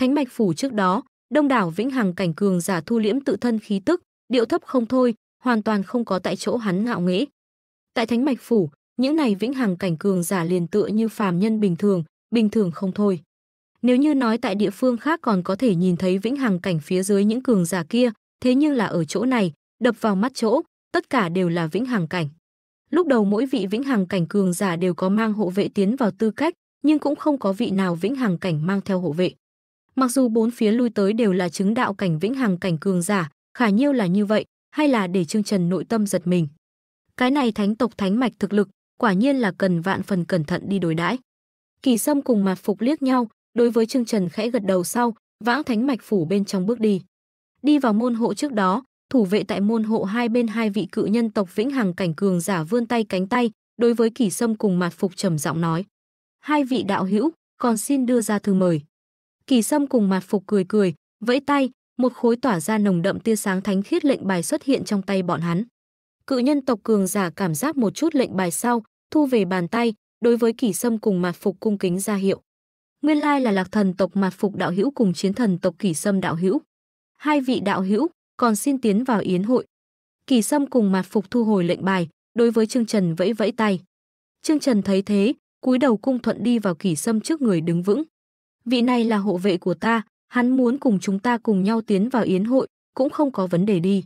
Thánh mạch Phủ trước đó, đông đảo vĩnh hằng cảnh cường giả thu liễm tự thân khí tức, điệu thấp không thôi, hoàn toàn không có tại chỗ hắn ngạo nghễ. Tại Thánh mạch Phủ, những này vĩnh hằng cảnh cường giả liền tựa như phàm nhân bình thường, bình thường không thôi. Nếu như nói tại địa phương khác còn có thể nhìn thấy vĩnh hằng cảnh phía dưới những cường giả kia, thế nhưng là ở chỗ này, đập vào mắt chỗ, tất cả đều là vĩnh hằng cảnh. Lúc đầu mỗi vị vĩnh hằng cảnh cường giả đều có mang hộ vệ tiến vào tư cách, nhưng cũng không có vị nào vĩnh hằng cảnh mang theo hộ vệ. Mặc dù bốn phía lui tới đều là chứng đạo cảnh vĩnh hằng cảnh cường giả, khả nhiêu là như vậy, hay là để Trương Trần nội tâm giật mình. Cái này thánh tộc thánh mạch thực lực, quả nhiên là cần vạn phần cẩn thận đi đối đãi. Kỳ Sâm cùng mặt Phục liếc nhau, đối với Trương Trần khẽ gật đầu sau, vãng thánh mạch phủ bên trong bước đi. Đi vào môn hộ trước đó, thủ vệ tại môn hộ hai bên hai vị cự nhân tộc vĩnh hằng cảnh cường giả vươn tay cánh tay, đối với Kỳ Sâm cùng mặt Phục trầm giọng nói: "Hai vị đạo hữu, còn xin đưa ra thư mời." Kỳ Sâm cùng Mạt Phục cười cười, vẫy tay, một khối tỏa ra nồng đậm tia sáng thánh khiết lệnh bài xuất hiện trong tay bọn hắn. Cự nhân tộc cường giả cảm giác một chút lệnh bài sau, thu về bàn tay, đối với Kỳ Sâm cùng Mạt Phục cung kính ra hiệu. Nguyên lai là Lạc Thần tộc Mạt Phục đạo hữu cùng Chiến Thần tộc Kỳ Sâm đạo hữu. Hai vị đạo hữu, còn xin tiến vào yến hội. Kỳ Sâm cùng Mạt Phục thu hồi lệnh bài, đối với Trương Trần vẫy vẫy tay. Trương Trần thấy thế, cúi đầu cung thuận đi vào Kỳ Sâm trước người đứng vững vị này là hộ vệ của ta, hắn muốn cùng chúng ta cùng nhau tiến vào yến hội, cũng không có vấn đề đi.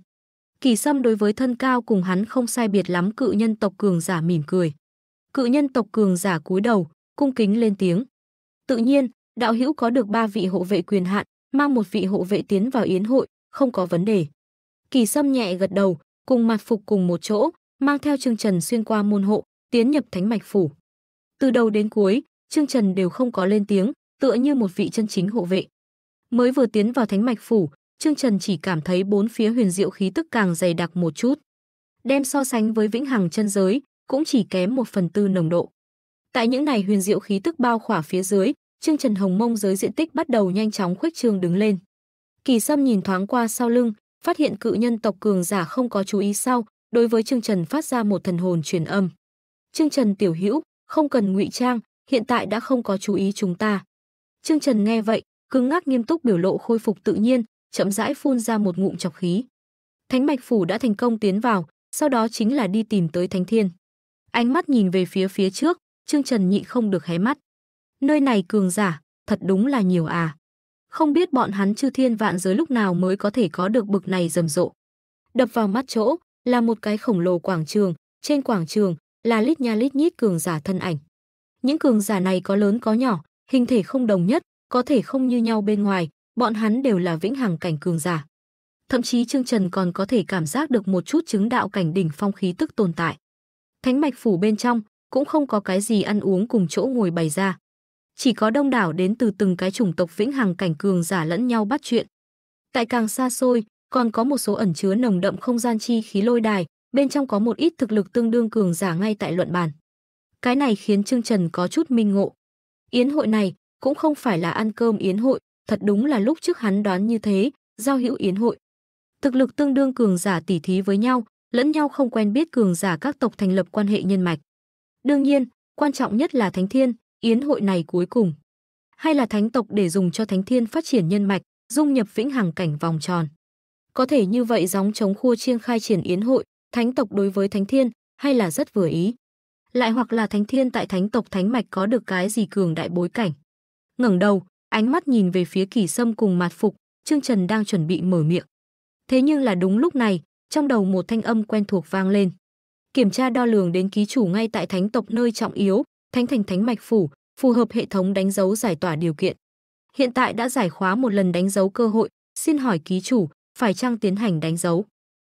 Kỳ Sâm đối với thân cao cùng hắn không sai biệt lắm cự nhân tộc cường giả mỉm cười. Cự nhân tộc cường giả cúi đầu, cung kính lên tiếng. Tự nhiên, đạo hữu có được ba vị hộ vệ quyền hạn, mang một vị hộ vệ tiến vào yến hội, không có vấn đề. Kỳ Sâm nhẹ gật đầu, cùng mặt phục cùng một chỗ, mang theo Trương Trần xuyên qua môn hộ, tiến nhập thánh mạch phủ. Từ đầu đến cuối, Trương Trần đều không có lên tiếng, tựa như một vị chân chính hộ vệ. Mới vừa tiến vào thánh mạch phủ, Trương Trần chỉ cảm thấy bốn phía huyền diệu khí tức càng dày đặc một chút. Đem so sánh với vĩnh hằng chân giới, cũng chỉ kém một phần tư nồng độ. Tại những này huyền diệu khí tức bao khỏa phía dưới, Trương Trần Hồng Mông giới diện tích bắt đầu nhanh chóng khuếch trương đứng lên. Kỳ Sâm nhìn thoáng qua sau lưng, phát hiện cự nhân tộc cường giả không có chú ý sau, đối với Trương Trần phát ra một thần hồn truyền âm. Trương Trần tiểu hữu, không cần ngụy trang, hiện tại đã không có chú ý chúng ta. Trương Trần nghe vậy, cứng ngắc nghiêm túc biểu lộ khôi phục tự nhiên, chậm rãi phun ra một ngụm chọc khí. Thánh Bạch Phủ đã thành công tiến vào, sau đó chính là đi tìm tới Thánh Thiên. Ánh mắt nhìn về phía phía trước, Trương Trần nhịn không được hé mắt. Nơi này cường giả, thật đúng là nhiều à. Không biết bọn hắn chư thiên vạn giới lúc nào mới có thể có được bực này rầm rộ. Đập vào mắt chỗ là một cái khổng lồ quảng trường, trên quảng trường là lít nha lít nhít cường giả thân ảnh. Những cường giả này có lớn có nhỏ, hình thể không đồng nhất, có thể không như nhau bên ngoài, bọn hắn đều là vĩnh hằng cảnh cường giả. Thậm chí Trương Trần còn có thể cảm giác được một chút chứng đạo cảnh đỉnh phong khí tức tồn tại. Thánh mạch phủ bên trong cũng không có cái gì ăn uống cùng chỗ ngồi bày ra. Chỉ có đông đảo đến từ từng cái chủng tộc vĩnh hằng cảnh cường giả lẫn nhau bắt chuyện. Tại càng xa xôi, còn có một số ẩn chứa nồng đậm không gian chi khí lôi đài, bên trong có một ít thực lực tương đương cường giả ngay tại luận bàn. Cái này khiến Trương Trần có chút minh ngộ. Yến hội này cũng không phải là ăn cơm yến hội, thật đúng là lúc trước hắn đoán như thế, giao hữu yến hội. Thực lực tương đương cường giả tỉ thí với nhau, lẫn nhau không quen biết cường giả các tộc thành lập quan hệ nhân mạch. Đương nhiên, quan trọng nhất là thánh thiên, yến hội này cuối cùng. Hay là thánh tộc để dùng cho thánh thiên phát triển nhân mạch, dung nhập vĩnh hằng cảnh vòng tròn. Có thể như vậy gióng chống khua chiêng khai triển yến hội, thánh tộc đối với thánh thiên hay là rất vừa ý lại hoặc là thánh thiên tại thánh tộc thánh mạch có được cái gì cường đại bối cảnh. Ngẩng đầu, ánh mắt nhìn về phía Kỳ Sâm cùng Mạt Phục, Trương Trần đang chuẩn bị mở miệng. Thế nhưng là đúng lúc này, trong đầu một thanh âm quen thuộc vang lên. Kiểm tra đo lường đến ký chủ ngay tại thánh tộc nơi trọng yếu, thánh thành thánh mạch phủ, phù hợp hệ thống đánh dấu giải tỏa điều kiện. Hiện tại đã giải khóa một lần đánh dấu cơ hội, xin hỏi ký chủ, phải chăng tiến hành đánh dấu?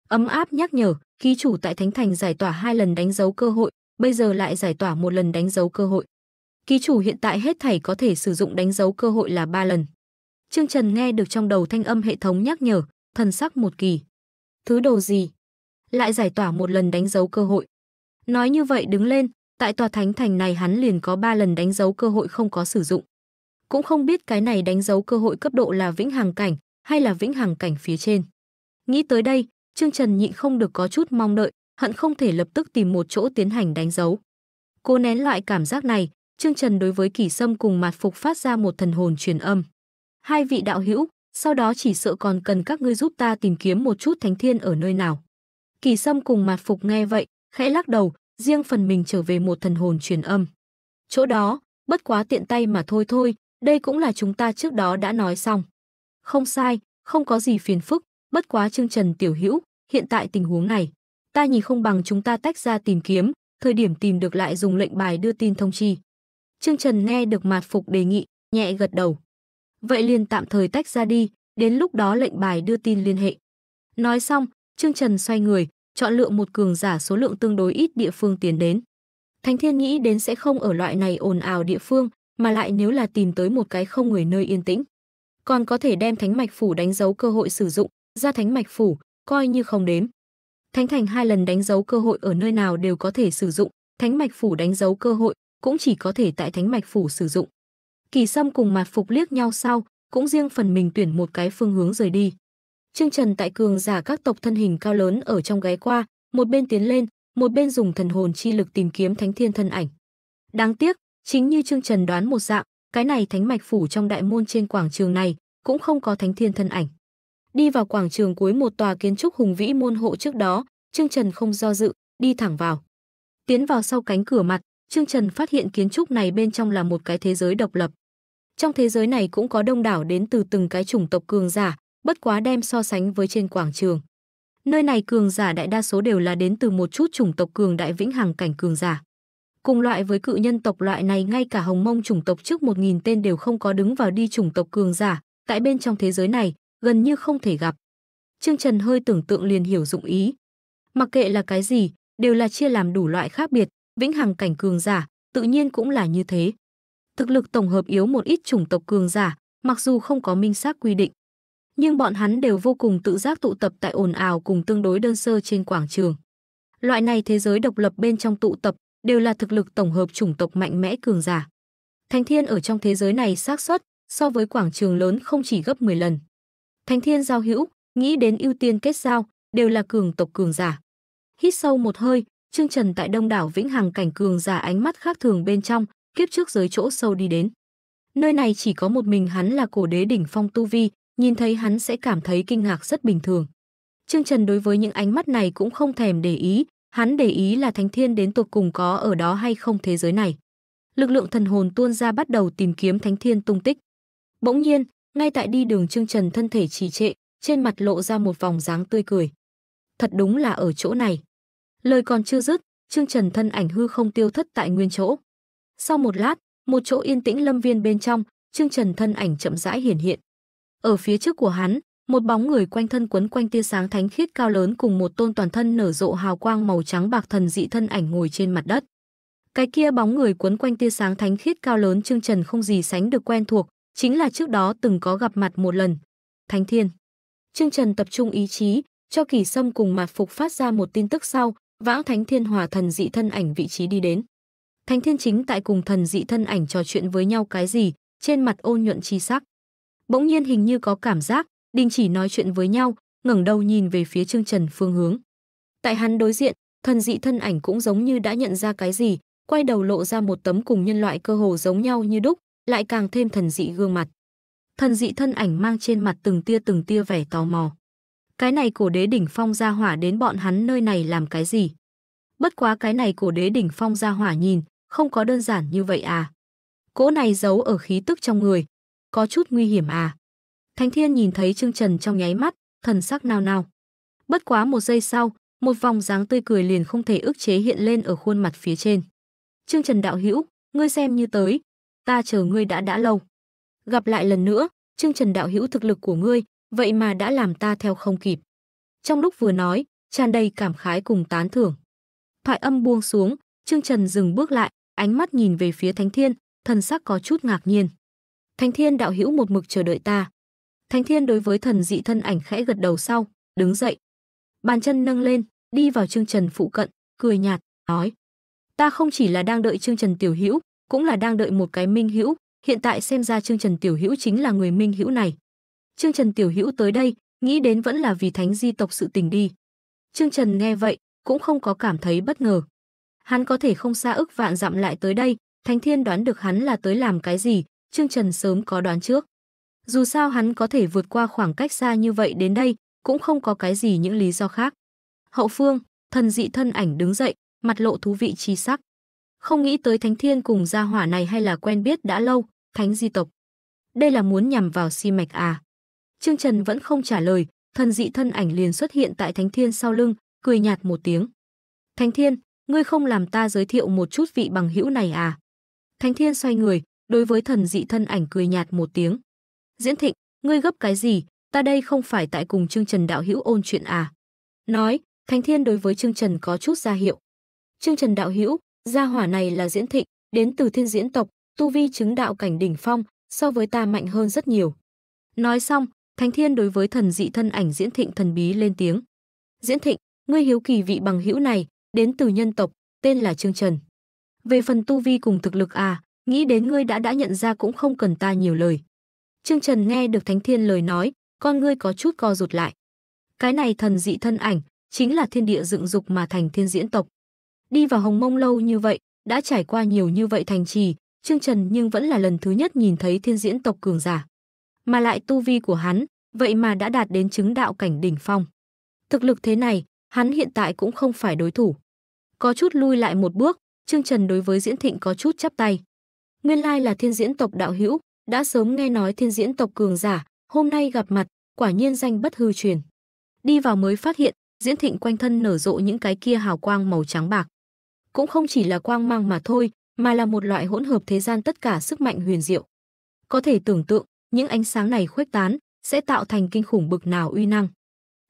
Ấm áp nhắc nhở, ký chủ tại thánh thành giải tỏa hai lần đánh dấu cơ hội, bây giờ lại giải tỏa một lần đánh dấu cơ hội. Ký chủ hiện tại hết thảy có thể sử dụng đánh dấu cơ hội là 3 lần. Trương Trần nghe được trong đầu thanh âm hệ thống nhắc nhở, thần sắc một kỳ. Thứ đồ gì? Lại giải tỏa một lần đánh dấu cơ hội. Nói như vậy đứng lên, tại tòa thánh thành này hắn liền có 3 lần đánh dấu cơ hội không có sử dụng. Cũng không biết cái này đánh dấu cơ hội cấp độ là vĩnh hằng cảnh hay là vĩnh hằng cảnh phía trên. Nghĩ tới đây, Trương Trần nhịn không được có chút mong đợi, hận không thể lập tức tìm một chỗ tiến hành đánh dấu. Cô nén loại cảm giác này, Trương Trần đối với Kỳ Sâm cùng mặt Phục phát ra một thần hồn truyền âm. Hai vị đạo hữu, sau đó chỉ sợ còn cần các ngươi giúp ta tìm kiếm một chút thánh thiên ở nơi nào. Kỳ Sâm cùng mặt Phục nghe vậy, khẽ lắc đầu, riêng phần mình trở về một thần hồn truyền âm. Chỗ đó, bất quá tiện tay mà thôi thôi, đây cũng là chúng ta trước đó đã nói xong. Không sai, không có gì phiền phức, bất quá Trương Trần tiểu hữu, hiện tại tình huống này, ta nhìn không bằng chúng ta tách ra tìm kiếm, thời điểm tìm được lại dùng lệnh bài đưa tin thông chi. Trương Trần nghe được Mạt Phục đề nghị, nhẹ gật đầu. Vậy liền tạm thời tách ra đi, đến lúc đó lệnh bài đưa tin liên hệ. Nói xong, Trương Trần xoay người, chọn lựa một cường giả số lượng tương đối ít địa phương tiến đến. Thánh Thiên nghĩ đến sẽ không ở loại này ồn ào địa phương, mà lại nếu là tìm tới một cái không người nơi yên tĩnh. Còn có thể đem thánh mạch phủ đánh dấu cơ hội sử dụng, ra thánh mạch phủ, coi như không đếm. Thánh thành hai lần đánh dấu cơ hội ở nơi nào đều có thể sử dụng, thánh mạch phủ đánh dấu cơ hội cũng chỉ có thể tại thánh mạch phủ sử dụng. Kỳ Sâm cùng Mạt Phục liếc nhau sau, cũng riêng phần mình tuyển một cái phương hướng rời đi. Trương Trần tại cường giả các tộc thân hình cao lớn ở trong ghé qua, một bên tiến lên, một bên dùng thần hồn chi lực tìm kiếm thánh thiên thân ảnh. Đáng tiếc, chính như Trương Trần đoán một dạng, cái này thánh mạch phủ trong đại môn trên quảng trường này cũng không có thánh thiên thân ảnh đi vào quảng trường cuối một tòa kiến trúc hùng vĩ môn hộ trước đó, Trương Trần không do dự, đi thẳng vào. Tiến vào sau cánh cửa mặt, Trương Trần phát hiện kiến trúc này bên trong là một cái thế giới độc lập. Trong thế giới này cũng có đông đảo đến từ từng cái chủng tộc cường giả, bất quá đem so sánh với trên quảng trường. Nơi này cường giả đại đa số đều là đến từ một chút chủng tộc cường đại vĩnh hằng cảnh cường giả. Cùng loại với cự nhân tộc loại này ngay cả hồng mông chủng tộc trước 1.000 tên đều không có đứng vào đi chủng tộc cường giả. Tại bên trong thế giới này, gần như không thể gặp. Trương Trần hơi tưởng tượng liền hiểu dụng ý. Mặc kệ là cái gì, đều là chia làm đủ loại khác biệt, vĩnh hằng cảnh cường giả, tự nhiên cũng là như thế. Thực lực tổng hợp yếu một ít chủng tộc cường giả, mặc dù không có minh xác quy định, nhưng bọn hắn đều vô cùng tự giác tụ tập tại ồn ào cùng tương đối đơn sơ trên quảng trường. Loại này thế giới độc lập bên trong tụ tập đều là thực lực tổng hợp chủng tộc mạnh mẽ cường giả. Thánh thiên ở trong thế giới này xác suất so với quảng trường lớn không chỉ gấp 10 lần. Thánh thiên giao hữu, nghĩ đến ưu tiên kết giao, đều là cường tộc cường giả. Hít sâu một hơi, Trương Trần tại đông đảo vĩnh hằng cảnh cường giả ánh mắt khác thường bên trong, kiếp trước giới chỗ sâu đi đến. Nơi này chỉ có một mình hắn là cổ đế đỉnh phong tu vi, nhìn thấy hắn sẽ cảm thấy kinh ngạc rất bình thường. Trương Trần đối với những ánh mắt này cũng không thèm để ý, hắn để ý là thánh thiên đến tột cùng có ở đó hay không thế giới này. Lực lượng thần hồn tuôn ra bắt đầu tìm kiếm thánh thiên tung tích. Bỗng nhiên, ngay tại đi đường Trương Trần thân thể trì trệ, trên mặt lộ ra một vòng dáng tươi cười. Thật đúng là ở chỗ này. Lời còn chưa dứt, Trương Trần thân ảnh hư không tiêu thất tại nguyên chỗ. Sau một lát, một chỗ yên tĩnh lâm viên bên trong, Trương Trần thân ảnh chậm rãi hiển hiện. Ở phía trước của hắn, một bóng người quanh thân quấn quanh tia sáng thánh khiết cao lớn cùng một tôn toàn thân nở rộ hào quang màu trắng bạc thần dị thân ảnh ngồi trên mặt đất. Cái kia bóng người quấn quanh tia sáng thánh khiết cao lớn Trương Trần không gì sánh được quen thuộc, chính là trước đó từng có gặp mặt một lần. Thánh Thiên. Trương Trần tập trung ý chí, cho Kỳ Sâm cùng Mạt Phục phát ra một tin tức sau, vãng Thánh Thiên hòa thần dị thân ảnh vị trí đi đến. Thánh Thiên chính tại cùng thần dị thân ảnh trò chuyện với nhau cái gì, trên mặt ôn nhuận chi sắc. Bỗng nhiên hình như có cảm giác, đình chỉ nói chuyện với nhau, ngẩng đầu nhìn về phía Trương Trần phương hướng. Tại hắn đối diện, thần dị thân ảnh cũng giống như đã nhận ra cái gì, quay đầu lộ ra một tấm cùng nhân loại cơ hồ giống nhau như đúc, lại càng thêm thần dị gương mặt. Thần dị thân ảnh mang trên mặt từng tia từng tia vẻ tò mò. Cái này cổ đế đỉnh phong gia hỏa đến bọn hắn nơi này làm cái gì? Bất quá cái này cổ đế đỉnh phong gia hỏa nhìn, không có đơn giản như vậy à? Cỗ này giấu ở khí tức trong người, có chút nguy hiểm à? Thánh Thiên nhìn thấy Trương Trần trong nháy mắt, thần sắc nao nao. Bất quá một giây sau, một vòng dáng tươi cười liền không thể ức chế hiện lên ở khuôn mặt phía trên. Trương Trần đạo hữu, ngươi xem như tới, ta chờ ngươi đã đã lâu. Gặp lại lần nữa, Trương Trần đạo hữu thực lực của ngươi, vậy mà đã làm ta theo không kịp. Trong lúc vừa nói, tràn đầy cảm khái cùng tán thưởng. Thoại âm buông xuống, Trương Trần dừng bước lại, ánh mắt nhìn về phía Thánh Thiên, thần sắc có chút ngạc nhiên. Thánh Thiên đạo hữu một mực chờ đợi ta. Thánh Thiên đối với thần dị thân ảnh khẽ gật đầu sau, đứng dậy. Bàn chân nâng lên, đi vào Trương Trần phụ cận, cười nhạt, nói: "Ta không chỉ là đang đợi Trương Trần tiểu hữu, cũng là đang đợi một cái minh hữu, hiện tại xem ra Trương Trần Tiểu Hữu chính là người minh hữu này. Trương Trần Tiểu Hữu tới đây, nghĩ đến vẫn là vì thánh di tộc sự tình đi. Trương Trần nghe vậy, cũng không có cảm thấy bất ngờ. Hắn có thể không xa ức vạn dặm lại tới đây, Thánh Thiên đoán được hắn là tới làm cái gì, Trương Trần sớm có đoán trước. Dù sao hắn có thể vượt qua khoảng cách xa như vậy đến đây, cũng không có cái gì những lý do khác. Hậu phương, thần dị thân ảnh đứng dậy, mặt lộ thú vị chi sắc. Không nghĩ tới Thánh Thiên cùng gia hỏa này hay là quen biết đã lâu, Thánh di tộc. Đây là muốn nhằm vào si mạch à. Trương Trần vẫn không trả lời, thần dị thân ảnh liền xuất hiện tại Thánh Thiên sau lưng, cười nhạt một tiếng. Thánh Thiên, ngươi không làm ta giới thiệu một chút vị bằng hữu này à? Thánh Thiên xoay người, đối với thần dị thân ảnh cười nhạt một tiếng. Diễn Thịnh, ngươi gấp cái gì, ta đây không phải tại cùng Trương Trần đạo hữu ôn chuyện à? Nói, Thánh Thiên đối với Trương Trần có chút ra hiệu. Trương Trần đạo hữu, Gia hỏa này là diễn thịnh, đến từ thiên diễn tộc, tu vi chứng đạo cảnh đỉnh phong, so với ta mạnh hơn rất nhiều. Nói xong, Thánh Thiên đối với thần dị thân ảnh diễn thịnh thần bí lên tiếng. Diễn thịnh, ngươi hiếu kỳ vị bằng hữu này, đến từ nhân tộc, tên là Trương Trần. Về phần tu vi cùng thực lực à, nghĩ đến ngươi đã đã nhận ra cũng không cần ta nhiều lời. Trương Trần nghe được Thánh Thiên lời nói, con ngươi có chút co rụt lại. Cái này thần dị thân ảnh, chính là thiên địa dựng dục mà thành thiên diễn tộc. Đi vào Hồng Mông lâu như vậy, đã trải qua nhiều như vậy thành trì, Trương Trần nhưng vẫn là lần thứ nhất nhìn thấy thiên diễn tộc cường giả. Mà lại tu vi của hắn, vậy mà đã đạt đến chứng đạo cảnh đỉnh phong. Thực lực thế này, hắn hiện tại cũng không phải đối thủ. Có chút lui lại một bước, Trương Trần đối với Diễn Thịnh có chút chắp tay. Nguyên lai là thiên diễn tộc đạo hữu, đã sớm nghe nói thiên diễn tộc cường giả, hôm nay gặp mặt, quả nhiên danh bất hư truyền. Đi vào mới phát hiện, Diễn Thịnh quanh thân nở rộ những cái kia hào quang màu trắng bạc cũng không chỉ là quang mang mà thôi, mà là một loại hỗn hợp thế gian tất cả sức mạnh huyền diệu. Có thể tưởng tượng, những ánh sáng này khuếch tán sẽ tạo thành kinh khủng bực nào uy năng.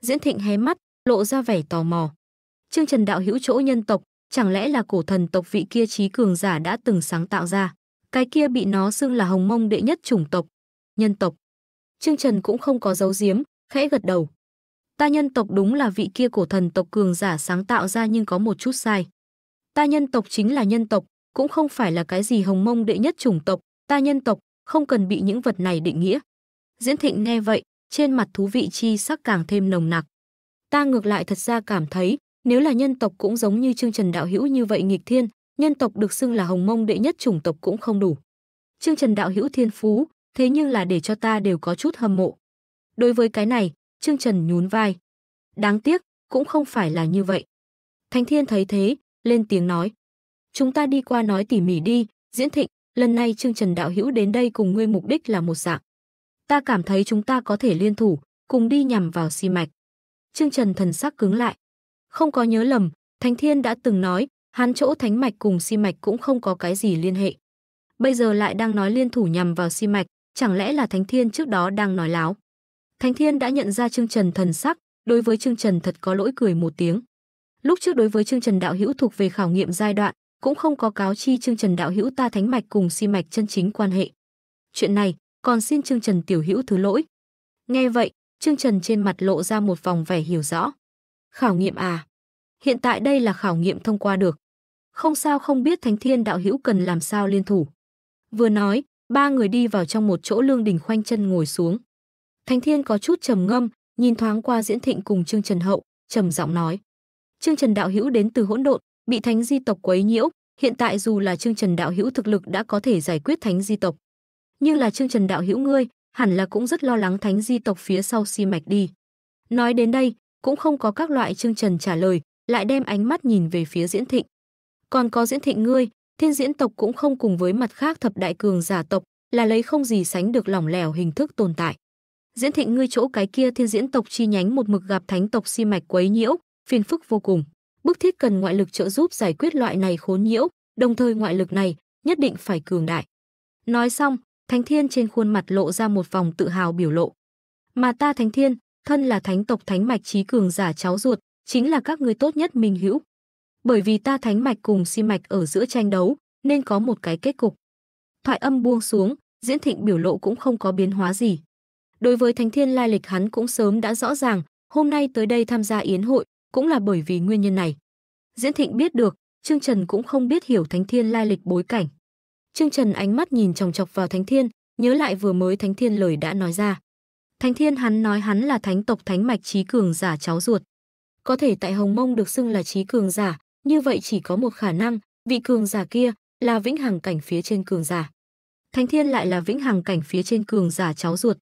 Diễn Thịnh hé mắt, lộ ra vẻ tò mò. trương Trần đạo hữu chỗ nhân tộc, chẳng lẽ là cổ thần tộc vị kia trí cường giả đã từng sáng tạo ra? Cái kia bị nó xưng là Hồng Mông đệ nhất chủng tộc, nhân tộc. trương Trần cũng không có giấu giếm, khẽ gật đầu. Ta nhân tộc đúng là vị kia cổ thần tộc cường giả sáng tạo ra nhưng có một chút sai. Ta nhân tộc chính là nhân tộc, cũng không phải là cái gì hồng mông đệ nhất chủng tộc, ta nhân tộc, không cần bị những vật này định nghĩa. Diễn Thịnh nghe vậy, trên mặt thú vị chi sắc càng thêm nồng nặc. Ta ngược lại thật ra cảm thấy, nếu là nhân tộc cũng giống như Trương Trần Đạo Hữu như vậy nghịch thiên, nhân tộc được xưng là hồng mông đệ nhất chủng tộc cũng không đủ. Trương Trần Đạo Hữu thiên phú, thế nhưng là để cho ta đều có chút hâm mộ. Đối với cái này, Trương Trần nhún vai. Đáng tiếc, cũng không phải là như vậy. Thánh Thiên thấy thế, lên tiếng nói. Chúng ta đi qua nói tỉ mỉ đi, diễn thịnh, lần này Trương Trần Đạo Hữu đến đây cùng ngươi mục đích là một dạng. Ta cảm thấy chúng ta có thể liên thủ, cùng đi nhằm vào si mạch. Trương Trần thần sắc cứng lại. Không có nhớ lầm, Thánh Thiên đã từng nói, hắn chỗ thánh mạch cùng si mạch cũng không có cái gì liên hệ. Bây giờ lại đang nói liên thủ nhằm vào si mạch, chẳng lẽ là Thánh Thiên trước đó đang nói láo. Thánh Thiên đã nhận ra Trương Trần thần sắc, đối với Trương Trần thật có lỗi cười một tiếng. Lúc trước đối với Trương Trần Đạo Hữu thuộc về khảo nghiệm giai đoạn, cũng không có cáo chi Trương Trần Đạo Hữu ta thánh mạch cùng si mạch chân chính quan hệ. Chuyện này, còn xin Trương Trần tiểu hữu thứ lỗi. Nghe vậy, Trương Trần trên mặt lộ ra một vòng vẻ hiểu rõ. Khảo nghiệm à? Hiện tại đây là khảo nghiệm thông qua được. Không sao không biết Thánh Thiên Đạo Hữu cần làm sao liên thủ. Vừa nói, ba người đi vào trong một chỗ lương đình khoanh chân ngồi xuống. Thánh Thiên có chút trầm ngâm, nhìn thoáng qua Diễn Thịnh cùng Trương Trần Hậu, trầm giọng nói: Trương Trần Đạo Hữu đến từ hỗn độn, bị thánh di tộc quấy nhiễu, hiện tại dù là Trương Trần Đạo Hữu thực lực đã có thể giải quyết thánh di tộc, nhưng là Trương Trần Đạo Hữu ngươi, hẳn là cũng rất lo lắng thánh di tộc phía sau si mạch đi. Nói đến đây, cũng không có các loại Trương Trần trả lời, lại đem ánh mắt nhìn về phía Diễn Thịnh. Còn có Diễn Thịnh ngươi, Thiên Diễn tộc cũng không cùng với mặt khác thập đại cường giả tộc, là lấy không gì sánh được lỏng lẻo hình thức tồn tại. Diễn Thịnh ngươi chỗ cái kia Thiên Diễn tộc chi nhánh một mực gặp thánh tộc si mạch quấy nhiễu, phiền phức vô cùng. Bức thiết cần ngoại lực trợ giúp giải quyết loại này khốn nhiễu, đồng thời ngoại lực này nhất định phải cường đại. Nói xong, Thánh Thiên trên khuôn mặt lộ ra một vòng tự hào biểu lộ. Mà ta Thánh Thiên, thân là thánh tộc thánh mạch trí cường giả cháu ruột, chính là các người tốt nhất mình hữu. Bởi vì ta thánh mạch cùng si mạch ở giữa tranh đấu, nên có một cái kết cục. Thoại âm buông xuống, diễn thịnh biểu lộ cũng không có biến hóa gì. Đối với Thánh Thiên lai lịch hắn cũng sớm đã rõ ràng, hôm nay tới đây tham gia yến hội, cũng là bởi vì nguyên nhân này. Diễn Thịnh biết được, Trương Trần cũng không biết hiểu Thánh Thiên lai lịch bối cảnh. Trương Trần ánh mắt nhìn chòng chọc vào Thánh Thiên, nhớ lại vừa mới Thánh Thiên lời đã nói ra. Thánh Thiên hắn nói hắn là thánh tộc thánh mạch trí cường giả cháu ruột. Có thể tại Hồng Mông được xưng là trí cường giả, như vậy chỉ có một khả năng, vị cường giả kia là vĩnh hằng cảnh phía trên cường giả. Thánh Thiên lại là vĩnh hằng cảnh phía trên cường giả cháu ruột.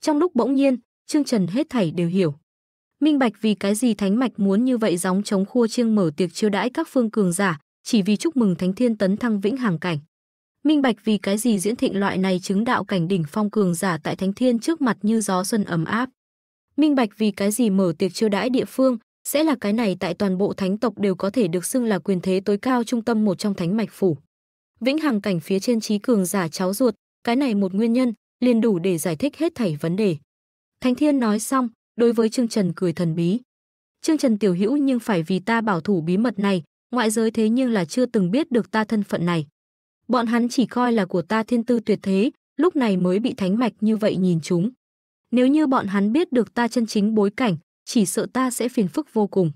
Trong lúc bỗng nhiên, Trương Trần hết thảy đều hiểu minh bạch vì cái gì thánh mạch muốn như vậy gióng chống khua chiêng mở tiệc chiêu đãi các phương cường giả chỉ vì chúc mừng thánh thiên tấn thăng vĩnh hằng cảnh minh bạch vì cái gì diễn thịnh loại này chứng đạo cảnh đỉnh phong cường giả tại thánh thiên trước mặt như gió xuân ấm áp minh bạch vì cái gì mở tiệc chiêu đãi địa phương sẽ là cái này tại toàn bộ thánh tộc đều có thể được xưng là quyền thế tối cao trung tâm một trong thánh mạch phủ vĩnh hằng cảnh phía trên trí cường giả cháu ruột cái này một nguyên nhân liền đủ để giải thích hết thảy vấn đề thánh thiên nói xong đối với Trương Trần cười thần bí. Trương Trần tiểu hữu nhưng phải vì ta bảo thủ bí mật này, ngoại giới thế nhưng là chưa từng biết được ta thân phận này. Bọn hắn chỉ coi là của ta thiên tư tuyệt thế, lúc này mới bị thánh mạch như vậy nhìn chúng. Nếu như bọn hắn biết được ta chân chính bối cảnh, chỉ sợ ta sẽ phiền phức vô cùng.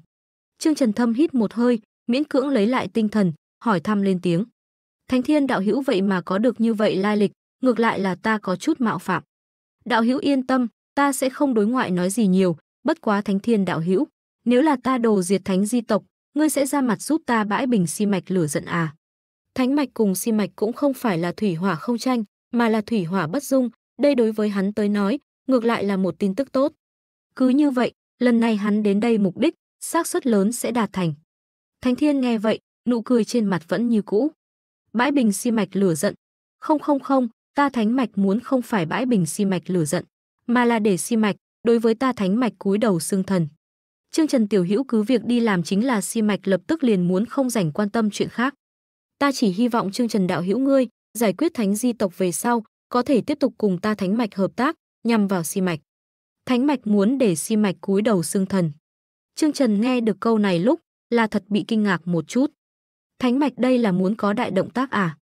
Trương Trần Thâm hít một hơi, miễn cưỡng lấy lại tinh thần, hỏi thăm lên tiếng. Thánh thiên đạo hữu vậy mà có được như vậy lai lịch, ngược lại là ta có chút mạo phạm. Đạo hữu yên tâm, ta sẽ không đối ngoại nói gì nhiều, bất quá thánh thiên đạo hữu, nếu là ta đồ diệt thánh di tộc, ngươi sẽ ra mặt giúp ta bãi bình si mạch lửa giận à. Thánh mạch cùng si mạch cũng không phải là thủy hỏa không tranh, mà là thủy hỏa bất dung, đây đối với hắn tới nói, ngược lại là một tin tức tốt. Cứ như vậy, lần này hắn đến đây mục đích, xác suất lớn sẽ đạt thành. Thánh thiên nghe vậy, nụ cười trên mặt vẫn như cũ. Bãi bình si mạch lửa giận. Không không không, ta thánh mạch muốn không phải bãi bình si mạch lửa giận mà là để si mạch, đối với ta thánh mạch cúi đầu xương thần. Trương Trần Tiểu Hữu cứ việc đi làm chính là si mạch lập tức liền muốn không rảnh quan tâm chuyện khác. Ta chỉ hy vọng Trương Trần Đạo Hữu ngươi, giải quyết thánh di tộc về sau, có thể tiếp tục cùng ta thánh mạch hợp tác, nhằm vào si mạch. Thánh mạch muốn để si mạch cúi đầu xương thần. Trương Trần nghe được câu này lúc, là thật bị kinh ngạc một chút. Thánh mạch đây là muốn có đại động tác à?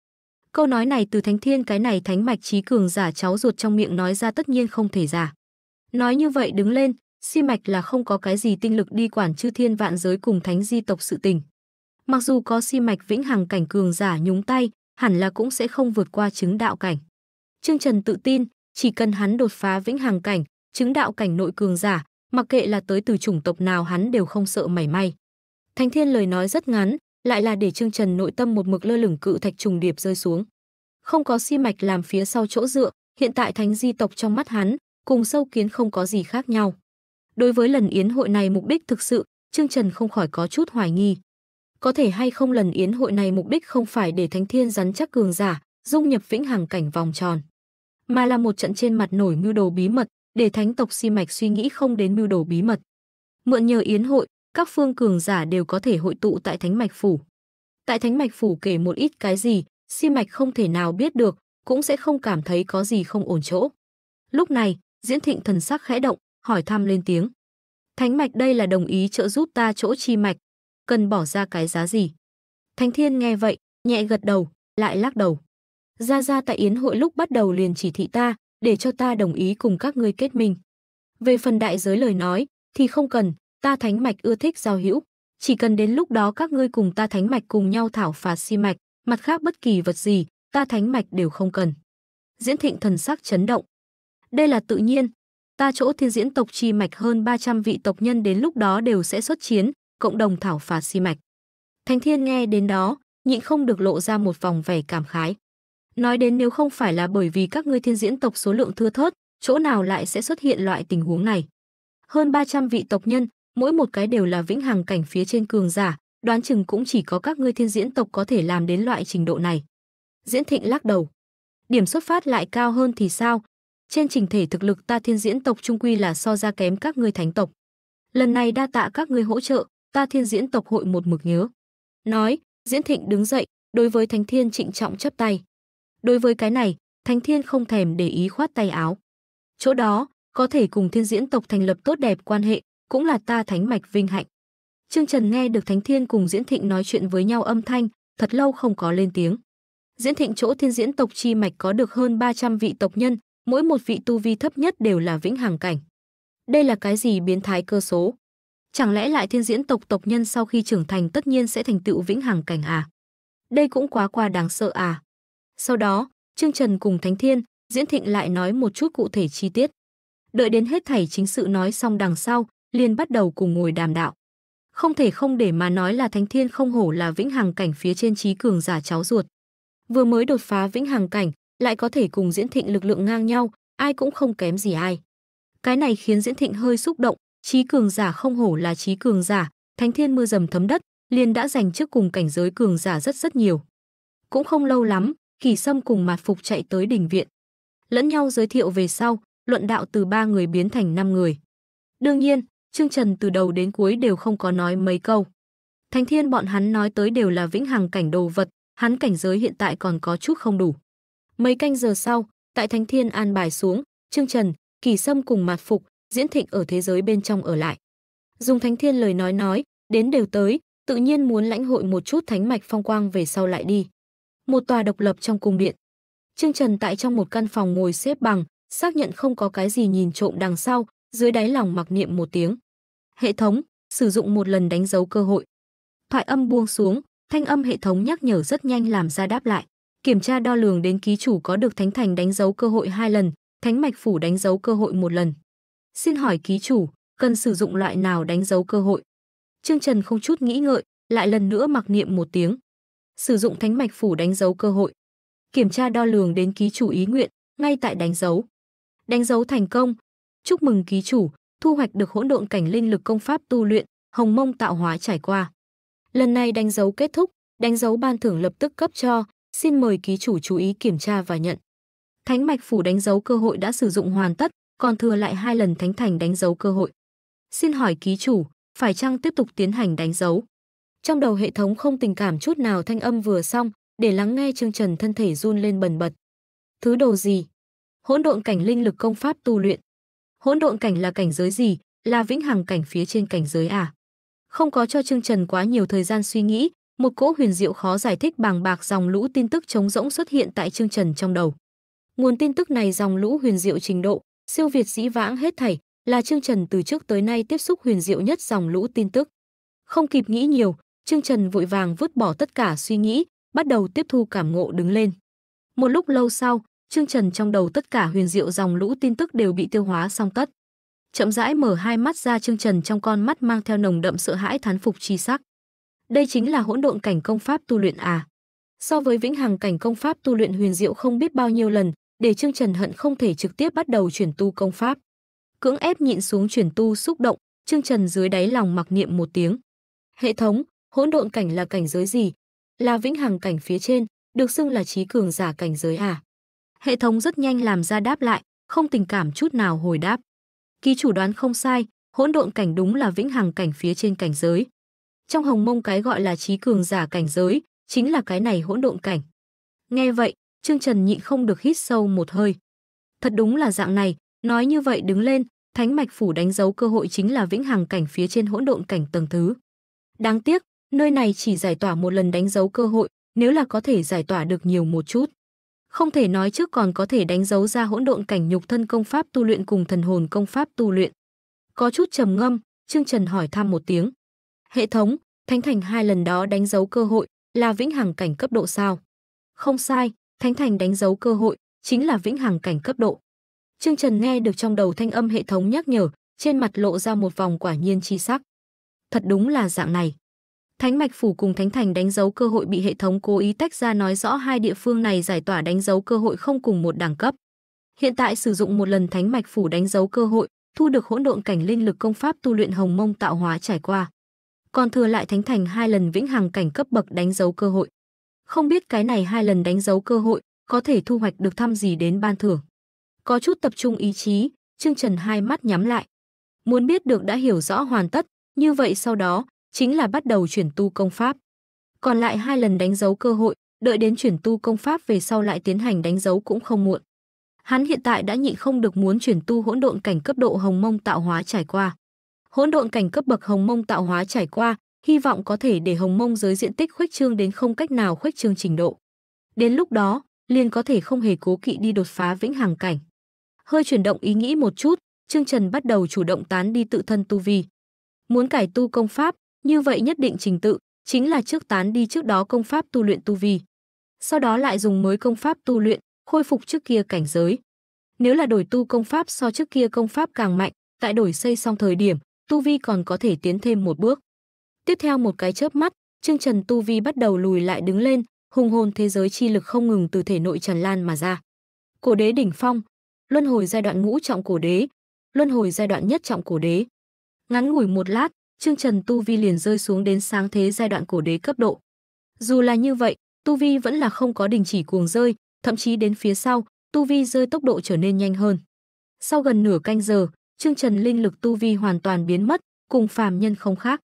Câu nói này từ Thánh Thiên cái này thánh mạch trí cường giả cháu ruột trong miệng nói ra tất nhiên không thể giả. Nói như vậy đứng lên, si mạch là không có cái gì tinh lực đi quản chư thiên vạn giới cùng thánh di tộc sự tình. Mặc dù có si mạch vĩnh hằng cảnh cường giả nhúng tay, hẳn là cũng sẽ không vượt qua chứng đạo cảnh. Trương Trần tự tin, chỉ cần hắn đột phá vĩnh hằng cảnh, chứng đạo cảnh nội cường giả, mặc kệ là tới từ chủng tộc nào hắn đều không sợ mảy may. Thánh Thiên lời nói rất ngắn, lại là để Trương Trần nội tâm một mực lơ lửng cự thạch trùng điệp rơi xuống. Không có si mạch làm phía sau chỗ dựa, hiện tại thánh di tộc trong mắt hắn, cùng sâu kiến không có gì khác nhau. Đối với lần yến hội này mục đích thực sự, Trương Trần không khỏi có chút hoài nghi. Có thể hay không lần yến hội này mục đích không phải để thánh thiên rắn chắc cường giả, dung nhập vĩnh hằng cảnh vòng tròn, mà là một trận trên mặt nổi mưu đồ bí mật, để thánh tộc si mạch suy nghĩ không đến mưu đồ bí mật. Mượn nhờ yến hội, các phương cường giả đều có thể hội tụ tại Thánh Mạch Phủ. Tại Thánh Mạch Phủ kể một ít cái gì, si mạch không thể nào biết được, cũng sẽ không cảm thấy có gì không ổn chỗ. Lúc này, Diễn Thịnh thần sắc khẽ động, hỏi thăm lên tiếng. Thánh Mạch đây là đồng ý trợ giúp ta chỗ chi mạch, cần bỏ ra cái giá gì? Thánh Thiên nghe vậy, nhẹ gật đầu, lại lắc đầu. Gia Gia tại Yến hội lúc bắt đầu liền chỉ thị ta, để cho ta đồng ý cùng các ngươi kết minh. Về phần đại giới lời nói, thì không cần, ta thánh mạch ưa thích giao hữu, chỉ cần đến lúc đó các ngươi cùng ta thánh mạch cùng nhau thảo phạt si mạch, mặt khác bất kỳ vật gì, ta thánh mạch đều không cần. Diễn Thịnh thần sắc chấn động. Đây là tự nhiên, ta chỗ thiên diễn tộc chi mạch hơn 300 vị tộc nhân đến lúc đó đều sẽ xuất chiến, cộng đồng thảo phạt si mạch. Thánh Thiên nghe đến đó, nhịn không được lộ ra một vòng vẻ cảm khái. Nói đến nếu không phải là bởi vì các ngươi thiên diễn tộc số lượng thưa thớt, chỗ nào lại sẽ xuất hiện loại tình huống này. Hơn 300 vị tộc nhân, mỗi một cái đều là vĩnh hằng cảnh phía trên cường giả, đoán chừng cũng chỉ có các ngươi thiên diễn tộc có thể làm đến loại trình độ này. Diễn Thịnh lắc đầu. Điểm xuất phát lại cao hơn thì sao? Trên trình thể thực lực ta thiên diễn tộc trung quy là so ra kém các ngươi thánh tộc. Lần này đa tạ các ngươi hỗ trợ, ta thiên diễn tộc hội một mực nhớ. Nói, Diễn Thịnh đứng dậy, đối với Thánh Thiên trịnh trọng chấp tay. Đối với cái này, Thánh Thiên không thèm để ý khoát tay áo. Chỗ đó, có thể cùng thiên diễn tộc thành lập tốt đẹp quan hệ, cũng là ta thánh mạch vinh hạnh. Trương Trần nghe được Thánh Thiên cùng Diễn Thịnh nói chuyện với nhau âm thanh, thật lâu không có lên tiếng. Diễn Thịnh chỗ Thiên Diễn tộc chi mạch có được hơn 300 vị tộc nhân, mỗi một vị tu vi thấp nhất đều là vĩnh hằng cảnh. Đây là cái gì biến thái cơ số? Chẳng lẽ lại Thiên Diễn tộc tộc nhân sau khi trưởng thành tất nhiên sẽ thành tựu vĩnh hằng cảnh à? Đây cũng quá qua đáng sợ à? Sau đó, Trương Trần cùng Thánh Thiên, Diễn Thịnh lại nói một chút cụ thể chi tiết. Đợi đến hết thảy chính sự nói xong đằng sau, liền bắt đầu cùng ngồi đàm đạo. Không thể không để mà nói là Thánh Thiên không hổ là vĩnh hằng cảnh phía trên trí cường giả cháu ruột. Vừa mới đột phá vĩnh hằng cảnh, lại có thể cùng Diễn Thịnh lực lượng ngang nhau, ai cũng không kém gì ai. Cái này khiến Diễn Thịnh hơi xúc động, trí cường giả không hổ là trí cường giả, Thánh Thiên mưa dầm thấm đất, liền đã giành trước cùng cảnh giới cường giả rất rất nhiều. Cũng không lâu lắm, Kỳ Sâm cùng Mạt Phục chạy tới đình viện. Lẫn nhau giới thiệu về sau, luận đạo từ ba người biến thành năm người. Đương nhiên, Trương Trần từ đầu đến cuối đều không có nói mấy câu. Thánh thiên bọn hắn nói tới đều là vĩnh hằng cảnh đồ vật, hắn cảnh giới hiện tại còn có chút không đủ. Mấy canh giờ sau, tại thánh thiên an bài xuống, Trương Trần, Kỳ Sâm cùng mặt Phục, Diễn Thịnh ở thế giới bên trong ở lại. Dùng thánh thiên lời nói nói, đến đều tới, tự nhiên muốn lãnh hội một chút thánh mạch phong quang về sau lại đi. Một tòa độc lập trong cung điện. Trương Trần tại trong một căn phòng ngồi xếp bằng, xác nhận không có cái gì nhìn trộm đằng sau, dưới đáy lòng mặc niệm một tiếng. Hệ thống, sử dụng một lần đánh dấu cơ hội. Thoại âm buông xuống, thanh âm hệ thống nhắc nhở rất nhanh làm ra đáp lại. Kiểm tra đo lường đến ký chủ có được thánh thành đánh dấu cơ hội hai lần, thánh mạch phủ đánh dấu cơ hội một lần. Xin hỏi ký chủ, cần sử dụng loại nào đánh dấu cơ hội? Trương Trần không chút nghĩ ngợi, lại lần nữa mặc niệm một tiếng. Sử dụng thánh mạch phủ đánh dấu cơ hội. Kiểm tra đo lường đến ký chủ ý nguyện, ngay tại đánh dấu. Đánh dấu thành công, Chúc mừng ký chủ, thu hoạch được hỗn độn cảnh linh lực công pháp tu luyện, hồng mông tạo hóa trải qua. Lần này đánh dấu kết thúc, đánh dấu ban thưởng lập tức cấp cho, xin mời ký chủ chú ý kiểm tra và nhận. Thánh mạch phủ đánh dấu cơ hội đã sử dụng hoàn tất, còn thừa lại hai lần thánh thành đánh dấu cơ hội. Xin hỏi ký chủ, phải chăng tiếp tục tiến hành đánh dấu? Trong đầu hệ thống không tình cảm chút nào thanh âm vừa xong, để lắng nghe Trương Trần thân thể run lên bần bật. Thứ đồ gì? Hỗn độn cảnh linh lực công pháp tu luyện. Hỗn độn cảnh là cảnh giới gì? Là vĩnh hằng cảnh phía trên cảnh giới à? Không có cho Trương Trần quá nhiều thời gian suy nghĩ, một cỗ huyền diệu khó giải thích bàng bạc dòng lũ tin tức trống rỗng xuất hiện tại Trương Trần trong đầu. Nguồn tin tức này dòng lũ huyền diệu trình độ, siêu việt dĩ vãng hết thảy, là Trương Trần từ trước tới nay tiếp xúc huyền diệu nhất dòng lũ tin tức. Không kịp nghĩ nhiều, Trương Trần vội vàng vứt bỏ tất cả suy nghĩ, bắt đầu tiếp thu cảm ngộ đứng lên. Một lúc lâu sau, Trương Trần trong đầu tất cả huyền diệu dòng lũ tin tức đều bị tiêu hóa xong tất. Chậm rãi mở hai mắt ra Trương Trần trong con mắt mang theo nồng đậm sợ hãi thán phục chi sắc. Đây chính là hỗn độn cảnh công pháp tu luyện à? So với vĩnh hằng cảnh công pháp tu luyện huyền diệu không biết bao nhiêu lần, để Trương Trần hận không thể trực tiếp bắt đầu chuyển tu công pháp. Cưỡng ép nhịn xuống chuyển tu xúc động, Trương Trần dưới đáy lòng mặc niệm một tiếng. Hệ thống, hỗn độn cảnh là cảnh giới gì? Là vĩnh hằng cảnh phía trên, được xưng là trí cường giả cảnh giới à? Hệ thống rất nhanh làm ra đáp lại, không tình cảm chút nào hồi đáp. Ký chủ đoán không sai, hỗn độn cảnh đúng là vĩnh hằng cảnh phía trên cảnh giới. Trong hồng mông cái gọi là trí cường giả cảnh giới, chính là cái này hỗn độn cảnh. Nghe vậy, Trương Trần nhịn không được hít sâu một hơi. Thật đúng là dạng này, nói như vậy đứng lên, thánh mạch phủ đánh dấu cơ hội chính là vĩnh hằng cảnh phía trên hỗn độn cảnh tầng thứ. Đáng tiếc, nơi này chỉ giải tỏa một lần đánh dấu cơ hội, nếu là có thể giải tỏa được nhiều một chút không thể nói trước còn có thể đánh dấu ra hỗn độn cảnh nhục thân công pháp tu luyện cùng thần hồn công pháp tu luyện. Có chút trầm ngâm, Trương Trần hỏi thăm một tiếng. Hệ thống, Thánh Thành hai lần đó đánh dấu cơ hội là vĩnh hằng cảnh cấp độ sao? Không sai, Thánh Thành đánh dấu cơ hội chính là vĩnh hằng cảnh cấp độ. Trương Trần nghe được trong đầu thanh âm hệ thống nhắc nhở, trên mặt lộ ra một vòng quả nhiên chi sắc. Thật đúng là dạng này. Thánh Mạch Phủ cùng Thánh Thành đánh dấu cơ hội bị hệ thống cố ý tách ra nói rõ hai địa phương này giải tỏa đánh dấu cơ hội không cùng một đẳng cấp. Hiện tại sử dụng một lần Thánh Mạch Phủ đánh dấu cơ hội, thu được hỗn độn cảnh linh lực công pháp tu luyện hồng mông tạo hóa trải qua. Còn thừa lại Thánh Thành hai lần vĩnh hằng cảnh cấp bậc đánh dấu cơ hội. Không biết cái này hai lần đánh dấu cơ hội có thể thu hoạch được thăm gì đến ban thưởng. Có chút tập trung ý chí, Trương Trần hai mắt nhắm lại. Muốn biết được đã hiểu rõ hoàn tất, như vậy sau đó, chính là bắt đầu chuyển tu công pháp. Còn lại hai lần đánh dấu cơ hội, đợi đến chuyển tu công pháp về sau lại tiến hành đánh dấu cũng không muộn. Hắn hiện tại đã nhịn không được muốn chuyển tu hỗn độn cảnh cấp độ hồng mông tạo hóa trải qua. Hỗn độn cảnh cấp bậc hồng mông tạo hóa trải qua, hy vọng có thể để hồng mông giới diện tích khuếch trương đến không cách nào khuếch trương trình độ. Đến lúc đó, liền có thể không hề cố kỵ đi đột phá vĩnh hằng cảnh. Hơi chuyển động ý nghĩ một chút, Trương Trần bắt đầu chủ động tán đi tự thân tu vi. Muốn cải tu công pháp, như vậy nhất định trình tự, chính là trước tán đi trước đó công pháp tu luyện tu vi. Sau đó lại dùng mới công pháp tu luyện, khôi phục trước kia cảnh giới. Nếu là đổi tu công pháp so trước kia công pháp càng mạnh, tại đổi xây xong thời điểm, tu vi còn có thể tiến thêm một bước. Tiếp theo một cái chớp mắt, Trương Trần tu vi bắt đầu lùi lại đứng lên, hùng hồn thế giới chi lực không ngừng từ thể nội trần lan mà ra. Cổ đế đỉnh phong, luân hồi giai đoạn ngũ trọng cổ đế, luân hồi giai đoạn nhất trọng cổ đế. Ngắn ngủi một lát, Trương Trần tu vi liền rơi xuống đến sáng thế giai đoạn cổ đế cấp độ. Dù là như vậy, tu vi vẫn là không có đình chỉ cuồng rơi, thậm chí đến phía sau, tu vi rơi tốc độ trở nên nhanh hơn. Sau gần nửa canh giờ, Trương Trần linh lực tu vi hoàn toàn biến mất, cùng phàm nhân không khác.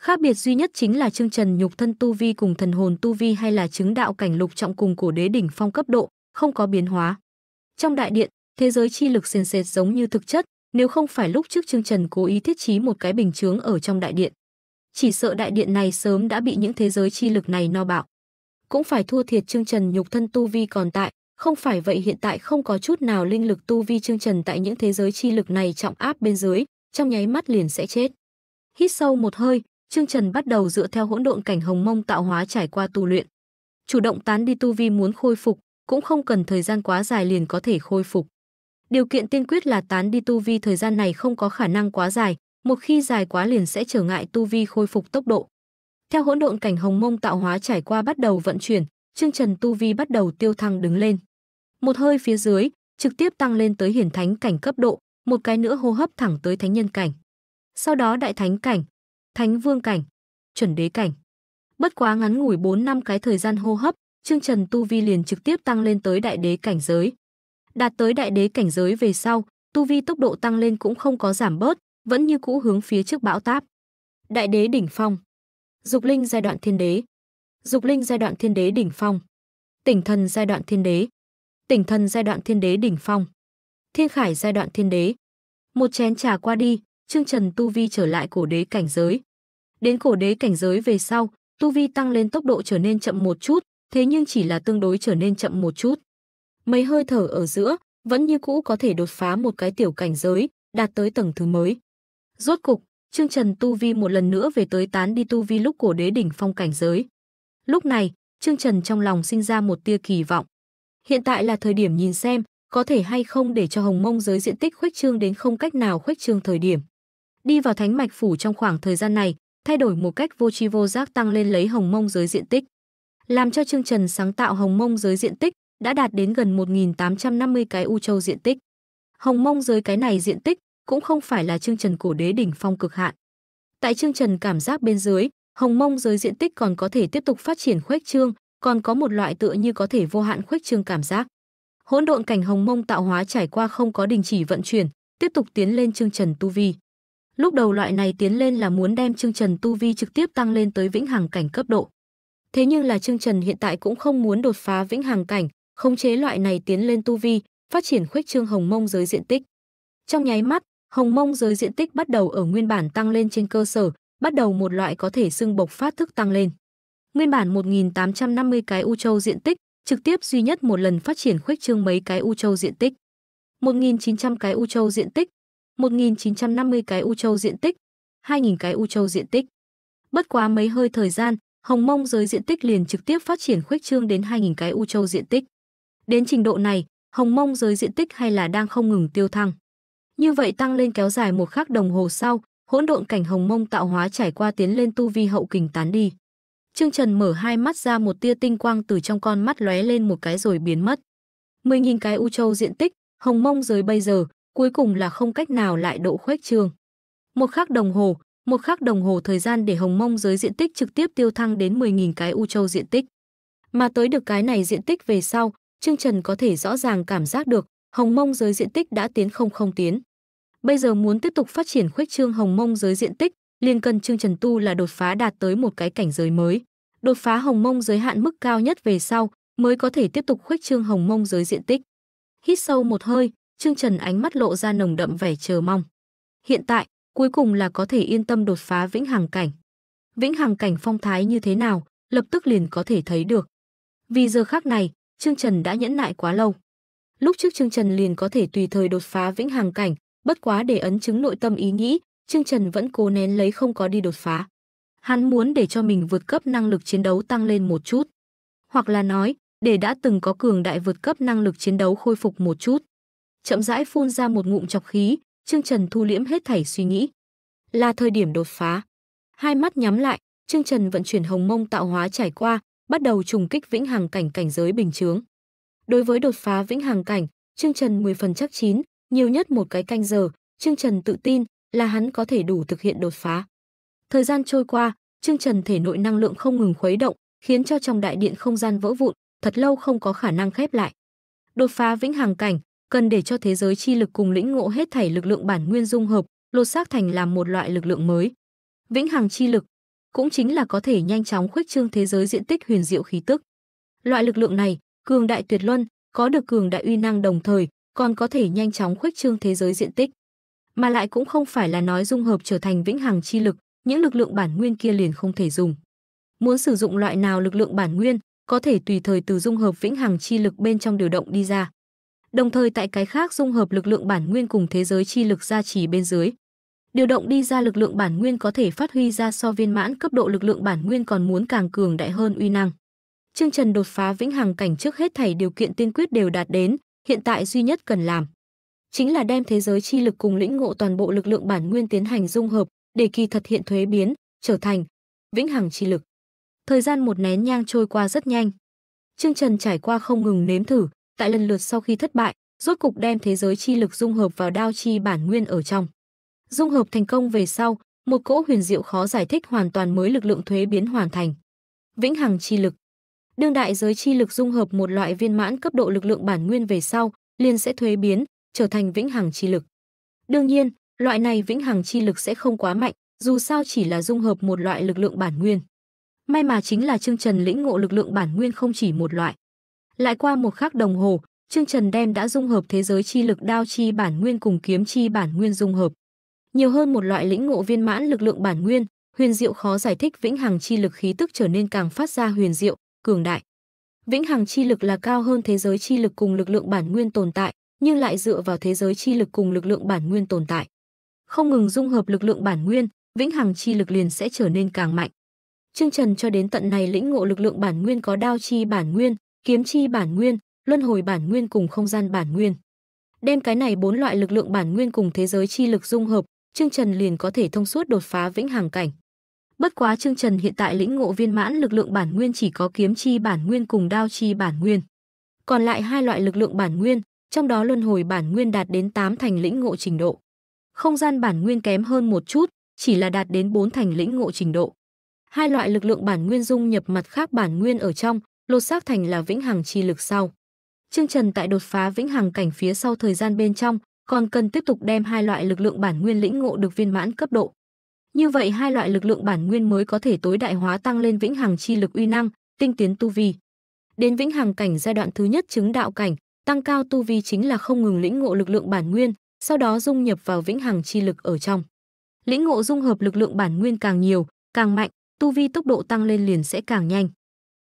Khác biệt duy nhất chính là Trương Trần nhục thân tu vi cùng thần hồn tu vi hay là chứng đạo cảnh lục trọng cùng cổ đế đỉnh phong cấp độ, không có biến hóa. Trong đại điện, thế giới chi lực xền sệt giống như thực chất, nếu không phải lúc trước Trương Trần cố ý thiết trí một cái bình chướng ở trong đại điện, chỉ sợ đại điện này sớm đã bị những thế giới chi lực này no bạo. Cũng phải thua thiệt Trương Trần nhục thân tu vi còn tại, không phải vậy hiện tại không có chút nào linh lực tu vi Trương Trần tại những thế giới chi lực này trọng áp bên dưới, trong nháy mắt liền sẽ chết. Hít sâu một hơi, Trương Trần bắt đầu dựa theo hỗn độn cảnh hồng mông tạo hóa trải qua tu luyện. Chủ động tán đi tu vi muốn khôi phục, cũng không cần thời gian quá dài liền có thể khôi phục. Điều kiện tiên quyết là tán đi tu vi thời gian này không có khả năng quá dài, một khi dài quá liền sẽ trở ngại tu vi khôi phục tốc độ. Theo hỗn độn cảnh hồng mông tạo hóa trải qua bắt đầu vận chuyển, Trương Trần tu vi bắt đầu tiêu thăng đứng lên. Một hơi phía dưới, trực tiếp tăng lên tới hiển thánh cảnh cấp độ, một cái nữa hô hấp thẳng tới thánh nhân cảnh. Sau đó đại thánh cảnh, thánh vương cảnh, chuẩn đế cảnh. Bất quá ngắn ngủi 4 năm cái thời gian hô hấp, Trương Trần tu vi liền trực tiếp tăng lên tới đại đế cảnh giới đạt tới đại đế cảnh giới về sau, tu vi tốc độ tăng lên cũng không có giảm bớt, vẫn như cũ hướng phía trước bão táp. Đại đế đỉnh phong. Dục linh giai đoạn thiên đế. Dục linh giai đoạn thiên đế đỉnh phong. Tỉnh thần giai đoạn thiên đế. Tỉnh thần giai đoạn thiên đế đỉnh phong. Thiên khải giai đoạn thiên đế. Một chén trà qua đi, Trương Trần tu vi trở lại cổ đế cảnh giới. Đến cổ đế cảnh giới về sau, tu vi tăng lên tốc độ trở nên chậm một chút, thế nhưng chỉ là tương đối trở nên chậm một chút mấy hơi thở ở giữa, vẫn như cũ có thể đột phá một cái tiểu cảnh giới, đạt tới tầng thứ mới. Rốt cục, Trương Trần tu vi một lần nữa về tới tán đi tu vi lúc cổ đế đỉnh phong cảnh giới. Lúc này, Trương Trần trong lòng sinh ra một tia kỳ vọng. Hiện tại là thời điểm nhìn xem, có thể hay không để cho Hồng Mông giới diện tích khuếch trương đến không cách nào khuếch trương thời điểm. Đi vào thánh mạch phủ trong khoảng thời gian này, thay đổi một cách vô tri vô giác tăng lên lấy Hồng Mông giới diện tích. Làm cho Trương Trần sáng tạo Hồng Mông giới diện tích, đã đạt đến gần 1.850 cái u châu diện tích. Hồng mông dưới cái này diện tích cũng không phải là chương trần cổ đế đỉnh phong cực hạn. Tại chương trần cảm giác bên dưới, hồng mông dưới diện tích còn có thể tiếp tục phát triển khuếch trương, còn có một loại tựa như có thể vô hạn khuếch trương cảm giác. Hỗn độn cảnh hồng mông tạo hóa trải qua không có đình chỉ vận chuyển, tiếp tục tiến lên chương trần tu vi. Lúc đầu loại này tiến lên là muốn đem chương trần tu vi trực tiếp tăng lên tới vĩnh hằng cảnh cấp độ. Thế nhưng là chương trần hiện tại cũng không muốn đột phá vĩnh hằng cảnh, khống chế loại này tiến lên tu vi, phát triển khuếch trương hồng mông giới diện tích. Trong nháy mắt, hồng mông giới diện tích bắt đầu ở nguyên bản tăng lên trên cơ sở, bắt đầu một loại có thể xưng bộc phát thức tăng lên. Nguyên bản 1850 cái u châu diện tích, trực tiếp duy nhất một lần phát triển khuếch trương mấy cái u châu diện tích. 1900 cái u châu diện tích, 1950 cái u châu diện tích, 2000 cái u châu diện tích. Bất quá mấy hơi thời gian, Hồng Mông giới diện tích liền trực tiếp phát triển khuếch trương đến 2000 cái u châu diện tích. Đến trình độ này, hồng mông giới diện tích hay là đang không ngừng tiêu thăng. Như vậy tăng lên kéo dài một khắc đồng hồ sau, hỗn độn cảnh hồng mông tạo hóa trải qua tiến lên tu vi hậu kình tán đi. Trương Trần mở hai mắt ra một tia tinh quang từ trong con mắt lóe lên một cái rồi biến mất. Mười nghìn cái u châu diện tích, hồng mông giới bây giờ, cuối cùng là không cách nào lại độ khuếch trương. Một khắc đồng hồ, một khắc đồng hồ thời gian để hồng mông giới diện tích trực tiếp tiêu thăng đến 10.000 cái u châu diện tích. Mà tới được cái này diện tích về sau, Trương Trần có thể rõ ràng cảm giác được hồng mông giới diện tích đã tiến không không tiến. Bây giờ muốn tiếp tục phát triển khuếch trương hồng mông giới diện tích, liên cân Trương Trần tu là đột phá đạt tới một cái cảnh giới mới. Đột phá hồng mông giới hạn mức cao nhất về sau mới có thể tiếp tục khuếch trương hồng mông giới diện tích. Hít sâu một hơi, Trương Trần ánh mắt lộ ra nồng đậm vẻ chờ mong. Hiện tại, cuối cùng là có thể yên tâm đột phá vĩnh hằng cảnh. Vĩnh hằng cảnh phong thái như thế nào, lập tức liền có thể thấy được. Vì giờ khắc này, Trương Trần đã nhẫn nại quá lâu. Lúc trước Trương Trần liền có thể tùy thời đột phá vĩnh hằng cảnh, bất quá để ấn chứng nội tâm ý nghĩ, Trương Trần vẫn cố nén lấy không có đi đột phá. Hắn muốn để cho mình vượt cấp năng lực chiến đấu tăng lên một chút, hoặc là nói, để đã từng có cường đại vượt cấp năng lực chiến đấu khôi phục một chút. Chậm rãi phun ra một ngụm chọc khí, Trương Trần thu liễm hết thảy suy nghĩ. Là thời điểm đột phá. Hai mắt nhắm lại, Trương Trần vận chuyển hồng mông tạo hóa trải qua, bắt đầu trùng kích vĩnh hằng cảnh cảnh giới bình chướng. Đối với đột phá vĩnh hằng cảnh, Trương Trần 10 phần chắc chín, nhiều nhất một cái canh giờ, Trương Trần tự tin là hắn có thể đủ thực hiện đột phá. Thời gian trôi qua, Trương Trần thể nội năng lượng không ngừng khuấy động, khiến cho trong đại điện không gian vỡ vụn, thật lâu không có khả năng khép lại. Đột phá vĩnh hằng cảnh, cần để cho thế giới chi lực cùng lĩnh ngộ hết thảy lực lượng bản nguyên dung hợp, lột xác thành làm một loại lực lượng mới. Vĩnh hằng chi lực cũng chính là có thể nhanh chóng khuếch trương thế giới diện tích huyền diệu khí tức. Loại lực lượng này, cường đại tuyệt luân, có được cường đại uy năng đồng thời, còn có thể nhanh chóng khuếch trương thế giới diện tích. Mà lại cũng không phải là nói dung hợp trở thành vĩnh hằng chi lực, những lực lượng bản nguyên kia liền không thể dùng. Muốn sử dụng loại nào lực lượng bản nguyên, có thể tùy thời từ dung hợp vĩnh hằng chi lực bên trong điều động đi ra. Đồng thời tại cái khác dung hợp lực lượng bản nguyên cùng thế giới chi lực gia trì bên dưới, điều động đi ra lực lượng bản nguyên có thể phát huy ra so viên mãn cấp độ lực lượng bản nguyên còn muốn càng cường đại hơn uy năng. Trương Trần đột phá vĩnh hằng cảnh trước hết thảy điều kiện tiên quyết đều đạt đến, hiện tại duy nhất cần làm chính là đem thế giới chi lực cùng lĩnh ngộ toàn bộ lực lượng bản nguyên tiến hành dung hợp, để kỳ thật hiện thuế biến, trở thành vĩnh hằng chi lực. Thời gian một nén nhang trôi qua rất nhanh. Trương Trần trải qua không ngừng nếm thử, tại lần lượt sau khi thất bại, rốt cục đem thế giới chi lực dung hợp vào đao chi bản nguyên ở trong dung hợp thành công về sau, một cỗ huyền diệu khó giải thích hoàn toàn mới lực lượng thuế biến hoàn thành. Vĩnh hằng chi lực. Đương đại giới chi lực dung hợp một loại viên mãn cấp độ lực lượng bản nguyên về sau, liền sẽ thuế biến, trở thành vĩnh hằng chi lực. Đương nhiên, loại này vĩnh hằng chi lực sẽ không quá mạnh, dù sao chỉ là dung hợp một loại lực lượng bản nguyên. May mà chính là Trương Trần lĩnh ngộ lực lượng bản nguyên không chỉ một loại. Lại qua một khắc đồng hồ, Trương Trần đem đã dung hợp thế giới chi lực đao chi bản nguyên cùng kiếm chi bản nguyên dung hợp nhiều hơn một loại lĩnh ngộ viên mãn lực lượng bản nguyên, huyền diệu khó giải thích vĩnh hằng chi lực khí tức trở nên càng phát ra huyền diệu, cường đại. Vĩnh hằng chi lực là cao hơn thế giới chi lực cùng lực lượng bản nguyên tồn tại, nhưng lại dựa vào thế giới chi lực cùng lực lượng bản nguyên tồn tại. Không ngừng dung hợp lực lượng bản nguyên, vĩnh hằng chi lực liền sẽ trở nên càng mạnh. Trương Trần cho đến tận này lĩnh ngộ lực lượng bản nguyên có đao chi bản nguyên, kiếm chi bản nguyên, luân hồi bản nguyên cùng không gian bản nguyên. Đem cái này bốn loại lực lượng bản nguyên cùng thế giới chi lực dung hợp, Trương Trần liền có thể thông suốt đột phá vĩnh hằng cảnh. Bất quá Trương Trần hiện tại lĩnh ngộ viên mãn lực lượng bản nguyên chỉ có kiếm chi bản nguyên cùng đao chi bản nguyên. Còn lại hai loại lực lượng bản nguyên, trong đó luân hồi bản nguyên đạt đến 8 thành lĩnh ngộ trình độ. Không gian bản nguyên kém hơn một chút, chỉ là đạt đến 4 thành lĩnh ngộ trình độ. Hai loại lực lượng bản nguyên dung nhập mặt khác bản nguyên ở trong, lột xác thành là vĩnh hằng chi lực sau. Trương Trần tại đột phá vĩnh hằng cảnh phía sau thời gian bên trong, còn cần tiếp tục đem hai loại lực lượng bản nguyên lĩnh ngộ được viên mãn cấp độ. Như vậy hai loại lực lượng bản nguyên mới có thể tối đại hóa tăng lên vĩnh hằng chi lực uy năng, tinh tiến tu vi. Đến vĩnh hằng cảnh giai đoạn thứ nhất chứng đạo cảnh, tăng cao tu vi chính là không ngừng lĩnh ngộ lực lượng bản nguyên, sau đó dung nhập vào vĩnh hằng chi lực ở trong. Lĩnh ngộ dung hợp lực lượng bản nguyên càng nhiều, càng mạnh, tu vi tốc độ tăng lên liền sẽ càng nhanh.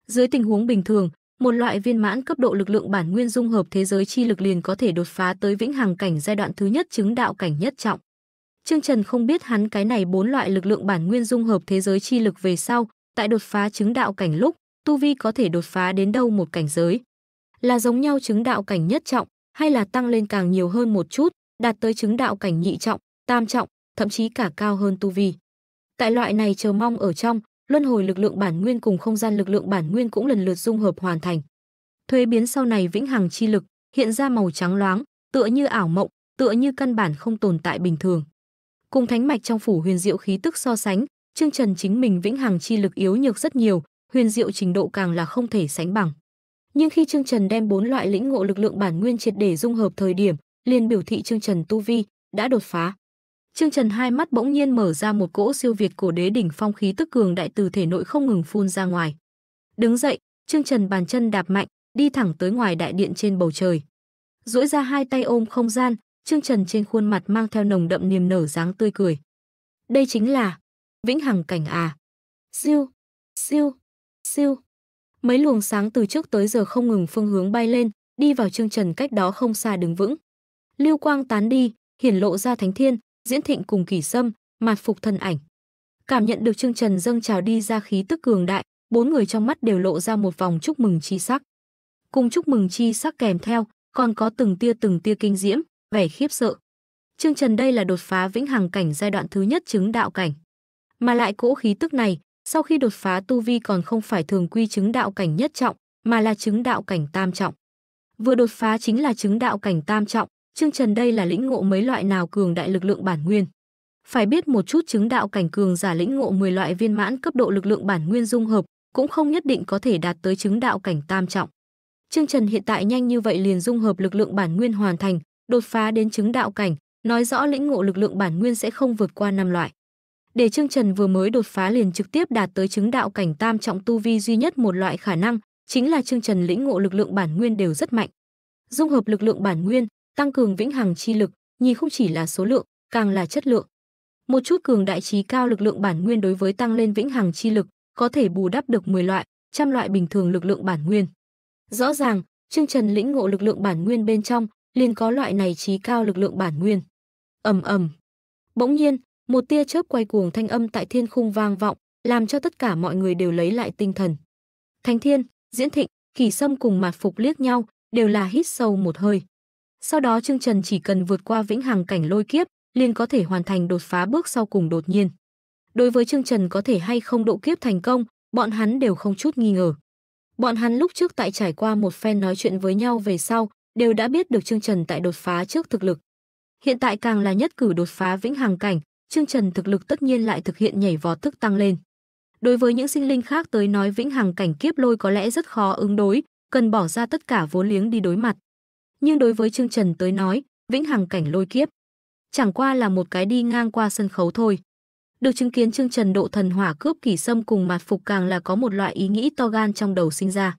Dưới tình huống bình thường, một loại viên mãn cấp độ lực lượng bản nguyên dung hợp thế giới chi lực liền có thể đột phá tới vĩnh hằng cảnh giai đoạn thứ nhất chứng đạo cảnh nhất trọng. Trương Trần không biết hắn cái này bốn loại lực lượng bản nguyên dung hợp thế giới chi lực về sau, tại đột phá chứng đạo cảnh lúc, tu vi có thể đột phá đến đâu một cảnh giới. Là giống nhau chứng đạo cảnh nhất trọng, hay là tăng lên càng nhiều hơn một chút, đạt tới chứng đạo cảnh nhị trọng, tam trọng, thậm chí cả cao hơn tu vi. Tại loại này chờ mong ở trong, luân hồi lực lượng bản nguyên cùng không gian lực lượng bản nguyên cũng lần lượt dung hợp hoàn thành. Thuế biến sau này vĩnh hằng chi lực hiện ra màu trắng loáng, tựa như ảo mộng, tựa như căn bản không tồn tại bình thường. Cùng thánh mạch trong phủ huyền diệu khí tức so sánh, Trương Trần chính mình vĩnh hằng chi lực yếu nhược rất nhiều, huyền diệu trình độ càng là không thể sánh bằng. Nhưng khi Trương Trần đem bốn loại lĩnh ngộ lực lượng bản nguyên triệt để dung hợp thời điểm, liền biểu thị Trương Trần tu vi đã đột phá. Trương Trần hai mắt bỗng nhiên mở ra một cỗ siêu việt cổ đế đỉnh phong khí tức cường đại từ thể nội không ngừng phun ra ngoài. Đứng dậy, Trương Trần bàn chân đạp mạnh, đi thẳng tới ngoài đại điện trên bầu trời. Duỗi ra hai tay ôm không gian, Trương Trần trên khuôn mặt mang theo nồng đậm niềm nở dáng tươi cười. Đây chính là Vĩnh Hằng cảnh à. Siêu, siêu, siêu. Mấy luồng sáng từ trước tới giờ không ngừng phương hướng bay lên, đi vào Trương Trần cách đó không xa đứng vững. Lưu quang tán đi, hiển lộ ra thánh thiên, Diễn Thịnh cùng Kỳ Sâm, mặt phục thân ảnh. Cảm nhận được Trương Trần dâng trào đi ra khí tức cường đại, bốn người trong mắt đều lộ ra một vòng chúc mừng chi sắc. Cùng chúc mừng chi sắc kèm theo, còn có từng tia từng tia kinh diễm, vẻ khiếp sợ. Trương Trần đây là đột phá vĩnh hằng cảnh giai đoạn thứ nhất chứng đạo cảnh. Mà lại cỗ khí tức này, sau khi đột phá tu vi còn không phải thường quy chứng đạo cảnh nhất trọng, mà là chứng đạo cảnh tam trọng. Vừa đột phá chính là chứng đạo cảnh tam trọng, Trương Trần đây là lĩnh ngộ mấy loại nào cường đại lực lượng bản nguyên. Phải biết một chút chứng đạo cảnh cường giả lĩnh ngộ 10 loại viên mãn cấp độ lực lượng bản nguyên dung hợp, cũng không nhất định có thể đạt tới chứng đạo cảnh tam trọng. Trương Trần hiện tại nhanh như vậy liền dung hợp lực lượng bản nguyên hoàn thành, đột phá đến chứng đạo cảnh, nói rõ lĩnh ngộ lực lượng bản nguyên sẽ không vượt qua năm loại. Để Trương Trần vừa mới đột phá liền trực tiếp đạt tới chứng đạo cảnh tam trọng tu vi duy nhất một loại khả năng, chính là Trương Trần lĩnh ngộ lực lượng bản nguyên đều rất mạnh. Dung hợp lực lượng bản nguyên, tăng cường vĩnh hằng chi lực, nhìn không chỉ là số lượng, càng là chất lượng. Một chút cường đại trí cao lực lượng bản nguyên đối với tăng lên vĩnh hằng chi lực, có thể bù đắp được 10 loại, trăm loại bình thường lực lượng bản nguyên. Rõ ràng, Trương Trần lĩnh ngộ lực lượng bản nguyên bên trong, liền có loại này trí cao lực lượng bản nguyên. Ầm ầm. Bỗng nhiên, một tia chớp quay cuồng thanh âm tại thiên khung vang vọng, làm cho tất cả mọi người đều lấy lại tinh thần. Thánh Thiên, Diễn Thịnh, Kỳ Sâm cùng Mạt Phục liếc nhau, đều là hít sâu một hơi. Sau đó Trương Trần chỉ cần vượt qua vĩnh hằng cảnh lôi kiếp, liền có thể hoàn thành đột phá bước sau cùng đột nhiên. Đối với Trương Trần có thể hay không độ kiếp thành công, bọn hắn đều không chút nghi ngờ. Bọn hắn lúc trước tại trải qua một phen nói chuyện với nhau về sau, đều đã biết được Trương Trần tại đột phá trước thực lực. Hiện tại càng là nhất cử đột phá vĩnh hằng cảnh, Trương Trần thực lực tất nhiên lại thực hiện nhảy vọt thức tăng lên. Đối với những sinh linh khác tới nói vĩnh hằng cảnh kiếp lôi có lẽ rất khó ứng đối, cần bỏ ra tất cả vốn liếng đi đối mặt nhưng đối với Trương Trần tới nói, vĩnh hằng cảnh lôi kiếp chẳng qua là một cái đi ngang qua sân khấu thôi. Được chứng kiến Trương Trần độ thần hỏa cướp kỷ sâm cùng mặt phục càng là có một loại ý nghĩ to gan trong đầu sinh ra.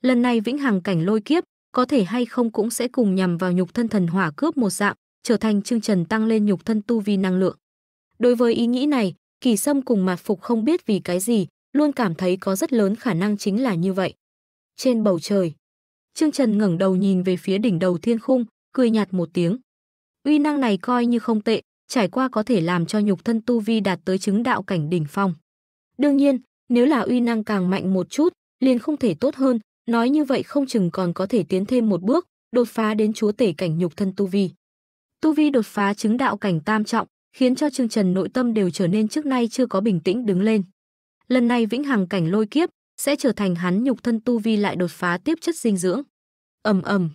Lần này vĩnh hằng cảnh lôi kiếp, có thể hay không cũng sẽ cùng nhằm vào nhục thân thần hỏa cướp một dạng, trở thành Trương Trần tăng lên nhục thân tu vi năng lượng. Đối với ý nghĩ này, kỷ sâm cùng mặt phục không biết vì cái gì, luôn cảm thấy có rất lớn khả năng chính là như vậy. Trên bầu trời, Trương Trần ngẩng đầu nhìn về phía đỉnh đầu thiên khung, cười nhạt một tiếng. Uy năng này coi như không tệ, trải qua có thể làm cho nhục thân tu vi đạt tới chứng đạo cảnh đỉnh phong. Đương nhiên, nếu là uy năng càng mạnh một chút, liền không thể tốt hơn, nói như vậy không chừng còn có thể tiến thêm một bước, đột phá đến chúa tể cảnh nhục thân tu vi. Tu vi đột phá chứng đạo cảnh tam trọng, khiến cho Trương Trần nội tâm đều trở nên trước nay chưa có bình tĩnh đứng lên. Lần này vĩnh hằng cảnh lôi kiếp, sẽ trở thành hắn nhục thân tu vi lại đột phá tiếp chất dinh dưỡng. Ầm ầm.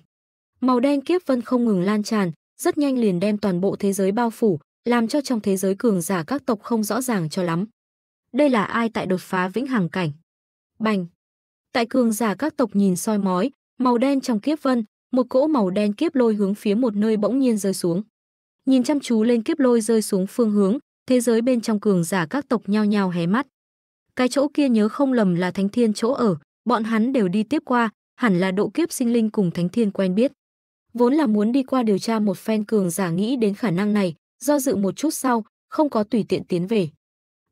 Màu đen kiếp vân không ngừng lan tràn, rất nhanh liền đem toàn bộ thế giới bao phủ, làm cho trong thế giới cường giả các tộc không rõ ràng cho lắm. Đây là ai tại đột phá vĩnh hằng cảnh? Bành. Tại cường giả các tộc nhìn soi mói, màu đen trong kiếp vân, một cỗ màu đen kiếp lôi hướng phía một nơi bỗng nhiên rơi xuống. Nhìn chăm chú lên kiếp lôi rơi xuống phương hướng, thế giới bên trong cường giả các tộc nhao nhao hé mắt cái chỗ kia nhớ không lầm là thánh thiên chỗ ở, bọn hắn đều đi tiếp qua, hẳn là độ kiếp sinh linh cùng thánh thiên quen biết. Vốn là muốn đi qua điều tra một phen cường giả nghĩ đến khả năng này, do dự một chút sau, không có tùy tiện tiến về.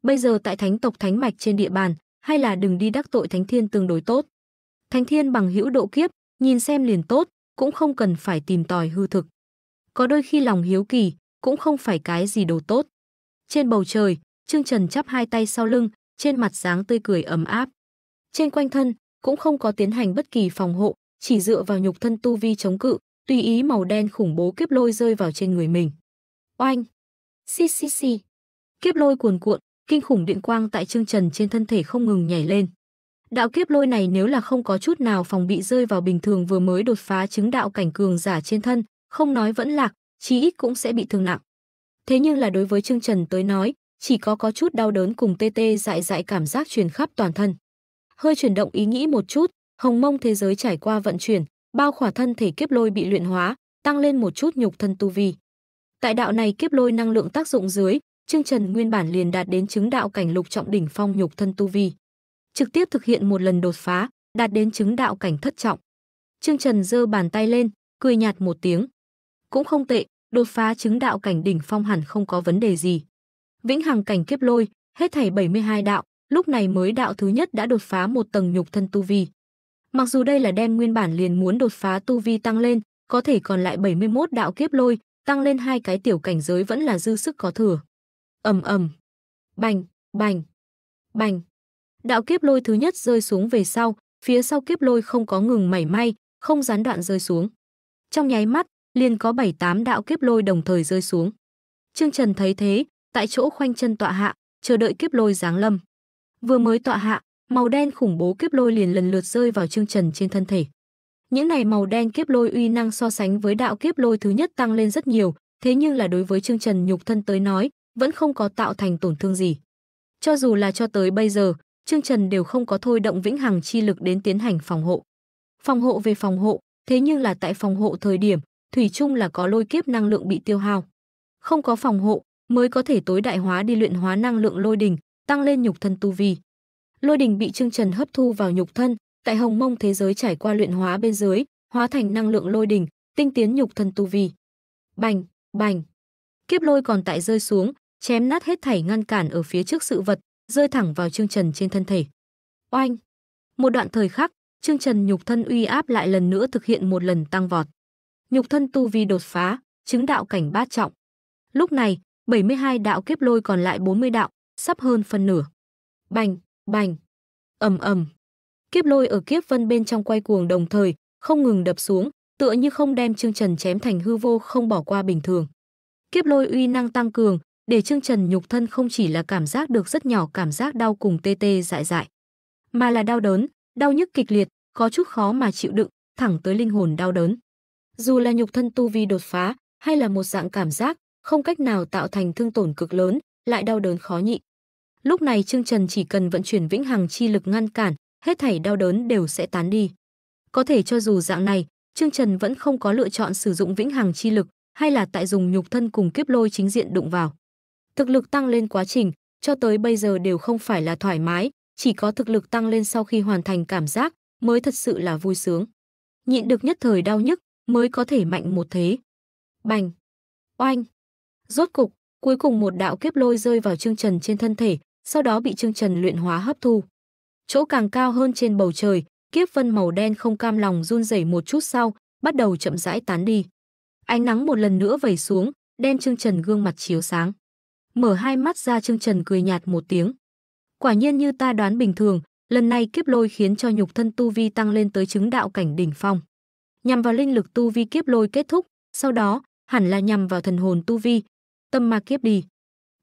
Bây giờ tại thánh tộc thánh mạch trên địa bàn, hay là đừng đi đắc tội thánh thiên tương đối tốt. Thánh thiên bằng hữu độ kiếp, nhìn xem liền tốt, cũng không cần phải tìm tòi hư thực. Có đôi khi lòng hiếu kỳ, cũng không phải cái gì đồ tốt. Trên bầu trời, Trương Trần chắp hai tay sau lưng, trên mặt dáng tươi cười ấm áp. Trên quanh thân cũng không có tiến hành bất kỳ phòng hộ, chỉ dựa vào nhục thân tu vi chống cự, tùy ý màu đen khủng bố kiếp lôi rơi vào trên người mình. Oanh! Xì xì xì! Kiếp lôi cuồn cuộn, kinh khủng điện quang tại Trương Trần trên thân thể không ngừng nhảy lên. Đạo kiếp lôi này nếu là không có chút nào phòng bị rơi vào bình thường vừa mới đột phá chứng đạo cảnh cường giả trên thân, không nói vẫn lạc, chí ít cũng sẽ bị thương nặng. Thế nhưng là đối với Trương Trần tới nói, chỉ có có chút đau đớn cùng tê tê dại dại cảm giác truyền khắp toàn thân. Hơi chuyển động ý nghĩ một chút, hồng mông thế giới trải qua vận chuyển, bao khỏa thân thể kiếp lôi bị luyện hóa, tăng lên một chút nhục thân tu vi. Tại đạo này kiếp lôi năng lượng tác dụng dưới, Trương Trần nguyên bản liền đạt đến chứng đạo cảnh lục trọng đỉnh phong nhục thân tu vi. Trực tiếp thực hiện một lần đột phá, đạt đến chứng đạo cảnh thất trọng. Trương Trần giơ bàn tay lên, cười nhạt một tiếng. Cũng không tệ, đột phá chứng đạo cảnh đỉnh phong hẳn không có vấn đề gì vĩnh hằng cảnh kiếp lôi, hết thảy 72 đạo, lúc này mới đạo thứ nhất đã đột phá một tầng nhục thân tu vi. Mặc dù đây là đem nguyên bản liền muốn đột phá tu vi tăng lên, có thể còn lại 71 đạo kiếp lôi, tăng lên hai cái tiểu cảnh giới vẫn là dư sức có thừa. Ầm ầm. Bành, bành, bành. Đạo kiếp lôi thứ nhất rơi xuống về sau, phía sau kiếp lôi không có ngừng mảy may, không gián đoạn rơi xuống. Trong nháy mắt, liền có 7-8 đạo kiếp lôi đồng thời rơi xuống. Trương Trần thấy thế, tại chỗ khoanh chân tọa hạ, chờ đợi kiếp lôi giáng lâm. Vừa mới tọa hạ, màu đen khủng bố kiếp lôi liền lần lượt rơi vào Trương Trần trên thân thể. Những này màu đen kiếp lôi uy năng so sánh với đạo kiếp lôi thứ nhất tăng lên rất nhiều, thế nhưng là đối với Trương Trần nhục thân tới nói, vẫn không có tạo thành tổn thương gì. Cho dù là cho tới bây giờ, Trương Trần đều không có thôi động vĩnh hằng chi lực đến tiến hành phòng hộ. Phòng hộ về phòng hộ, thế nhưng là tại phòng hộ thời điểm, thủy chung là có lôi kiếp năng lượng bị tiêu hao. Không có phòng hộ, mới có thể tối đại hóa đi luyện hóa năng lượng lôi đình, tăng lên nhục thân tu vi. Lôi đình bị Trương Trần hấp thu vào nhục thân, tại Hồng Mông thế giới trải qua luyện hóa bên dưới, hóa thành năng lượng lôi đình, tinh tiến nhục thân tu vi. Bành, bành. Kiếp lôi còn tại rơi xuống, chém nát hết thảy ngăn cản ở phía trước sự vật, rơi thẳng vào Trương Trần trên thân thể. Oanh. Một đoạn thời khắc, Trương Trần nhục thân uy áp lại lần nữa thực hiện một lần tăng vọt. Nhục thân tu vi đột phá, chứng đạo cảnh bát trọng. Lúc này, 72 đạo kiếp lôi còn lại 40 đạo, sắp hơn phân nửa. Bành, bành, ầm ầm. Kiếp lôi ở kiếp vân bên trong quay cuồng đồng thời, không ngừng đập xuống, tựa như không đem Trương Trần chém thành hư vô không bỏ qua bình thường. Kiếp lôi uy năng tăng cường, để Trương Trần nhục thân không chỉ là cảm giác được rất nhỏ cảm giác đau cùng tê tê dại dại, mà là đau đớn, đau nhức kịch liệt, có chút khó mà chịu đựng, thẳng tới linh hồn đau đớn. Dù là nhục thân tu vi đột phá hay là một dạng cảm giác, không cách nào tạo thành thương tổn cực lớn, lại đau đớn khó nhịn. Lúc này Trương Trần chỉ cần vận chuyển vĩnh hằng chi lực ngăn cản, hết thảy đau đớn đều sẽ tán đi. Có thể cho dù dạng này, Trương Trần vẫn không có lựa chọn sử dụng vĩnh hằng chi lực, hay là tại dùng nhục thân cùng kiếp lôi chính diện đụng vào. Thực lực tăng lên quá trình, cho tới bây giờ đều không phải là thoải mái, chỉ có thực lực tăng lên sau khi hoàn thành cảm giác mới thật sự là vui sướng. Nhịn được nhất thời đau nhức mới có thể mạnh một thế. Bành, oanh, Rốt cục, cuối cùng một đạo kiếp lôi rơi vào Trương Trần trên thân thể, sau đó bị Trương Trần luyện hóa hấp thu. Chỗ càng cao hơn trên bầu trời, kiếp vân màu đen không cam lòng run rẩy một chút sau, bắt đầu chậm rãi tán đi. Ánh nắng một lần nữa vẩy xuống, đem Trương Trần gương mặt chiếu sáng. Mở hai mắt ra Trương Trần cười nhạt một tiếng. Quả nhiên như ta đoán bình thường, lần này kiếp lôi khiến cho nhục thân tu vi tăng lên tới chứng đạo cảnh đỉnh phong. Nhằm vào linh lực tu vi kiếp lôi kết thúc, sau đó hẳn là nhằm vào thần hồn tu vi, tâm ma kiếp đi.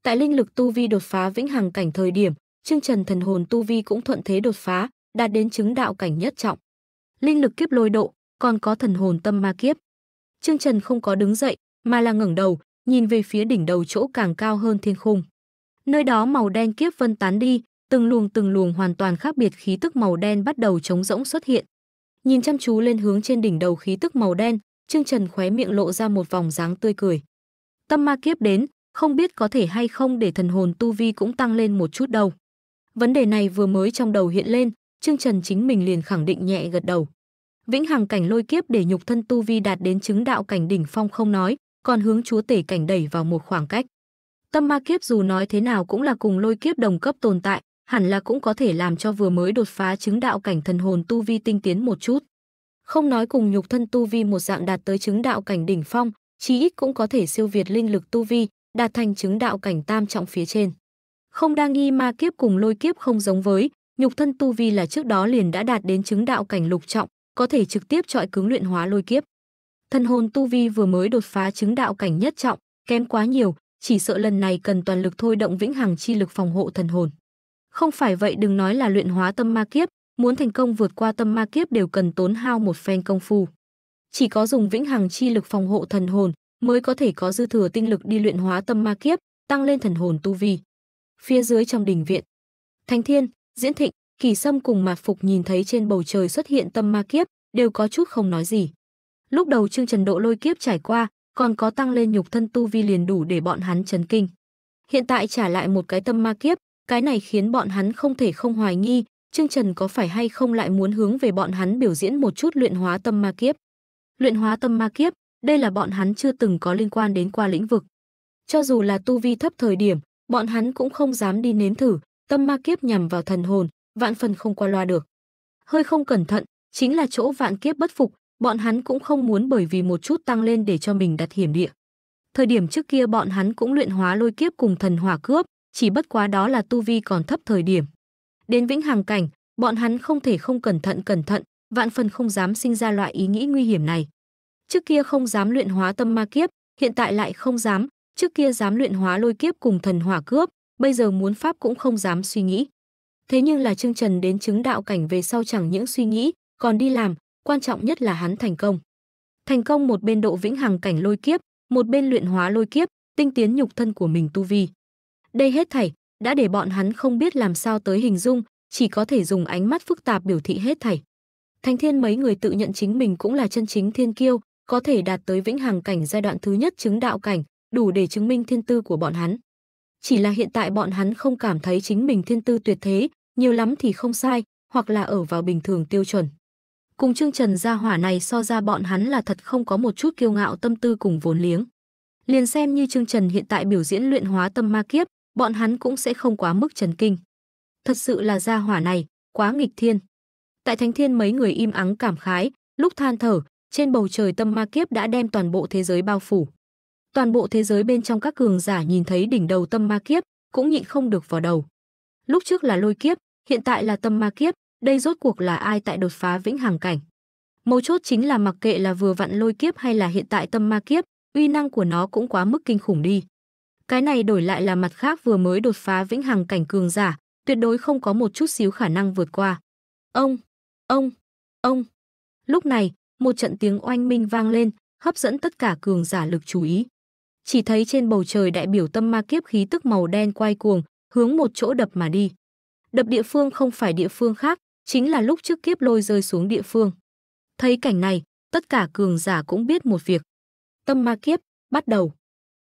Tại linh lực tu vi đột phá vĩnh hằng cảnh thời điểm, Trương Trần thần hồn tu vi cũng thuận thế đột phá, đạt đến chứng đạo cảnh nhất trọng. Linh lực kiếp lôi độ, còn có thần hồn tâm ma kiếp. Trương Trần không có đứng dậy, mà là ngẩng đầu, nhìn về phía đỉnh đầu chỗ càng cao hơn thiên khung. Nơi đó màu đen kiếp vân tán đi, từng luồng từng luồng hoàn toàn khác biệt khí tức màu đen bắt đầu trống rỗng xuất hiện. Nhìn chăm chú lên hướng trên đỉnh đầu khí tức màu đen, Trương Trần khóe miệng lộ ra một vòng dáng tươi cười. Tâm ma kiếp đến, không biết có thể hay không để thần hồn tu vi cũng tăng lên một chút đâu. Vấn đề này vừa mới trong đầu hiện lên, Trương Trần chính mình liền khẳng định nhẹ gật đầu. Vĩnh hằng cảnh lôi kiếp để nhục thân tu vi đạt đến chứng đạo cảnh đỉnh phong không nói, còn hướng chúa tể cảnh đẩy vào một khoảng cách. Tâm ma kiếp dù nói thế nào cũng là cùng lôi kiếp đồng cấp tồn tại, hẳn là cũng có thể làm cho vừa mới đột phá chứng đạo cảnh thần hồn tu vi tinh tiến một chút. Không nói cùng nhục thân tu vi một dạng đạt tới chứng đạo cảnh đỉnh phong, chí ít cũng có thể siêu việt linh lực tu vi, đạt thành chứng đạo cảnh tam trọng phía trên. Không đa nghi ma kiếp cùng lôi kiếp không giống với, nhục thân tu vi là trước đó liền đã đạt đến chứng đạo cảnh lục trọng, có thể trực tiếp trọi cứng luyện hóa lôi kiếp. Thân hồn tu vi vừa mới đột phá chứng đạo cảnh nhất trọng, kém quá nhiều, chỉ sợ lần này cần toàn lực thôi động vĩnh hằng chi lực phòng hộ thần hồn. Không phải vậy đừng nói là luyện hóa tâm ma kiếp, muốn thành công vượt qua tâm ma kiếp đều cần tốn hao một phen công phu chỉ có dùng vĩnh hằng chi lực phòng hộ thần hồn mới có thể có dư thừa tinh lực đi luyện hóa tâm ma kiếp, tăng lên thần hồn tu vi. Phía dưới trong đình viện, Thánh Thiên, Diễn Thịnh, Kỳ Sâm cùng Mạc Phục nhìn thấy trên bầu trời xuất hiện tâm ma kiếp, đều có chút không nói gì. Lúc đầu trương Trần Độ lôi kiếp trải qua, còn có tăng lên nhục thân tu vi liền đủ để bọn hắn chấn kinh. Hiện tại trả lại một cái tâm ma kiếp, cái này khiến bọn hắn không thể không hoài nghi, Trương Trần có phải hay không lại muốn hướng về bọn hắn biểu diễn một chút luyện hóa tâm ma kiếp luyện hóa tâm ma kiếp, đây là bọn hắn chưa từng có liên quan đến qua lĩnh vực. Cho dù là tu vi thấp thời điểm, bọn hắn cũng không dám đi nếm thử, tâm ma kiếp nhằm vào thần hồn, vạn phần không qua loa được. Hơi không cẩn thận, chính là chỗ vạn kiếp bất phục, bọn hắn cũng không muốn bởi vì một chút tăng lên để cho mình đặt hiểm địa. Thời điểm trước kia bọn hắn cũng luyện hóa lôi kiếp cùng thần hỏa cướp, chỉ bất quá đó là tu vi còn thấp thời điểm. Đến vĩnh hằng cảnh, bọn hắn không thể không cẩn thận cẩn thận, vạn phần không dám sinh ra loại ý nghĩ nguy hiểm này. Trước kia không dám luyện hóa tâm ma kiếp, hiện tại lại không dám, trước kia dám luyện hóa lôi kiếp cùng thần hỏa cướp, bây giờ muốn pháp cũng không dám suy nghĩ. Thế nhưng là Trương Trần đến chứng đạo cảnh về sau chẳng những suy nghĩ, còn đi làm, quan trọng nhất là hắn thành công. Thành công một bên độ vĩnh hằng cảnh lôi kiếp, một bên luyện hóa lôi kiếp, tinh tiến nhục thân của mình tu vi. Đây hết thảy đã để bọn hắn không biết làm sao tới hình dung, chỉ có thể dùng ánh mắt phức tạp biểu thị hết thảy. Thánh thiên mấy người tự nhận chính mình cũng là chân chính thiên kiêu, có thể đạt tới vĩnh hằng cảnh giai đoạn thứ nhất chứng đạo cảnh, đủ để chứng minh thiên tư của bọn hắn. Chỉ là hiện tại bọn hắn không cảm thấy chính mình thiên tư tuyệt thế, nhiều lắm thì không sai, hoặc là ở vào bình thường tiêu chuẩn. Cùng Trương Trần gia hỏa này so ra bọn hắn là thật không có một chút kiêu ngạo tâm tư cùng vốn liếng. Liền xem như Trương Trần hiện tại biểu diễn luyện hóa tâm ma kiếp, bọn hắn cũng sẽ không quá mức chấn kinh. Thật sự là gia hỏa này, quá nghịch thiên. Tại Thánh Thiên mấy người im ắng cảm khái, lúc than thở, trên bầu trời tâm ma kiếp đã đem toàn bộ thế giới bao phủ. Toàn bộ thế giới bên trong các cường giả nhìn thấy đỉnh đầu tâm ma kiếp, cũng nhịn không được vào đầu. Lúc trước là lôi kiếp, hiện tại là tâm ma kiếp, đây rốt cuộc là ai tại đột phá vĩnh hằng cảnh? Mấu chốt chính là mặc kệ là vừa vặn lôi kiếp hay là hiện tại tâm ma kiếp, uy năng của nó cũng quá mức kinh khủng đi. Cái này đổi lại là mặt khác vừa mới đột phá vĩnh hằng cảnh cường giả, tuyệt đối không có một chút xíu khả năng vượt qua. Ông Ông, ông. Lúc này, một trận tiếng oanh minh vang lên, hấp dẫn tất cả cường giả lực chú ý. Chỉ thấy trên bầu trời đại biểu tâm ma kiếp khí tức màu đen quay cuồng, hướng một chỗ đập mà đi. Đập địa phương không phải địa phương khác, chính là lúc trước kiếp lôi rơi xuống địa phương. Thấy cảnh này, tất cả cường giả cũng biết một việc. Tâm ma kiếp, bắt đầu.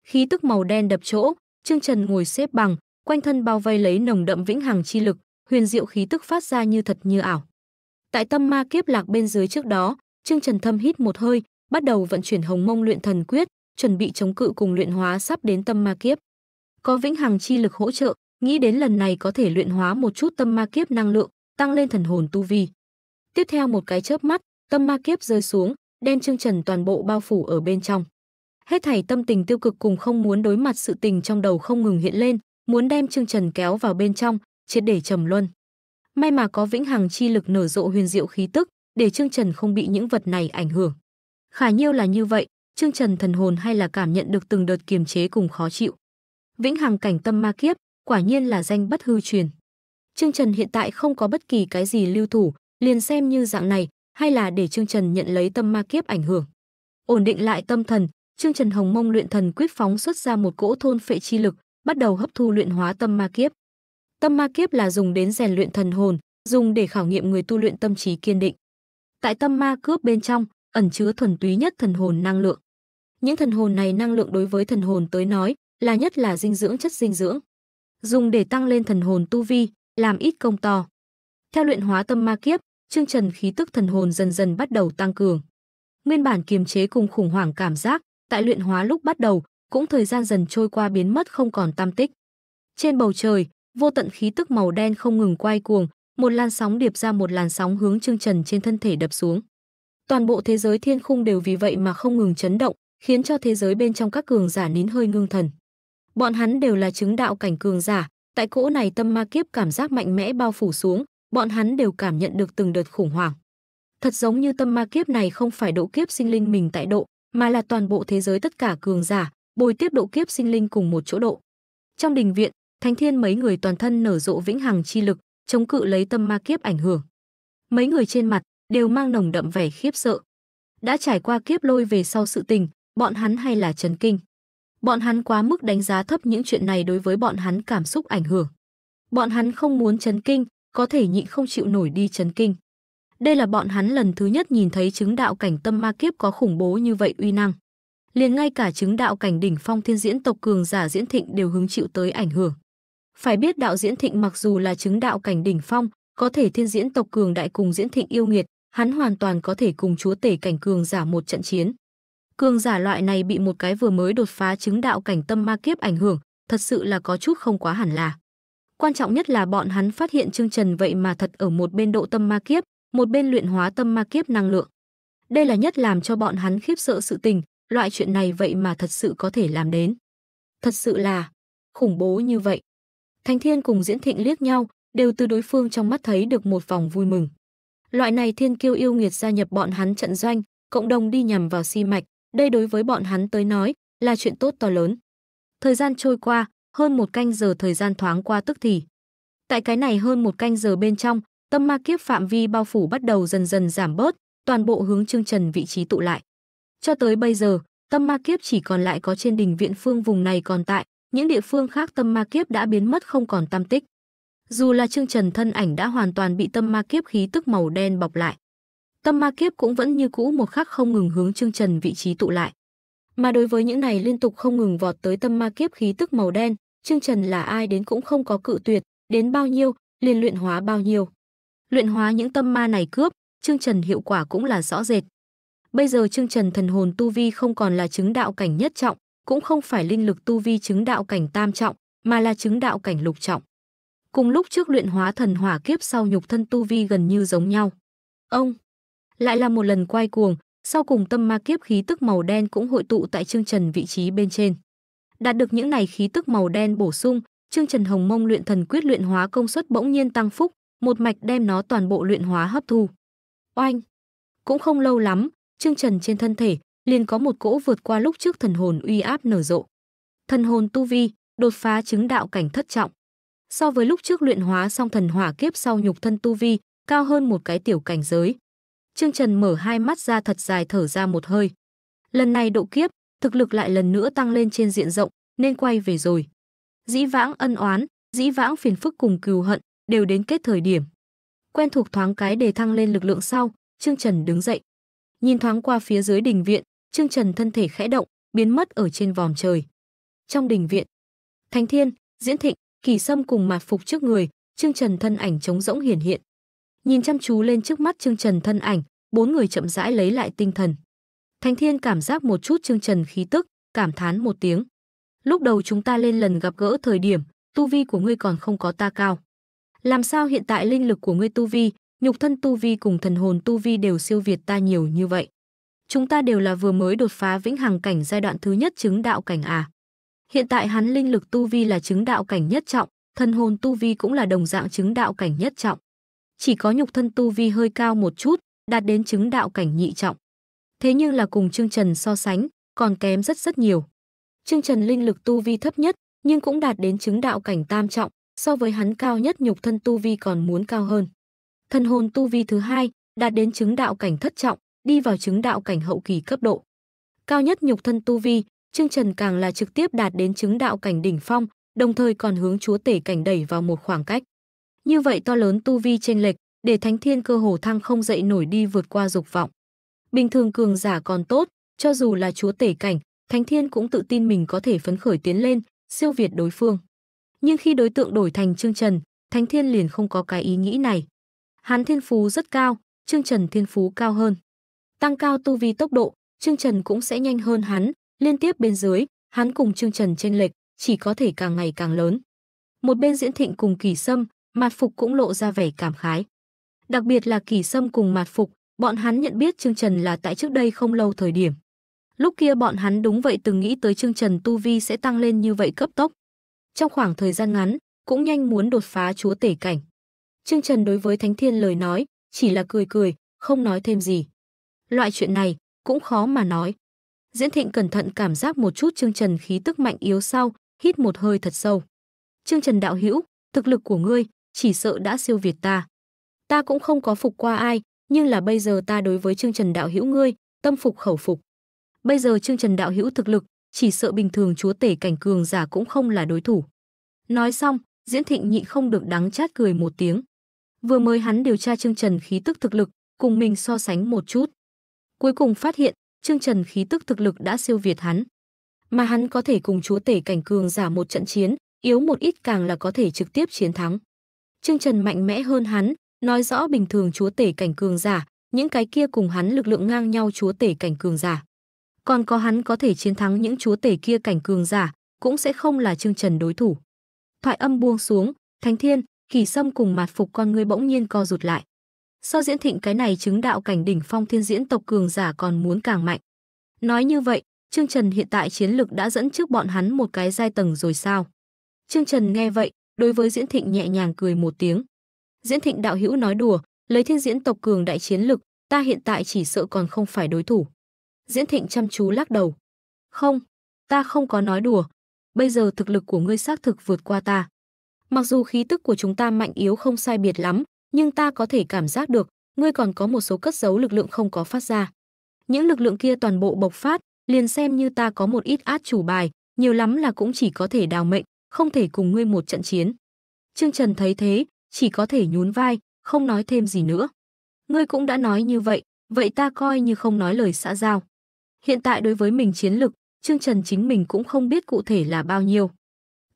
Khí tức màu đen đập chỗ, Trương Trần ngồi xếp bằng, quanh thân bao vây lấy nồng đậm vĩnh hằng chi lực, huyền diệu khí tức phát ra như thật như ảo. Tại tâm ma kiếp lạc bên dưới trước đó, Trương Trần Thâm hít một hơi, bắt đầu vận chuyển Hồng Mông luyện thần quyết, chuẩn bị chống cự cùng luyện hóa sắp đến tâm ma kiếp. Có vĩnh hằng chi lực hỗ trợ, nghĩ đến lần này có thể luyện hóa một chút tâm ma kiếp năng lượng, tăng lên thần hồn tu vi. Tiếp theo một cái chớp mắt, tâm ma kiếp rơi xuống, đem Trương Trần toàn bộ bao phủ ở bên trong. Hết thảy tâm tình tiêu cực cùng không muốn đối mặt sự tình trong đầu không ngừng hiện lên, muốn đem Trương Trần kéo vào bên trong, triệt để trầm luân. May mà có vĩnh hằng chi lực nở rộ huyền diệu khí tức, để Trương Trần không bị những vật này ảnh hưởng. Khả nhiêu là như vậy, Trương Trần thần hồn hay là cảm nhận được từng đợt kiềm chế cùng khó chịu. Vĩnh hằng cảnh tâm ma kiếp, quả nhiên là danh bất hư truyền. Trương Trần hiện tại không có bất kỳ cái gì lưu thủ, liền xem như dạng này, hay là để Trương Trần nhận lấy tâm ma kiếp ảnh hưởng. Ổn định lại tâm thần, Trương Trần Hồng Mông luyện thần quyết phóng xuất ra một cỗ thôn phệ chi lực, bắt đầu hấp thu luyện hóa tâm ma kiếp. Tâm ma kiếp là dùng đến rèn luyện thần hồn, dùng để khảo nghiệm người tu luyện tâm trí kiên định. Tại tâm ma cướp bên trong, ẩn chứa thuần túy nhất thần hồn năng lượng. Những thần hồn này năng lượng đối với thần hồn tới nói, là nhất là dinh dưỡng chất dinh dưỡng, dùng để tăng lên thần hồn tu vi, làm ít công to. Theo luyện hóa tâm ma kiếp, Trương Trần khí tức thần hồn dần dần bắt đầu tăng cường. Nguyên bản kiềm chế cùng khủng hoảng cảm giác, tại luyện hóa lúc bắt đầu, cũng thời gian dần trôi qua biến mất không còn tam tích. Trên bầu trời, vô tận khí tức màu đen không ngừng quay cuồng, một làn sóng điệp ra một làn sóng hướng Trương Trần trên thân thể đập xuống. Toàn bộ thế giới thiên khung đều vì vậy mà không ngừng chấn động, khiến cho thế giới bên trong các cường giả nín hơi ngưng thần. Bọn hắn đều là chứng đạo cảnh cường giả, tại cỗ này tâm ma kiếp cảm giác mạnh mẽ bao phủ xuống, bọn hắn đều cảm nhận được từng đợt khủng hoảng. Thật giống như tâm ma kiếp này không phải độ kiếp sinh linh mình tại độ, mà là toàn bộ thế giới tất cả cường giả, bồi tiếp độ kiếp sinh linh cùng một chỗ độ. Trong đình viện, Thánh Thiên mấy người toàn thân nở rộ vĩnh hằng chi lực, chống cự lấy tâm ma kiếp ảnh hưởng. Mấy người trên mặt đều mang nồng đậm vẻ khiếp sợ. Đã trải qua kiếp lôi về sau sự tình, bọn hắn hay là chấn kinh. Bọn hắn quá mức đánh giá thấp những chuyện này đối với bọn hắn cảm xúc ảnh hưởng. Bọn hắn không muốn chấn kinh, có thể nhịn không chịu nổi đi chấn kinh. Đây là bọn hắn lần thứ nhất nhìn thấy chứng đạo cảnh tâm ma kiếp có khủng bố như vậy uy năng. Liền ngay cả chứng đạo cảnh đỉnh phong thiên diễn tộc cường giả diễn thịnh đều hứng chịu tới ảnh hưởng. Phải biết đạo diễn Thịnh mặc dù là chứng đạo cảnh đỉnh phong, có thể thiên diễn tộc cường đại cùng diễn Thịnh yêu nghiệt, hắn hoàn toàn có thể cùng chúa tể cảnh cường giả một trận chiến. Cường giả loại này bị một cái vừa mới đột phá chứng đạo cảnh tâm ma kiếp ảnh hưởng, thật sự là có chút không quá hẳn là. Quan trọng nhất là bọn hắn phát hiện Trương Trần vậy mà thật ở một bên độ tâm ma kiếp, một bên luyện hóa tâm ma kiếp năng lượng. Đây là nhất làm cho bọn hắn khiếp sợ sự tình, loại chuyện này vậy mà thật sự có thể làm đến. Thật sự là khủng bố như vậy. Thành Thiên cùng Diễn Thịnh liếc nhau, đều từ đối phương trong mắt thấy được một vòng vui mừng. Loại này thiên kiêu yêu nghiệt gia nhập bọn hắn trận doanh, cộng đồng đi nhằm vào si mạch, đây đối với bọn hắn tới nói là chuyện tốt to lớn. Thời gian trôi qua, hơn một canh giờ thời gian thoáng qua tức thì. Tại cái này hơn một canh giờ bên trong, tâm ma kiếp phạm vi bao phủ bắt đầu dần dần giảm bớt, toàn bộ hướng Trương Trần vị trí tụ lại. Cho tới bây giờ, tâm ma kiếp chỉ còn lại có trên đỉnh viện phương vùng này còn tại, những địa phương khác tâm ma kiếp đã biến mất không còn tam tích. Dù là Trương Trần thân ảnh đã hoàn toàn bị tâm ma kiếp khí tức màu đen bọc lại. Tâm ma kiếp cũng vẫn như cũ một khắc không ngừng hướng Trương Trần vị trí tụ lại. Mà đối với những này liên tục không ngừng vọt tới tâm ma kiếp khí tức màu đen, Trương Trần là ai đến cũng không có cự tuyệt, đến bao nhiêu, liền luyện hóa bao nhiêu. Luyện hóa những tâm ma này cướp, Trương Trần hiệu quả cũng là rõ rệt. Bây giờ Trương Trần thần hồn tu vi không còn là chứng đạo cảnh nhất trọng, cũng không phải linh lực tu vi chứng đạo cảnh tam trọng, mà là chứng đạo cảnh lục trọng. Cùng lúc trước luyện hóa thần hỏa kiếp sau nhục thân tu vi gần như giống nhau. Ông lại là một lần quay cuồng, sau cùng tâm ma kiếp khí tức màu đen cũng hội tụ tại Trương Trần vị trí bên trên. Đạt được những này khí tức màu đen bổ sung, Trương Trần Hồng Mông luyện thần quyết luyện hóa công suất bỗng nhiên tăng phúc, một mạch đem nó toàn bộ luyện hóa hấp thu. Oanh! Cũng không lâu lắm, Trương Trần trên thân thể, liền có một cỗ vượt qua lúc trước thần hồn uy áp nở rộ. Thần hồn tu vi, đột phá chứng đạo cảnh thất trọng. So với lúc trước luyện hóa xong thần hỏa kiếp sau nhục thân tu vi, cao hơn một cái tiểu cảnh giới. Trương Trần mở hai mắt ra thật dài thở ra một hơi. Lần này độ kiếp, thực lực lại lần nữa tăng lên trên diện rộng, nên quay về rồi. Dĩ vãng ân oán, dĩ vãng phiền phức cùng cừu hận, đều đến kết thời điểm. Quen thuộc thoáng cái để thăng lên lực lượng sau, Trương Trần đứng dậy. Nhìn thoáng qua phía dưới đình viện, Trương Trần thân thể khẽ động, biến mất ở trên vòm trời. Trong đình viện, Thánh Thiên, Diễn Thịnh, Kỳ Sâm cùng mạt phục trước người, Trương Trần thân ảnh trống rỗng hiển hiện. Nhìn chăm chú lên trước mắt Trương Trần thân ảnh, bốn người chậm rãi lấy lại tinh thần. Thánh Thiên cảm giác một chút Trương Trần khí tức, cảm thán một tiếng. Lúc đầu chúng ta lên lần gặp gỡ thời điểm, tu vi của ngươi còn không có ta cao. Làm sao hiện tại linh lực của ngươi tu vi, nhục thân tu vi cùng thần hồn tu vi đều siêu việt ta nhiều như vậy? Chúng ta đều là vừa mới đột phá vĩnh hằng cảnh giai đoạn thứ nhất chứng đạo cảnh à? Hiện tại hắn linh lực tu vi là chứng đạo cảnh nhất trọng, thân hồn tu vi cũng là đồng dạng chứng đạo cảnh nhất trọng. Chỉ có nhục thân tu vi hơi cao một chút, đạt đến chứng đạo cảnh nhị trọng. Thế nhưng là cùng Trương Trần so sánh, còn kém rất rất nhiều. Trương Trần linh lực tu vi thấp nhất, nhưng cũng đạt đến chứng đạo cảnh tam trọng, so với hắn cao nhất nhục thân tu vi còn muốn cao hơn. Thân hồn tu vi thứ hai, đạt đến chứng đạo cảnh thất trọng, đi vào chứng đạo cảnh hậu kỳ cấp độ. Cao nhất nhục thân tu vi, Trương Trần càng là trực tiếp đạt đến chứng đạo cảnh đỉnh phong, đồng thời còn hướng chúa tể cảnh đẩy vào một khoảng cách. Như vậy to lớn tu vi chênh lệch, để Thánh Thiên cơ hồ thăng không dậy nổi đi vượt qua dục vọng. Bình thường cường giả còn tốt, cho dù là chúa tể cảnh, Thánh Thiên cũng tự tin mình có thể phấn khởi tiến lên, siêu việt đối phương. Nhưng khi đối tượng đổi thành Trương Trần, Thánh Thiên liền không có cái ý nghĩ này. hán thiên phú rất cao, Trương Trần thiên phú cao hơn tăng cao tu vi tốc độ, Trương Trần cũng sẽ nhanh hơn hắn, liên tiếp bên dưới, hắn cùng Trương Trần chênh lệch, chỉ có thể càng ngày càng lớn. Một bên Diễn Thịnh cùng Kỳ Sâm, mặt Phục cũng lộ ra vẻ cảm khái. Đặc biệt là Kỳ Sâm cùng mặt Phục, bọn hắn nhận biết Trương Trần là tại trước đây không lâu thời điểm. Lúc kia bọn hắn đúng vậy từng nghĩ tới Trương Trần tu vi sẽ tăng lên như vậy cấp tốc. Trong khoảng thời gian ngắn, cũng nhanh muốn đột phá chúa tể cảnh. Trương Trần đối với Thánh Thiên lời nói, chỉ là cười cười, không nói thêm gì. Loại chuyện này cũng khó mà nói. Diễn Thịnh cẩn thận cảm giác một chút Trương Trần khí tức mạnh yếu sau, hít một hơi thật sâu. Trương Trần đạo hữu, thực lực của ngươi chỉ sợ đã siêu việt ta. Ta cũng không có phục qua ai, nhưng là bây giờ ta đối với Trương Trần đạo hữu ngươi, tâm phục khẩu phục. Bây giờ Trương Trần đạo hữu thực lực, chỉ sợ bình thường chúa tể cảnh cường giả cũng không là đối thủ. Nói xong, Diễn Thịnh nhịn không được đắng chát cười một tiếng. Vừa mới hắn điều tra Trương Trần khí tức thực lực, cùng mình so sánh một chút. Cuối cùng phát hiện, Trương Trần khí tức thực lực đã siêu việt hắn, mà hắn có thể cùng chúa tể cảnh cường giả một trận chiến, yếu một ít càng là có thể trực tiếp chiến thắng. Trương Trần mạnh mẽ hơn hắn, nói rõ bình thường chúa tể cảnh cường giả, những cái kia cùng hắn lực lượng ngang nhau chúa tể cảnh cường giả. Còn có hắn có thể chiến thắng những chúa tể kia cảnh cường giả, cũng sẽ không là Trương Trần đối thủ. Thoại âm buông xuống, Thánh Thiên, Kỳ Sâm cùng mặt Phục con người bỗng nhiên co rụt lại so diễn thịnh cái này chứng đạo cảnh đỉnh phong thiên diễn tộc cường giả còn muốn càng mạnh. Nói như vậy, Trương Trần hiện tại chiến lực đã dẫn trước bọn hắn một cái giai tầng rồi sao? Trương Trần nghe vậy, đối với Diễn Thịnh nhẹ nhàng cười một tiếng. Diễn Thịnh đạo hữu nói đùa, lấy thiên diễn tộc cường đại chiến lực, ta hiện tại chỉ sợ còn không phải đối thủ. Diễn Thịnh chăm chú lắc đầu. Không, ta không có nói đùa. Bây giờ thực lực của ngươi xác thực vượt qua ta. Mặc dù khí tức của chúng ta mạnh yếu không sai biệt lắm, nhưng ta có thể cảm giác được, ngươi còn có một số cất giấu lực lượng không có phát ra. Những lực lượng kia toàn bộ bộc phát, liền xem như ta có một ít át chủ bài, nhiều lắm là cũng chỉ có thể đào mệnh, không thể cùng ngươi một trận chiến. Trương Trần thấy thế, chỉ có thể nhún vai, không nói thêm gì nữa. Ngươi cũng đã nói như vậy, vậy ta coi như không nói lời xã giao. Hiện tại đối với mình chiến lực, Trương Trần chính mình cũng không biết cụ thể là bao nhiêu.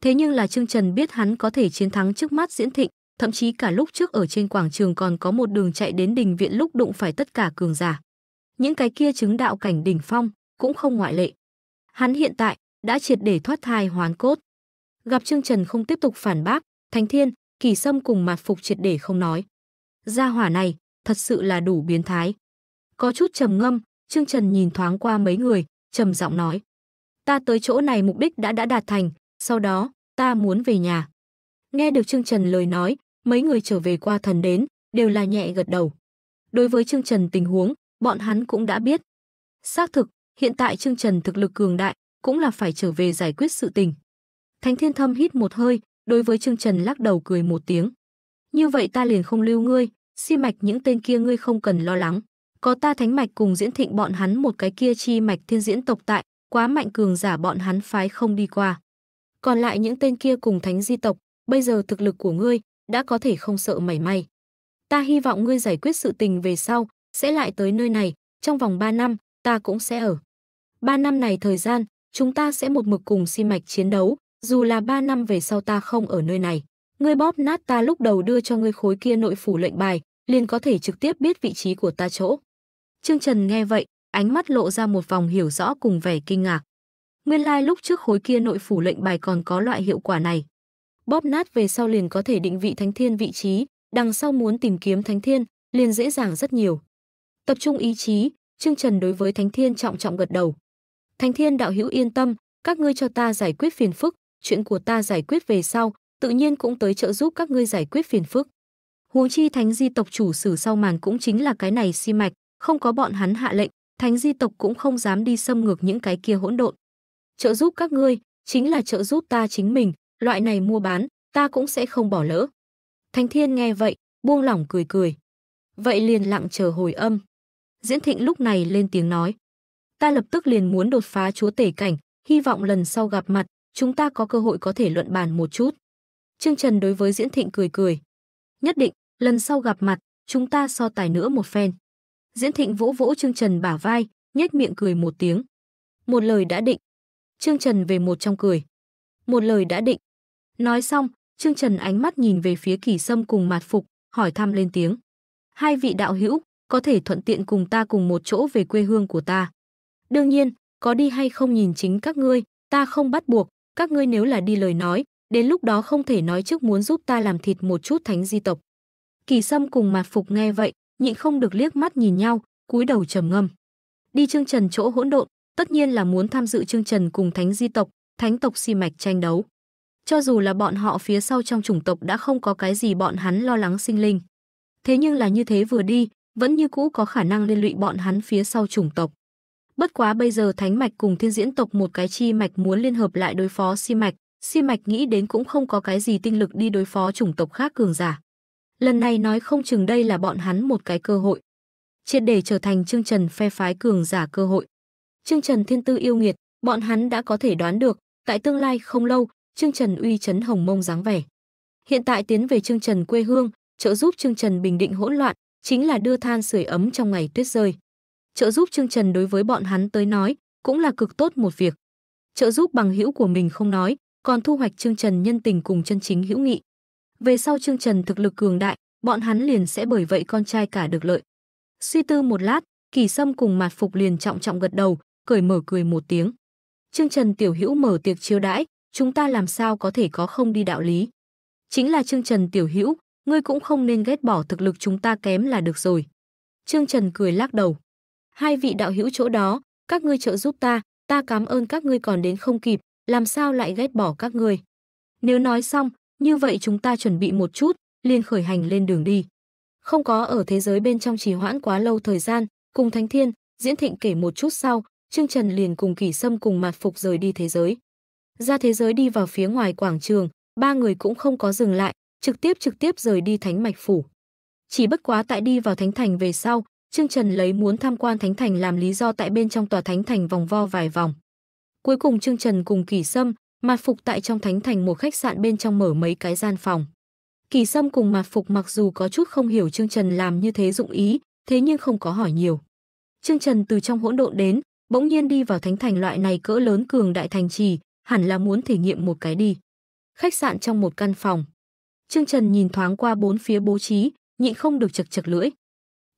Thế nhưng là Trương Trần biết hắn có thể chiến thắng trước mắt Diễn Thịnh, thậm chí cả lúc trước ở trên quảng trường còn có một đường chạy đến đình viện lúc đụng phải tất cả cường giả. Những cái kia chứng đạo cảnh đỉnh phong cũng không ngoại lệ. Hắn hiện tại đã triệt để thoát thai hoán cốt. Gặp Trương Trần không tiếp tục phản bác, Thánh Thiên, Kỳ Sâm cùng mặt Phục triệt để không nói. Gia hỏa này, thật sự là đủ biến thái. Có chút trầm ngâm, Trương Trần nhìn thoáng qua mấy người, trầm giọng nói: "Ta tới chỗ này mục đích đã đã đạt thành, sau đó ta muốn về nhà." Nghe được Trương Trần lời nói, mấy người trở về qua thần đến, đều là nhẹ gật đầu. Đối với Trương Trần tình huống, bọn hắn cũng đã biết. Xác thực, hiện tại Trương Trần thực lực cường đại, cũng là phải trở về giải quyết sự tình. Thánh Thiên Thâm hít một hơi, đối với Trương Trần lắc đầu cười một tiếng. Như vậy ta liền không lưu ngươi, si mạch những tên kia ngươi không cần lo lắng. Có ta thánh mạch cùng diễn thịnh bọn hắn một cái kia chi mạch thiên diễn tộc tại, quá mạnh cường giả bọn hắn phái không đi qua. Còn lại những tên kia cùng thánh di tộc, bây giờ thực lực của ngươi, đã có thể không sợ mảy may. Ta hy vọng ngươi giải quyết sự tình về sau, sẽ lại tới nơi này, trong vòng 3 năm, ta cũng sẽ ở. 3 năm này thời gian, chúng ta sẽ một mực cùng si mạch chiến đấu, dù là 3 năm về sau ta không ở nơi này. Ngươi bóp nát ta lúc đầu đưa cho ngươi khối kia nội phủ lệnh bài, liền có thể trực tiếp biết vị trí của ta chỗ. Trương Trần nghe vậy, ánh mắt lộ ra một vòng hiểu rõ cùng vẻ kinh ngạc. Nguyên lai like lúc trước khối kia nội phủ lệnh bài còn có loại hiệu quả này, bóp nát về sau liền có thể định vị thánh thiên vị trí, đằng sau muốn tìm kiếm thánh thiên, liền dễ dàng rất nhiều. Tập trung ý chí, Trương Trần đối với thánh thiên trọng trọng gật đầu. Thánh thiên đạo hữu yên tâm, các ngươi cho ta giải quyết phiền phức, chuyện của ta giải quyết về sau, tự nhiên cũng tới trợ giúp các ngươi giải quyết phiền phức. Huống chi thánh di tộc chủ sử sau màn cũng chính là cái này si mạch, không có bọn hắn hạ lệnh, thánh di tộc cũng không dám đi xâm ngược những cái kia hỗn độn. Trợ giúp các ngươi chính là trợ giúp ta chính mình, loại này mua bán, ta cũng sẽ không bỏ lỡ. Thanh Thiên nghe vậy, buông lỏng cười cười. Vậy liền lặng chờ hồi âm. Diễn Thịnh lúc này lên tiếng nói. Ta lập tức liền muốn đột phá chúa tể cảnh, hy vọng lần sau gặp mặt, chúng ta có cơ hội có thể luận bàn một chút. Trương Trần đối với Diễn Thịnh cười cười. Nhất định, lần sau gặp mặt, chúng ta so tài nữa một phen. Diễn Thịnh vỗ vỗ Trương Trần bả vai, nhếch miệng cười một tiếng. Một lời đã định. Trương Trần về một trong cười. Một lời đã định. Nói xong, Trương Trần ánh mắt nhìn về phía Kỳ Sâm cùng mặt Phục, hỏi thăm lên tiếng. Hai vị đạo hữu, có thể thuận tiện cùng ta cùng một chỗ về quê hương của ta. Đương nhiên, có đi hay không nhìn chính các ngươi, ta không bắt buộc, các ngươi nếu là đi lời nói, đến lúc đó không thể nói trước muốn giúp ta làm thịt một chút thánh di tộc. Kỳ Sâm cùng mặt Phục nghe vậy, nhịn không được liếc mắt nhìn nhau, cúi đầu trầm ngâm. Đi Trương Trần chỗ hỗn độn, tất nhiên là muốn tham dự Trương Trần cùng thánh di tộc, thánh tộc si mạch tranh đấu. Cho dù là bọn họ phía sau trong chủng tộc đã không có cái gì bọn hắn lo lắng sinh linh. Thế nhưng là như thế vừa đi, vẫn như cũ có khả năng liên lụy bọn hắn phía sau chủng tộc. Bất quá bây giờ thánh mạch cùng thiên diễn tộc một cái chi mạch muốn liên hợp lại đối phó si mạch, si mạch nghĩ đến cũng không có cái gì tinh lực đi đối phó chủng tộc khác cường giả. Lần này nói không chừng đây là bọn hắn một cái cơ hội. Triệt để trở thành Trương Trần phe phái cường giả cơ hội. Trương Trần thiên tư yêu nghiệt, bọn hắn đã có thể đoán được, tại tương lai không lâu, Trương Trần uy chấn hồng mông dáng vẻ. Hiện tại tiến về Trương Trần quê hương, trợ giúp Trương Trần bình định hỗn loạn, chính là đưa than sưởi ấm trong ngày tuyết rơi. Trợ giúp Trương Trần đối với bọn hắn tới nói, cũng là cực tốt một việc. Trợ giúp bằng hữu của mình không nói, còn thu hoạch Trương Trần nhân tình cùng chân chính hữu nghị. Về sau Trương Trần thực lực cường đại, bọn hắn liền sẽ bởi vậy con trai cả được lợi. Suy tư một lát, Kỳ Sâm cùng Mạt Phục liền trọng trọng gật đầu, cười mở cười một tiếng. Trương Trần tiểu hữu mở tiệc chiêu đãi, chúng ta làm sao có thể có không đi đạo lý. Chính là Trương Trần tiểu hữu, ngươi cũng không nên ghét bỏ thực lực chúng ta kém là được rồi. Trương Trần cười lắc đầu. Hai vị đạo hữu chỗ đó, các ngươi trợ giúp ta, ta cảm ơn các ngươi còn đến không kịp, làm sao lại ghét bỏ các ngươi. Nếu nói xong, như vậy chúng ta chuẩn bị một chút, liền khởi hành lên đường đi. Không có ở thế giới bên trong trì hoãn quá lâu thời gian, cùng Thánh Thiên, Diễn Thịnh kể một chút sau, Trương Trần liền cùng Kỷ Sâm cùng mặt Phục rời đi thế giới ra thế giới đi vào phía ngoài quảng trường, ba người cũng không có dừng lại, trực tiếp trực tiếp rời đi Thánh Mạch Phủ. Chỉ bất quá tại đi vào Thánh Thành về sau, Trương Trần lấy muốn tham quan Thánh Thành làm lý do tại bên trong tòa Thánh Thành vòng vo vài vòng. Cuối cùng Trương Trần cùng Kỳ Sâm, mặt Phục tại trong Thánh Thành một khách sạn bên trong mở mấy cái gian phòng. Kỳ Sâm cùng mặt Phục mặc dù có chút không hiểu Trương Trần làm như thế dụng ý, thế nhưng không có hỏi nhiều. Trương Trần từ trong hỗn độn đến, bỗng nhiên đi vào Thánh Thành loại này cỡ lớn cường đại thành trì, hẳn là muốn thể nghiệm một cái đi. Khách sạn trong một căn phòng. Trương Trần nhìn thoáng qua bốn phía bố trí, nhịn không được chật chật lưỡi.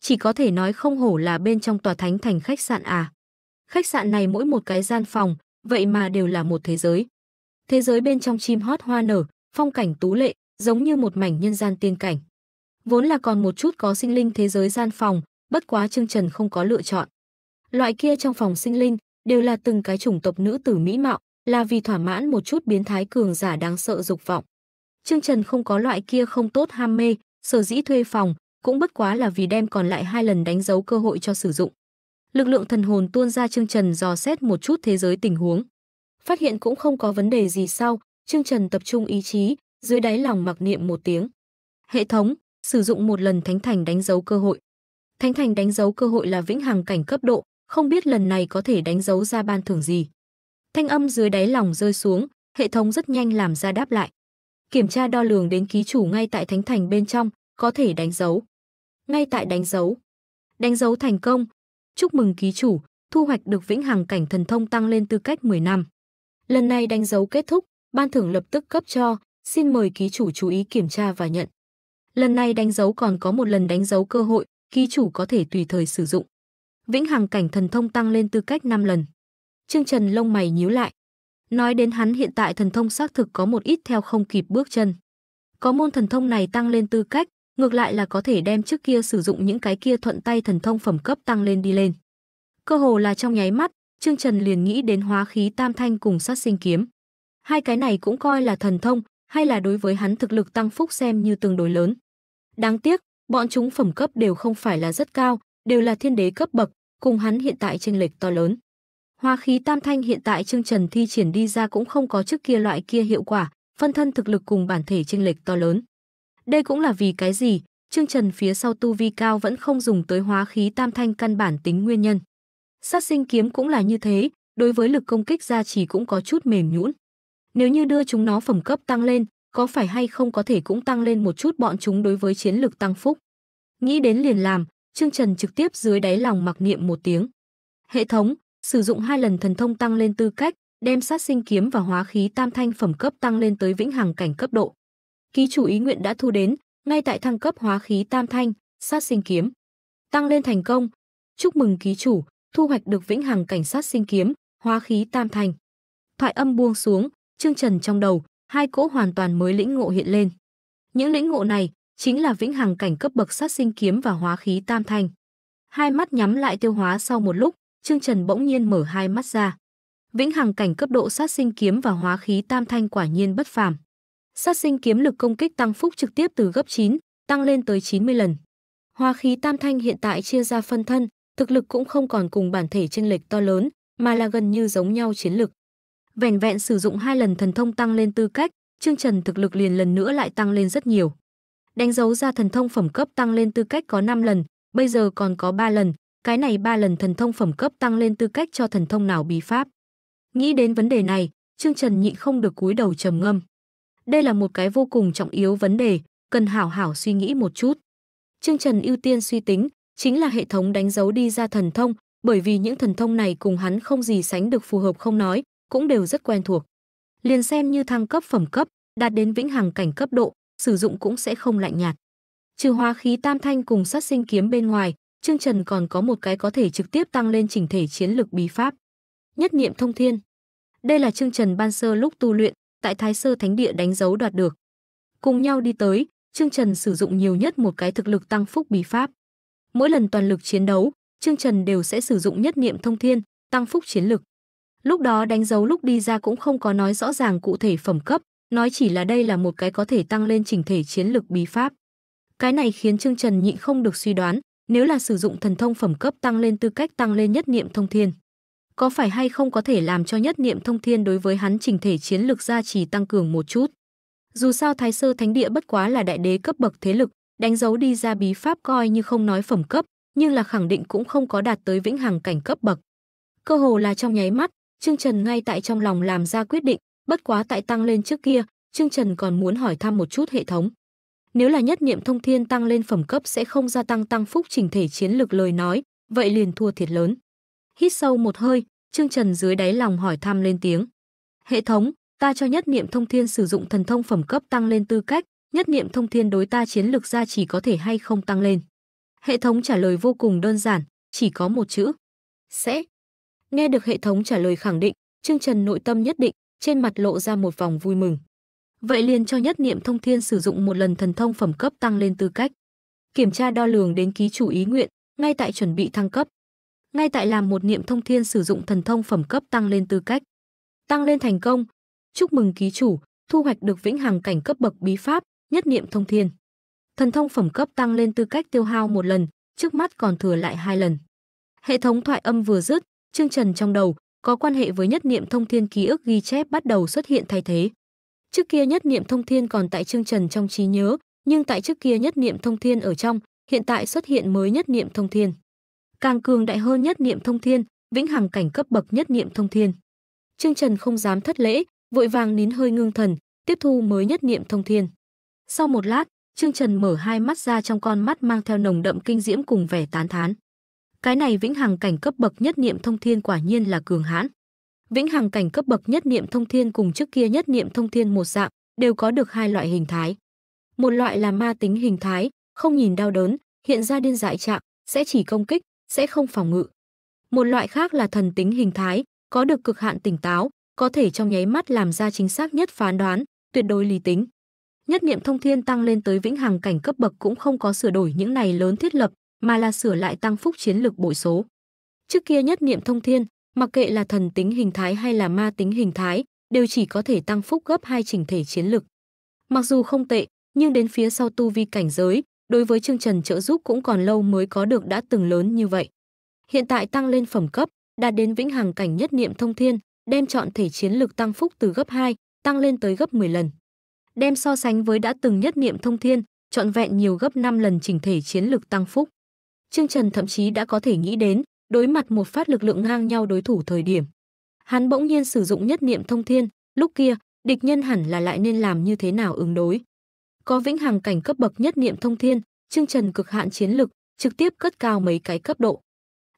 Chỉ có thể nói không hổ là bên trong tòa thánh thành khách sạn à. Khách sạn này mỗi một cái gian phòng, vậy mà đều là một thế giới. Thế giới bên trong chim hót hoa nở, phong cảnh tú lệ, giống như một mảnh nhân gian tiên cảnh. Vốn là còn một chút có sinh linh thế giới gian phòng, bất quá Trương Trần không có lựa chọn. Loại kia trong phòng sinh linh đều là từng cái chủng tộc nữ tử mỹ mạo, là vì thỏa mãn một chút biến thái cường giả đáng sợ dục vọng. Trương Trần không có loại kia không tốt ham mê, sở dĩ thuê phòng, cũng bất quá là vì đem còn lại hai lần đánh dấu cơ hội cho sử dụng. Lực lượng thần hồn tuôn ra Trương Trần dò xét một chút thế giới tình huống. Phát hiện cũng không có vấn đề gì sau, Trương Trần tập trung ý chí, dưới đáy lòng mặc niệm một tiếng. Hệ thống, sử dụng một lần thánh thành đánh dấu cơ hội. Thánh thành đánh dấu cơ hội là vĩnh hằng cảnh cấp độ, không biết lần này có thể đánh dấu ra ban thưởng gì. Thanh âm dưới đáy lòng rơi xuống, hệ thống rất nhanh làm ra đáp lại. Kiểm tra đo lường đến ký chủ ngay tại thánh thành bên trong, có thể đánh dấu. Ngay tại đánh dấu. Đánh dấu thành công. Chúc mừng ký chủ, thu hoạch được vĩnh hằng cảnh thần thông tăng lên tư cách 10 năm. Lần này đánh dấu kết thúc, ban thưởng lập tức cấp cho, xin mời ký chủ chú ý kiểm tra và nhận. Lần này đánh dấu còn có một lần đánh dấu cơ hội, ký chủ có thể tùy thời sử dụng. Vĩnh hằng cảnh thần thông tăng lên tư cách 5 lần. Trương Trần lông mày nhíu lại. Nói đến hắn hiện tại thần thông xác thực có một ít theo không kịp bước chân. Có môn thần thông này tăng lên tư cách, ngược lại là có thể đem trước kia sử dụng những cái kia thuận tay thần thông phẩm cấp tăng lên đi lên. Cơ hồ là trong nháy mắt, Trương Trần liền nghĩ đến hóa khí tam thanh cùng sát sinh kiếm. Hai cái này cũng coi là thần thông, hay là đối với hắn thực lực tăng phúc xem như tương đối lớn. Đáng tiếc, bọn chúng phẩm cấp đều không phải là rất cao, đều là thiên đế cấp bậc, cùng hắn hiện tại chênh lệch to lớn. Hoa khí tam thanh hiện tại Trương Trần thi triển đi ra cũng không có trước kia loại kia hiệu quả, phân thân thực lực cùng bản thể chênh lệch to lớn. Đây cũng là vì cái gì, Trương Trần phía sau tu vi cao vẫn không dùng tới hóa khí tam thanh căn bản tính nguyên nhân. Sát sinh kiếm cũng là như thế, đối với lực công kích ra chỉ cũng có chút mềm nhũn. Nếu như đưa chúng nó phẩm cấp tăng lên, có phải hay không có thể cũng tăng lên một chút bọn chúng đối với chiến lực tăng phúc. Nghĩ đến liền làm, Trương Trần trực tiếp dưới đáy lòng mặc niệm một tiếng. Hệ thống, sử dụng hai lần thần thông tăng lên tư cách, đem sát sinh kiếm và hóa khí tam thanh phẩm cấp tăng lên tới vĩnh hằng cảnh cấp độ. Ký chủ ý nguyện đã thu đến, ngay tại thăng cấp hóa khí tam thanh, sát sinh kiếm. Tăng lên thành công. Chúc mừng ký chủ, thu hoạch được vĩnh hằng cảnh sát sinh kiếm, hóa khí tam thanh. Thoại âm buông xuống, Trương Trần trong đầu, hai cỗ hoàn toàn mới lĩnh ngộ hiện lên. Những lĩnh ngộ này chính là vĩnh hằng cảnh cấp bậc sát sinh kiếm và hóa khí tam thanh. Hai mắt nhắm lại tiêu hóa sau một lúc, Trương Trần bỗng nhiên mở hai mắt ra. Vĩnh hằng cảnh cấp độ sát sinh kiếm và hóa khí tam thanh quả nhiên bất phàm. Sát sinh kiếm lực công kích tăng phúc trực tiếp từ gấp 9, tăng lên tới 90 lần. Hóa khí tam thanh hiện tại chia ra phân thân, thực lực cũng không còn cùng bản thể chênh lệch to lớn, mà là gần như giống nhau chiến lực. Vẹn vẹn sử dụng hai lần thần thông tăng lên tư cách, Trương Trần thực lực liền lần nữa lại tăng lên rất nhiều. Đánh dấu ra thần thông phẩm cấp tăng lên tư cách có 5 lần, bây giờ còn có 3 lần, cái này ba lần thần thông phẩm cấp tăng lên tư cách cho thần thông nào bí pháp. Nghĩ đến vấn đề này, Trương Trần nhịn không được cúi đầu trầm ngâm. Đây là một cái vô cùng trọng yếu vấn đề, cần hảo hảo suy nghĩ một chút. Trương Trần ưu tiên suy tính, chính là hệ thống đánh dấu đi ra thần thông, bởi vì những thần thông này cùng hắn không gì sánh được phù hợp không nói, cũng đều rất quen thuộc. Liền xem như thăng cấp phẩm cấp, đạt đến vĩnh hằng cảnh cấp độ, sử dụng cũng sẽ không lạnh nhạt. Trừ hóa khí tam thanh cùng sát sinh kiếm bên ngoài, Trương Trần còn có một cái có thể trực tiếp tăng lên chỉnh thể chiến lực bí pháp. Nhất niệm thông thiên. Đây là Trương Trần ban sơ lúc tu luyện, tại Thái Sơ Thánh Địa đánh dấu đoạt được. Cùng nhau đi tới, Trương Trần sử dụng nhiều nhất một cái thực lực tăng phúc bí pháp. Mỗi lần toàn lực chiến đấu, Trương Trần đều sẽ sử dụng nhất niệm thông thiên, tăng phúc chiến lực. Lúc đó đánh dấu lúc đi ra cũng không có nói rõ ràng cụ thể phẩm cấp, nói chỉ là đây là một cái có thể tăng lên chỉnh thể chiến lực bí pháp. Cái này khiến Trương Trần nhịn không được suy đoán, nếu là sử dụng thần thông phẩm cấp tăng lên tư cách tăng lên nhất niệm thông thiên, có phải hay không có thể làm cho nhất niệm thông thiên đối với hắn trình thể chiến lược gia trì tăng cường một chút. Dù sao Thái Sơ Thánh Địa bất quá là đại đế cấp bậc thế lực, đánh dấu đi ra bí pháp coi như không nói phẩm cấp, nhưng là khẳng định cũng không có đạt tới vĩnh hằng cảnh cấp bậc. Cơ hồ là trong nháy mắt, Trương Trần ngay tại trong lòng làm ra quyết định, bất quá tại tăng lên trước kia, Trương Trần còn muốn hỏi thăm một chút hệ thống. Nếu là nhất niệm thông thiên tăng lên phẩm cấp sẽ không gia tăng tăng phúc trình thể chiến lược lời nói, vậy liền thua thiệt lớn. Hít sâu một hơi, Trương Trần dưới đáy lòng hỏi thăm lên tiếng. Hệ thống, ta cho nhất niệm thông thiên sử dụng thần thông phẩm cấp tăng lên tư cách, nhất niệm thông thiên đối ta chiến lược gia chỉ có thể hay không tăng lên. Hệ thống trả lời vô cùng đơn giản, chỉ có một chữ. Sẽ. Nghe được hệ thống trả lời khẳng định, Trương Trần nội tâm nhất định, trên mặt lộ ra một vòng vui mừng vậy liền cho nhất niệm thông thiên sử dụng một lần thần thông phẩm cấp tăng lên tư cách. Kiểm tra đo lường đến ký chủ ý nguyện, ngay tại chuẩn bị thăng cấp. Ngay tại làm một niệm thông thiên sử dụng thần thông phẩm cấp tăng lên tư cách. Tăng lên thành công. Chúc mừng ký chủ, thu hoạch được vĩnh hằng cảnh cấp bậc bí pháp, nhất niệm thông thiên. Thần thông phẩm cấp tăng lên tư cách tiêu hao một lần, trước mắt còn thừa lại hai lần. Hệ thống thoại âm vừa dứt, chương trần trong đầu có quan hệ với nhất niệm thông thiên ký ức ghi chép bắt đầu xuất hiện thay thế. Trước kia nhất niệm thông thiên còn tại Trương Trần trong trí nhớ, nhưng tại trước kia nhất niệm thông thiên ở trong, hiện tại xuất hiện mới nhất niệm thông thiên. Càng cường đại hơn nhất niệm thông thiên, vĩnh hằng cảnh cấp bậc nhất niệm thông thiên. Trương Trần không dám thất lễ, vội vàng nín hơi ngưng thần, tiếp thu mới nhất niệm thông thiên. Sau một lát, Trương Trần mở hai mắt ra trong con mắt mang theo nồng đậm kinh diễm cùng vẻ tán thán. Cái này vĩnh hằng cảnh cấp bậc nhất niệm thông thiên quả nhiên là cường hãn vĩnh hằng cảnh cấp bậc nhất niệm thông thiên cùng trước kia nhất niệm thông thiên một dạng, đều có được hai loại hình thái. Một loại là ma tính hình thái, không nhìn đau đớn, hiện ra điên dại trạng, sẽ chỉ công kích, sẽ không phòng ngự. Một loại khác là thần tính hình thái, có được cực hạn tỉnh táo, có thể trong nháy mắt làm ra chính xác nhất phán đoán, tuyệt đối lý tính. Nhất niệm thông thiên tăng lên tới vĩnh hằng cảnh cấp bậc cũng không có sửa đổi những này lớn thiết lập, mà là sửa lại tăng phúc chiến lực bội số. Trước kia nhất niệm thông thiên, mặc kệ là thần tính hình thái hay là ma tính hình thái, đều chỉ có thể tăng phúc gấp hai trình thể chiến lực. Mặc dù không tệ, nhưng đến phía sau tu vi cảnh giới, đối với Trương Trần trợ giúp cũng còn lâu mới có được đã từng lớn như vậy. Hiện tại tăng lên phẩm cấp, đạt đến vĩnh hằng cảnh nhất niệm thông thiên, đem chọn thể chiến lực tăng phúc từ gấp 2, tăng lên tới gấp 10 lần. Đem so sánh với đã từng nhất niệm thông thiên, chọn vẹn nhiều gấp 5 lần trình thể chiến lực tăng phúc. Trương Trần thậm chí đã có thể nghĩ đến, đối mặt một phát lực lượng ngang nhau đối thủ thời điểm. Hắn bỗng nhiên sử dụng nhất niệm thông thiên, lúc kia, địch nhân hẳn là lại nên làm như thế nào ứng đối. Có vĩnh hằng cảnh cấp bậc nhất niệm thông thiên, Trương Trần cực hạn chiến lực, trực tiếp cất cao mấy cái cấp độ.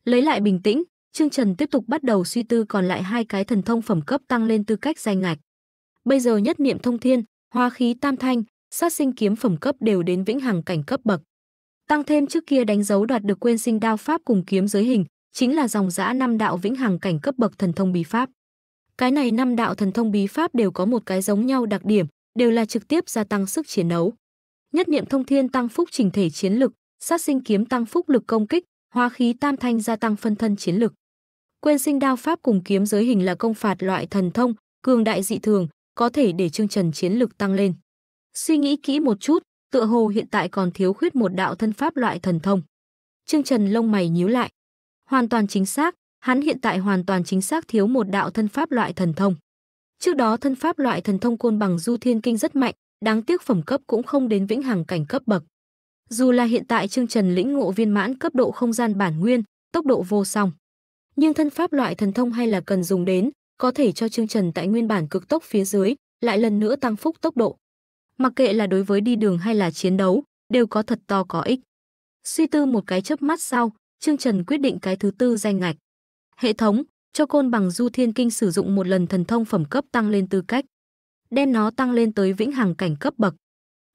Lấy lại bình tĩnh, Trương Trần tiếp tục bắt đầu suy tư còn lại hai cái thần thông phẩm cấp tăng lên tư cách danh ngạch. Bây giờ nhất niệm thông thiên, hoa khí tam thanh, sát sinh kiếm phẩm cấp đều đến vĩnh hằng cảnh cấp bậc. Tăng thêm trước kia đánh dấu đoạt được quên sinh đao pháp cùng kiếm giới hình, chính là dòng giã năm đạo vĩnh hằng cảnh cấp bậc thần thông bí pháp. Cái này năm đạo thần thông bí pháp đều có một cái giống nhau đặc điểm, đều là trực tiếp gia tăng sức chiến đấu. Nhất niệm thông thiên tăng phúc trình thể chiến lực, sát sinh kiếm tăng phúc lực công kích, hóa khí tam thanh gia tăng phân thân chiến lực. Quên sinh đao pháp cùng kiếm giới hình là công phạt loại thần thông, cường đại dị thường, có thể để Trương Trần chiến lực tăng lên. Suy nghĩ kỹ một chút, tựa hồ hiện tại còn thiếu khuyết một đạo thân pháp loại thần thông. Trương Trần lông mày nhíu lại, Hoàn toàn chính xác, hắn hiện tại hoàn toàn chính xác thiếu một đạo thân pháp loại thần thông. Trước đó thân pháp loại thần thông côn bằng du thiên kinh rất mạnh, đáng tiếc phẩm cấp cũng không đến vĩnh hằng cảnh cấp bậc. Dù là hiện tại Trương Trần lĩnh ngộ viên mãn cấp độ không gian bản nguyên, tốc độ vô song. Nhưng thân pháp loại thần thông hay là cần dùng đến, có thể cho Trương Trần tại nguyên bản cực tốc phía dưới, lại lần nữa tăng phúc tốc độ. Mặc kệ là đối với đi đường hay là chiến đấu, đều có thật to có ích. Suy tư một cái chớp mắt sau, Trương Trần quyết định cái thứ tư danh ngạch. Hệ thống, cho côn bằng du thiên kinh sử dụng một lần thần thông phẩm cấp tăng lên tư cách. Đem nó tăng lên tới vĩnh hằng cảnh cấp bậc.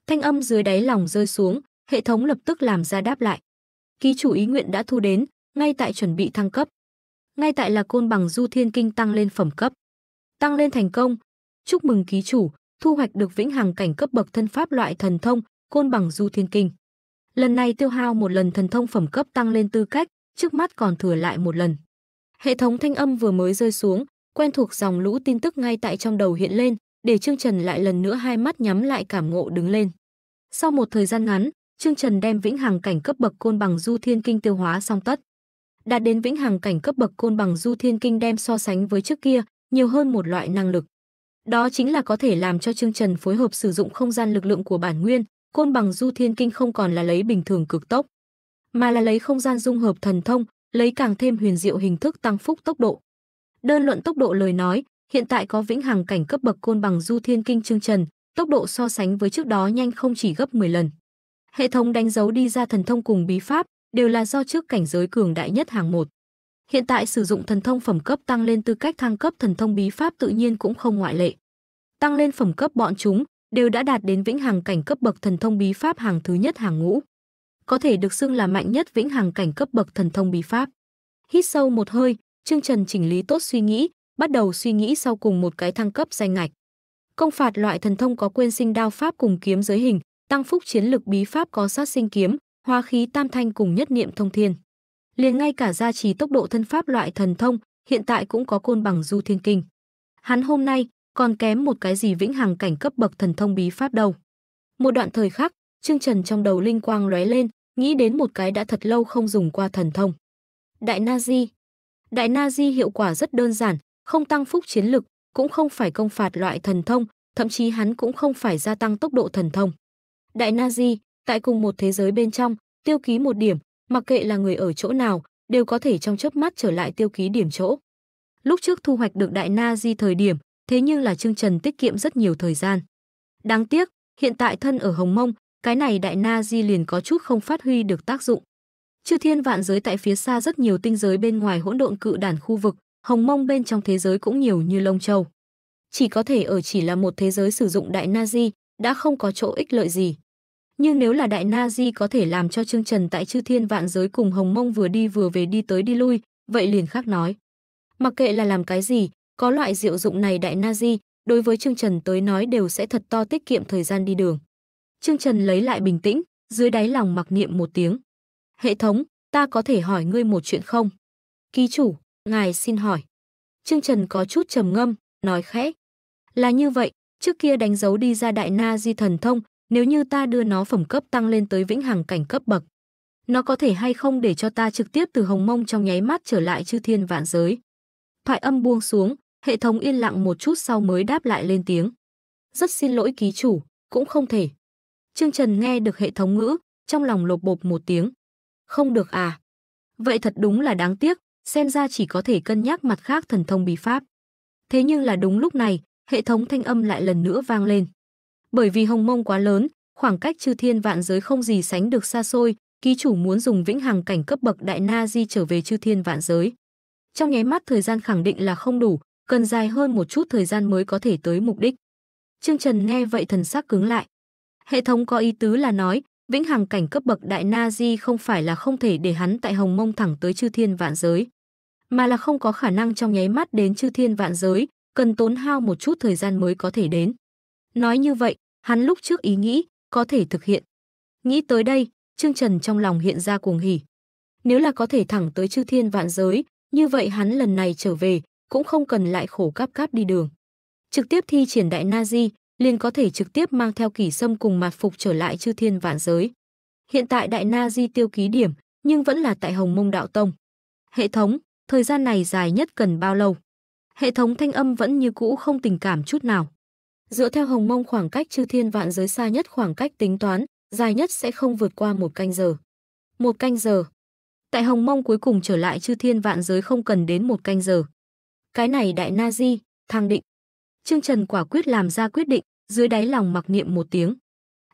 Thanh âm dưới đáy lòng rơi xuống, hệ thống lập tức làm ra đáp lại. Ký chủ ý nguyện đã thu đến, ngay tại chuẩn bị thăng cấp. Ngay tại là côn bằng du thiên kinh tăng lên phẩm cấp. Tăng lên thành công. Chúc mừng ký chủ, thu hoạch được vĩnh hằng cảnh cấp bậc thân pháp loại thần thông, côn bằng du thiên kinh. Lần này tiêu hao một lần thần thông phẩm cấp tăng lên tư cách, trước mắt còn thừa lại một lần. Hệ thống thanh âm vừa mới rơi xuống, quen thuộc dòng lũ tin tức ngay tại trong đầu hiện lên, để Trương Trần lại lần nữa hai mắt nhắm lại cảm ngộ đứng lên. Sau một thời gian ngắn, Trương Trần đem vĩnh hằng cảnh cấp bậc côn bằng du thiên kinh tiêu hóa xong tất. Đạt đến vĩnh hằng cảnh cấp bậc côn bằng du thiên kinh đem so sánh với trước kia, nhiều hơn một loại năng lực. Đó chính là có thể làm cho Trương Trần phối hợp sử dụng không gian lực lượng của bản nguyên, côn bằng du thiên kinh không còn là lấy bình thường cực tốc, mà là lấy không gian dung hợp thần thông, lấy càng thêm huyền diệu hình thức tăng phúc tốc độ. Đơn luận tốc độ lời nói, hiện tại có vĩnh hằng cảnh cấp bậc côn bằng du thiên kinh chương trần, tốc độ so sánh với trước đó nhanh không chỉ gấp 10 lần. Hệ thống đánh dấu đi ra thần thông cùng bí pháp đều là do trước cảnh giới cường đại nhất hàng một. Hiện tại sử dụng thần thông phẩm cấp tăng lên tư cách thăng cấp thần thông bí pháp tự nhiên cũng không ngoại lệ. Tăng lên phẩm cấp bọn chúng, đều đã đạt đến vĩnh hằng cảnh cấp bậc thần thông bí pháp hàng thứ nhất hàng ngũ. Có thể được xưng là mạnh nhất vĩnh hằng cảnh cấp bậc thần thông bí pháp. Hít sâu một hơi, Trương Trần chỉnh lý tốt suy nghĩ, bắt đầu suy nghĩ sau cùng một cái thăng cấp danh ngạch. Công phạt loại thần thông có quên sinh đao pháp cùng kiếm giới hình, tăng phúc chiến lực bí pháp có sát sinh kiếm, hoa khí tam thanh cùng nhất niệm thông thiên. Liền ngay cả gia trì tốc độ thân pháp loại thần thông, hiện tại cũng có côn bằng du thiên kinh. Hắn hôm nay còn kém một cái gì vĩnh hằng cảnh cấp bậc thần thông bí pháp đâu. Một đoạn thời khắc, Trương Trần trong đầu linh quang lóe lên, nghĩ đến một cái đã thật lâu không dùng qua thần thông. Đại Na Di. Đại Na Di hiệu quả rất đơn giản, không tăng phúc chiến lực, cũng không phải công phạt loại thần thông, thậm chí hắn cũng không phải gia tăng tốc độ thần thông. Đại Na Di, tại cùng một thế giới bên trong, tiêu ký một điểm, mặc kệ là người ở chỗ nào, đều có thể trong chớp mắt trở lại tiêu ký điểm chỗ. Lúc trước thu hoạch được Đại Na Di thời điểm, thế nhưng là Trương Trần tiết kiệm rất nhiều thời gian. Đáng tiếc, hiện tại thân ở Hồng Mông, cái này đại na di liền có chút không phát huy được tác dụng. Chư thiên vạn giới tại phía xa rất nhiều tinh giới bên ngoài hỗn độn cự đản khu vực, Hồng Mông bên trong thế giới cũng nhiều như lông châu. Chỉ có thể ở chỉ là một thế giới sử dụng đại na di, đã không có chỗ ích lợi gì. Nhưng nếu là đại na di có thể làm cho Trương Trần tại chư thiên vạn giới cùng Hồng Mông vừa đi vừa về đi tới đi lui, vậy liền khác nói. Mặc kệ là làm cái gì, có loại diệu dụng này đại Nazi, đối với Trương Trần tới nói đều sẽ thật to tiết kiệm thời gian đi đường. Trương Trần lấy lại bình tĩnh, dưới đáy lòng mặc niệm một tiếng. Hệ thống, ta có thể hỏi ngươi một chuyện không? Ký chủ, ngài xin hỏi. Trương Trần có chút trầm ngâm, nói khẽ. Là như vậy, trước kia đánh dấu đi ra đại na di thần thông, nếu như ta đưa nó phẩm cấp tăng lên tới vĩnh hằng cảnh cấp bậc. Nó có thể hay không để cho ta trực tiếp từ hồng mông trong nháy mắt trở lại chư thiên vạn giới. Thoại âm buông xuống, Hệ thống yên lặng một chút sau mới đáp lại lên tiếng. Rất xin lỗi ký chủ, cũng không thể. Trương Trần nghe được hệ thống ngữ, trong lòng lột bột một tiếng. Không được à? Vậy thật đúng là đáng tiếc, xem ra chỉ có thể cân nhắc mặt khác thần thông bí pháp. Thế nhưng là đúng lúc này, hệ thống thanh âm lại lần nữa vang lên. Bởi vì hồng mông quá lớn, khoảng cách chư thiên vạn giới không gì sánh được xa xôi, ký chủ muốn dùng vĩnh hằng cảnh cấp bậc đại na di trở về chư thiên vạn giới. Trong nháy mắt thời gian khẳng định là không đủ, cần dài hơn một chút thời gian mới có thể tới mục đích. Trương Trần nghe vậy thần sắc cứng lại. Hệ thống có ý tứ là nói, vĩnh hằng cảnh cấp bậc đại na di không phải là không thể để hắn tại hồng mông thẳng tới chư thiên vạn giới, mà là không có khả năng trong nháy mắt đến chư thiên vạn giới, cần tốn hao một chút thời gian mới có thể đến. Nói như vậy, hắn lúc trước ý nghĩ, có thể thực hiện. Nghĩ tới đây, Trương Trần trong lòng hiện ra cuồng hỉ. Nếu là có thể thẳng tới chư thiên vạn giới, như vậy hắn lần này trở về, cũng không cần lại khổ cáp cáp đi đường. Trực tiếp thi triển đại na di, liền có thể trực tiếp mang theo kỷ sâm cùng mặt phục trở lại chư thiên vạn giới. Hiện tại đại na di tiêu ký điểm, nhưng vẫn là tại Hồng Mông Đạo Tông. Hệ thống, thời gian này dài nhất cần bao lâu? Hệ thống thanh âm vẫn như cũ không tình cảm chút nào. Dựa theo Hồng Mông khoảng cách chư thiên vạn giới xa nhất khoảng cách tính toán, dài nhất sẽ không vượt qua một canh giờ. Một canh giờ. Tại Hồng Mông cuối cùng trở lại chư thiên vạn giới không cần đến một canh giờ. Cái này đại na di, thang định. Trương Trần quả quyết làm ra quyết định, dưới đáy lòng mặc niệm một tiếng.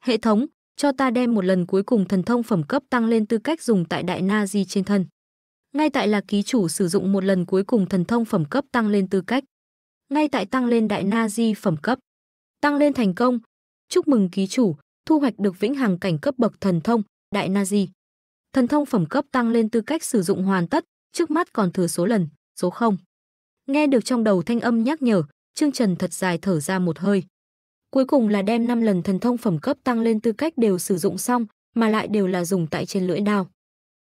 Hệ thống, cho ta đem một lần cuối cùng thần thông phẩm cấp tăng lên tư cách dùng tại đại na di trên thân. Ngay tại là ký chủ sử dụng một lần cuối cùng thần thông phẩm cấp tăng lên tư cách. Ngay tại tăng lên đại na di phẩm cấp. Tăng lên thành công. Chúc mừng ký chủ, thu hoạch được vĩnh hằng cảnh cấp bậc thần thông, đại na di. Thần thông phẩm cấp tăng lên tư cách sử dụng hoàn tất, trước mắt còn thừa số lần, số 0. Nghe được trong đầu thanh âm nhắc nhở, Trương Trần thật dài thở ra một hơi. Cuối cùng là đem 5 lần thần thông phẩm cấp tăng lên tư cách đều sử dụng xong, mà lại đều là dùng tại trên lưỡi đao.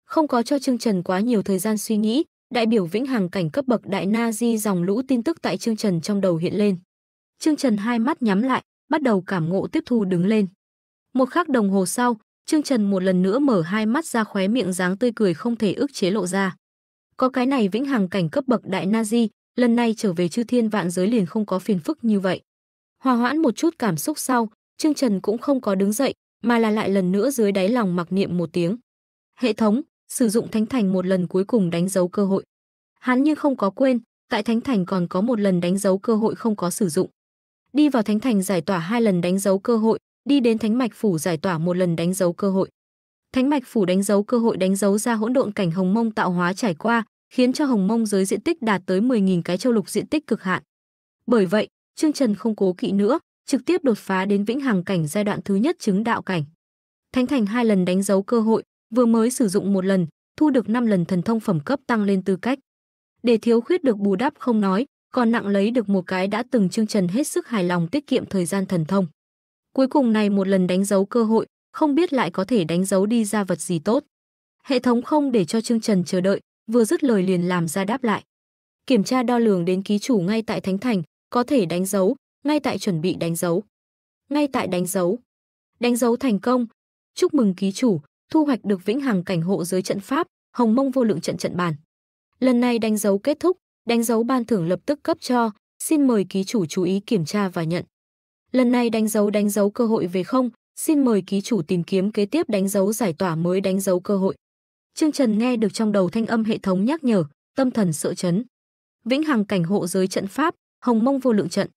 Không có cho Trương Trần quá nhiều thời gian suy nghĩ, đại biểu vĩnh hằng cảnh cấp bậc đại na di dòng lũ tin tức tại Trương Trần trong đầu hiện lên. Trương Trần hai mắt nhắm lại, bắt đầu cảm ngộ tiếp thu đứng lên. Một khắc đồng hồ sau, Trương Trần một lần nữa mở hai mắt ra khóe miệng dáng tươi cười không thể ức chế lộ ra. Có cái này vĩnh hằng cảnh cấp bậc đại na di, lần này trở về chư thiên vạn giới liền không có phiền phức như vậy. Hòa hoãn một chút cảm xúc sau, Trương Trần cũng không có đứng dậy, mà là lại lần nữa dưới đáy lòng mặc niệm một tiếng. Hệ thống, sử dụng thánh thành một lần cuối cùng đánh dấu cơ hội. Hắn nhưng không có quên, tại thánh thành còn có một lần đánh dấu cơ hội không có sử dụng. Đi vào thánh thành giải tỏa hai lần đánh dấu cơ hội, đi đến thánh mạch phủ giải tỏa một lần đánh dấu cơ hội. Thánh mạch phủ đánh dấu cơ hội đánh dấu ra hỗn độn cảnh hồng mông tạo hóa trải qua, khiến cho hồng mông giới diện tích đạt tới 10.000 cái châu lục diện tích cực hạn. Bởi vậy, Trương Trần không cố kỵ nữa, trực tiếp đột phá đến vĩnh hằng cảnh giai đoạn thứ nhất chứng đạo cảnh. Thánh Thành hai lần đánh dấu cơ hội, vừa mới sử dụng một lần, thu được 5 lần thần thông phẩm cấp tăng lên tư cách. Để thiếu khuyết được bù đắp không nói, còn nặng lấy được một cái đã từng Trương Trần hết sức hài lòng tiết kiệm thời gian thần thông. Cuối cùng này một lần đánh dấu cơ hội, không biết lại có thể đánh dấu đi ra vật gì tốt. Hệ thống không để cho Trương Trần chờ đợi, vừa dứt lời liền làm ra đáp lại. Kiểm tra đo lường đến ký chủ ngay tại Thánh Thành, có thể đánh dấu, ngay tại chuẩn bị đánh dấu. Ngay tại đánh dấu. Đánh dấu thành công. Chúc mừng ký chủ, thu hoạch được vĩnh hằng cảnh hộ giới trận pháp, hồng mông vô lượng trận trận bàn. Lần này đánh dấu kết thúc, đánh dấu ban thưởng lập tức cấp cho, xin mời ký chủ chú ý kiểm tra và nhận. Lần này đánh dấu đánh dấu cơ hội về không, xin mời ký chủ tìm kiếm kế tiếp đánh dấu giải tỏa mới đánh dấu cơ hội. Trương Trần nghe được trong đầu thanh âm hệ thống nhắc nhở, tâm thần sợ chấn. Vĩnh Hằng cảnh hộ giới trận pháp, Hồng Mông vô lượng trận.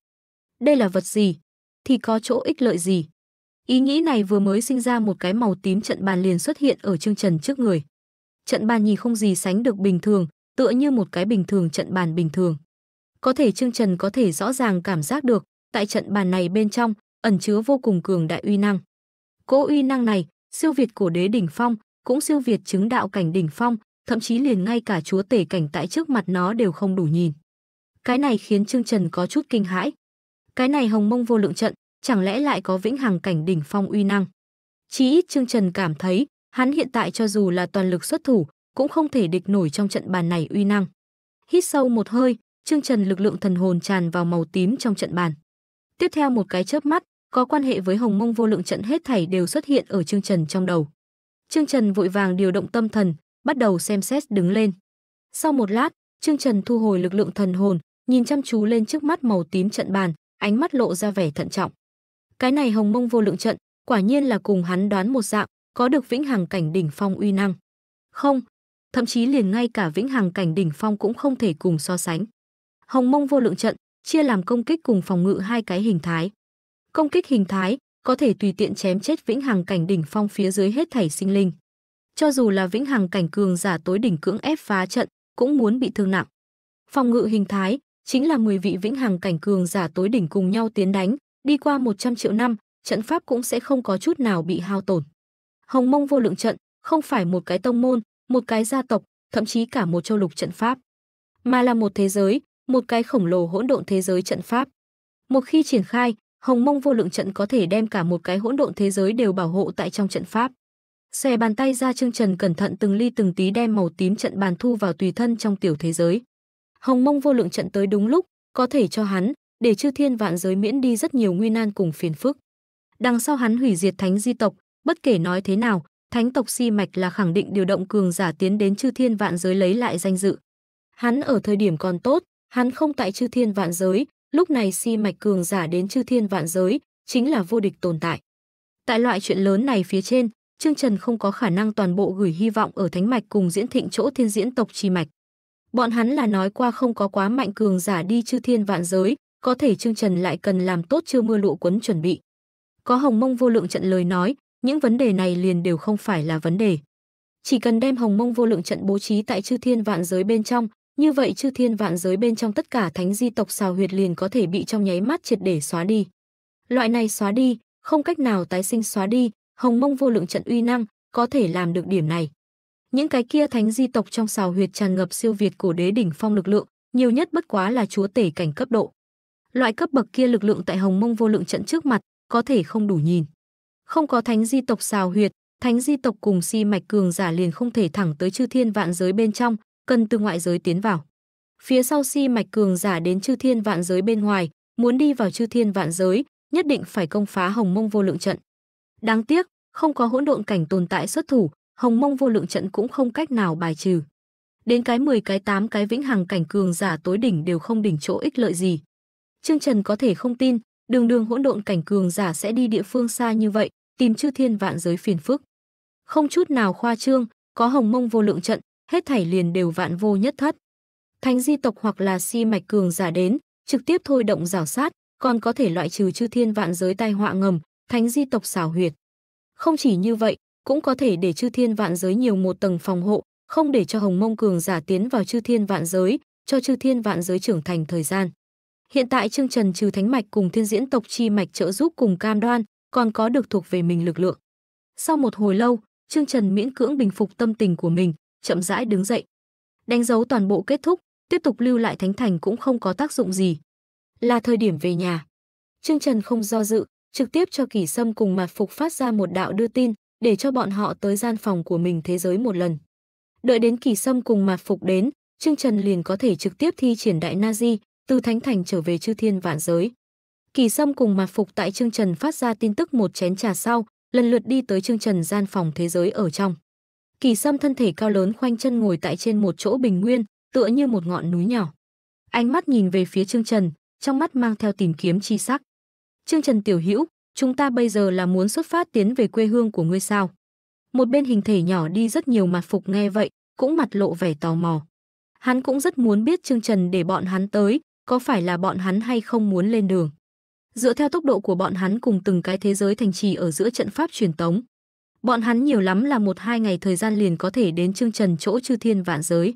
Đây là vật gì? Thì có chỗ ích lợi gì? Ý nghĩ này vừa mới sinh ra một cái màu tím trận bàn liền xuất hiện ở Trương Trần trước người. Trận bàn nhìn không gì sánh được bình thường, tựa như một cái bình thường trận bàn bình thường. Có thể Trương Trần có thể rõ ràng cảm giác được, tại trận bàn này bên trong ẩn chứa vô cùng cường đại uy năng. Cỗ uy năng này, siêu việt cổ đế đỉnh phong, cũng siêu việt chứng đạo cảnh đỉnh phong, thậm chí liền ngay cả chúa tể cảnh tại trước mặt nó đều không đủ nhìn. Cái này khiến Trương Trần có chút kinh hãi. Cái này hồng mông vô lượng trận, chẳng lẽ lại có vĩnh hằng cảnh đỉnh phong uy năng? Chí ít Trương Trần cảm thấy, hắn hiện tại cho dù là toàn lực xuất thủ, cũng không thể địch nổi trong trận bàn này uy năng. Hít sâu một hơi, Trương Trần lực lượng thần hồn tràn vào màu tím trong trận bàn. Tiếp theo một cái chớp mắt, có quan hệ với Hồng Mông vô lượng trận hết thảy đều xuất hiện ở Trương Trần trong đầu. Trương Trần vội vàng điều động tâm thần, bắt đầu xem xét đứng lên. Sau một lát, Trương Trần thu hồi lực lượng thần hồn, nhìn chăm chú lên trước mắt màu tím trận bàn, ánh mắt lộ ra vẻ thận trọng. Cái này Hồng Mông vô lượng trận, quả nhiên là cùng hắn đoán một dạng, có được vĩnh hằng cảnh đỉnh phong uy năng. Không, thậm chí liền ngay cả vĩnh hằng cảnh đỉnh phong cũng không thể cùng so sánh. Hồng Mông vô lượng trận chia làm công kích cùng phòng ngự hai cái hình thái. Công kích hình thái, có thể tùy tiện chém chết vĩnh hằng cảnh đỉnh phong phía dưới hết thảy sinh linh. Cho dù là vĩnh hằng cảnh cường giả tối đỉnh cưỡng ép phá trận, cũng muốn bị thương nặng. Phòng ngự hình thái chính là 10 vị vĩnh hằng cảnh cường giả tối đỉnh cùng nhau tiến đánh, đi qua 100 triệu năm, trận pháp cũng sẽ không có chút nào bị hao tổn. Hồng Mông vô lượng trận không phải một cái tông môn, một cái gia tộc, thậm chí cả một châu lục trận pháp, mà là một thế giới, một cái khổng lồ hỗn độn thế giới trận pháp. Một khi triển khai, Hồng Mông vô lượng trận có thể đem cả một cái hỗn độn thế giới đều bảo hộ tại trong trận pháp. Xòe bàn tay ra Trương Trần cẩn thận từng ly từng tí đem màu tím trận bàn thu vào tùy thân trong tiểu thế giới. Hồng Mông vô lượng trận tới đúng lúc, có thể cho hắn để chư thiên vạn giới miễn đi rất nhiều nguy nan cùng phiền phức. Đằng sau hắn hủy diệt thánh di tộc, bất kể nói thế nào, thánh tộc si mạch là khẳng định điều động cường giả tiến đến chư thiên vạn giới lấy lại danh dự. Hắn ở thời điểm còn tốt, hắn không tại chư thiên vạn giới, lúc này si mạch cường giả đến chư thiên vạn giới, chính là vô địch tồn tại. Tại loại chuyện lớn này phía trên, Trương Trần không có khả năng toàn bộ gửi hy vọng ở thánh mạch cùng diễn thịnh chỗ thiên diễn tộc chi mạch. Bọn hắn là nói qua không có quá mạnh cường giả đi chư thiên vạn giới, có thể Trương Trần lại cần làm tốt chưa mưa lụa quấn chuẩn bị. Có hồng mông vô lượng trận lời nói, những vấn đề này liền đều không phải là vấn đề. Chỉ cần đem hồng mông vô lượng trận bố trí tại chư thiên vạn giới bên trong, như vậy chư thiên vạn giới bên trong tất cả thánh di tộc xào huyệt liền có thể bị trong nháy mắt triệt để xóa đi. Loại này xóa đi, không cách nào tái sinh xóa đi, hồng mông vô lượng trận uy năng, có thể làm được điểm này. Những cái kia thánh di tộc trong xào huyệt tràn ngập siêu việt cổ đế đỉnh phong lực lượng, nhiều nhất bất quá là chúa tể cảnh cấp độ. Loại cấp bậc kia lực lượng tại hồng mông vô lượng trận trước mặt, có thể không đủ nhìn. Không có thánh di tộc xào huyệt, thánh di tộc cùng si mạch cường giả liền không thể thẳng tới chư thiên vạn giới bên trong, cần từ ngoại giới tiến vào. Phía sau si mạch cường giả đến chư thiên vạn giới bên ngoài, muốn đi vào chư thiên vạn giới, nhất định phải công phá hồng mông vô lượng trận. Đáng tiếc, không có hỗn độn cảnh tồn tại xuất thủ, hồng mông vô lượng trận cũng không cách nào bài trừ. Đến cái 10 cái 8 cái vĩnh hằng cảnh cường giả tối đỉnh đều không đỉnh chỗ ích lợi gì. Trương Trần có thể không tin, đường đường hỗn độn cảnh cường giả sẽ đi địa phương xa như vậy, tìm chư thiên vạn giới phiền phức. Không chút nào khoa trương, có hồng mông vô lượng trận, hết thảy liền đều vạn vô nhất thất. Thánh di tộc hoặc là si mạch cường giả đến, trực tiếp thôi động rào sát, còn có thể loại trừ chư thiên vạn giới tai họa ngầm, thánh di tộc xảo huyệt. Không chỉ như vậy, cũng có thể để chư thiên vạn giới nhiều một tầng phòng hộ, không để cho hồng mông cường giả tiến vào chư thiên vạn giới, cho chư thiên vạn giới trưởng thành thời gian. Hiện tại Trương Trần trừ thánh mạch cùng thiên diễn tộc chi mạch trợ giúp cùng cam đoan, còn có được thuộc về mình lực lượng. Sau một hồi lâu, Trương Trần miễn cưỡng bình phục tâm tình của mình, chậm rãi đứng dậy. Đánh dấu toàn bộ kết thúc, tiếp tục lưu lại thánh thành cũng không có tác dụng gì. Là thời điểm về nhà. Trương Trần không do dự, trực tiếp cho kỳ Sâm cùng Mạt Phục phát ra một đạo đưa tin, để cho bọn họ tới gian phòng của mình thế giới một lần. Đợi đến kỳ Sâm cùng Mạt Phục đến, Trương Trần liền có thể trực tiếp thi triển đại na di, từ thánh thành trở về chư thiên vạn giới. Kỳ Sâm cùng Mạt Phục tại Trương Trần phát ra tin tức một chén trà sau, lần lượt đi tới Trương Trần gian phòng thế giới ở trong. Kỳ Sâm thân thể cao lớn khoanh chân ngồi tại trên một chỗ bình nguyên, tựa như một ngọn núi nhỏ. Ánh mắt nhìn về phía Trương Trần, trong mắt mang theo tìm kiếm chi sắc. Trương Trần tiểu hữu, chúng ta bây giờ là muốn xuất phát tiến về quê hương của ngươi sao? Một bên hình thể nhỏ đi rất nhiều mặt phục nghe vậy, cũng mặt lộ vẻ tò mò. Hắn cũng rất muốn biết Trương Trần để bọn hắn tới, có phải là bọn hắn hay không muốn lên đường. Dựa theo tốc độ của bọn hắn cùng từng cái thế giới thành trì ở giữa trận pháp truyền tống, Bọn hắn nhiều lắm là một hai ngày thời gian liền có thể đến chương trần chỗ chư thiên vạn giới.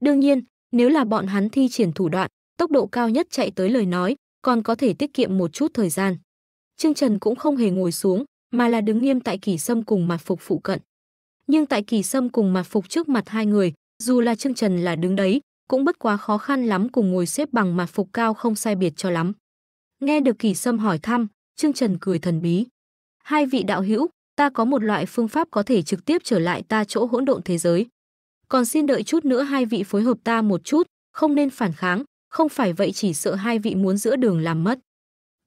Đương nhiên, nếu là bọn hắn thi triển thủ đoạn, tốc độ cao nhất chạy tới lời nói, còn có thể tiết kiệm một chút thời gian. Trương Trần cũng không hề ngồi xuống, mà là đứng nghiêm tại kỳ sâm cùng mặt phục phụ cận. Nhưng tại kỳ sâm cùng mặt phục trước mặt hai người, dù là Trương Trần là đứng đấy, cũng bất quá khó khăn lắm cùng ngồi xếp bằng mặt phục cao không sai biệt cho lắm. Nghe được kỳ sâm hỏi thăm, Trương Trần cười thần bí. Hai vị đạo hữu, ta có một loại phương pháp có thể trực tiếp trở lại ta chỗ hỗn độn thế giới. Còn xin đợi chút nữa hai vị phối hợp ta một chút, không nên phản kháng, không phải vậy chỉ sợ hai vị muốn giữa đường làm mất.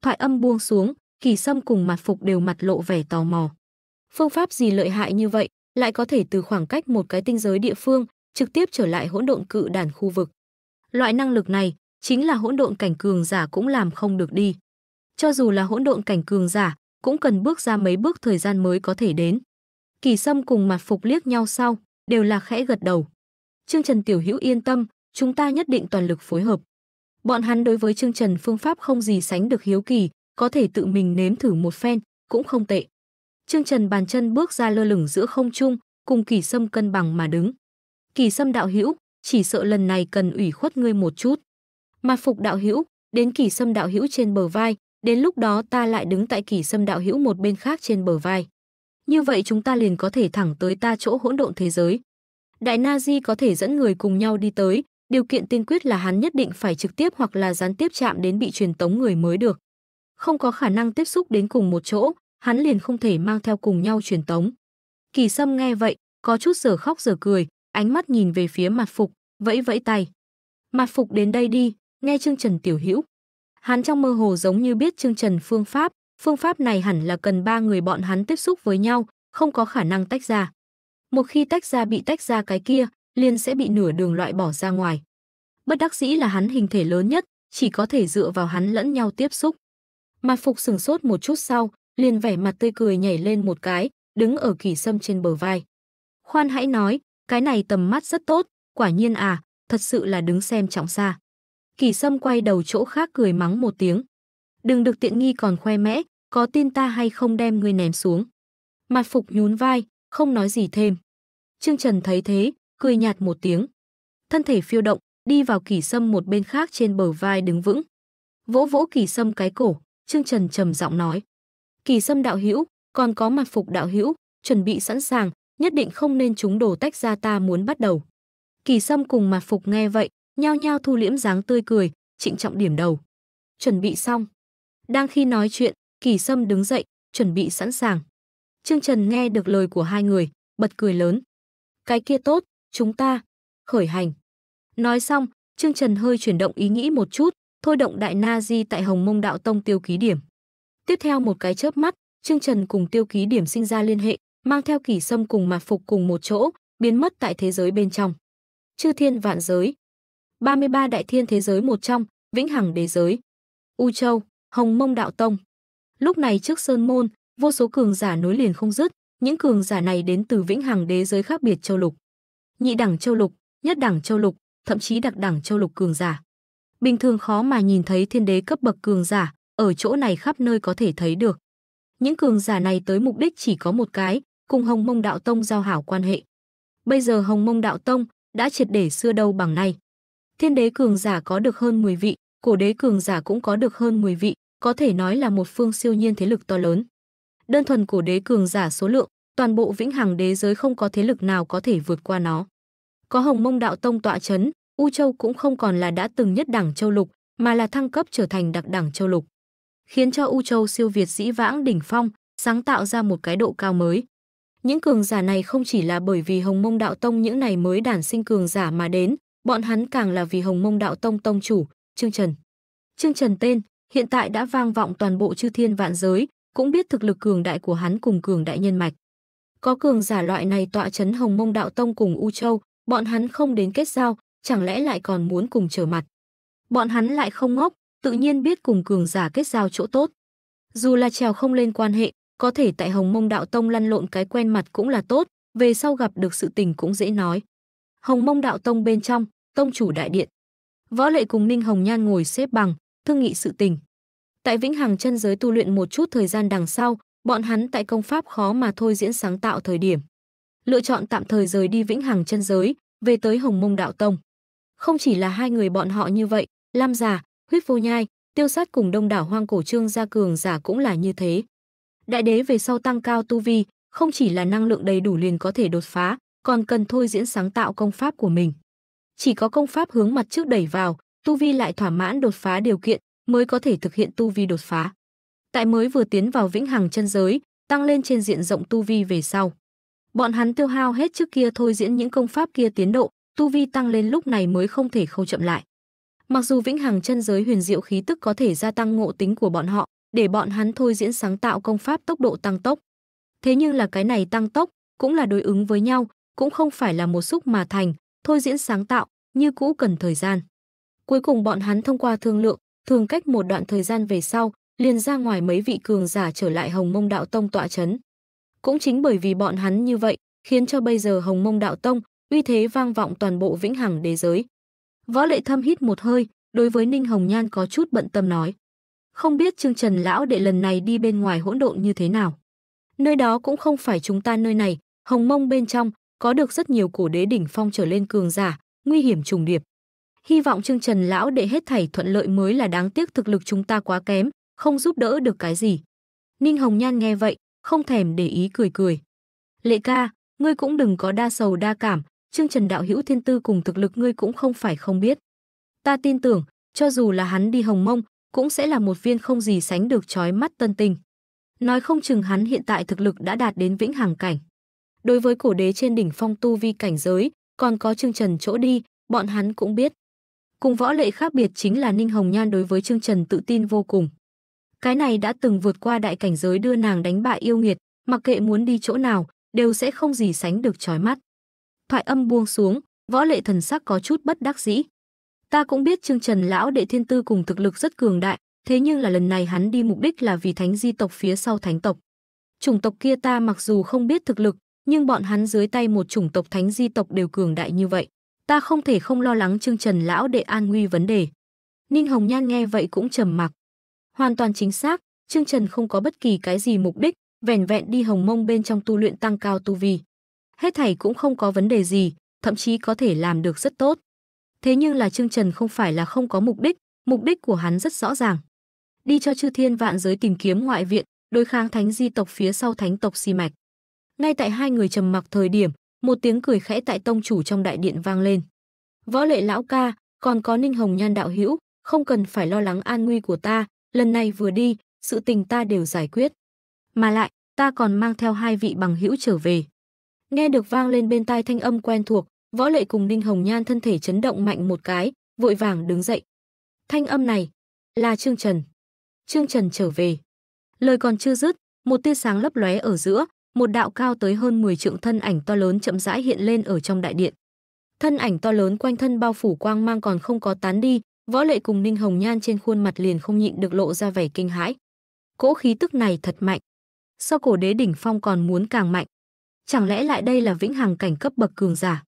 Thoại âm buông xuống, kỳ sâm cùng mặt phục đều mặt lộ vẻ tò mò. Phương pháp gì lợi hại như vậy, lại có thể từ khoảng cách một cái tinh giới địa phương, trực tiếp trở lại hỗn độn cự đàn khu vực. Loại năng lực này, chính là hỗn độn cảnh cường giả cũng làm không được đi. Cho dù là hỗn độn cảnh cường giả, cũng cần bước ra mấy bước thời gian mới có thể đến. Kỳ Sâm cùng Mạc Phục liếc nhau sau, đều là khẽ gật đầu. Trương Trần Tiểu Hữu yên tâm, chúng ta nhất định toàn lực phối hợp. Bọn hắn đối với Trương Trần phương pháp không gì sánh được hiếu kỳ, có thể tự mình nếm thử một phen, cũng không tệ. Trương Trần bàn chân bước ra lơ lửng giữa không trung, cùng Kỳ Sâm cân bằng mà đứng. Kỳ Sâm đạo hữu, chỉ sợ lần này cần ủy khuất ngươi một chút. Mạc Phục đạo hữu, đến Kỳ Sâm đạo hữu trên bờ vai, Đến lúc đó ta lại đứng tại kỷ sâm đạo hữu một bên khác trên bờ vai. Như vậy chúng ta liền có thể thẳng tới ta chỗ hỗn độn thế giới. Đại Na Di có thể dẫn người cùng nhau đi tới, điều kiện tiên quyết là hắn nhất định phải trực tiếp hoặc là gián tiếp chạm đến bị truyền tống người mới được. Không có khả năng tiếp xúc đến cùng một chỗ, hắn liền không thể mang theo cùng nhau truyền tống. Kỳ Sâm nghe vậy, có chút giờ khóc giờ cười, ánh mắt nhìn về phía mặt phục, vẫy vẫy tay. Mặt phục đến đây đi, nghe chương Trần Tiểu Hữu Hắn trong mơ hồ giống như biết Trương Trần phương pháp, phương pháp này hẳn là cần ba người bọn hắn tiếp xúc với nhau, không có khả năng tách ra. Một khi tách ra bị tách ra cái kia, liền sẽ bị nửa đường loại bỏ ra ngoài. Bất đắc dĩ là hắn hình thể lớn nhất, chỉ có thể dựa vào hắn lẫn nhau tiếp xúc. Mặt Phục sửng sốt một chút sau, liền vẻ mặt tươi cười nhảy lên một cái, đứng ở kỳ sâm trên bờ vai. Khoan hãy nói, cái này tầm mắt rất tốt, quả nhiên à, thật sự là đứng xem trọng xa. Kỳ Sâm quay đầu chỗ khác cười mắng một tiếng. Đừng được tiện nghi còn khoe mẽ, có tin ta hay không đem ngươi ném xuống. Mặt phục nhún vai, không nói gì thêm. Trương Trần thấy thế, cười nhạt một tiếng. Thân thể phiêu động, đi vào Kỳ Sâm một bên khác trên bờ vai đứng vững. Vỗ vỗ Kỳ Sâm cái cổ, Trương Trần trầm giọng nói. Kỳ Sâm đạo hữu, còn có mặt phục đạo hữu, chuẩn bị sẵn sàng, nhất định không nên chúng đổ tách ra ta muốn bắt đầu. Kỳ Sâm cùng mặt phục nghe vậy, nhao nhao thu liễm dáng tươi cười, trịnh trọng điểm đầu. Chuẩn bị xong. Đang khi nói chuyện, Kỳ Sâm đứng dậy, chuẩn bị sẵn sàng. Trương Trần nghe được lời của hai người, bật cười lớn. Cái kia tốt, chúng ta khởi hành. Nói xong, Trương Trần hơi chuyển động ý nghĩ một chút, thôi động đại na di tại Hồng Mông Đạo Tông tiêu ký điểm. Tiếp theo một cái chớp mắt, Trương Trần cùng tiêu ký điểm sinh ra liên hệ, mang theo Kỳ Sâm cùng Mạc Phục cùng một chỗ, biến mất tại thế giới bên trong. Chư thiên vạn giới, 33 đại thiên thế giới một trong, vĩnh hằng đế giới. U Châu, Hồng Mông Đạo Tông. Lúc này trước Sơn Môn, vô số cường giả nối liền không dứt, những cường giả này đến từ vĩnh hằng đế giới khác biệt châu lục. Nhị đẳng châu lục, nhất đẳng châu lục, thậm chí đặc đẳng châu lục cường giả. Bình thường khó mà nhìn thấy thiên đế cấp bậc cường giả, ở chỗ này khắp nơi có thể thấy được. Những cường giả này tới mục đích chỉ có một cái, cùng Hồng Mông Đạo Tông giao hảo quan hệ. Bây giờ Hồng Mông Đạo Tông đã triệt để xưa đâu bằng nay. Thiên đế cường giả có được hơn 10 vị, cổ đế cường giả cũng có được hơn 10 vị, có thể nói là một phương siêu nhiên thế lực to lớn. Đơn thuần cổ đế cường giả số lượng, toàn bộ vĩnh hằng đế giới không có thế lực nào có thể vượt qua nó. Có Hồng Mông đạo tông tọa chấn, U Châu cũng không còn là đã từng nhất đẳng châu lục, mà là thăng cấp trở thành đặc đẳng châu lục. Khiến cho U Châu siêu việt dĩ vãng đỉnh phong, sáng tạo ra một cái độ cao mới. Những cường giả này không chỉ là bởi vì Hồng Mông Đạo Tông những này mới đản sinh cường giả mà đến, bọn hắn càng là vì Hồng Mông Đạo Tông tông chủ, Trương Trần. Trương Trần tên hiện tại đã vang vọng toàn bộ chư thiên vạn giới, cũng biết thực lực cường đại của hắn cùng cường đại nhân mạch. Có cường giả loại này tọa chấn Hồng Mông Đạo Tông cùng U Châu, bọn hắn không đến kết giao, chẳng lẽ lại còn muốn cùng trở mặt. Bọn hắn lại không ngốc, tự nhiên biết cùng cường giả kết giao chỗ tốt. Dù là trèo không lên quan hệ, có thể tại Hồng Mông Đạo Tông lăn lộn cái quen mặt cũng là tốt, về sau gặp được sự tình cũng dễ nói. Hồng Mông Đạo Tông bên trong, tông chủ đại điện. Võ Lệ cùng Ninh Hồng Nhan ngồi xếp bằng, thương nghị sự tình. Tại Vĩnh Hằng chân giới tu luyện một chút thời gian đằng sau, bọn hắn tại công pháp khó mà thôi diễn sáng tạo thời điểm. Lựa chọn tạm thời rời đi Vĩnh Hằng chân giới, về tới Hồng Mông Đạo Tông. Không chỉ là hai người bọn họ như vậy, Lam già, Huyết Vô Nhai, Tiêu Sát cùng đông đảo hoang cổ trương gia cường giả cũng là như thế. Đại đế về sau tăng cao tu vi, không chỉ là năng lượng đầy đủ liền có thể đột phá, còn cần thôi diễn sáng tạo công pháp của mình chỉ có công pháp hướng mặt trước đẩy vào, tu vi lại thỏa mãn đột phá điều kiện, mới có thể thực hiện tu vi đột phá. Tại mới vừa tiến vào vĩnh hằng chân giới, tăng lên trên diện rộng tu vi về sau. Bọn hắn tiêu hao hết trước kia thôi diễn những công pháp kia tiến độ, tu vi tăng lên lúc này mới không thể không chậm lại. Mặc dù vĩnh hằng chân giới huyền diệu khí tức có thể gia tăng ngộ tính của bọn họ, để bọn hắn thôi diễn sáng tạo công pháp tốc độ tăng tốc. Thế nhưng là cái này tăng tốc cũng là đối ứng với nhau, cũng không phải là một xúc mà thành, thôi diễn sáng tạo, như cũ cần thời gian. Cuối cùng bọn hắn thông qua thương lượng, thường cách một đoạn thời gian về sau, liền ra ngoài mấy vị cường giả trở lại Hồng Mông Đạo Tông tọa chấn. Cũng chính bởi vì bọn hắn như vậy, khiến cho bây giờ Hồng Mông Đạo Tông uy thế vang vọng toàn bộ vĩnh hằng đế giới. Võ Lệ Thâm hít một hơi, đối với Ninh Hồng Nhan có chút bận tâm nói: "Không biết Trương Trần lão đệ lần này đi bên ngoài hỗn độn như thế nào. Nơi đó cũng không phải chúng ta nơi này, Hồng Mông bên trong có được rất nhiều cổ đế đỉnh phong trở lên cường giả, nguy hiểm trùng điệp. Hy vọng Trương Trần lão đệ hết thảy thuận lợi mới là đáng tiếc thực lực chúng ta quá kém, không giúp đỡ được cái gì. Ninh Hồng Nhan nghe vậy, không thèm để ý cười cười. Lệ ca, ngươi cũng đừng có đa sầu đa cảm, Trương Trần đạo hữu thiên tư cùng thực lực ngươi cũng không phải không biết. Ta tin tưởng, cho dù là hắn đi hồng mông, cũng sẽ là một viên không gì sánh được trói mắt tân tình. Nói không chừng hắn hiện tại thực lực đã đạt đến vĩnh hằng cảnh. Đối với cổ đế trên đỉnh phong tu vi cảnh giới, còn có Trương Trần chỗ đi, bọn hắn cũng biết. Cùng võ lệ khác biệt chính là Ninh Hồng Nhan đối với Trương Trần tự tin vô cùng. Cái này đã từng vượt qua đại cảnh giới đưa nàng đánh bại yêu nghiệt, mặc kệ muốn đi chỗ nào, đều sẽ không gì sánh được trói mắt. Thoại âm buông xuống, võ lệ thần sắc có chút bất đắc dĩ. Ta cũng biết Trương Trần lão đệ thiên tư cùng thực lực rất cường đại, thế nhưng là lần này hắn đi mục đích là vì thánh di tộc phía sau thánh tộc. Chủng tộc kia ta mặc dù không biết thực lực, nhưng bọn hắn dưới tay một chủng tộc thánh di tộc đều cường đại như vậy. Ta không thể không lo lắng Trương Trần lão đệ an nguy vấn đề. Ninh Hồng Nhan nghe vậy cũng trầm mặc. Hoàn toàn chính xác, Trương Trần không có bất kỳ cái gì mục đích, vẻn vẹn đi hồng mông bên trong tu luyện tăng cao tu vi. Hết thảy cũng không có vấn đề gì, thậm chí có thể làm được rất tốt. Thế nhưng là Trương Trần không phải là không có mục đích, mục đích của hắn rất rõ ràng. Đi cho chư thiên vạn giới tìm kiếm ngoại viện, đối kháng thánh di tộc phía sau thánh tộc si mạch. Ngay tại hai người trầm mặc thời điểm, một tiếng cười khẽ tại tông chủ trong đại điện vang lên. Võ lệ lão ca, còn có Ninh Hồng Nhan đạo hữu, không cần phải lo lắng an nguy của ta, lần này vừa đi, sự tình ta đều giải quyết. Mà lại, ta còn mang theo hai vị bằng hữu trở về. Nghe được vang lên bên tai thanh âm quen thuộc, võ lệ cùng Ninh Hồng Nhan thân thể chấn động mạnh một cái, vội vàng đứng dậy. Thanh âm này là Trương Trần. Trương Trần trở về. Lời còn chưa dứt, một tia sáng lấp lóe ở giữa, một đạo cao tới hơn 10 trượng thân ảnh to lớn chậm rãi hiện lên ở trong đại điện. Thân ảnh to lớn quanh thân bao phủ quang mang còn không có tán đi, võ lệ cùng Ninh Hồng Nhan trên khuôn mặt liền không nhịn được lộ ra vẻ kinh hãi. Cỗ khí tức này thật mạnh. Sau cổ đế đỉnh phong còn muốn càng mạnh. Chẳng lẽ lại đây là vĩnh hằng cảnh cấp bậc cường giả?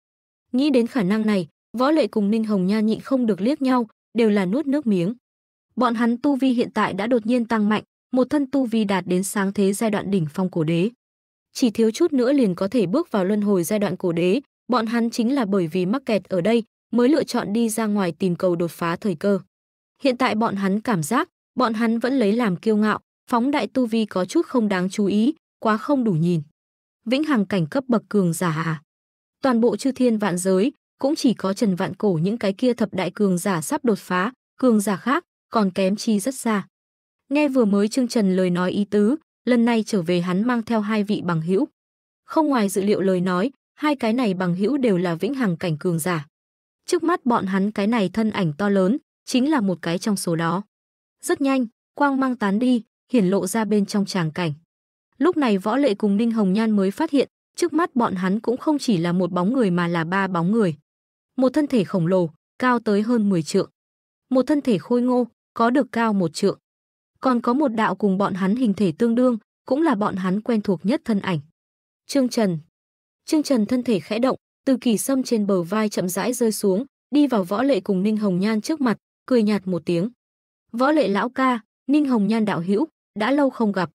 Nghĩ đến khả năng này, võ lệ cùng Ninh Hồng Nhan nhịn không được liếc nhau, đều là nuốt nước miếng. Bọn hắn tu vi hiện tại đã đột nhiên tăng mạnh, một thân tu vi đạt đến sáng thế giai đoạn đỉnh phong cổ đế chỉ thiếu chút nữa liền có thể bước vào luân hồi giai đoạn cổ đế, bọn hắn chính là bởi vì mắc kẹt ở đây mới lựa chọn đi ra ngoài tìm cầu đột phá thời cơ. Hiện tại bọn hắn cảm giác, bọn hắn vẫn lấy làm kiêu ngạo, phóng đại tu vi có chút không đáng chú ý, quá không đủ nhìn. Vĩnh hằng cảnh cấp bậc cường giả à? Toàn bộ chư thiên vạn giới, cũng chỉ có Trần Vạn Cổ những cái kia thập đại cường giả sắp đột phá, cường giả khác còn kém chi rất xa. Nghe vừa mới Trương Trần lời nói ý tứ, lần này trở về hắn mang theo hai vị bằng hữu. Không ngoài dự liệu lời nói, hai cái này bằng hữu đều là vĩnh hằng cảnh cường giả. Trước mắt bọn hắn cái này thân ảnh to lớn, chính là một cái trong số đó. Rất nhanh, quang mang tán đi, hiển lộ ra bên trong tràng cảnh. Lúc này võ lệ cùng Ninh Hồng Nhan mới phát hiện, trước mắt bọn hắn cũng không chỉ là một bóng người mà là ba bóng người. Một thân thể khổng lồ, cao tới hơn 10 trượng. Một thân thể khôi ngô, có được cao một trượng. Còn có một đạo cùng bọn hắn hình thể tương đương, cũng là bọn hắn quen thuộc nhất thân ảnh. Trương Trần Trương Trần thân thể khẽ động, từ kỳ sâm trên bờ vai chậm rãi rơi xuống, đi vào võ lệ cùng Ninh Hồng Nhan trước mặt, cười nhạt một tiếng. Võ lệ lão ca, Ninh Hồng Nhan đạo hữu, đã lâu không gặp.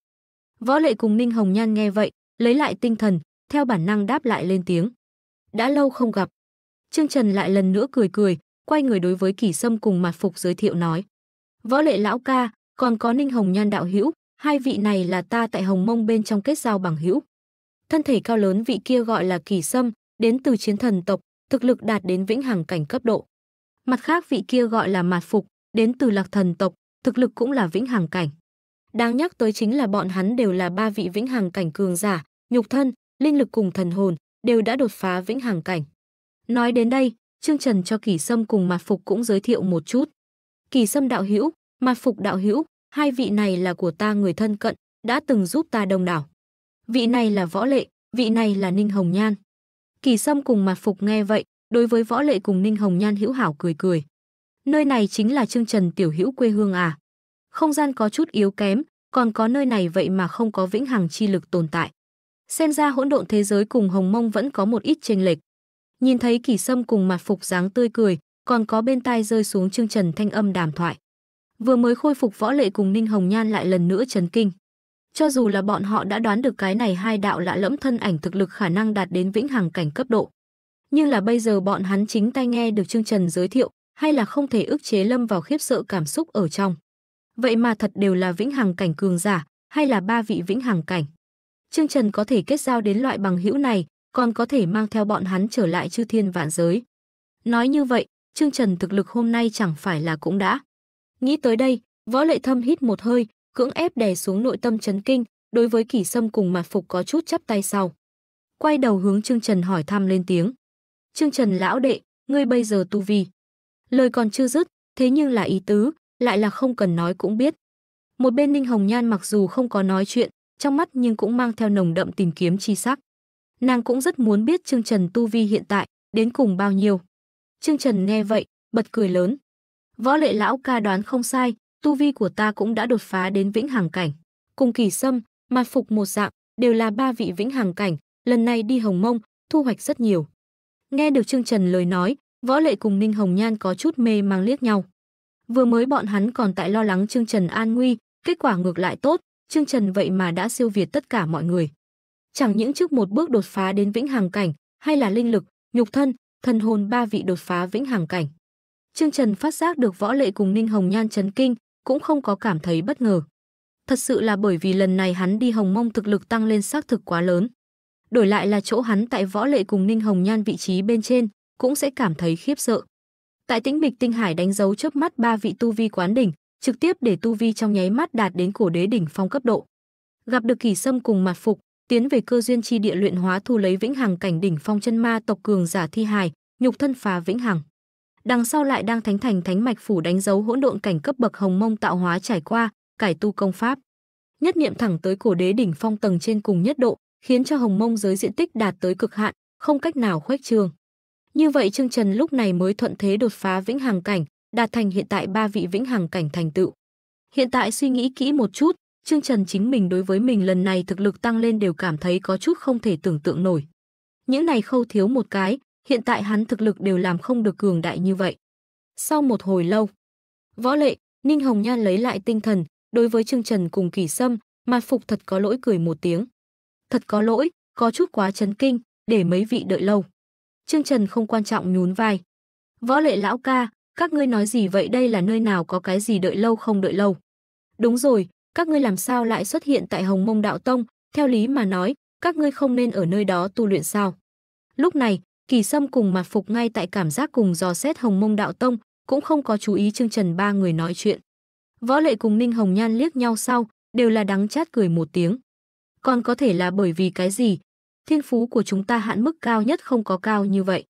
Võ lệ cùng Ninh Hồng Nhan nghe vậy, lấy lại tinh thần, theo bản năng đáp lại lên tiếng. Đã lâu không gặp. Trương Trần lại lần nữa cười cười, quay người đối với kỳ sâm cùng mặt phục giới thiệu nói. Võ lệ lão ca, còn có Ninh Hồng Nhan đạo hữu, hai vị này là ta tại Hồng Mông bên trong kết giao bằng hữu. Thân thể cao lớn vị kia gọi là Kỳ Sâm, đến từ chiến thần tộc, thực lực đạt đến vĩnh hằng cảnh cấp độ. Mặt khác vị kia gọi là Mạt Phục, đến từ Lạc thần tộc, thực lực cũng là vĩnh hằng cảnh. Đáng nhắc tới chính là bọn hắn đều là ba vị vĩnh hằng cảnh cường giả, nhục thân, linh lực cùng thần hồn đều đã đột phá vĩnh hằng cảnh. Nói đến đây, Trương Trần cho Kỳ Sâm cùng Mạt Phục cũng giới thiệu một chút. Kỳ Sâm đạo hữu, mà phục đạo hữu, hai vị này là của ta người thân cận, đã từng giúp ta đồng đảo. Vị này là Võ Lệ, vị này là Ninh Hồng Nhan. Kỳ Sâm cùng Mạc Phục nghe vậy, đối với Võ Lệ cùng Ninh Hồng Nhan hữu hảo cười cười. Nơi này chính là Trương Trần tiểu hữu quê hương à? Không gian có chút yếu kém, còn có nơi này vậy mà không có vĩnh hằng chi lực tồn tại. Xem ra hỗn độn thế giới cùng Hồng Mông vẫn có một ít chênh lệch. Nhìn thấy Kỳ Sâm cùng Mạc Phục dáng tươi cười, còn có bên tai rơi xuống Trương Trần thanh âm đàm thoại vừa mới khôi phục võ lệ cùng Ninh Hồng Nhan lại lần nữa chấn kinh. Cho dù là bọn họ đã đoán được cái này hai đạo lạ lẫm thân ảnh thực lực khả năng đạt đến vĩnh hằng cảnh cấp độ. Nhưng là bây giờ bọn hắn chính tay nghe được Trương Trần giới thiệu, hay là không thể ức chế lâm vào khiếp sợ cảm xúc ở trong. Vậy mà thật đều là vĩnh hằng cảnh cường giả, hay là ba vị vĩnh hằng cảnh. Trương Trần có thể kết giao đến loại bằng hữu này, còn có thể mang theo bọn hắn trở lại chư thiên vạn giới. Nói như vậy, Trương Trần thực lực hôm nay chẳng phải là cũng đã Nghĩ tới đây, võ lệ thâm hít một hơi, cưỡng ép đè xuống nội tâm chấn kinh, đối với kỷ sâm cùng mặt phục có chút chắp tay sau. Quay đầu hướng Trương Trần hỏi thăm lên tiếng. Trương Trần lão đệ, ngươi bây giờ tu vi. Lời còn chưa dứt, thế nhưng là ý tứ, lại là không cần nói cũng biết. Một bên Ninh Hồng Nhan mặc dù không có nói chuyện, trong mắt nhưng cũng mang theo nồng đậm tìm kiếm chi sắc. Nàng cũng rất muốn biết Trương Trần tu vi hiện tại, đến cùng bao nhiêu. Trương Trần nghe vậy, bật cười lớn. Võ lệ lão ca đoán không sai, tu vi của ta cũng đã đột phá đến vĩnh hằng cảnh. Cùng kỳ sâm, mặt phục một dạng, đều là ba vị vĩnh hằng cảnh, lần này đi hồng mông, thu hoạch rất nhiều. Nghe được Trương Trần lời nói, võ lệ cùng Ninh Hồng Nhan có chút mê mang liếc nhau. Vừa mới bọn hắn còn tại lo lắng Trương Trần an nguy, kết quả ngược lại tốt, Trương Trần vậy mà đã siêu việt tất cả mọi người. Chẳng những trước một bước đột phá đến vĩnh hằng cảnh, hay là linh lực, nhục thân, thần hồn ba vị đột phá vĩnh hằng cảnh. Trương Trần phát giác được võ lệ cùng Ninh Hồng Nhan chấn kinh, cũng không có cảm thấy bất ngờ. Thật sự là bởi vì lần này hắn đi Hồng Mông thực lực tăng lên xác thực quá lớn. Đổi lại là chỗ hắn tại võ lệ cùng Ninh Hồng Nhan vị trí bên trên, cũng sẽ cảm thấy khiếp sợ. Tại tĩnh bịch tinh hải đánh dấu chớp mắt ba vị tu vi quán đỉnh, trực tiếp để tu vi trong nháy mắt đạt đến cổ đế đỉnh phong cấp độ. Gặp được Kỳ Sâm cùng Mạt Phục, tiến về cơ duyên chi địa luyện hóa thu lấy vĩnh hằng cảnh đỉnh phong chân ma tộc cường giả thi hài, nhục thân phá vĩnh hằng đằng sau lại đang thánh thành thánh mạch phủ đánh dấu hỗn độn cảnh cấp bậc hồng mông tạo hóa trải qua, cải tu công pháp. Nhất niệm thẳng tới cổ đế đỉnh phong tầng trên cùng nhất độ, khiến cho hồng mông giới diện tích đạt tới cực hạn, không cách nào khuếch trường. Như vậy Trương Trần lúc này mới thuận thế đột phá vĩnh hằng cảnh, đạt thành hiện tại ba vị vĩnh hằng cảnh thành tựu. Hiện tại suy nghĩ kỹ một chút, Trương Trần chính mình đối với mình lần này thực lực tăng lên đều cảm thấy có chút không thể tưởng tượng nổi. Những này khâu thiếu một cái, hiện tại hắn thực lực đều làm không được cường đại như vậy. Sau một hồi lâu, võ lệ, Ninh Hồng Nhan lấy lại tinh thần, đối với Trương Trần cùng Kỳ Sâm, Mạt Phục thật có lỗi cười một tiếng. Thật có lỗi, có chút quá chấn kinh, để mấy vị đợi lâu. Trương Trần không quan trọng nhún vai. Võ lệ lão ca, các ngươi nói gì vậy đây là nơi nào có cái gì đợi lâu không đợi lâu. Đúng rồi, các ngươi làm sao lại xuất hiện tại Hồng Mông Đạo Tông, theo lý mà nói, các ngươi không nên ở nơi đó tu luyện sao. Lúc này, Kỳ Sâm cùng mặt Phục ngay tại cảm giác cùng dò xét Hồng Mông Đạo Tông, cũng không có chú ý Trương Trần ba người nói chuyện. Võ Lệ cùng Ninh Hồng Nhan liếc nhau sau, đều là đắng chát cười một tiếng. Còn có thể là bởi vì cái gì? Thiên phú của chúng ta hạn mức cao nhất không có cao như vậy.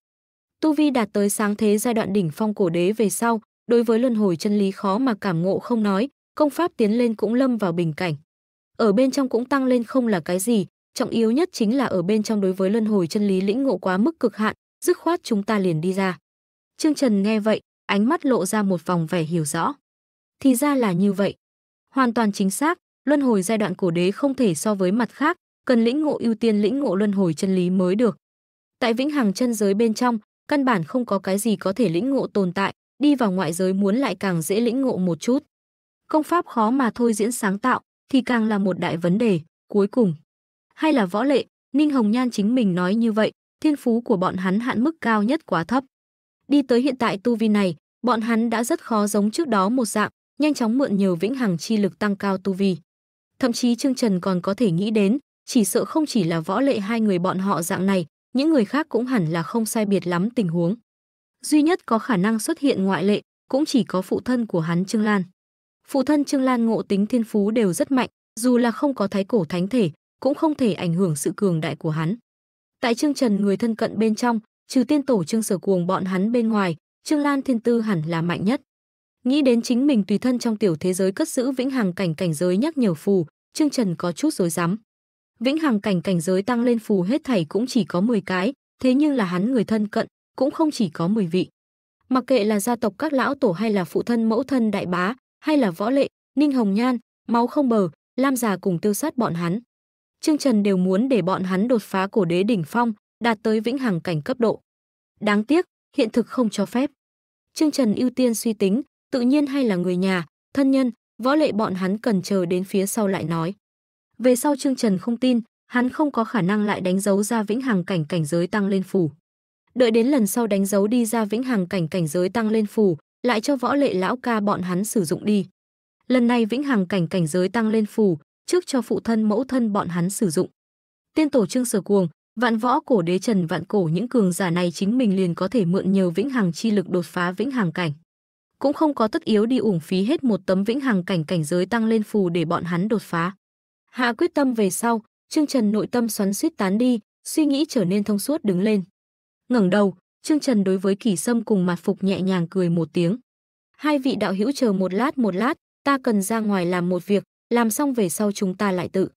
Tu Vi đạt tới sáng thế giai đoạn đỉnh phong cổ đế về sau, đối với luân hồi chân lý khó mà cảm ngộ không nói, công pháp tiến lên cũng lâm vào bình cảnh. Ở bên trong cũng tăng lên không là cái gì, trọng yếu nhất chính là ở bên trong đối với luân hồi chân lý lĩnh ngộ quá mức cực hạn, dứt khoát chúng ta liền đi ra. Trương Trần nghe vậy, ánh mắt lộ ra một vòng vẻ hiểu rõ. Thì ra là như vậy. Hoàn toàn chính xác, luân hồi giai đoạn cổ đế không thể so với mặt khác, cần lĩnh ngộ ưu tiên lĩnh ngộ luân hồi chân lý mới được. Tại vĩnh hằng chân giới bên trong, căn bản không có cái gì có thể lĩnh ngộ tồn tại, đi vào ngoại giới muốn lại càng dễ lĩnh ngộ một chút. Công pháp khó mà thôi diễn sáng tạo thì càng là một đại vấn đề, cuối cùng hay là võ lệ, Ninh Hồng Nhan chính mình nói như vậy, thiên phú của bọn hắn hạn mức cao nhất quá thấp. Đi tới hiện tại tu vi này, bọn hắn đã rất khó giống trước đó một dạng, nhanh chóng mượn nhiều vĩnh hằng chi lực tăng cao tu vi. Thậm chí Trương Trần còn có thể nghĩ đến, chỉ sợ không chỉ là võ lệ hai người bọn họ dạng này, những người khác cũng hẳn là không sai biệt lắm tình huống. Duy nhất có khả năng xuất hiện ngoại lệ cũng chỉ có phụ thân của hắn Trương Lan. Phụ thân Trương Lan ngộ tính thiên phú đều rất mạnh, dù là không có thái cổ thánh thể, cũng không thể ảnh hưởng sự cường đại của hắn. Tại Trương Trần người thân cận bên trong, trừ tiên tổ Trương Sở Cuồng bọn hắn bên ngoài, Trương Lan Thiên Tư hẳn là mạnh nhất. Nghĩ đến chính mình tùy thân trong tiểu thế giới cất giữ vĩnh hằng cảnh cảnh giới nhắc nhở phù, Trương Trần có chút rối rắm. Vĩnh hằng cảnh cảnh giới tăng lên phù hết thảy cũng chỉ có 10 cái, thế nhưng là hắn người thân cận cũng không chỉ có 10 vị. Mặc kệ là gia tộc các lão tổ hay là phụ thân mẫu thân đại bá, hay là võ lệ, Ninh Hồng Nhan, máu không bờ, Lam già cùng tiêu sát bọn hắn. Trương Trần đều muốn để bọn hắn đột phá cổ đế đỉnh phong, đạt tới vĩnh hằng cảnh cấp độ. Đáng tiếc, hiện thực không cho phép. Trương Trần ưu tiên suy tính, tự nhiên hay là người nhà, thân nhân, võ lệ bọn hắn cần chờ đến phía sau lại nói. Về sau Trương Trần không tin, hắn không có khả năng lại đánh dấu ra vĩnh hằng cảnh cảnh giới tăng lên phủ. Đợi đến lần sau đánh dấu đi ra vĩnh hằng cảnh cảnh giới tăng lên phủ, lại cho võ lệ lão ca bọn hắn sử dụng đi. Lần này vĩnh hằng cảnh cảnh giới tăng lên phủ, trước cho phụ thân mẫu thân bọn hắn sử dụng. Tiên tổ Trương Sở Cuồng, vạn võ cổ đế Trần Vạn Cổ những cường giả này chính mình liền có thể mượn nhiều vĩnh hằng chi lực đột phá vĩnh hằng cảnh. Cũng không có tất yếu đi ủng phí hết một tấm vĩnh hằng cảnh cảnh giới tăng lên phù để bọn hắn đột phá. Hạ quyết tâm về sau, Trương Trần nội tâm xoắn suýt tán đi, suy nghĩ trở nên thông suốt đứng lên. Ngẩng đầu, Trương Trần đối với Kỳ Sâm cùng mặt Phục nhẹ nhàng cười một tiếng. Hai vị đạo hữu chờ một lát một lát, ta cần ra ngoài làm một việc, làm xong về sau chúng ta lại tự.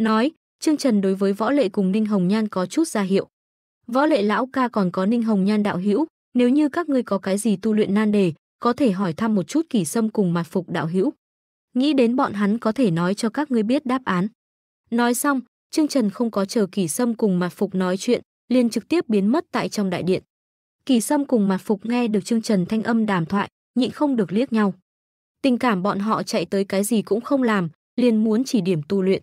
Nói, Trương Trần đối với Võ Lệ cùng Ninh Hồng Nhan có chút ra hiệu. Võ Lệ lão ca còn có Ninh Hồng Nhan đạo hữu, nếu như các ngươi có cái gì tu luyện nan đề, có thể hỏi thăm một chút kỳ sâm cùng mặt phục đạo hữu. Nghĩ đến bọn hắn có thể nói cho các ngươi biết đáp án. Nói xong, Trương Trần không có chờ kỳ sâm cùng mặt phục nói chuyện, liền trực tiếp biến mất tại trong đại điện. Kỳ sâm cùng mặt phục nghe được Trương Trần thanh âm đàm thoại, nhịn không được liếc nhau. Tình cảm bọn họ chạy tới cái gì cũng không làm, liền muốn chỉ điểm tu luyện.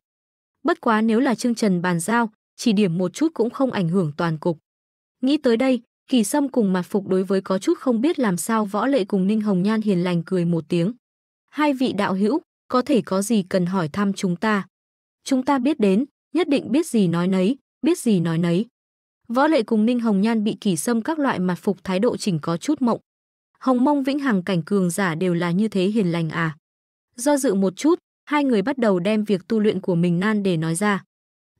Bất quá nếu là Trương Trần bàn giao, chỉ điểm một chút cũng không ảnh hưởng toàn cục. Nghĩ tới đây, Kỳ Sâm cùng mặt phục đối với có chút không biết làm sao võ lệ cùng Ninh Hồng Nhan hiền lành cười một tiếng. Hai vị đạo hữu, có thể có gì cần hỏi thăm chúng ta. Chúng ta biết đến, nhất định biết gì nói nấy, biết gì nói nấy. Võ lệ cùng Ninh Hồng Nhan bị Kỳ Sâm các loại mặt phục thái độ chỉnh có chút mộng. Hồng Mông Vĩnh Hằng cảnh cường giả đều là như thế hiền lành à? Do dự một chút, hai người bắt đầu đem việc tu luyện của mình nan để nói ra.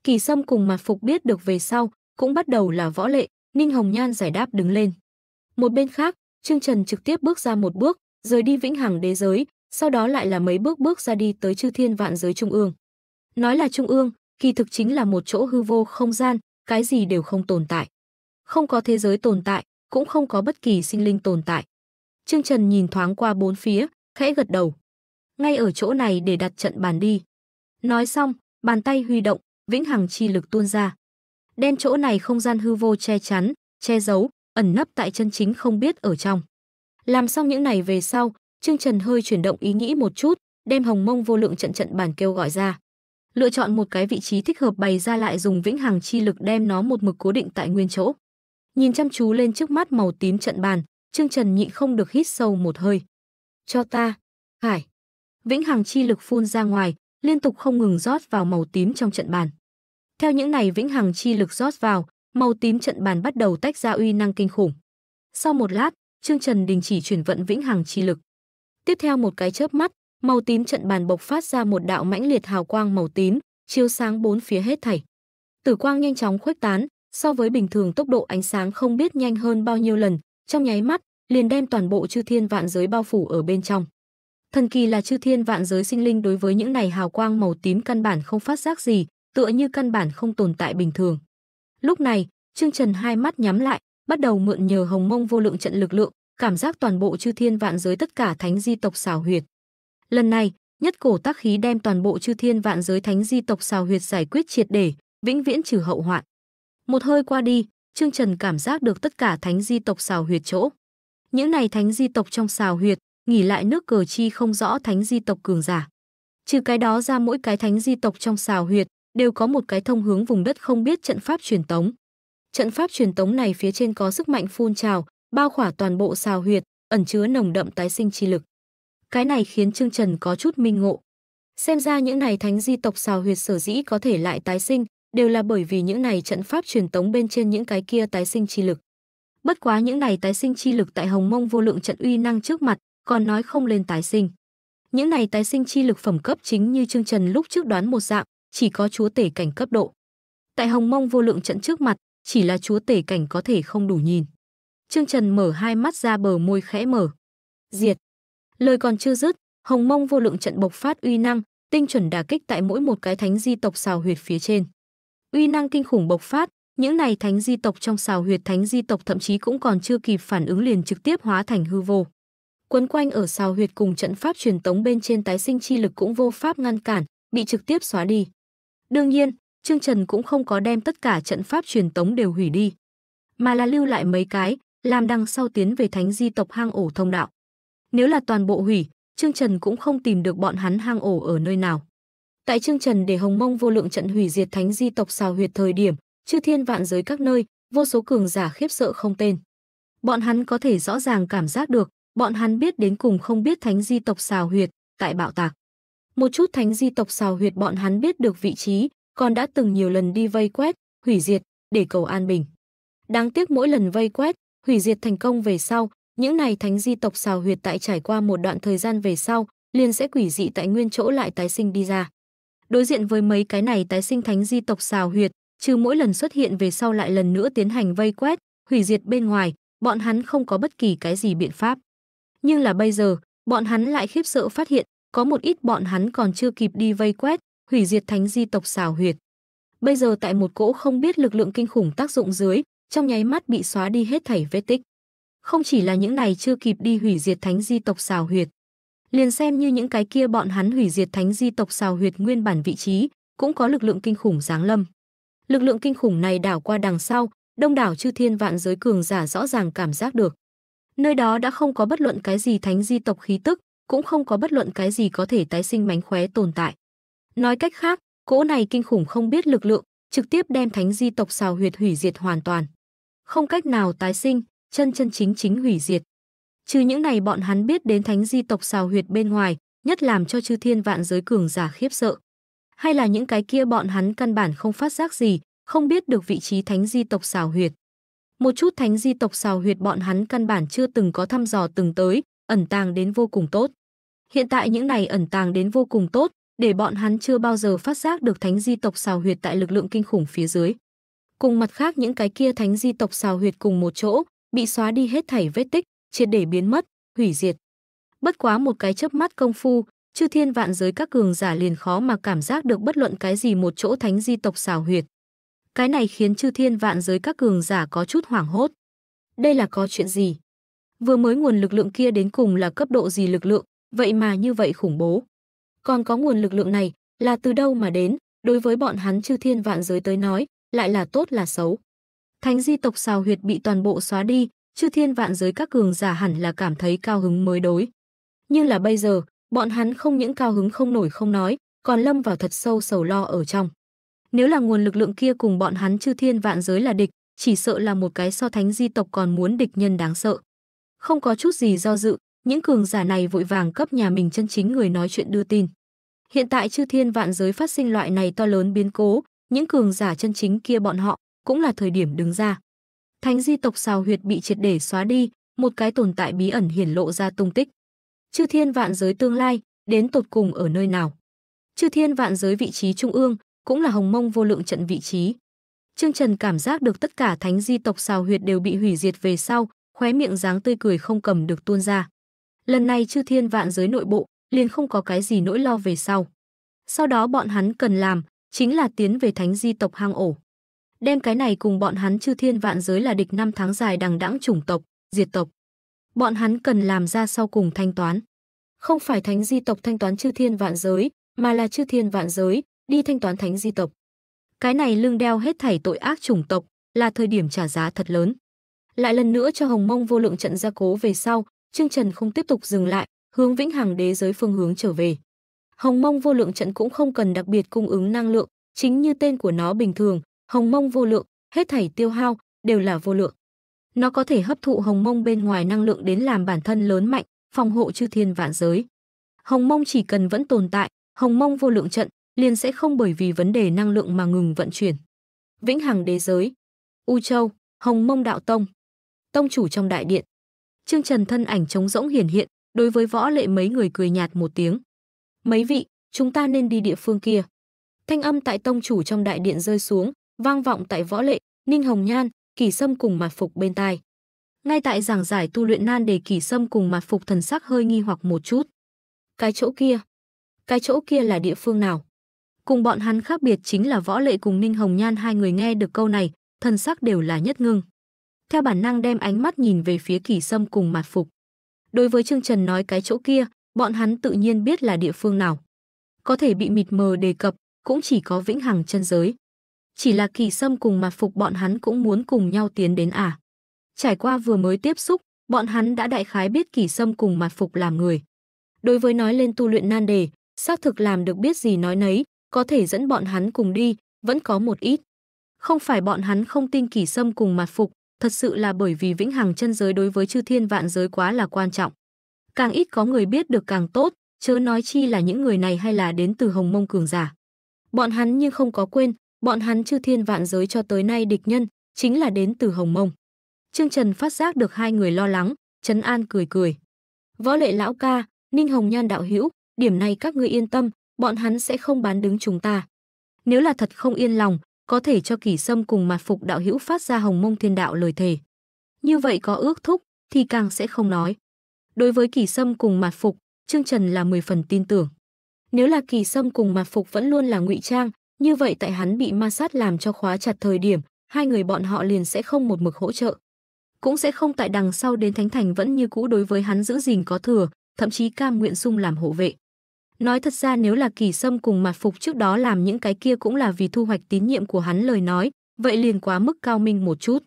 Kỳ Sâm cùng Mạc Phục biết được về sau, cũng bắt đầu là võ lệ, Ninh Hồng Nhan giải đáp đứng lên. Một bên khác, Trương Trần trực tiếp bước ra một bước, rời đi Vĩnh Hằng đế giới, sau đó lại là mấy bước bước ra đi tới Chư Thiên Vạn giới trung ương. Nói là trung ương, kỳ thực chính là một chỗ hư vô không gian, cái gì đều không tồn tại. Không có thế giới tồn tại, cũng không có bất kỳ sinh linh tồn tại. Trương Trần nhìn thoáng qua bốn phía, khẽ gật đầu. Ngay ở chỗ này để đặt trận bàn đi. Nói xong, bàn tay huy động, vĩnh hằng chi lực tuôn ra. Đen chỗ này không gian hư vô che chắn, che giấu, ẩn nấp tại chân chính không biết ở trong. Làm xong những này về sau, Trương Trần hơi chuyển động ý nghĩ một chút, đem hồng mông vô lượng trận trận bàn kêu gọi ra. Lựa chọn một cái vị trí thích hợp bày ra lại dùng vĩnh hằng chi lực đem nó một mực cố định tại nguyên chỗ. Nhìn chăm chú lên trước mắt màu tím trận bàn, Trương Trần nhịn không được hít sâu một hơi. Cho ta, Hải. Vĩnh Hằng chi lực phun ra ngoài, liên tục không ngừng rót vào màu tím trong trận bàn. Theo những này Vĩnh Hằng chi lực rót vào, màu tím trận bàn bắt đầu tách ra uy năng kinh khủng. Sau một lát, Trương Trần đình chỉ chuyển vận Vĩnh Hằng chi lực. Tiếp theo một cái chớp mắt, màu tím trận bàn bộc phát ra một đạo mãnh liệt hào quang màu tím, chiếu sáng bốn phía hết thảy. Tử quang nhanh chóng khuếch tán, so với bình thường tốc độ ánh sáng không biết nhanh hơn bao nhiêu lần, trong nháy mắt, liền đem toàn bộ chư thiên vạn giới bao phủ ở bên trong. Thần kỳ là chư thiên vạn giới sinh linh đối với những này hào quang màu tím căn bản không phát giác gì, tựa như căn bản không tồn tại bình thường. Lúc này, Trương Trần hai mắt nhắm lại, bắt đầu mượn nhờ hồng mông vô lượng trận lực lượng, cảm giác toàn bộ chư thiên vạn giới tất cả thánh di tộc xảo huyệt. Lần này, nhất cổ tác khí đem toàn bộ chư thiên vạn giới thánh di tộc xào huyệt giải quyết triệt để, vĩnh viễn trừ hậu hoạn. Một hơi qua đi, Trương Trần cảm giác được tất cả thánh di tộc xào huyệt chỗ. Những này thánh di tộc trong xào huyệt, nghỉ lại nước cờ chi không rõ thánh di tộc cường giả. Trừ cái đó ra mỗi cái thánh di tộc trong xào huyệt đều có một cái thông hướng vùng đất không biết trận pháp truyền tống. Trận pháp truyền tống này phía trên có sức mạnh phun trào, bao khỏa toàn bộ xào huyệt, ẩn chứa nồng đậm tái sinh chi lực. Cái này khiến Trương Trần có chút minh ngộ. Xem ra những này thánh di tộc xào huyệt sở dĩ có thể lại tái sinh, đều là bởi vì những này trận pháp truyền tống bên trên những cái kia tái sinh chi lực. Bất quá những này tái sinh chi lực tại Hồng Mông vô lượng trận uy năng trước mặt, còn nói không lên tái sinh. Những này tái sinh chi lực phẩm cấp chính như Trương Trần lúc trước đoán một dạng, chỉ có chúa tể cảnh cấp độ. Tại Hồng Mông vô lượng trận trước mặt, chỉ là chúa tể cảnh có thể không đủ nhìn. Trương Trần mở hai mắt ra bờ môi khẽ mở. Diệt. Lời còn chưa dứt, Hồng Mông vô lượng trận bộc phát uy năng, tinh chuẩn đả kích tại mỗi một cái thánh di tộc xào huyệt phía trên uy năng kinh khủng bộc phát, những này thánh di tộc trong xào huyệt thánh di tộc thậm chí cũng còn chưa kịp phản ứng liền trực tiếp hóa thành hư vô. Quấn quanh ở xào huyệt cùng trận pháp truyền tống bên trên tái sinh chi lực cũng vô pháp ngăn cản, bị trực tiếp xóa đi. Đương nhiên, Trương Trần cũng không có đem tất cả trận pháp truyền tống đều hủy đi, mà là lưu lại mấy cái, làm đằng sau tiến về thánh di tộc hang ổ thông đạo. Nếu là toàn bộ hủy, Trương Trần cũng không tìm được bọn hắn hang ổ ở nơi nào. Tại chương Trần để Hồng Mông vô lượng trận hủy diệt thánh di tộc xào huyệt thời điểm, chư thiên vạn giới các nơi, vô số cường giả khiếp sợ không tên. Bọn hắn có thể rõ ràng cảm giác được, bọn hắn biết đến cùng không biết thánh di tộc xào huyệt, tại bạo tạc. Một chút thánh di tộc xào huyệt bọn hắn biết được vị trí, còn đã từng nhiều lần đi vây quét, hủy diệt, để cầu an bình. Đáng tiếc mỗi lần vây quét, hủy diệt thành công về sau, những này thánh di tộc xào huyệt tại trải qua một đoạn thời gian về sau, liền sẽ quỷ dị tại nguyên chỗ lại tái sinh đi ra. Đối diện với mấy cái này tái sinh thánh di tộc xào huyệt, trừ mỗi lần xuất hiện về sau lại lần nữa tiến hành vây quét, hủy diệt bên ngoài, bọn hắn không có bất kỳ cái gì biện pháp. Nhưng là bây giờ, bọn hắn lại khiếp sợ phát hiện, có một ít bọn hắn còn chưa kịp đi vây quét, hủy diệt thánh di tộc xào huyệt. Bây giờ tại một cỗ không biết lực lượng kinh khủng tác dụng dưới, trong nháy mắt bị xóa đi hết thảy vết tích. Không chỉ là những này chưa kịp đi hủy diệt thánh di tộc xào huyệt, liền xem như những cái kia bọn hắn hủy diệt thánh di tộc xào huyệt nguyên bản vị trí, cũng có lực lượng kinh khủng giáng lâm. Lực lượng kinh khủng này đảo qua đằng sau, đông đảo chư thiên vạn giới cường giả rõ ràng cảm giác được. Nơi đó đã không có bất luận cái gì thánh di tộc khí tức, cũng không có bất luận cái gì có thể tái sinh mánh khóe tồn tại. Nói cách khác, cỗ này kinh khủng không biết lực lượng, trực tiếp đem thánh di tộc xào huyệt hủy diệt hoàn toàn. Không cách nào tái sinh, chân chân chính chính hủy diệt. Trừ những này bọn hắn biết đến thánh di tộc xào huyệt bên ngoài, nhất làm cho chư thiên vạn giới cường giả khiếp sợ. Hay là những cái kia bọn hắn căn bản không phát giác gì, không biết được vị trí thánh di tộc xào huyệt. Một chút thánh di tộc xào huyệt bọn hắn căn bản chưa từng có thăm dò từng tới, ẩn tàng đến vô cùng tốt. Hiện tại những này ẩn tàng đến vô cùng tốt, để bọn hắn chưa bao giờ phát giác được thánh di tộc xào huyệt tại lực lượng kinh khủng phía dưới. Cùng mặt khác những cái kia thánh di tộc xào huyệt cùng một chỗ, bị xóa đi hết thảy vết tích, triệt để biến mất, hủy diệt. Bất quá một cái chớp mắt công phu, chư thiên vạn giới các cường giả liền khó mà cảm giác được bất luận cái gì một chỗ thánh di tộc xào huyệt. Cái này khiến chư thiên vạn giới các cường giả có chút hoảng hốt. Đây là có chuyện gì? Vừa mới nguồn lực lượng kia đến cùng là cấp độ gì lực lượng, vậy mà như vậy khủng bố. Còn có nguồn lực lượng này là từ đâu mà đến, đối với bọn hắn chư thiên vạn giới tới nói, lại là tốt là xấu. Thánh di tộc xào huyệt bị toàn bộ xóa đi, chư thiên vạn giới các cường giả hẳn là cảm thấy cao hứng mới đối. Nhưng là bây giờ, bọn hắn không những cao hứng không nổi không nói, còn lâm vào thật sâu sầu lo ở trong. Nếu là nguồn lực lượng kia cùng bọn hắn chư thiên vạn giới là địch, chỉ sợ là một cái so thánh di tộc còn muốn địch nhân đáng sợ. Không có chút gì do dự, những cường giả này vội vàng cấp nhà mình chân chính người nói chuyện đưa tin. Hiện tại chư thiên vạn giới phát sinh loại này to lớn biến cố, những cường giả chân chính kia bọn họ cũng là thời điểm đứng ra thánh di tộc xào huyệt bị triệt để xóa đi, một cái tồn tại bí ẩn hiển lộ ra tung tích. Chư thiên vạn giới tương lai, đến tột cùng ở nơi nào? Chư thiên vạn giới vị trí trung ương, cũng là hồng mông vô lượng trận vị trí. Trương Trần cảm giác được tất cả thánh di tộc xào huyệt đều bị hủy diệt về sau, khóe miệng dáng tươi cười không cầm được tuôn ra. Lần này chư thiên vạn giới nội bộ, liền không có cái gì nỗi lo về sau. Sau đó bọn hắn cần làm, chính là tiến về thánh di tộc hang ổ đem cái này cùng bọn hắn chư thiên vạn giới là địch năm tháng dài đằng đẵng chủng tộc, diệt tộc. Bọn hắn cần làm ra sau cùng thanh toán. Không phải thánh di tộc thanh toán chư thiên vạn giới, mà là chư thiên vạn giới, đi thanh toán thánh di tộc. Cái này lưng đeo hết thảy tội ác chủng tộc, là thời điểm trả giá thật lớn. Lại lần nữa cho Hồng Mông vô lượng trận gia cố về sau, Trương Trần không tiếp tục dừng lại, hướng vĩnh hằng đế giới phương hướng trở về. Hồng Mông vô lượng trận cũng không cần đặc biệt cung ứng năng lượng, chính như tên của nó bình thường, hồng mông vô lượng, hết thảy tiêu hao đều là vô lượng. Nó có thể hấp thụ hồng mông bên ngoài năng lượng đến làm bản thân lớn mạnh, phòng hộ chư thiên vạn giới. Hồng mông chỉ cần vẫn tồn tại, hồng mông vô lượng trận liền sẽ không bởi vì vấn đề năng lượng mà ngừng vận chuyển. Vĩnh Hằng Đế giới, U Châu, Hồng Mông Đạo Tông. Tông chủ trong đại điện. Trương Trần thân ảnh trống rỗng hiển hiện, đối với võ lệ mấy người cười nhạt một tiếng. "Mấy vị, chúng ta nên đi địa phương kia." Thanh âm tại tông chủ trong đại điện rơi xuống, vang vọng tại võ lệ, Ninh Hồng Nhan, Kỳ Sâm cùng mặt Phục bên tai. Ngay tại giảng giải tu luyện nan đề Kỳ Sâm cùng mặt Phục thần sắc hơi nghi hoặc một chút. Cái chỗ kia, cái chỗ kia là địa phương nào? Cùng bọn hắn khác biệt chính là võ lệ cùng Ninh Hồng Nhan hai người nghe được câu này, thần sắc đều là nhất ngưng. Theo bản năng đem ánh mắt nhìn về phía Kỳ Sâm cùng mặt Phục. Đối với Trương Trần nói cái chỗ kia, bọn hắn tự nhiên biết là địa phương nào. Có thể bị mịt mờ đề cập, cũng chỉ có vĩnh hằng chân giới. Chỉ là kỳ sâm cùng mặt phục bọn hắn cũng muốn cùng nhau tiến đến à. Trải qua vừa mới tiếp xúc, bọn hắn đã đại khái biết kỳ sâm cùng mặt phục làm người. Đối với nói lên tu luyện nan đề, xác thực làm được biết gì nói nấy, có thể dẫn bọn hắn cùng đi, vẫn có một ít. Không phải bọn hắn không tin kỳ sâm cùng mặt phục, thật sự là bởi vì vĩnh hằng chân giới đối với chư thiên vạn giới quá là quan trọng. Càng ít có người biết được càng tốt, chớ nói chi là những người này hay là đến từ hồng mông cường giả. Bọn hắn nhưng không có quên, bọn hắn chư thiên vạn giới cho tới nay địch nhân chính là đến từ Hồng Mông. Trương Trần phát giác được hai người lo lắng, Trấn An cười cười. Võ lệ lão ca, Ninh Hồng Nhan đạo hữu, điểm này các ngươi yên tâm, bọn hắn sẽ không bán đứng chúng ta. Nếu là thật không yên lòng, có thể cho kỷ sâm cùng mặt phục đạo hữu phát ra hồng mông thiên đạo lời thề. Như vậy có ước thúc, thì càng sẽ không nói. Đối với kỳ sâm cùng mặt phục, Trương Trần là 10 phần tin tưởng. Nếu là kỳ sâm cùng mặt phục vẫn luôn là ngụy trang, như vậy tại hắn bị ma sát làm cho khóa chặt thời điểm, hai người bọn họ liền sẽ không một mực hỗ trợ. Cũng sẽ không tại đằng sau đến Thánh Thành vẫn như cũ đối với hắn giữ gìn có thừa, thậm chí cam nguyện sung làm hộ vệ. Nói thật ra nếu là kỳ sâm cùng mặt phục trước đó làm những cái kia cũng là vì thu hoạch tín nhiệm của hắn lời nói, vậy liền quá mức cao minh một chút.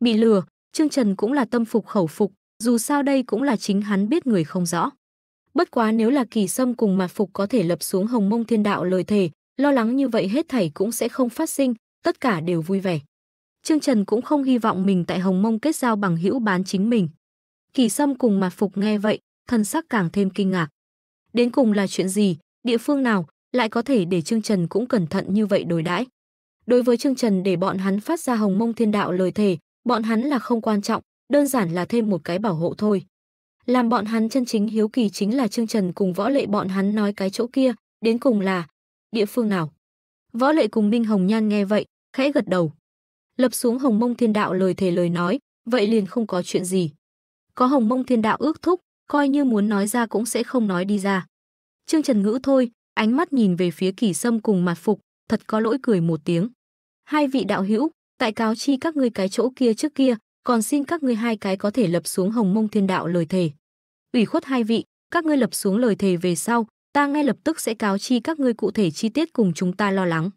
Bị lừa, Trương Trần cũng là tâm phục khẩu phục, dù sao đây cũng là chính hắn biết người không rõ. Bất quá nếu là kỳ sâm cùng mặt phục có thể lập xuống hồng mông thiên đạo lời thề, lo lắng như vậy hết thảy cũng sẽ không phát sinh, tất cả đều vui vẻ. Trương Trần cũng không hy vọng mình tại Hồng Mông kết giao bằng hữu bán chính mình. Kỳ Sâm cùng Mạc Phục nghe vậy, thân sắc càng thêm kinh ngạc. Đến cùng là chuyện gì, địa phương nào, lại có thể để Trương Trần cũng cẩn thận như vậy đối đãi. Đối với Trương Trần để bọn hắn phát ra Hồng Mông Thiên Đạo lời thề, bọn hắn là không quan trọng, đơn giản là thêm một cái bảo hộ thôi. Làm bọn hắn chân chính hiếu kỳ chính là Trương Trần cùng võ lệ bọn hắn nói cái chỗ kia, đến cùng là địa phương nào? Võ Lệ cùng Minh Hồng Nhan nghe vậy, khẽ gật đầu. Lập xuống Hồng Mông Thiên Đạo lời thề lời nói, vậy liền không có chuyện gì. Có Hồng Mông Thiên Đạo ước thúc, coi như muốn nói ra cũng sẽ không nói đi ra. Trương Trần Ngữ thôi, ánh mắt nhìn về phía Kỳ Sâm cùng mặt Phục, thật có lỗi cười một tiếng. Hai vị đạo hữu, tại cáo chi các ngươi cái chỗ kia trước kia, còn xin các ngươi hai cái có thể lập xuống Hồng Mông Thiên Đạo lời thề. Ủy khuất hai vị, các ngươi lập xuống lời thề về sau, ta ngay lập tức sẽ cáo chi các ngươi cụ thể chi tiết cùng chúng ta lo lắng.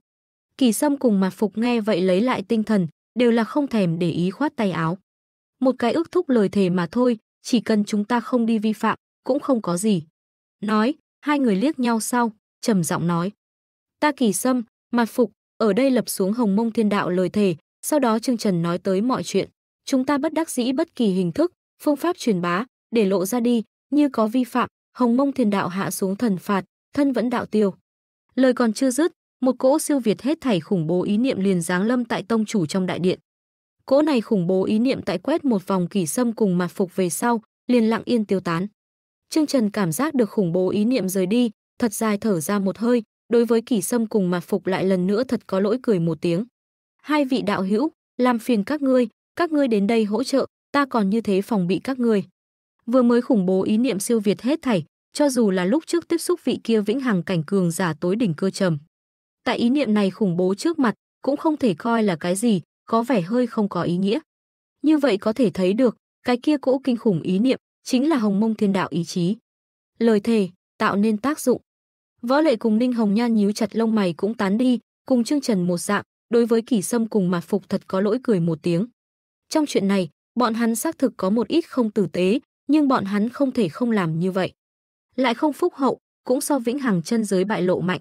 Kỳ Sâm cùng Mạc Phục nghe vậy lấy lại tinh thần, đều là không thèm để ý khoát tay áo. Một cái ước thúc lời thề mà thôi, chỉ cần chúng ta không đi vi phạm, cũng không có gì. Nói, hai người liếc nhau sau, trầm giọng nói. Ta Kỳ Sâm, Mạc Phục, ở đây lập xuống hồng mông thiên đạo lời thề, sau đó Trương Trần nói tới mọi chuyện. Chúng ta bất đắc dĩ bất kỳ hình thức, phương pháp truyền bá, để lộ ra đi, như có vi phạm, hồng mông thiên đạo hạ xuống thần phạt, thân vẫn đạo tiêu. Lời còn chưa dứt, một cỗ siêu việt hết thảy khủng bố ý niệm liền giáng lâm tại tông chủ trong đại điện. Cỗ này khủng bố ý niệm tại quét một vòng kỷ sâm cùng mặt phục về sau, liền lặng yên tiêu tán. Trương Trần cảm giác được khủng bố ý niệm rời đi, thật dài thở ra một hơi, đối với kỷ sâm cùng mặt phục lại lần nữa thật có lỗi cười một tiếng. Hai vị đạo hữu, làm phiền các ngươi, các ngươi đến đây hỗ trợ, ta còn như thế phòng bị các ngươi. Vừa mới khủng bố ý niệm siêu việt hết thảy, cho dù là lúc trước tiếp xúc vị kia vĩnh hằng cảnh cường giả tối đỉnh cơ trầm. Tại ý niệm này khủng bố trước mặt, cũng không thể coi là cái gì, có vẻ hơi không có ý nghĩa. Như vậy có thể thấy được, cái kia cỗ kinh khủng ý niệm chính là hồng mông thiên đạo ý chí. Lời thề, tạo nên tác dụng. Võ lệ cùng Ninh Hồng Nhan nhíu chặt lông mày cũng tán đi, cùng Trương Trần một dạng, đối với kỷ sâm cùng mạt phục thật có lỗi cười một tiếng. Trong chuyện này, bọn hắn xác thực có một ít không tử tế, nhưng bọn hắn không thể không làm như vậy. Lại không phúc hậu, cũng so vĩnh hằng chân giới bại lộ mạnh.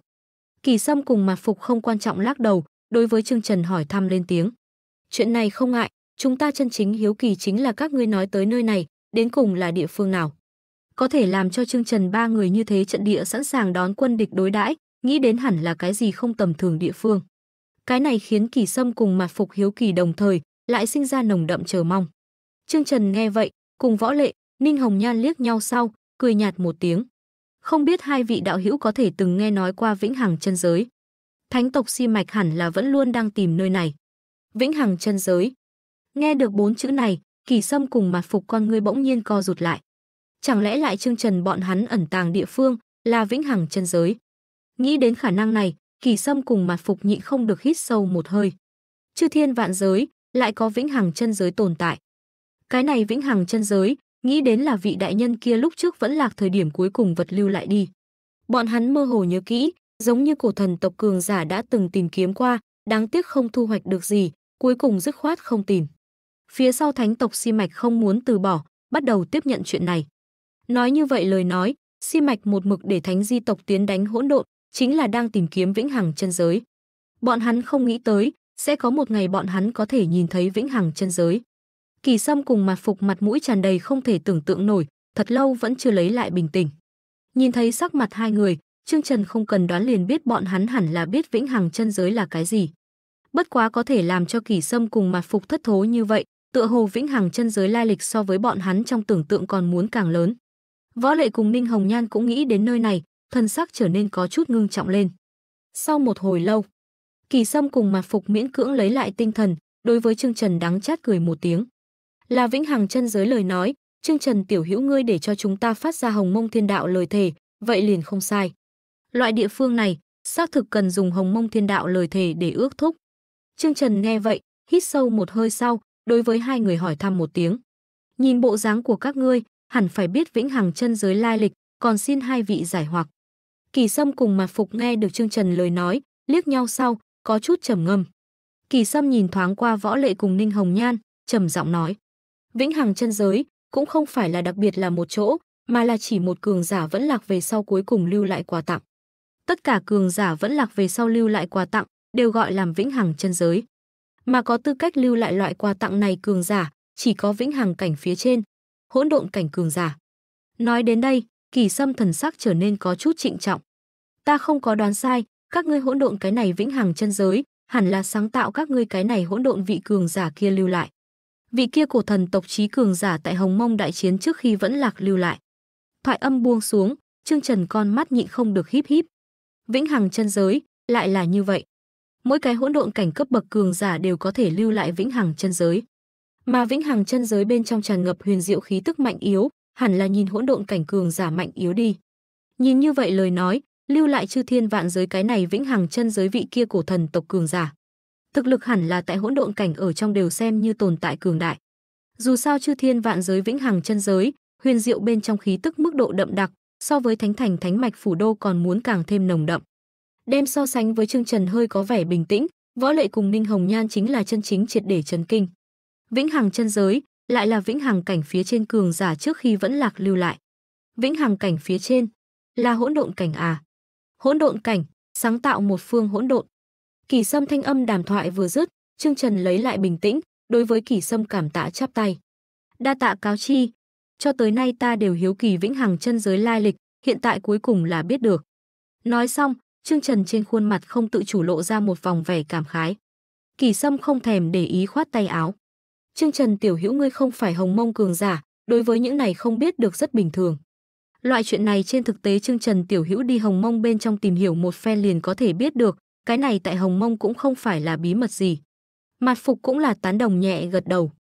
Kỳ Sâm cùng mặt Phục không quan trọng lắc đầu, đối với Trương Trần hỏi thăm lên tiếng. Chuyện này không ngại, chúng ta chân chính hiếu kỳ chính là các ngươi nói tới nơi này, đến cùng là địa phương nào. Có thể làm cho Trương Trần ba người như thế trận địa sẵn sàng đón quân địch đối đãi, nghĩ đến hẳn là cái gì không tầm thường địa phương. Cái này khiến Kỳ Sâm cùng mặt Phục hiếu kỳ đồng thời, lại sinh ra nồng đậm chờ mong. Trương Trần nghe vậy, cùng võ lệ, Ninh Hồng Nhan liếc nhau sau, cười nhạt một tiếng. Không biết hai vị đạo hữu có thể từng nghe nói qua Vĩnh Hằng chân giới. Thánh tộc si mạch hẳn là vẫn luôn đang tìm nơi này. Vĩnh Hằng chân giới. Nghe được bốn chữ này, Kỳ Sâm cùng mặt phục con ngươi bỗng nhiên co rụt lại. Chẳng lẽ lại Trương Trần bọn hắn ẩn tàng địa phương là Vĩnh Hằng chân giới? Nghĩ đến khả năng này, Kỳ Sâm cùng mặt phục nhịn không được hít sâu một hơi. Chư thiên vạn giới, lại có Vĩnh Hằng chân giới tồn tại. Cái này Vĩnh Hằng chân giới nghĩ đến là vị đại nhân kia lúc trước vẫn lạc thời điểm cuối cùng vật lưu lại đi. Bọn hắn mơ hồ nhớ kỹ, giống như cổ thần tộc cường giả đã từng tìm kiếm qua, đáng tiếc không thu hoạch được gì, cuối cùng dứt khoát không tìm. Phía sau thánh tộc Si Mạch không muốn từ bỏ, bắt đầu tiếp nhận chuyện này. Nói như vậy lời nói, Si Mạch một mực để thánh di tộc tiến đánh hỗn độn, chính là đang tìm kiếm vĩnh hằng chân giới. Bọn hắn không nghĩ tới, sẽ có một ngày bọn hắn có thể nhìn thấy vĩnh hằng chân giới. Kỳ Sâm cùng mặt phục mặt mũi tràn đầy không thể tưởng tượng nổi, thật lâu vẫn chưa lấy lại bình tĩnh. Nhìn thấy sắc mặt hai người, Trương Trần không cần đoán liền biết bọn hắn hẳn là biết vĩnh hằng chân giới là cái gì. Bất quá có thể làm cho Kỳ Sâm cùng mặt phục thất thố như vậy, tựa hồ vĩnh hằng chân giới lai lịch so với bọn hắn trong tưởng tượng còn muốn càng lớn. Võ Lệ cùng Ninh Hồng Nhan cũng nghĩ đến nơi này, thân sắc trở nên có chút ngưng trọng lên. Sau một hồi lâu, Kỳ Sâm cùng mặt phục miễn cưỡng lấy lại tinh thần, đối với Trương Trần đắng chát cười một tiếng là vĩnh hằng chân giới lời nói, Trương Trần tiểu hữu ngươi để cho chúng ta phát ra hồng mông thiên đạo lời thề, vậy liền không sai. Loại địa phương này, xác thực cần dùng hồng mông thiên đạo lời thề để ước thúc. Trương Trần nghe vậy, hít sâu một hơi sau, đối với hai người hỏi thăm một tiếng. Nhìn bộ dáng của các ngươi, hẳn phải biết vĩnh hằng chân giới lai lịch, còn xin hai vị giải hoặc. Kỳ Sâm cùng mặt Phục nghe được Trương Trần lời nói, liếc nhau sau, có chút trầm ngâm. Kỳ Sâm nhìn thoáng qua võ lệ cùng Ninh Hồng Nhan, trầm giọng nói. Vĩnh Hằng chân giới cũng không phải là đặc biệt là một chỗ, mà là chỉ một cường giả vẫn lạc về sau cuối cùng lưu lại quà tặng. Tất cả cường giả vẫn lạc về sau lưu lại quà tặng đều gọi làm Vĩnh Hằng chân giới. Mà có tư cách lưu lại loại quà tặng này cường giả, chỉ có Vĩnh Hằng cảnh phía trên, hỗn độn cảnh cường giả. Nói đến đây, Kỳ Sâm thần sắc trở nên có chút trịnh trọng. Ta không có đoán sai, các ngươi hỗn độn cái này Vĩnh Hằng chân giới, hẳn là sáng tạo các ngươi cái này hỗn độn vị cường giả kia lưu lại vị kia cổ thần tộc trí cường giả tại Hồng Mông đại chiến trước khi vẫn lạc lưu lại. Thoại âm buông xuống, Trương Trần con mắt nhịn không được híp híp. Vĩnh hằng chân giới, lại là như vậy. Mỗi cái hỗn độn cảnh cấp bậc cường giả đều có thể lưu lại vĩnh hằng chân giới. Mà vĩnh hằng chân giới bên trong tràn ngập huyền diệu khí tức mạnh yếu, hẳn là nhìn hỗn độn cảnh cường giả mạnh yếu đi. Nhìn như vậy lời nói, lưu lại chư thiên vạn giới cái này vĩnh hằng chân giới vị kia cổ thần tộc cường giả thực lực hẳn là tại hỗn độn cảnh ở trong đều xem như tồn tại cường đại. Dù sao chư thiên vạn giới vĩnh hằng chân giới, huyền diệu bên trong khí tức mức độ đậm đặc, so với thánh thành thánh mạch phủ đô còn muốn càng thêm nồng đậm. Đem so sánh với Trương Trần hơi có vẻ bình tĩnh, võ lệ cùng Ninh Hồng Nhan chính là chân chính triệt để chấn kinh. Vĩnh hằng chân giới, lại là vĩnh hằng cảnh phía trên cường giả trước khi vẫn lạc lưu lại. Vĩnh hằng cảnh phía trên, là hỗn độn cảnh à? Hỗn độn cảnh, sáng tạo một phương hỗn độn. Kỳ Sâm thanh âm đàm thoại vừa dứt, Trương Trần lấy lại bình tĩnh, đối với Kỳ Sâm cảm tạ chắp tay. Đa tạ cáo chi, cho tới nay ta đều hiếu kỳ vĩnh hằng chân giới lai lịch, hiện tại cuối cùng là biết được. Nói xong, Trương Trần trên khuôn mặt không tự chủ lộ ra một vòng vẻ cảm khái. Kỳ Sâm không thèm để ý khoát tay áo. Trương Trần tiểu hữu ngươi không phải hồng mông cường giả, đối với những này không biết được rất bình thường. Loại chuyện này trên thực tế Trương Trần tiểu hữu đi hồng mông bên trong tìm hiểu một phen liền có thể biết được, cái này tại Hồng Mông cũng không phải là bí mật gì. mặt Phục cũng là tán đồng nhẹ gật đầu.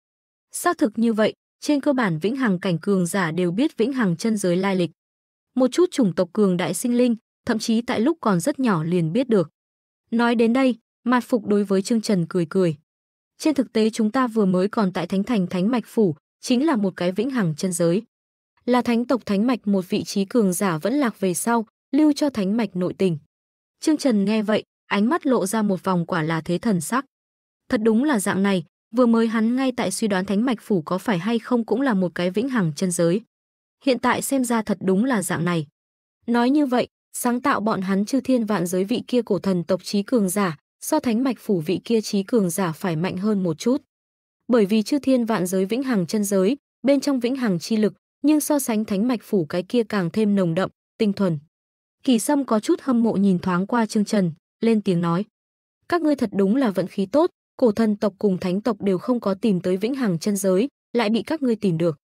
Xác thực như vậy, trên cơ bản vĩnh hằng cảnh cường giả đều biết vĩnh hằng chân giới lai lịch. Một chút chủng tộc cường đại sinh linh, thậm chí tại lúc còn rất nhỏ liền biết được. Nói đến đây, mặt Phục đối với Trương Trần cười cười. Trên thực tế chúng ta vừa mới còn tại Thánh Thành Thánh Mạch Phủ, chính là một cái vĩnh hằng chân giới. Là thánh tộc Thánh Mạch một vị trí cường giả vẫn lạc về sau, lưu cho Thánh Mạch nội tình. Trương Trần nghe vậy, ánh mắt lộ ra một vòng quả là thế thần sắc. Thật đúng là dạng này, vừa mới hắn ngay tại suy đoán thánh mạch phủ có phải hay không cũng là một cái vĩnh hằng chân giới. Hiện tại xem ra thật đúng là dạng này. Nói như vậy, sáng tạo bọn hắn chư thiên vạn giới vị kia cổ thần tộc trí cường giả, so thánh mạch phủ vị kia trí cường giả phải mạnh hơn một chút. Bởi vì chư thiên vạn giới vĩnh hằng chân giới, bên trong vĩnh hằng chi lực, nhưng so sánh thánh mạch phủ cái kia càng thêm nồng đậm, tinh thuần. Kỳ Sâm có chút hâm mộ nhìn thoáng qua Trương Trần, lên tiếng nói: "Các ngươi thật đúng là vận khí tốt, cổ thần tộc cùng thánh tộc đều không có tìm tới vĩnh hằng chân giới, lại bị các ngươi tìm được.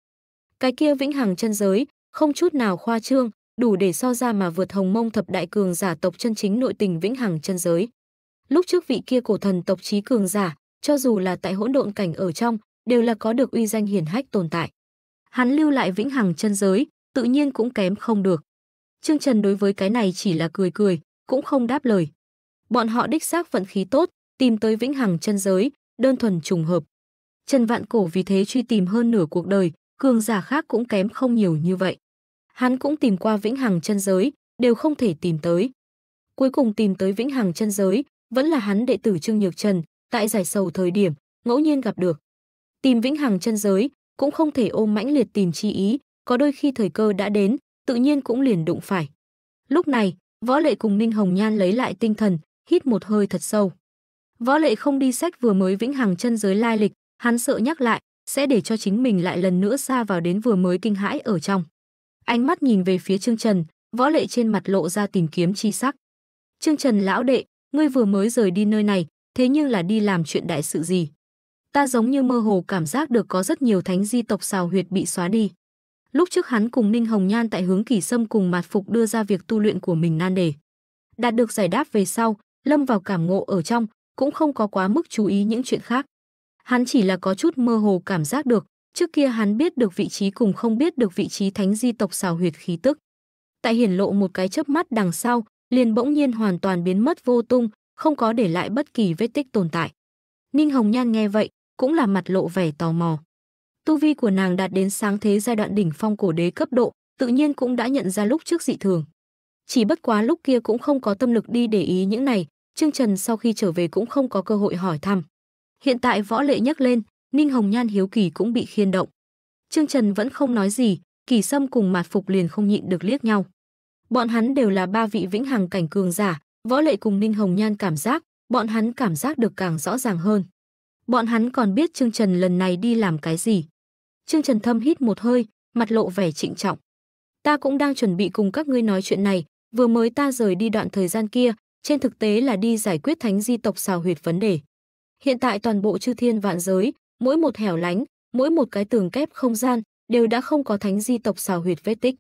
Cái kia vĩnh hằng chân giới, không chút nào khoa trương, đủ để so ra mà vượt Hồng Mông thập đại cường giả tộc chân chính nội tình vĩnh hằng chân giới. Lúc trước vị kia cổ thần tộc trí cường giả, cho dù là tại hỗn độn cảnh ở trong, đều là có được uy danh hiển hách tồn tại. Hắn lưu lại vĩnh hằng chân giới, tự nhiên cũng kém không được. Trương Trần đối với cái này chỉ là cười cười, cũng không đáp lời bọn họ đích xác vận khí tốt, tìm tới vĩnh hằng chân giới, đơn thuần trùng hợp. Trần Vạn Cổ vì thế truy tìm hơn nửa cuộc đời, cường giả khác cũng kém không nhiều như vậy. Hắn cũng tìm qua vĩnh hằng chân giới, đều không thể tìm tới. Cuối cùng tìm tới vĩnh hằng chân giới, vẫn là hắn đệ tử Trương Nhược Trần, tại giải sầu thời điểm, ngẫu nhiên gặp được. Tìm vĩnh hằng chân giới, cũng không thể ôm mãnh liệt tìm chi ý, có đôi khi thời cơ đã đến, tự nhiên cũng liền đụng phải. Lúc này, Võ Lệ cùng Ninh Hồng Nhan lấy lại tinh thần, hít một hơi thật sâu. Võ Lệ không đi sách vừa mới vĩnh hằng chân giới lai lịch, hắn sợ nhắc lại sẽ để cho chính mình lại lần nữa xa vào đến vừa mới kinh hãi ở trong. Ánh mắt nhìn về phía Trương Trần, Võ Lệ trên mặt lộ ra tìm kiếm chi sắc. "Trương Trần lão đệ, ngươi vừa mới rời đi nơi này, thế nhưng là đi làm chuyện đại sự gì?" Ta giống như mơ hồ cảm giác được có rất nhiều thánh di tộc xào huyệt bị xóa đi. Lúc trước hắn cùng Ninh Hồng Nhan tại hướng Kỳ Sâm cùng mặt Phục đưa ra việc tu luyện của mình nan đề. Đạt được giải đáp về sau, lâm vào cảm ngộ ở trong, cũng không có quá mức chú ý những chuyện khác. Hắn chỉ là có chút mơ hồ cảm giác được, trước kia hắn biết được vị trí cùng không biết được vị trí thánh di tộc xào huyệt khí tức. Tại hiển lộ một cái chớp mắt đằng sau, liền bỗng nhiên hoàn toàn biến mất vô tung, không có để lại bất kỳ vết tích tồn tại. Ninh Hồng Nhan nghe vậy, cũng là mặt lộ vẻ tò mò. Tu vi của nàng đạt đến sáng thế giai đoạn đỉnh phong cổ đế cấp độ, tự nhiên cũng đã nhận ra lúc trước dị thường. Chỉ bất quá lúc kia cũng không có tâm lực đi để ý những này, Trương Trần sau khi trở về cũng không có cơ hội hỏi thăm. Hiện tại võ lệ nhắc lên, Ninh Hồng Nhan hiếu kỳ cũng bị khiên động. Trương Trần vẫn không nói gì, Kỳ Sâm cùng Mạt Phục liền không nhịn được liếc nhau. Bọn hắn đều là ba vị vĩnh hằng cảnh cường giả, võ lệ cùng Ninh Hồng Nhan cảm giác, bọn hắn cảm giác được càng rõ ràng hơn. Bọn hắn còn biết Trương Trần lần này đi làm cái gì. Trương Trần thâm hít một hơi, mặt lộ vẻ trịnh trọng. Ta cũng đang chuẩn bị cùng các ngươi nói chuyện này, vừa mới ta rời đi đoạn thời gian kia, trên thực tế là đi giải quyết thánh di tộc xào huyệt vấn đề. Hiện tại toàn bộ chư thiên vạn giới, mỗi một hẻo lánh, mỗi một cái tường kép không gian đều đã không có thánh di tộc xào huyệt vết tích.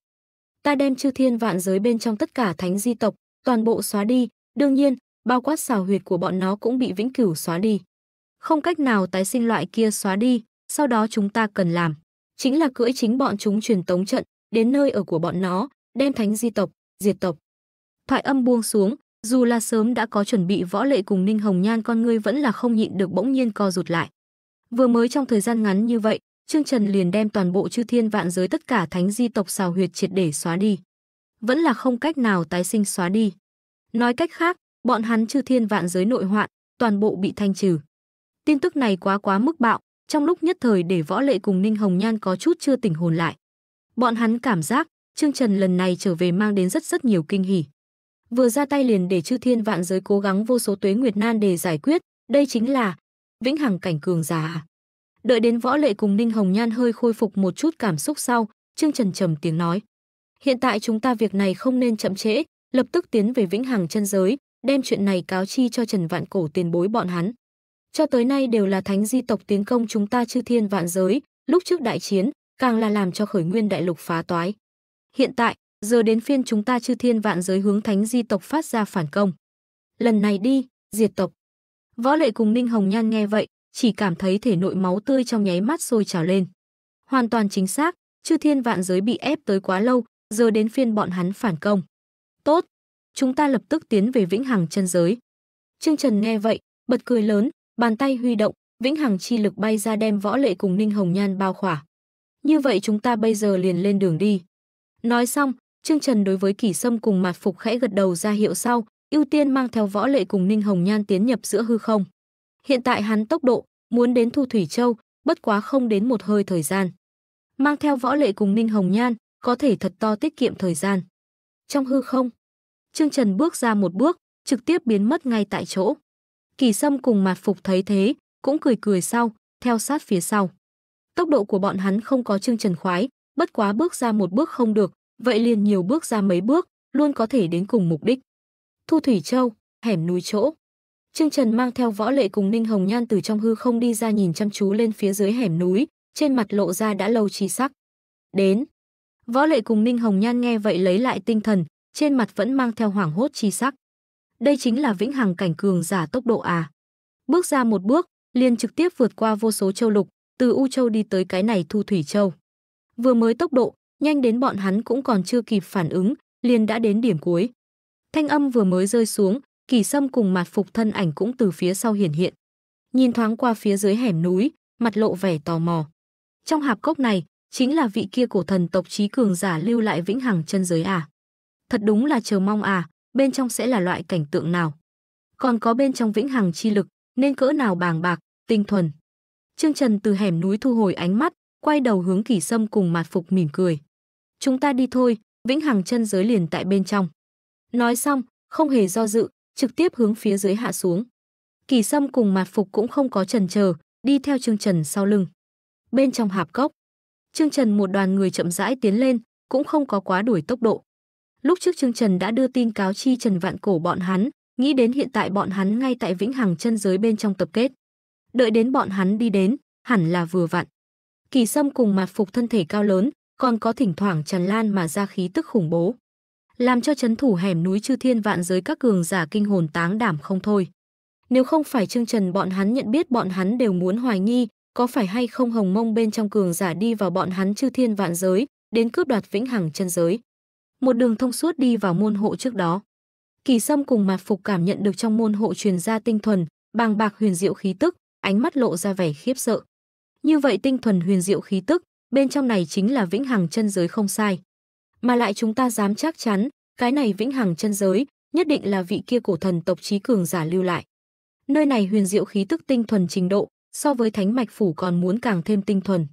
Ta đem chư thiên vạn giới bên trong tất cả thánh di tộc, toàn bộ xóa đi, đương nhiên, bao quát xào huyệt của bọn nó cũng bị vĩnh cửu xóa đi. Không cách nào tái sinh loại kia xóa đi, sau đó chúng ta cần làm. Chính là cưỡi chính bọn chúng truyền tống trận, đến nơi ở của bọn nó, đem thánh di tộc, diệt tộc. Thoại âm buông xuống, dù là sớm đã có chuẩn bị võ lệ cùng Ninh Hồng Nhan con ngươi vẫn là không nhịn được bỗng nhiên co rụt lại. Vừa mới trong thời gian ngắn như vậy, Trương Trần liền đem toàn bộ chư thiên vạn giới tất cả thánh di tộc xào huyệt triệt để xóa đi. Vẫn là không cách nào tái sinh xóa đi. Nói cách khác, bọn hắn chư thiên vạn giới nội hoạn, toàn bộ bị thanh trừ. Tin tức này quá quá mức bạo, trong lúc nhất thời để võ lệ cùng Ninh Hồng Nhan có chút chưa tỉnh hồn lại. Bọn hắn cảm giác, Trương Trần lần này trở về mang đến rất rất nhiều kinh hỉ vừa ra tay liền để chư thiên vạn giới cố gắng vô số tuế nguyệt nan để giải quyết, đây chính là vĩnh hằng cảnh cường giả. Đợi đến võ lệ cùng Ninh Hồng Nhan hơi khôi phục một chút cảm xúc sau, Trương Trần trầm tiếng nói: "Hiện tại chúng ta việc này không nên chậm trễ, lập tức tiến về vĩnh hằng chân giới, đem chuyện này cáo chi cho Trần Vạn Cổ tiền bối bọn hắn. Cho tới nay đều là thánh di tộc tiến công chúng ta chư thiên vạn giới, lúc trước đại chiến, càng là làm cho khởi nguyên đại lục phá toái. Hiện tại, Giờ đến phiên chúng ta chư thiên vạn giới hướng thánh di tộc phát ra phản công. Lần này đi, diệt tộc. Võ lệ cùng Ninh Hồng Nhan nghe vậy, chỉ cảm thấy thể nội máu tươi trong nháy mắt sôi trào lên. Hoàn toàn chính xác, chư thiên vạn giới bị ép tới quá lâu, giờ đến phiên bọn hắn phản công. Tốt, chúng ta lập tức tiến về vĩnh hằng chân giới. Trương Trần nghe vậy, bật cười lớn, bàn tay huy động, vĩnh hằng chi lực bay ra đem võ lệ cùng Ninh Hồng Nhan bao khỏa. Như vậy chúng ta bây giờ liền lên đường đi. Nói xong, Trương Trần đối với Kỷ Sâm cùng Mạt Phục khẽ gật đầu ra hiệu sau, ưu tiên mang theo võ lệ cùng Ninh Hồng Nhan tiến nhập giữa hư không. Hiện tại hắn tốc độ muốn đến Thu Thủy Châu, bất quá không đến một hơi thời gian. Mang theo võ lệ cùng Ninh Hồng Nhan, có thể thật to tiết kiệm thời gian. Trong hư không, Trương Trần bước ra một bước, trực tiếp biến mất ngay tại chỗ. Kỳ Sâm cùng Mạt Phục thấy thế, cũng cười cười sau, theo sát phía sau. Tốc độ của bọn hắn không có Trương Trần khoái, bất quá bước ra một bước không được, vậy liền nhiều bước ra mấy bước, luôn có thể đến cùng mục đích. Thu Thủy Châu, hẻm núi chỗ. Trương Trần mang theo võ lệ cùng Ninh Hồng Nhan từ trong hư không đi ra nhìn chăm chú lên phía dưới hẻm núi, trên mặt lộ ra đã lâu chi sắc. Đến. Võ lệ cùng Ninh Hồng Nhan nghe vậy lấy lại tinh thần, trên mặt vẫn mang theo hoảng hốt chi sắc. Đây chính là vĩnh hằng cảnh cường giả tốc độ à. Bước ra một bước, liền trực tiếp vượt qua vô số châu lục, từ U Châu đi tới cái này Thu Thủy Châu. Vừa mới tốc độ, nhanh đến bọn hắn cũng còn chưa kịp phản ứng, liền đã đến điểm cuối. Thanh âm vừa mới rơi xuống, Kỳ Sâm cùng mặt Phục thân ảnh cũng từ phía sau hiển hiện. Nhìn thoáng qua phía dưới hẻm núi, mặt lộ vẻ tò mò. Trong hạp cốc này, chính là vị kia cổ thần tộc trí cường giả lưu lại vĩnh hằng chân giới à? Thật đúng là chờ mong à, bên trong sẽ là loại cảnh tượng nào? Còn có bên trong vĩnh hằng chi lực, nên cỡ nào bàng bạc, tinh thuần. Trương Trần từ hẻm núi thu hồi ánh mắt, quay đầu hướng Kỳ Sâm cùng mặt Phục mỉm cười. Chúng ta đi thôi, vĩnh hằng chân giới liền tại bên trong. Nói xong, không hề do dự, trực tiếp hướng phía dưới hạ xuống. Kỳ Sâm cùng mặt Phục cũng không có chần chờ, đi theo Trương Trần sau lưng. Bên trong hạp cốc, Trương Trần một đoàn người chậm rãi tiến lên, cũng không có quá đuổi tốc độ. Lúc trước Trương Trần đã đưa tin cáo chi Trần Vạn Cổ bọn hắn, nghĩ đến hiện tại bọn hắn ngay tại vĩnh hằng chân giới bên trong tập kết. Đợi đến bọn hắn đi đến, hẳn là vừa vặn. Kỳ Sâm cùng mặt phục thân thể cao lớn, còn có thỉnh thoảng tràn lan mà ra khí tức khủng bố, làm cho chấn thủ hẻm núi chư thiên vạn giới các cường giả kinh hồn táng đảm không thôi. Nếu không phải Trương Trần bọn hắn nhận biết bọn hắn đều muốn hoài nghi, có phải hay không hồng mông bên trong cường giả đi vào bọn hắn chư thiên vạn giới, đến cướp đoạt vĩnh hằng chân giới. Một đường thông suốt đi vào môn hộ trước đó. Kỳ Sâm cùng mặt Phục cảm nhận được trong môn hộ truyền ra tinh thuần, bàng bạc huyền diệu khí tức, ánh mắt lộ ra vẻ khiếp sợ. Như vậy tinh thuần huyền diệu khí tức, bên trong này chính là vĩnh hằng chân giới không sai. Mà lại chúng ta dám chắc chắn, cái này vĩnh hằng chân giới nhất định là vị kia cổ thần tộc trí cường giả lưu lại. Nơi này huyền diệu khí tức tinh thuần trình độ, so với thánh mạch phủ còn muốn càng thêm tinh thuần.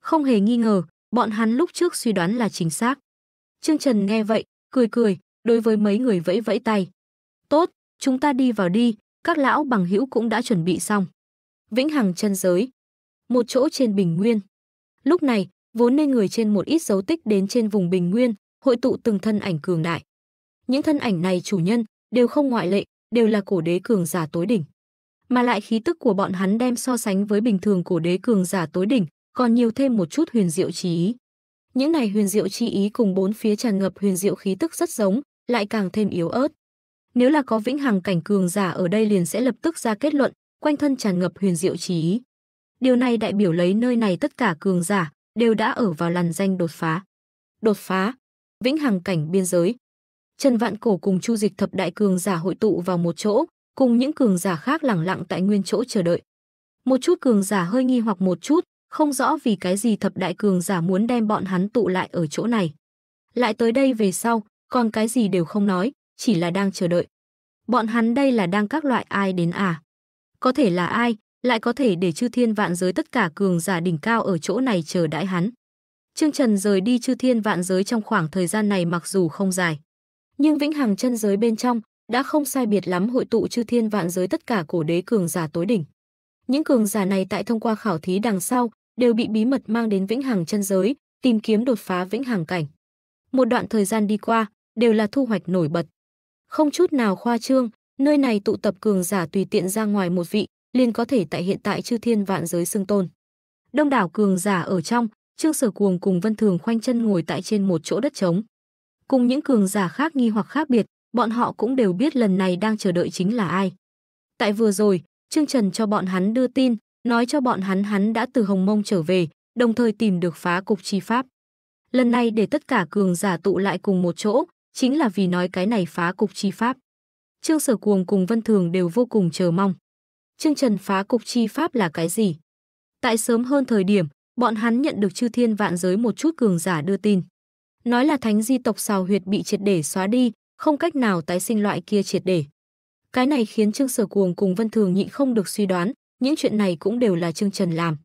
Không hề nghi ngờ, bọn hắn lúc trước suy đoán là chính xác. Trương Trần nghe vậy, cười cười, đối với mấy người vẫy vẫy tay. Tốt, chúng ta đi vào đi, các lão bằng hữu cũng đã chuẩn bị xong. Vĩnh Hằng chân giới, một chỗ trên bình nguyên. Lúc này, vốn nên người trên một ít dấu tích đến trên vùng bình nguyên, hội tụ từng thân ảnh cường đại. Những thân ảnh này chủ nhân đều không ngoại lệ, đều là cổ đế cường giả tối đỉnh. Mà lại khí tức của bọn hắn đem so sánh với bình thường cổ đế cường giả tối đỉnh, còn nhiều thêm một chút huyền diệu chí ý. Những này huyền diệu chi ý cùng bốn phía tràn ngập huyền diệu khí tức rất giống, lại càng thêm yếu ớt. Nếu là có vĩnh hằng cảnh cường giả ở đây liền sẽ lập tức ra kết luận, quanh thân tràn ngập huyền diệu chí ý. Điều này đại biểu lấy nơi này tất cả cường giả đều đã ở vào làn danh đột phá. Đột phá, vĩnh hằng cảnh biên giới. Trần Vạn Cổ cùng Chu Dịch thập đại cường giả hội tụ vào một chỗ, cùng những cường giả khác lẳng lặng tại nguyên chỗ chờ đợi. Một chút cường giả hơi nghi hoặc một chút, không rõ vì cái gì thập đại cường giả muốn đem bọn hắn tụ lại ở chỗ này. Lại tới đây về sau, còn cái gì đều không nói, chỉ là đang chờ đợi. Bọn hắn đây là đang các loại ai đến à? Có thể là ai, lại có thể để chư thiên vạn giới tất cả cường giả đỉnh cao ở chỗ này chờ đãi hắn. Trương Trần rời đi chư thiên vạn giới trong khoảng thời gian này mặc dù không dài, nhưng vĩnh hằng chân giới bên trong đã không sai biệt lắm hội tụ chư thiên vạn giới tất cả cổ đế cường giả tối đỉnh. Những cường giả này tại thông qua khảo thí đằng sau đều bị bí mật mang đến vĩnh hằng chân giới, tìm kiếm đột phá vĩnh hằng cảnh. Một đoạn thời gian đi qua, đều là thu hoạch nổi bật. Không chút nào khoa trương, nơi này tụ tập cường giả tùy tiện ra ngoài một vị, liền có thể tại hiện tại chư thiên vạn giới xưng tôn. Đông đảo cường giả ở trong, Trương Sở Cuồng cùng Vân Thường khoanh chân ngồi tại trên một chỗ đất trống. Cùng những cường giả khác nghi hoặc khác biệt, bọn họ cũng đều biết lần này đang chờ đợi chính là ai. Tại vừa rồi, Trương Trần cho bọn hắn đưa tin, nói cho bọn hắn hắn đã từ Hồng Mông trở về, đồng thời tìm được phá cục chi pháp. Lần này để tất cả cường giả tụ lại cùng một chỗ, chính là vì nói cái này phá cục chi pháp. Trương Sở Cuồng cùng Vân Thường đều vô cùng chờ mong. Trương trần phá cục chi pháp là cái gì. Tại sớm hơn thời điểm, bọn hắn nhận được chư thiên vạn giới một chút cường giả đưa tin. Nói là thánh di tộc xào huyệt bị triệt để xóa đi, không cách nào tái sinh loại kia triệt để. Cái này khiến Trương Sở Cuồng cùng Vân Thường nhịn không được suy đoán, những chuyện này cũng đều là Trương Trần làm.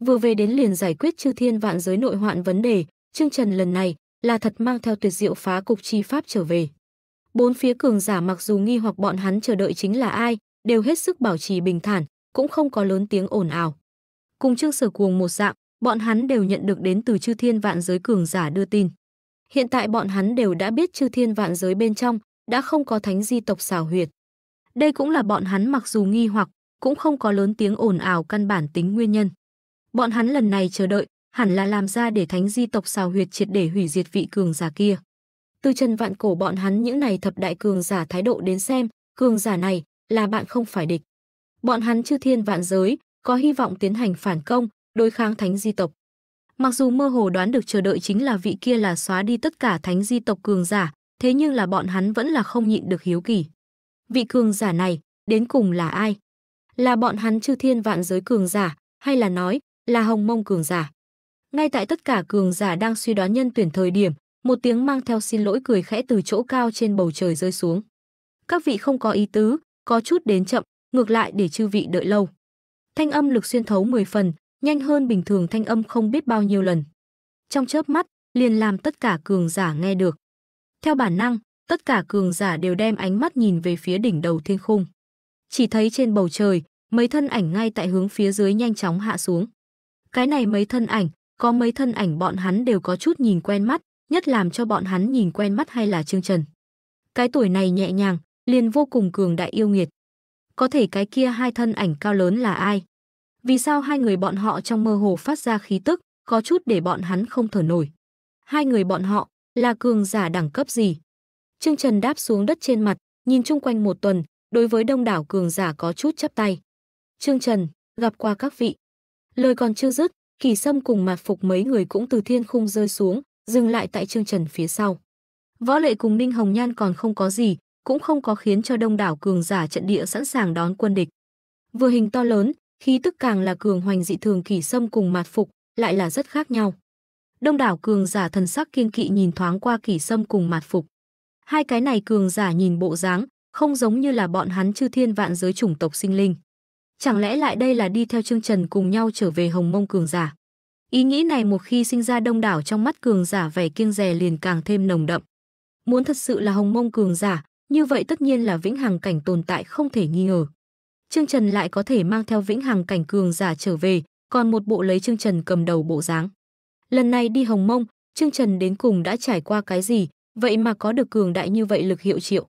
Vừa về đến liền giải quyết chư thiên vạn giới nội hoạn vấn đề, Trương Trần lần này là thật mang theo tuyệt diệu phá cục chi pháp trở về. Bốn phía cường giả mặc dù nghi hoặc bọn hắn chờ đợi chính là ai, đều hết sức bảo trì bình thản, cũng không có lớn tiếng ồn ào. Cùng Trương Sở Cuồng một dạng, bọn hắn đều nhận được đến từ chư thiên vạn giới cường giả đưa tin. Hiện tại bọn hắn đều đã biết chư thiên vạn giới bên trong đã không có thánh di tộc xảo huyệt. Đây cũng là bọn hắn mặc dù nghi hoặc, cũng không có lớn tiếng ồn ào căn bản tính nguyên nhân. Bọn hắn lần này chờ đợi, hẳn là làm ra để thánh di tộc xào huyệt triệt để hủy diệt vị cường giả kia. Từ chân vạn cổ bọn hắn những này thập đại cường giả thái độ đến xem, cường giả này là bạn không phải địch. Bọn hắn chư thiên vạn giới, có hy vọng tiến hành phản công, đối kháng thánh di tộc. Mặc dù mơ hồ đoán được chờ đợi chính là vị kia là xóa đi tất cả thánh di tộc cường giả, thế nhưng là bọn hắn vẫn là không nhịn được hiếu kỳ. Vị cường giả này, đến cùng là ai? Là bọn hắn chư thiên vạn giới cường giả, hay là nói, là hồng mông cường giả? Ngay tại tất cả cường giả đang suy đoán nhân tuyển thời điểm, một tiếng mang theo xin lỗi cười khẽ từ chỗ cao trên bầu trời rơi xuống. Các vị không có ý tứ, có chút đến chậm, ngược lại để chư vị đợi lâu. Thanh âm lực xuyên thấu 10 phần, nhanh hơn bình thường thanh âm không biết bao nhiêu lần. Trong chớp mắt, liền làm tất cả cường giả nghe được. Theo bản năng, tất cả cường giả đều đem ánh mắt nhìn về phía đỉnh đầu thiên khung. Chỉ thấy trên bầu trời, mấy thân ảnh ngay tại hướng phía dưới nhanh chóng hạ xuống. Cái này mấy thân ảnh, có mấy thân ảnh bọn hắn đều có chút nhìn quen mắt, nhất làm cho bọn hắn nhìn quen mắt hay là Trương Trần. Cái tuổi này nhẹ nhàng, liền vô cùng cường đại yêu nghiệt. Có thể cái kia hai thân ảnh cao lớn là ai? Vì sao hai người bọn họ trong mơ hồ phát ra khí tức, có chút để bọn hắn không thở nổi. Hai người bọn họ là cường giả đẳng cấp gì? Trương Trần đáp xuống đất trên mặt, nhìn chung quanh một tuần, đối với đông đảo cường giả có chút chắp tay. Trương Trần, gặp qua các vị. Lời còn chưa dứt, kỳ sâm cùng mặt phục mấy người cũng từ thiên khung rơi xuống, dừng lại tại Trương Trần phía sau. Võ lệ cùng Ninh Hồng Nhan còn không có gì, cũng không có khiến cho đông đảo cường giả trận địa sẵn sàng đón quân địch. Vừa hình to lớn, khí tức càng là cường hoành dị thường kỳ sâm cùng mạt phục, lại là rất khác nhau. Đông đảo cường giả thần sắc kiên kỵ nhìn thoáng qua kỳ sâm cùng mạt phục. Hai cái này cường giả nhìn bộ dáng, không giống như là bọn hắn chư thiên vạn giới chủng tộc sinh linh. Chẳng lẽ lại đây là đi theo Trương Trần cùng nhau trở về Hồng Mông cường giả? Ý nghĩ này một khi sinh ra đông đảo trong mắt cường giả vẻ kiêng dè liền càng thêm nồng đậm. Muốn thật sự là Hồng Mông cường giả, như vậy tất nhiên là vĩnh hằng cảnh tồn tại không thể nghi ngờ. Trương Trần lại có thể mang theo vĩnh hằng cảnh cường giả trở về, còn một bộ lấy Trương Trần cầm đầu bộ dáng. Lần này đi Hồng Mông, Trương Trần đến cùng đã trải qua cái gì, vậy mà có được cường đại như vậy lực hiệu triệu.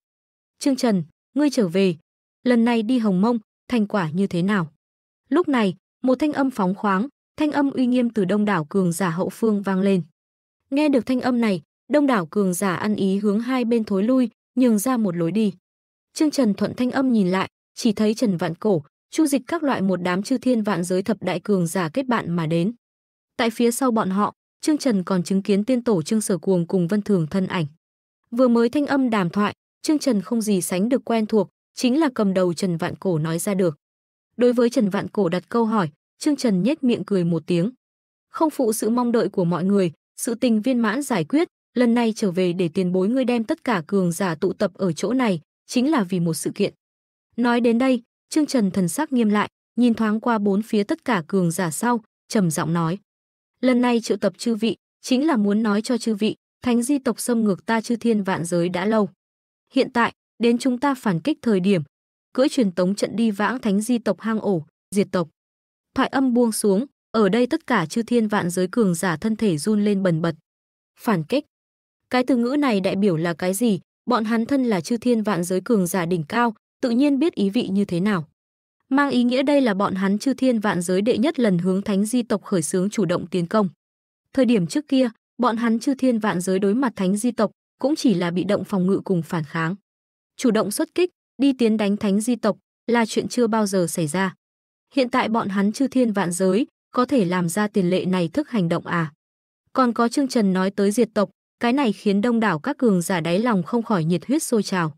Trương Trần, ngươi trở về, lần này đi Hồng Mông, thành quả như thế nào? Lúc này, một thanh âm phóng khoáng, thanh âm uy nghiêm từ đông đảo cường giả hậu phương vang lên. Nghe được thanh âm này, đông đảo cường giả ăn ý hướng hai bên thối lui, nhường ra một lối đi. Trương Trần thuận thanh âm nhìn lại, chỉ thấy Trần Vạn Cổ, Chu Dịch các loại một đám chư thiên vạn giới thập đại cường giả kết bạn mà đến. Tại phía sau bọn họ, Trương Trần còn chứng kiến tiên tổ Trương Sở Cuồng cùng Vân Thường thân ảnh. Vừa mới thanh âm đàm thoại, Trương Trần không gì sánh được quen thuộc, chính là cầm đầu Trần Vạn Cổ nói ra được. Đối với Trần Vạn Cổ đặt câu hỏi, Trương Trần nhếch miệng cười một tiếng. Không phụ sự mong đợi của mọi người, sự tình viên mãn giải quyết, lần này trở về để tiền bối ngươi đem tất cả cường giả tụ tập ở chỗ này, chính là vì một sự kiện. Nói đến đây, Trương Trần thần sắc nghiêm lại, nhìn thoáng qua bốn phía tất cả cường giả sau, trầm giọng nói: "Lần này triệu tập chư vị, chính là muốn nói cho chư vị, thánh di tộc xâm ngược ta chư thiên vạn giới đã lâu. Hiện tại, đến chúng ta phản kích thời điểm, cưỡi truyền tống trận đi vãng thánh di tộc hang ổ, diệt tộc." Thoại âm buông xuống, ở đây tất cả chư thiên vạn giới cường giả thân thể run lên bần bật. Phản kích cái từ ngữ này đại biểu là cái gì? Bọn hắn thân là chư thiên vạn giới cường giả đỉnh cao, tự nhiên biết ý vị như thế nào. Mang ý nghĩa đây là bọn hắn chư thiên vạn giới đệ nhất lần hướng thánh di tộc khởi xướng chủ động tiến công. Thời điểm trước kia, bọn hắn chư thiên vạn giới đối mặt thánh di tộc cũng chỉ là bị động phòng ngự cùng phản kháng. Chủ động xuất kích, đi tiến đánh thánh di tộc là chuyện chưa bao giờ xảy ra. Hiện tại bọn hắn chư thiên vạn giới có thể làm ra tiền lệ này thức hành động à? Còn có Trương Trần nói tới diệt tộc, cái này khiến đông đảo các cường giả đáy lòng không khỏi nhiệt huyết sôi trào.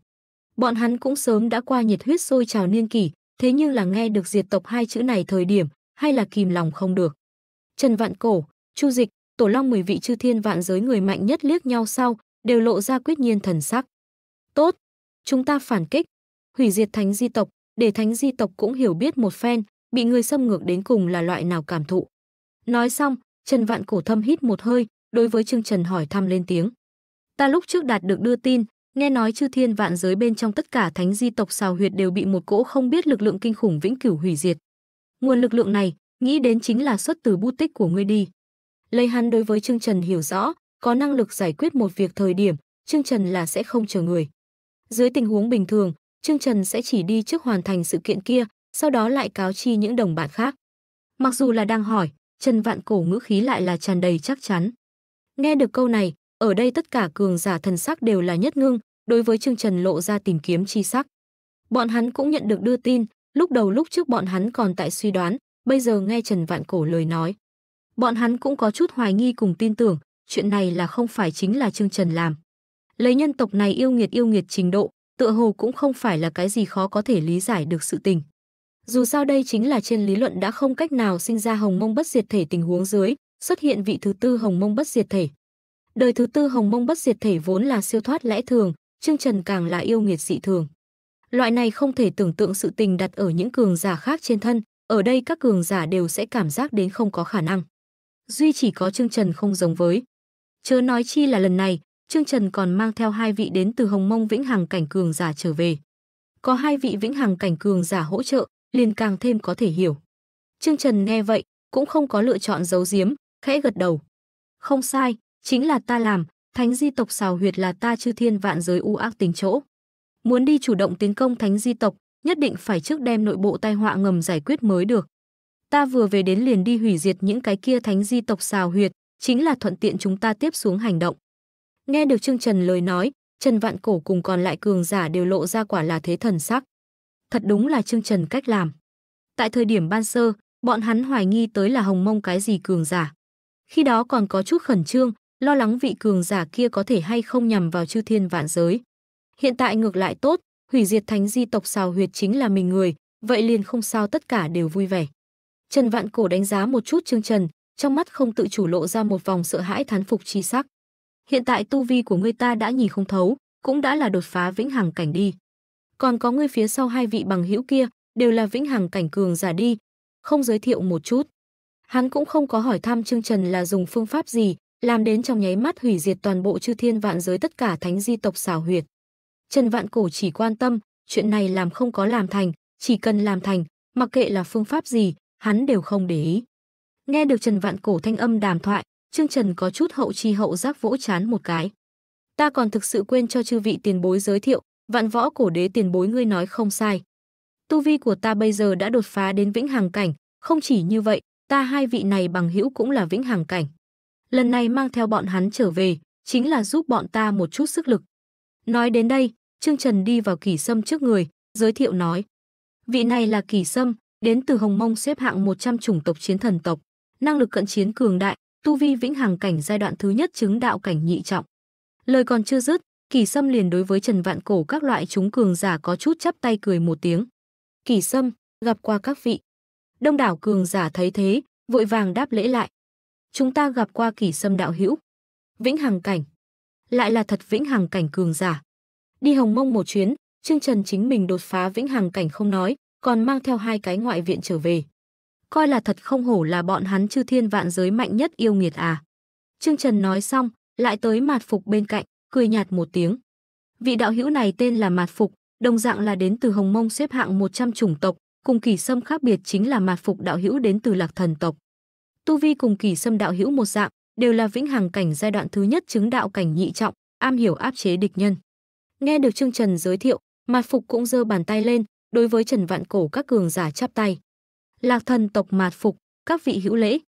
Bọn hắn cũng sớm đã qua nhiệt huyết sôi trào niên kỷ, thế nhưng là nghe được diệt tộc hai chữ này thời điểm, hay là kìm lòng không được. Trần Vạn Cổ, Chu Dịch, Tổ Long mười vị chư thiên vạn giới người mạnh nhất liếc nhau sau, đều lộ ra quyết nhiên thần sắc. Tốt, chúng ta phản kích, hủy diệt thánh di tộc, để thánh di tộc cũng hiểu biết một phen, bị người xâm ngược đến cùng là loại nào cảm thụ. Nói xong, Trần Vạn Cổ thâm hít một hơi, đối với Trương Trần hỏi thăm lên tiếng. Ta lúc trước đạt được đưa tin, nghe nói chư thiên vạn giới bên trong tất cả thánh di tộc xào huyệt đều bị một cỗ không biết lực lượng kinh khủng vĩnh cửu hủy diệt. Nguồn lực lượng này, nghĩ đến chính là xuất từ bút tích của ngươi đi. Lây hắn đối với Trương Trần hiểu rõ, có năng lực giải quyết một việc thời điểm, Trương Trần là sẽ không chờ người. Dưới tình huống bình thường, Trương Trần sẽ chỉ đi trước hoàn thành sự kiện kia, sau đó lại cáo chi những đồng bạn khác. Mặc dù là đang hỏi, Trần Vạn Cổ ngữ khí lại là tràn đầy chắc chắn. Nghe được câu này, ở đây tất cả cường giả thần sắc đều là nhất ngưng, đối với Trương Trần lộ ra tìm kiếm chi sắc. Bọn hắn cũng nhận được đưa tin, lúc đầu lúc trước bọn hắn còn tại suy đoán, bây giờ nghe Trần Vạn Cổ lời nói. Bọn hắn cũng có chút hoài nghi cùng tin tưởng, chuyện này là không phải chính là Trương Trần làm. Lấy nhân tộc này yêu nghiệt yêu nghiệt trình độ, tựa hồ cũng không phải là cái gì khó có thể lý giải được sự tình. Dù sao đây chính là trên lý luận đã không cách nào sinh ra hồng mông bất diệt thể tình huống dưới, xuất hiện vị thứ tư hồng mông bất diệt thể. Đời thứ tư hồng mông bất diệt thể vốn là siêu thoát lẽ thường, Trương Trần càng là yêu nghiệt dị thường. Loại này không thể tưởng tượng sự tình đặt ở những cường giả khác trên thân, ở đây các cường giả đều sẽ cảm giác đến không có khả năng. Duy chỉ có Trương Trần không giống với. Chớ nói chi là lần này, Trương Trần còn mang theo hai vị đến từ Hồng Mông Vĩnh Hằng cảnh cường giả trở về. Có hai vị Vĩnh Hằng cảnh cường giả hỗ trợ, liền càng thêm có thể hiểu. Trương Trần nghe vậy, cũng không có lựa chọn giấu giếm, khẽ gật đầu. Không sai, chính là ta làm, thánh di tộc xào huyệt là ta chư thiên vạn giới u ác tính chỗ. Muốn đi chủ động tiến công thánh di tộc, nhất định phải trước đem nội bộ tai họa ngầm giải quyết mới được. Ta vừa về đến liền đi hủy diệt những cái kia thánh di tộc xào huyệt, chính là thuận tiện chúng ta tiếp xuống hành động. Nghe được Trương Trần lời nói, Trần Vạn Cổ cùng còn lại cường giả đều lộ ra quả là thế thần sắc. Thật đúng là Trương Trần cách làm. Tại thời điểm ban sơ, bọn hắn hoài nghi tới là Hồng Mông cái gì cường giả khi đó còn có chút khẩn trương, lo lắng vị cường giả kia có thể hay không nhằm vào chư thiên vạn giới. Hiện tại ngược lại tốt, hủy diệt thánh di tộc xào huyệt chính là mình người, vậy liền không sao tất cả đều vui vẻ. Trần Vạn Cổ đánh giá một chút Trương Trần, trong mắt không tự chủ lộ ra một vòng sợ hãi thán phục chi sắc. Hiện tại tu vi của người ta đã nhìn không thấu, cũng đã là đột phá vĩnh hằng cảnh đi. Còn có người phía sau hai vị bằng hữu kia, đều là vĩnh hằng cảnh cường giả đi, không giới thiệu một chút. Hắn cũng không có hỏi thăm Trương Trần là dùng phương pháp gì, làm đến trong nháy mắt hủy diệt toàn bộ chư thiên vạn giới tất cả thánh di tộc xảo huyệt. Trần Vạn Cổ chỉ quan tâm, chuyện này làm không có làm thành, chỉ cần làm thành, mặc kệ là phương pháp gì, hắn đều không để ý. Nghe được Trần Vạn Cổ thanh âm đàm thoại, Trương Trần có chút hậu chi hậu giác vỗ chán một cái. Ta còn thực sự quên cho chư vị tiền bối giới thiệu, vạn võ cổ đế tiền bối ngươi nói không sai. Tu vi của ta bây giờ đã đột phá đến vĩnh hằng cảnh, không chỉ như vậy, ta hai vị này bằng hữu cũng là vĩnh hằng cảnh. Lần này mang theo bọn hắn trở về, chính là giúp bọn ta một chút sức lực. Nói đến đây, Trương Trần đi vào kỳ sâm trước người, giới thiệu nói. Vị này là kỳ sâm, đến từ Hồng Mông xếp hạng 100 chủng tộc chiến thần tộc, năng lực cận chiến cường đại, tu vi vĩnh hằng cảnh giai đoạn thứ nhất chứng đạo cảnh nhị trọng. Lời còn chưa dứt, Kỳ Sâm liền đối với Trần Vạn Cổ các loại chúng cường giả có chút chắp tay cười một tiếng. Kỳ Sâm, gặp qua các vị. Đông đảo cường giả thấy thế, vội vàng đáp lễ lại. Chúng ta gặp qua kỷ sâm đạo hữu. Vĩnh hằng cảnh. Lại là thật vĩnh hằng cảnh cường giả. Đi hồng mông một chuyến, Trương Trần chính mình đột phá vĩnh hằng cảnh không nói, còn mang theo hai cái ngoại viện trở về. Coi là thật không hổ là bọn hắn chư thiên vạn giới mạnh nhất yêu nghiệt à. Trương Trần nói xong, lại tới mạt phục bên cạnh, cười nhạt một tiếng. Vị đạo hữu này tên là Mạt Phục, đồng dạng là đến từ Hồng Mông xếp hạng 100 chủng tộc, Cùng kỳ sâm khác biệt chính là mạt phục đạo hữu đến từ lạc thần tộc. Tu vi cùng kỳ sâm đạo hữu một dạng, đều là vĩnh hằng cảnh giai đoạn thứ nhất chứng đạo cảnh nhị trọng, am hiểu áp chế địch nhân. Nghe được Trương Trần giới thiệu, mạt phục cũng giơ bàn tay lên, đối với Trần Vạn Cổ các cường giả chắp tay. Lạc thần tộc mạt phục, các vị hữu lễ.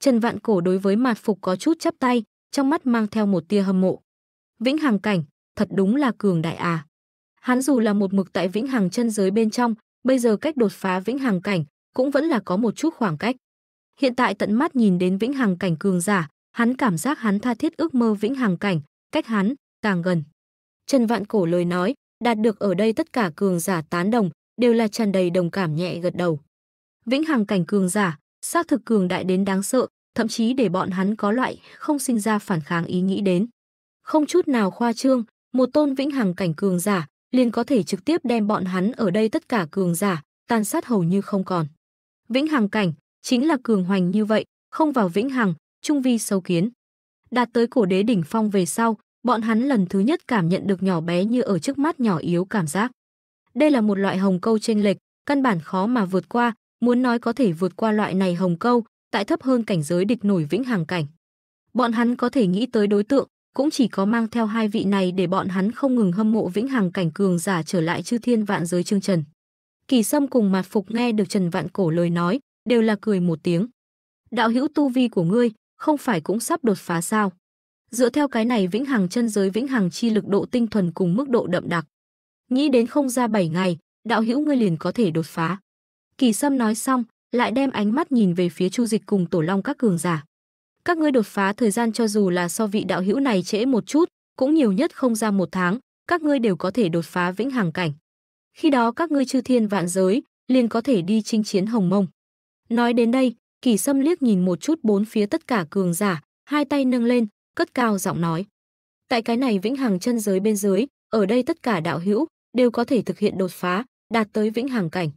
Trần Vạn Cổ đối với mạt phục có chút chắp tay, trong mắt mang theo một tia hâm mộ. Vĩnh Hằng cảnh, thật đúng là cường đại à. Hắn dù là một mực tại Vĩnh Hằng chân giới bên trong, bây giờ cách đột phá vĩnh hằng cảnh cũng vẫn là có một chút khoảng cách. Hiện tại tận mắt nhìn đến vĩnh hằng cảnh cường giả, hắn cảm giác hắn tha thiết ước mơ vĩnh hằng cảnh, cách hắn càng gần. Trần Vạn Cổ lời nói, đạt được ở đây tất cả cường giả tán đồng, đều là tràn đầy đồng cảm nhẹ gật đầu. Vĩnh hằng cảnh cường giả, xác thực cường đại đến đáng sợ, thậm chí để bọn hắn có loại không sinh ra phản kháng ý nghĩ đến. Không chút nào khoa trương, một tôn vĩnh hằng cảnh cường giả, liền có thể trực tiếp đem bọn hắn ở đây tất cả cường giả, tan sát hầu như không còn. Vĩnh Hằng cảnh, chính là cường hoành như vậy, không vào Vĩnh Hằng, trung vi sâu kiến. Đạt tới cổ đế đỉnh phong về sau, bọn hắn lần thứ nhất cảm nhận được nhỏ bé như ở trước mắt nhỏ yếu cảm giác. Đây là một loại hồng câu chênh lệch, căn bản khó mà vượt qua, muốn nói có thể vượt qua loại này hồng câu, tại thấp hơn cảnh giới địch nổi Vĩnh Hằng cảnh. Bọn hắn có thể nghĩ tới đối tượng, cũng chỉ có mang theo hai vị này để bọn hắn không ngừng hâm mộ vĩnh hằng cảnh cường giả trở lại chư thiên vạn giới trương trần. Kỳ Sâm cùng mặt Phục nghe được Trần Vạn Cổ lời nói, đều là cười một tiếng. Đạo hữu tu vi của ngươi, không phải cũng sắp đột phá sao? Dựa theo cái này vĩnh hằng chân giới vĩnh hằng chi lực độ tinh thuần cùng mức độ đậm đặc. Nghĩ đến không ra bảy ngày, đạo hữu ngươi liền có thể đột phá. Kỳ Sâm nói xong, lại đem ánh mắt nhìn về phía Chu Dịch cùng Tổ Long các cường giả. Các ngươi đột phá thời gian cho dù là so vị đạo hữu này trễ một chút, cũng nhiều nhất không ra một tháng, các ngươi đều có thể đột phá vĩnh hằng cảnh. Khi đó các ngươi chư thiên vạn giới, liền có thể đi chinh chiến hồng mông. Nói đến đây, Kỳ Sâm liếc nhìn một chút bốn phía tất cả cường giả, hai tay nâng lên, cất cao giọng nói. Tại cái này vĩnh hằng chân giới bên dưới, ở đây tất cả đạo hữu đều có thể thực hiện đột phá, đạt tới vĩnh hằng cảnh.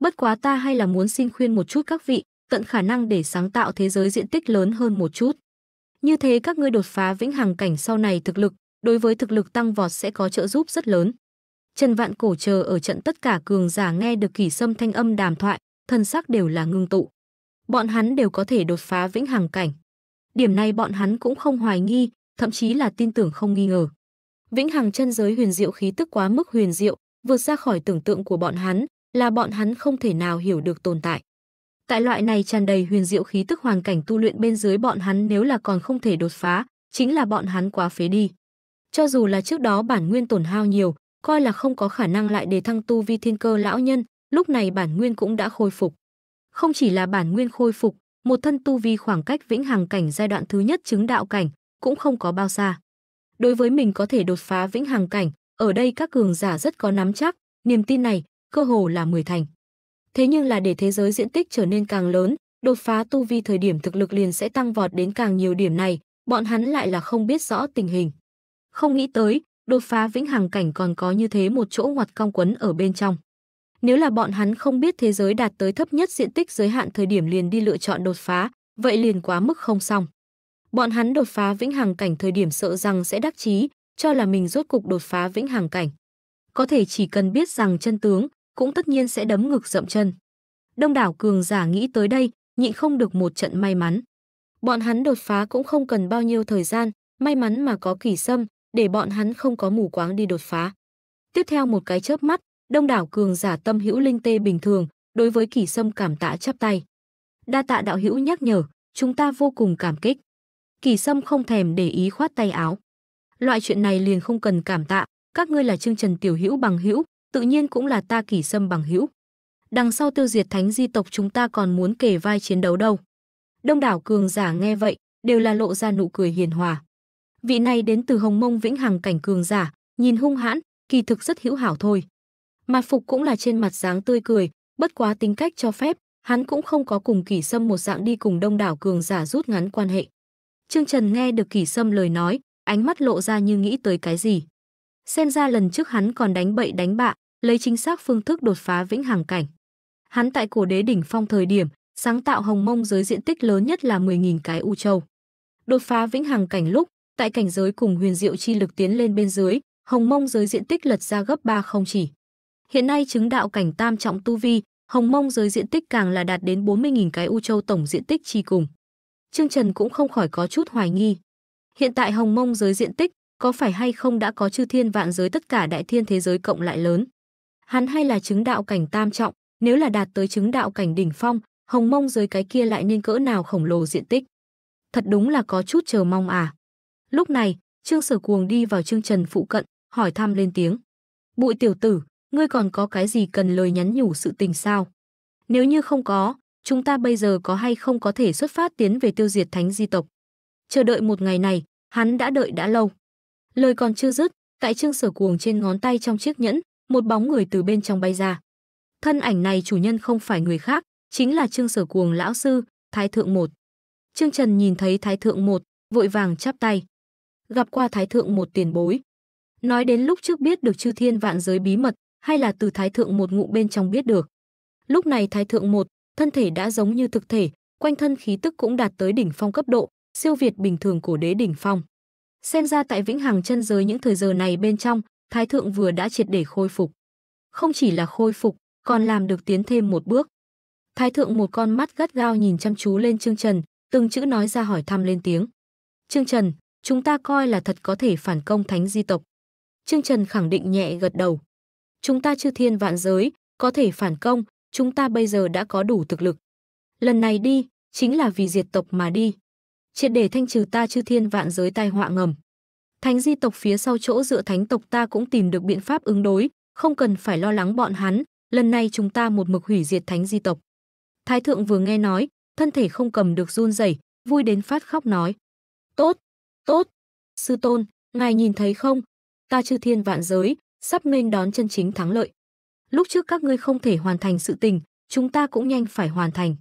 Bất quá ta hay là muốn xin khuyên một chút các vị, tận khả năng để sáng tạo thế giới diện tích lớn hơn một chút. Như thế các ngươi đột phá vĩnh hằng cảnh sau này thực lực, đối với thực lực tăng vọt sẽ có trợ giúp rất lớn. Trần Vạn Cổ chờ ở trận tất cả cường giả nghe được kỳ sâm thanh âm đàm thoại, thân sắc đều là ngưng tụ. Bọn hắn đều có thể đột phá vĩnh hằng cảnh. Điểm này bọn hắn cũng không hoài nghi, thậm chí là tin tưởng không nghi ngờ. Vĩnh hằng chân giới huyền diệu khí tức quá mức huyền diệu, vượt ra khỏi tưởng tượng của bọn hắn, là bọn hắn không thể nào hiểu được tồn tại. Tại loại này tràn đầy huyền diệu khí tức hoàn cảnh tu luyện bên dưới bọn hắn nếu là còn không thể đột phá, chính là bọn hắn quá phế đi. Cho dù là trước đó bản nguyên tổn hao nhiều, coi là không có khả năng lại đề thăng tu vi thiên cơ lão nhân, lúc này bản nguyên cũng đã khôi phục. Không chỉ là bản nguyên khôi phục, một thân tu vi khoảng cách vĩnh hằng cảnh giai đoạn thứ nhất chứng đạo cảnh cũng không có bao xa. Đối với mình có thể đột phá vĩnh hằng cảnh, ở đây các cường giả rất có nắm chắc, niềm tin này cơ hồ là 10 thành thế nhưng là để thế giới diện tích trở nên càng lớn, đột phá tu vi thời điểm thực lực liền sẽ tăng vọt đến càng nhiều điểm này, bọn hắn lại là không biết rõ tình hình. Không nghĩ tới, đột phá vĩnh hằng cảnh còn có như thế một chỗ ngoặt cong quấn ở bên trong. Nếu là bọn hắn không biết thế giới đạt tới thấp nhất diện tích giới hạn thời điểm liền đi lựa chọn đột phá, vậy liền quá mức không xong. Bọn hắn đột phá vĩnh hằng cảnh thời điểm sợ rằng sẽ đắc chí, cho là mình rốt cục đột phá vĩnh hằng cảnh. Có thể chỉ cần biết rằng chân tướng, cũng tất nhiên sẽ đấm ngực dậm chân. Đông đảo cường giả nghĩ tới đây, nhịn không được một trận may mắn. Bọn hắn đột phá cũng không cần bao nhiêu thời gian, may mắn mà có kỳ sâm, để bọn hắn không có mù quáng đi đột phá. Tiếp theo một cái chớp mắt, đông đảo cường giả tâm hữu linh tê bình thường, đối với kỳ sâm cảm tạ chắp tay. Đa tạ đạo hữu nhắc nhở, chúng ta vô cùng cảm kích. Kỳ Sâm không thèm để ý khoát tay áo. Loại chuyện này liền không cần cảm tạ, các ngươi là chương Trần tiểu hữu bằng hữu, tự nhiên cũng là ta kỷ sâm bằng hữu. Đằng sau tiêu diệt thánh di tộc chúng ta còn muốn kể vai chiến đấu đâu. Đông đảo cường giả nghe vậy, đều là lộ ra nụ cười hiền hòa. Vị này đến từ hồng mông vĩnh hằng cảnh cường giả, nhìn hung hãn, kỳ thực rất hữu hảo thôi. Mặt phục cũng là trên mặt dáng tươi cười, bất quá tính cách cho phép, hắn cũng không có cùng kỷ sâm một dạng đi cùng đông đảo cường giả rút ngắn quan hệ. Trương Trần nghe được kỷ sâm lời nói, ánh mắt lộ ra như nghĩ tới cái gì. Xem ra lần trước hắn còn đánh bậy đánh bạ, lấy chính xác phương thức đột phá vĩnh hằng cảnh. Hắn tại cổ đế đỉnh phong thời điểm, sáng tạo hồng mông giới diện tích lớn nhất là 10.000 cái u châu. Đột phá vĩnh hằng cảnh lúc, tại cảnh giới cùng huyền diệu chi lực tiến lên bên dưới, hồng mông giới diện tích lật ra gấp 3 không chỉ. Hiện nay chứng đạo cảnh tam trọng tu vi, hồng mông giới diện tích càng là đạt đến 40.000 cái u châu tổng diện tích chi cùng. Trương Trần cũng không khỏi có chút hoài nghi. Hiện tại hồng mông giới diện tích có phải hay không đã có chư thiên vạn giới tất cả đại thiên thế giới cộng lại lớn hắn hay là chứng đạo cảnh tam trọng, nếu là đạt tới chứng đạo cảnh đỉnh phong, hồng mông dưới cái kia lại nên cỡ nào khổng lồ diện tích. Thật đúng là có chút chờ mong à. Lúc này, Trương Sở Cuồng đi vào Trương Trần phụ cận, hỏi thăm lên tiếng. Bụi tiểu tử, ngươi còn có cái gì cần lời nhắn nhủ sự tình sao? Nếu như không có, chúng ta bây giờ có hay không có thể xuất phát tiến về tiêu diệt thánh di tộc? Chờ đợi một ngày này, hắn đã đợi đã lâu. Lời còn chưa dứt, tại Trương Sở Cuồng trên ngón tay trong chiếc nhẫn, một bóng người từ bên trong bay ra. Thân ảnh này chủ nhân không phải người khác, chính là Trương Sở Cuồng lão sư, Thái Thượng Một. Trương Trần nhìn thấy Thái Thượng Một, vội vàng chắp tay. Gặp qua Thái Thượng Một tiền bối. Nói đến lúc trước biết được chư thiên vạn giới bí mật, hay là từ Thái Thượng Một ngụ bên trong biết được. Lúc này Thái Thượng Một, thân thể đã giống như thực thể, quanh thân khí tức cũng đạt tới đỉnh phong cấp độ, siêu việt bình thường cổ đế đỉnh phong. Xem ra tại vĩnh hằng chân giới những thời giờ này bên trong, Thái Thượng vừa đã triệt để khôi phục. Không chỉ là khôi phục, còn làm được tiến thêm một bước. Thái Thượng một con mắt gắt gao nhìn chăm chú lên Trương Trần, từng chữ nói ra hỏi thăm lên tiếng. Trương Trần, chúng ta coi là thật có thể phản công thánh di tộc. Trương Trần khẳng định nhẹ gật đầu. Chúng ta chư thiên vạn giới, có thể phản công, chúng ta bây giờ đã có đủ thực lực. Lần này đi, chính là vì diệt tộc mà đi. Triệt để thanh trừ ta chư thiên vạn giới tai họa ngầm thánh di tộc phía sau chỗ dựa thánh tộc ta cũng tìm được biện pháp ứng đối, không cần phải lo lắng bọn hắn, lần này chúng ta một mực hủy diệt thánh di tộc. Thái thượng vừa nghe nói, thân thể không cầm được run rẩy, vui đến phát khóc nói. Tốt, tốt, sư tôn, ngài nhìn thấy không, ta chư thiên vạn giới, sắp nên đón chân chính thắng lợi. Lúc trước các ngươi không thể hoàn thành sự tình, chúng ta cũng nhanh phải hoàn thành.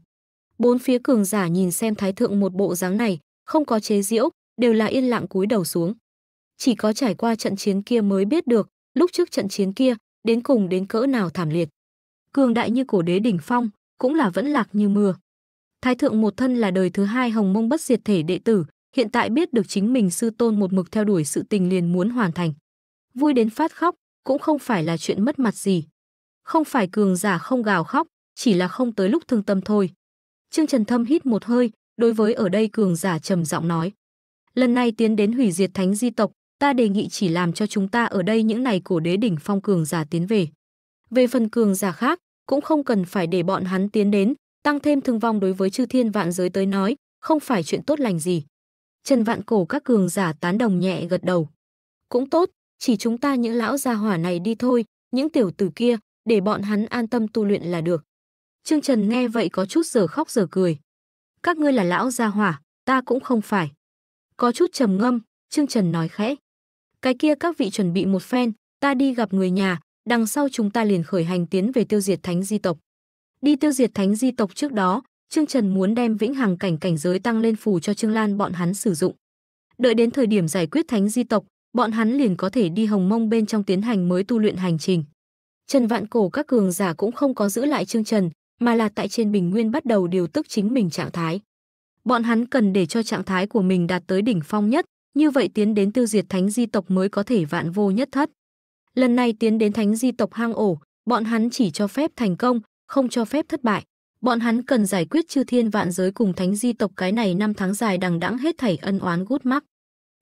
Bốn phía cường giả nhìn xem thái thượng một bộ dáng này, không có chế diễu, đều là yên lặng cúi đầu xuống chỉ có trải qua trận chiến kia mới biết được, lúc trước trận chiến kia, đến cùng đến cỡ nào thảm liệt. Cường đại như cổ đế đỉnh phong, cũng là vẫn lạc như mưa. Thái thượng một thân là đời thứ hai hồng mông bất diệt thể đệ tử, hiện tại biết được chính mình sư tôn một mực theo đuổi sự tình liền muốn hoàn thành. Vui đến phát khóc, cũng không phải là chuyện mất mặt gì. Không phải cường giả không gào khóc, chỉ là không tới lúc thương tâm thôi. Trương Trần Thâm hít một hơi, đối với ở đây cường giả trầm giọng nói. Lần này tiến đến hủy diệt thánh di tộc, ta đề nghị chỉ làm cho chúng ta ở đây những này cổ đế đỉnh phong cường giả tiến về. Về phần cường giả khác, cũng không cần phải để bọn hắn tiến đến, tăng thêm thương vong đối với chư thiên vạn giới tới nói, không phải chuyện tốt lành gì. Trần vạn cổ các cường giả tán đồng nhẹ gật đầu. Cũng tốt, chỉ chúng ta những lão gia hỏa này đi thôi, những tiểu tử kia, để bọn hắn an tâm tu luyện là được. Trương Trần nghe vậy có chút giờ khóc giờ cười. Các ngươi là lão gia hỏa, ta cũng không phải. Có chút trầm ngâm, Trương Trần nói khẽ cái kia các vị chuẩn bị một phen ta đi gặp người nhà đằng sau chúng ta liền khởi hành tiến về tiêu diệt thánh di tộc đi tiêu diệt thánh di tộc trước đó trương trần muốn đem vĩnh hằng cảnh cảnh giới tăng lên phù cho trương lan bọn hắn sử dụng đợi đến thời điểm giải quyết thánh di tộc bọn hắn liền có thể đi hồng mông bên trong tiến hành mới tu luyện hành trình trần vạn cổ các cường giả cũng không có giữ lại trương trần mà là tại trên bình nguyên bắt đầu điều tức chính mình trạng thái bọn hắn cần để cho trạng thái của mình đạt tới đỉnh phong nhất như vậy tiến đến tiêu diệt thánh di tộc mới có thể vạn vô nhất thất. Lần này tiến đến thánh di tộc hang ổ, bọn hắn chỉ cho phép thành công, không cho phép thất bại. Bọn hắn cần giải quyết chư thiên vạn giới cùng thánh di tộc cái này năm tháng dài đằng đẵng hết thảy ân oán gút mắc.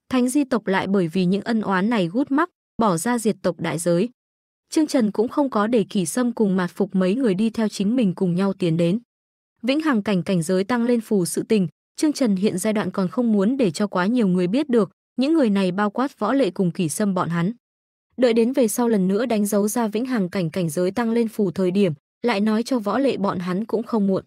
Thánh di tộc lại bởi vì những ân oán này gút mắc, bỏ ra diệt tộc đại giới. Trương Trần cũng không có để Kỳ Sâm cùng mặt Phục mấy người đi theo chính mình cùng nhau tiến đến. Vĩnh Hằng cảnh cảnh giới tăng lên phù sự tình, Trương Trần hiện giai đoạn còn không muốn để cho quá nhiều người biết được, những người này bao quát võ lệ cùng kỷ sâm bọn hắn. Đợi đến về sau lần nữa đánh dấu ra vĩnh hằng cảnh cảnh giới tăng lên phù thời điểm, lại nói cho võ lệ bọn hắn cũng không muộn.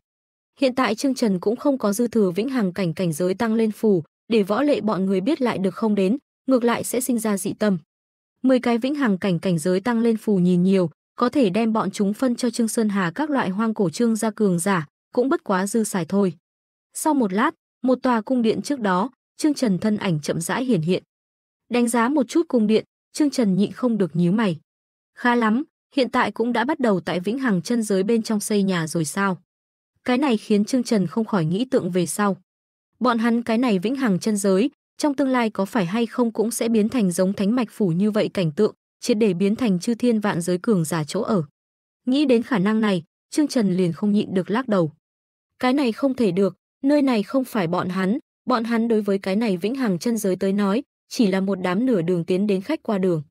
Hiện tại Trương Trần cũng không có dư thừa vĩnh hằng cảnh cảnh giới tăng lên phù, để võ lệ bọn người biết lại được không đến, ngược lại sẽ sinh ra dị tâm. Mười cái vĩnh hằng cảnh cảnh giới tăng lên phù nhìn nhiều, có thể đem bọn chúng phân cho Trương Sơn Hà các loại hoang cổ trương gia cường giả, cũng bất quá dư xài thôi. Sau một lát, một tòa cung điện trước đó, Trương Trần thân ảnh chậm rãi hiển hiện. Đánh giá một chút cung điện, Trương Trần nhịn không được nhíu mày. Khá lắm, hiện tại cũng đã bắt đầu tại vĩnh hằng chân giới bên trong xây nhà rồi sao? Cái này khiến Trương Trần không khỏi nghĩ tượng về sau. Bọn hắn cái này vĩnh hằng chân giới, trong tương lai có phải hay không cũng sẽ biến thành giống thánh mạch phủ như vậy cảnh tượng, triệt để biến thành chư thiên vạn giới cường giả chỗ ở. Nghĩ đến khả năng này, Trương Trần liền không nhịn được lắc đầu. Cái này không thể được, Nơi này không phải bọn hắn, bọn hắn đối với cái này vĩnh hằng chân giới tới nói, chỉ là một đám nửa đường tiến đến khách qua đường.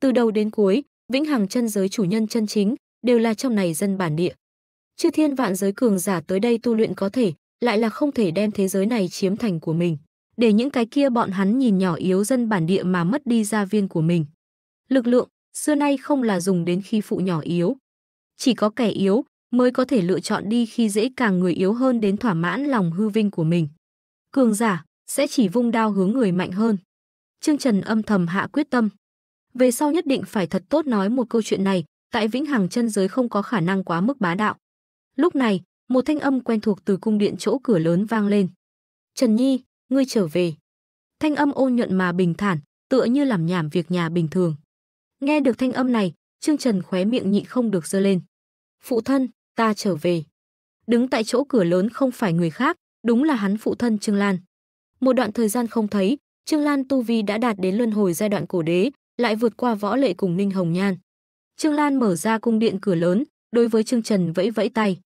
Từ đầu đến cuối, vĩnh hằng chân giới chủ nhân chân chính đều là trong này dân bản địa. Chư thiên vạn giới cường giả tới đây tu luyện có thể, lại là không thể đem thế giới này chiếm thành của mình, để những cái kia bọn hắn nhìn nhỏ yếu dân bản địa mà mất đi gia viên của mình. Lực lượng, xưa nay không là dùng đến khi phụ nhỏ yếu. Chỉ có kẻ yếu, mới có thể lựa chọn đi khi dễ càng người yếu hơn đến thỏa mãn lòng hư vinh của mình. Cường giả sẽ chỉ vung đao hướng người mạnh hơn. Trương Trần âm thầm hạ quyết tâm. Về sau nhất định phải thật tốt nói một câu chuyện này, tại Vĩnh Hằng chân giới không có khả năng quá mức bá đạo. Lúc này, một thanh âm quen thuộc từ cung điện chỗ cửa lớn vang lên. "Trần Nhi, ngươi trở về." Thanh âm ôn nhuận mà bình thản, tựa như làm nhảm việc nhà bình thường. Nghe được thanh âm này, Trương Trần khóe miệng nhịn không được dơ lên. "Phụ thân, ta trở về. Đứng tại chỗ cửa lớn không phải người khác, đúng là hắn phụ thân Trương Lan. Một đoạn thời gian không thấy, Trương Lan tu vi đã đạt đến luân hồi giai đoạn cổ đế, lại vượt qua võ lệ cùng Ninh Hồng Nhan. Trương Lan mở ra cung điện cửa lớn, đối với Trương Trần vẫy vẫy tay.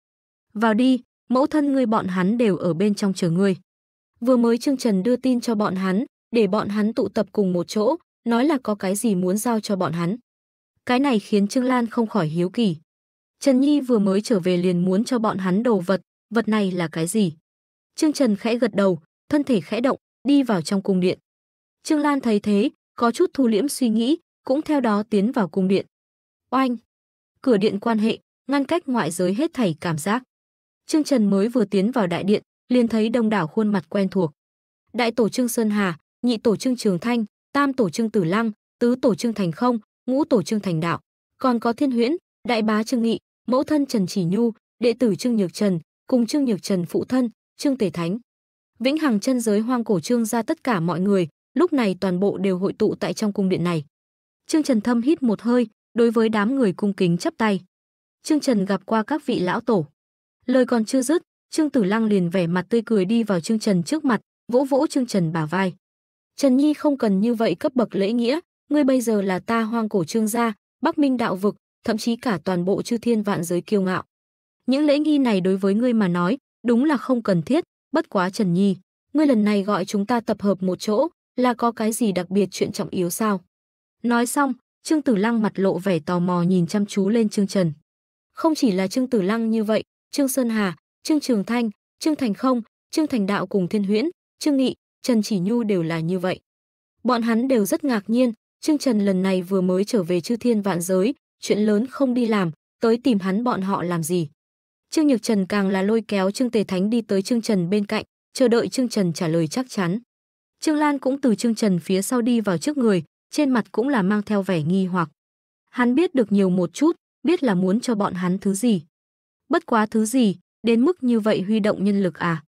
"Vào đi, mẫu thân người bọn hắn đều ở bên trong chờ ngươi." Vừa mới Trương Trần đưa tin cho bọn hắn, để bọn hắn tụ tập cùng một chỗ, nói là có cái gì muốn giao cho bọn hắn. Cái này khiến Trương Lan không khỏi hiếu kỳ. Trần Nhi vừa mới trở về liền muốn cho bọn hắn đồ vật, vật này là cái gì? Trương Trần khẽ gật đầu, thân thể khẽ động, đi vào trong cung điện. Trương Lan thấy thế, có chút thu liễm suy nghĩ, cũng theo đó tiến vào cung điện. Oanh! Cửa điện quan hệ, ngăn cách ngoại giới hết thảy cảm giác. Trương Trần mới vừa tiến vào đại điện, liền thấy đông đảo khuôn mặt quen thuộc. Đại tổ Trương Sơn Hà, nhị tổ Trương Trường Thanh, tam tổ Trương Tử Lăng, tứ tổ Trương Thành Không, ngũ tổ Trương Thành Đạo, còn có Thiên Huyễn, đại bá Trương Nghị, mẫu thân Trần Chỉ Nhu, đệ tử Trương Nhược Trần, cùng Trương Nhược Trần phụ thân, Trương Tể Thánh. Vĩnh Hằng chân giới hoang cổ Trương ra tất cả mọi người, lúc này toàn bộ đều hội tụ tại trong cung điện này. Trương Trần thâm hít một hơi, đối với đám người cung kính chắp tay. Trương Trần gặp qua các vị lão tổ. Lời còn chưa dứt, Trương Tử Lăng liền vẻ mặt tươi cười đi vào Trương Trần trước mặt, vỗ vỗ Trương Trần bả vai. Trần Nhi không cần như vậy cấp bậc lễ nghĩa, ngươi bây giờ là ta hoang cổ Trương gia, Bắc Minh đạo vực, thậm chí cả toàn bộ chư thiên vạn giới kiêu ngạo. Những lễ nghi này đối với ngươi mà nói, đúng là không cần thiết, bất quá Trần Nhi, ngươi lần này gọi chúng ta tập hợp một chỗ, là có cái gì đặc biệt chuyện trọng yếu sao? Nói xong, Trương Tử Lăng mặt lộ vẻ tò mò nhìn chăm chú lên Trương Trần. Không chỉ là Trương Tử Lăng như vậy, Trương Sơn Hà, Trương Trường Thanh, Trương Thành Không, Trương Thành Đạo cùng Thiên Huyễn, Trương Nghị, Trần Chỉ Nhu đều là như vậy. Bọn hắn đều rất ngạc nhiên, Trương Trần lần này vừa mới trở về chư thiên vạn giới, chuyện lớn không đi làm, tới tìm hắn bọn họ làm gì. Trương Nhược Trần càng là lôi kéo Trương Tề Thánh đi tới Trương Trần bên cạnh, chờ đợi Trương Trần trả lời chắc chắn. Trương Lan cũng từ Trương Trần phía sau đi vào trước người, trên mặt cũng là mang theo vẻ nghi hoặc. Hắn biết được nhiều một chút, biết là muốn cho bọn hắn thứ gì. Bất quá thứ gì, đến mức như vậy huy động nhân lực à?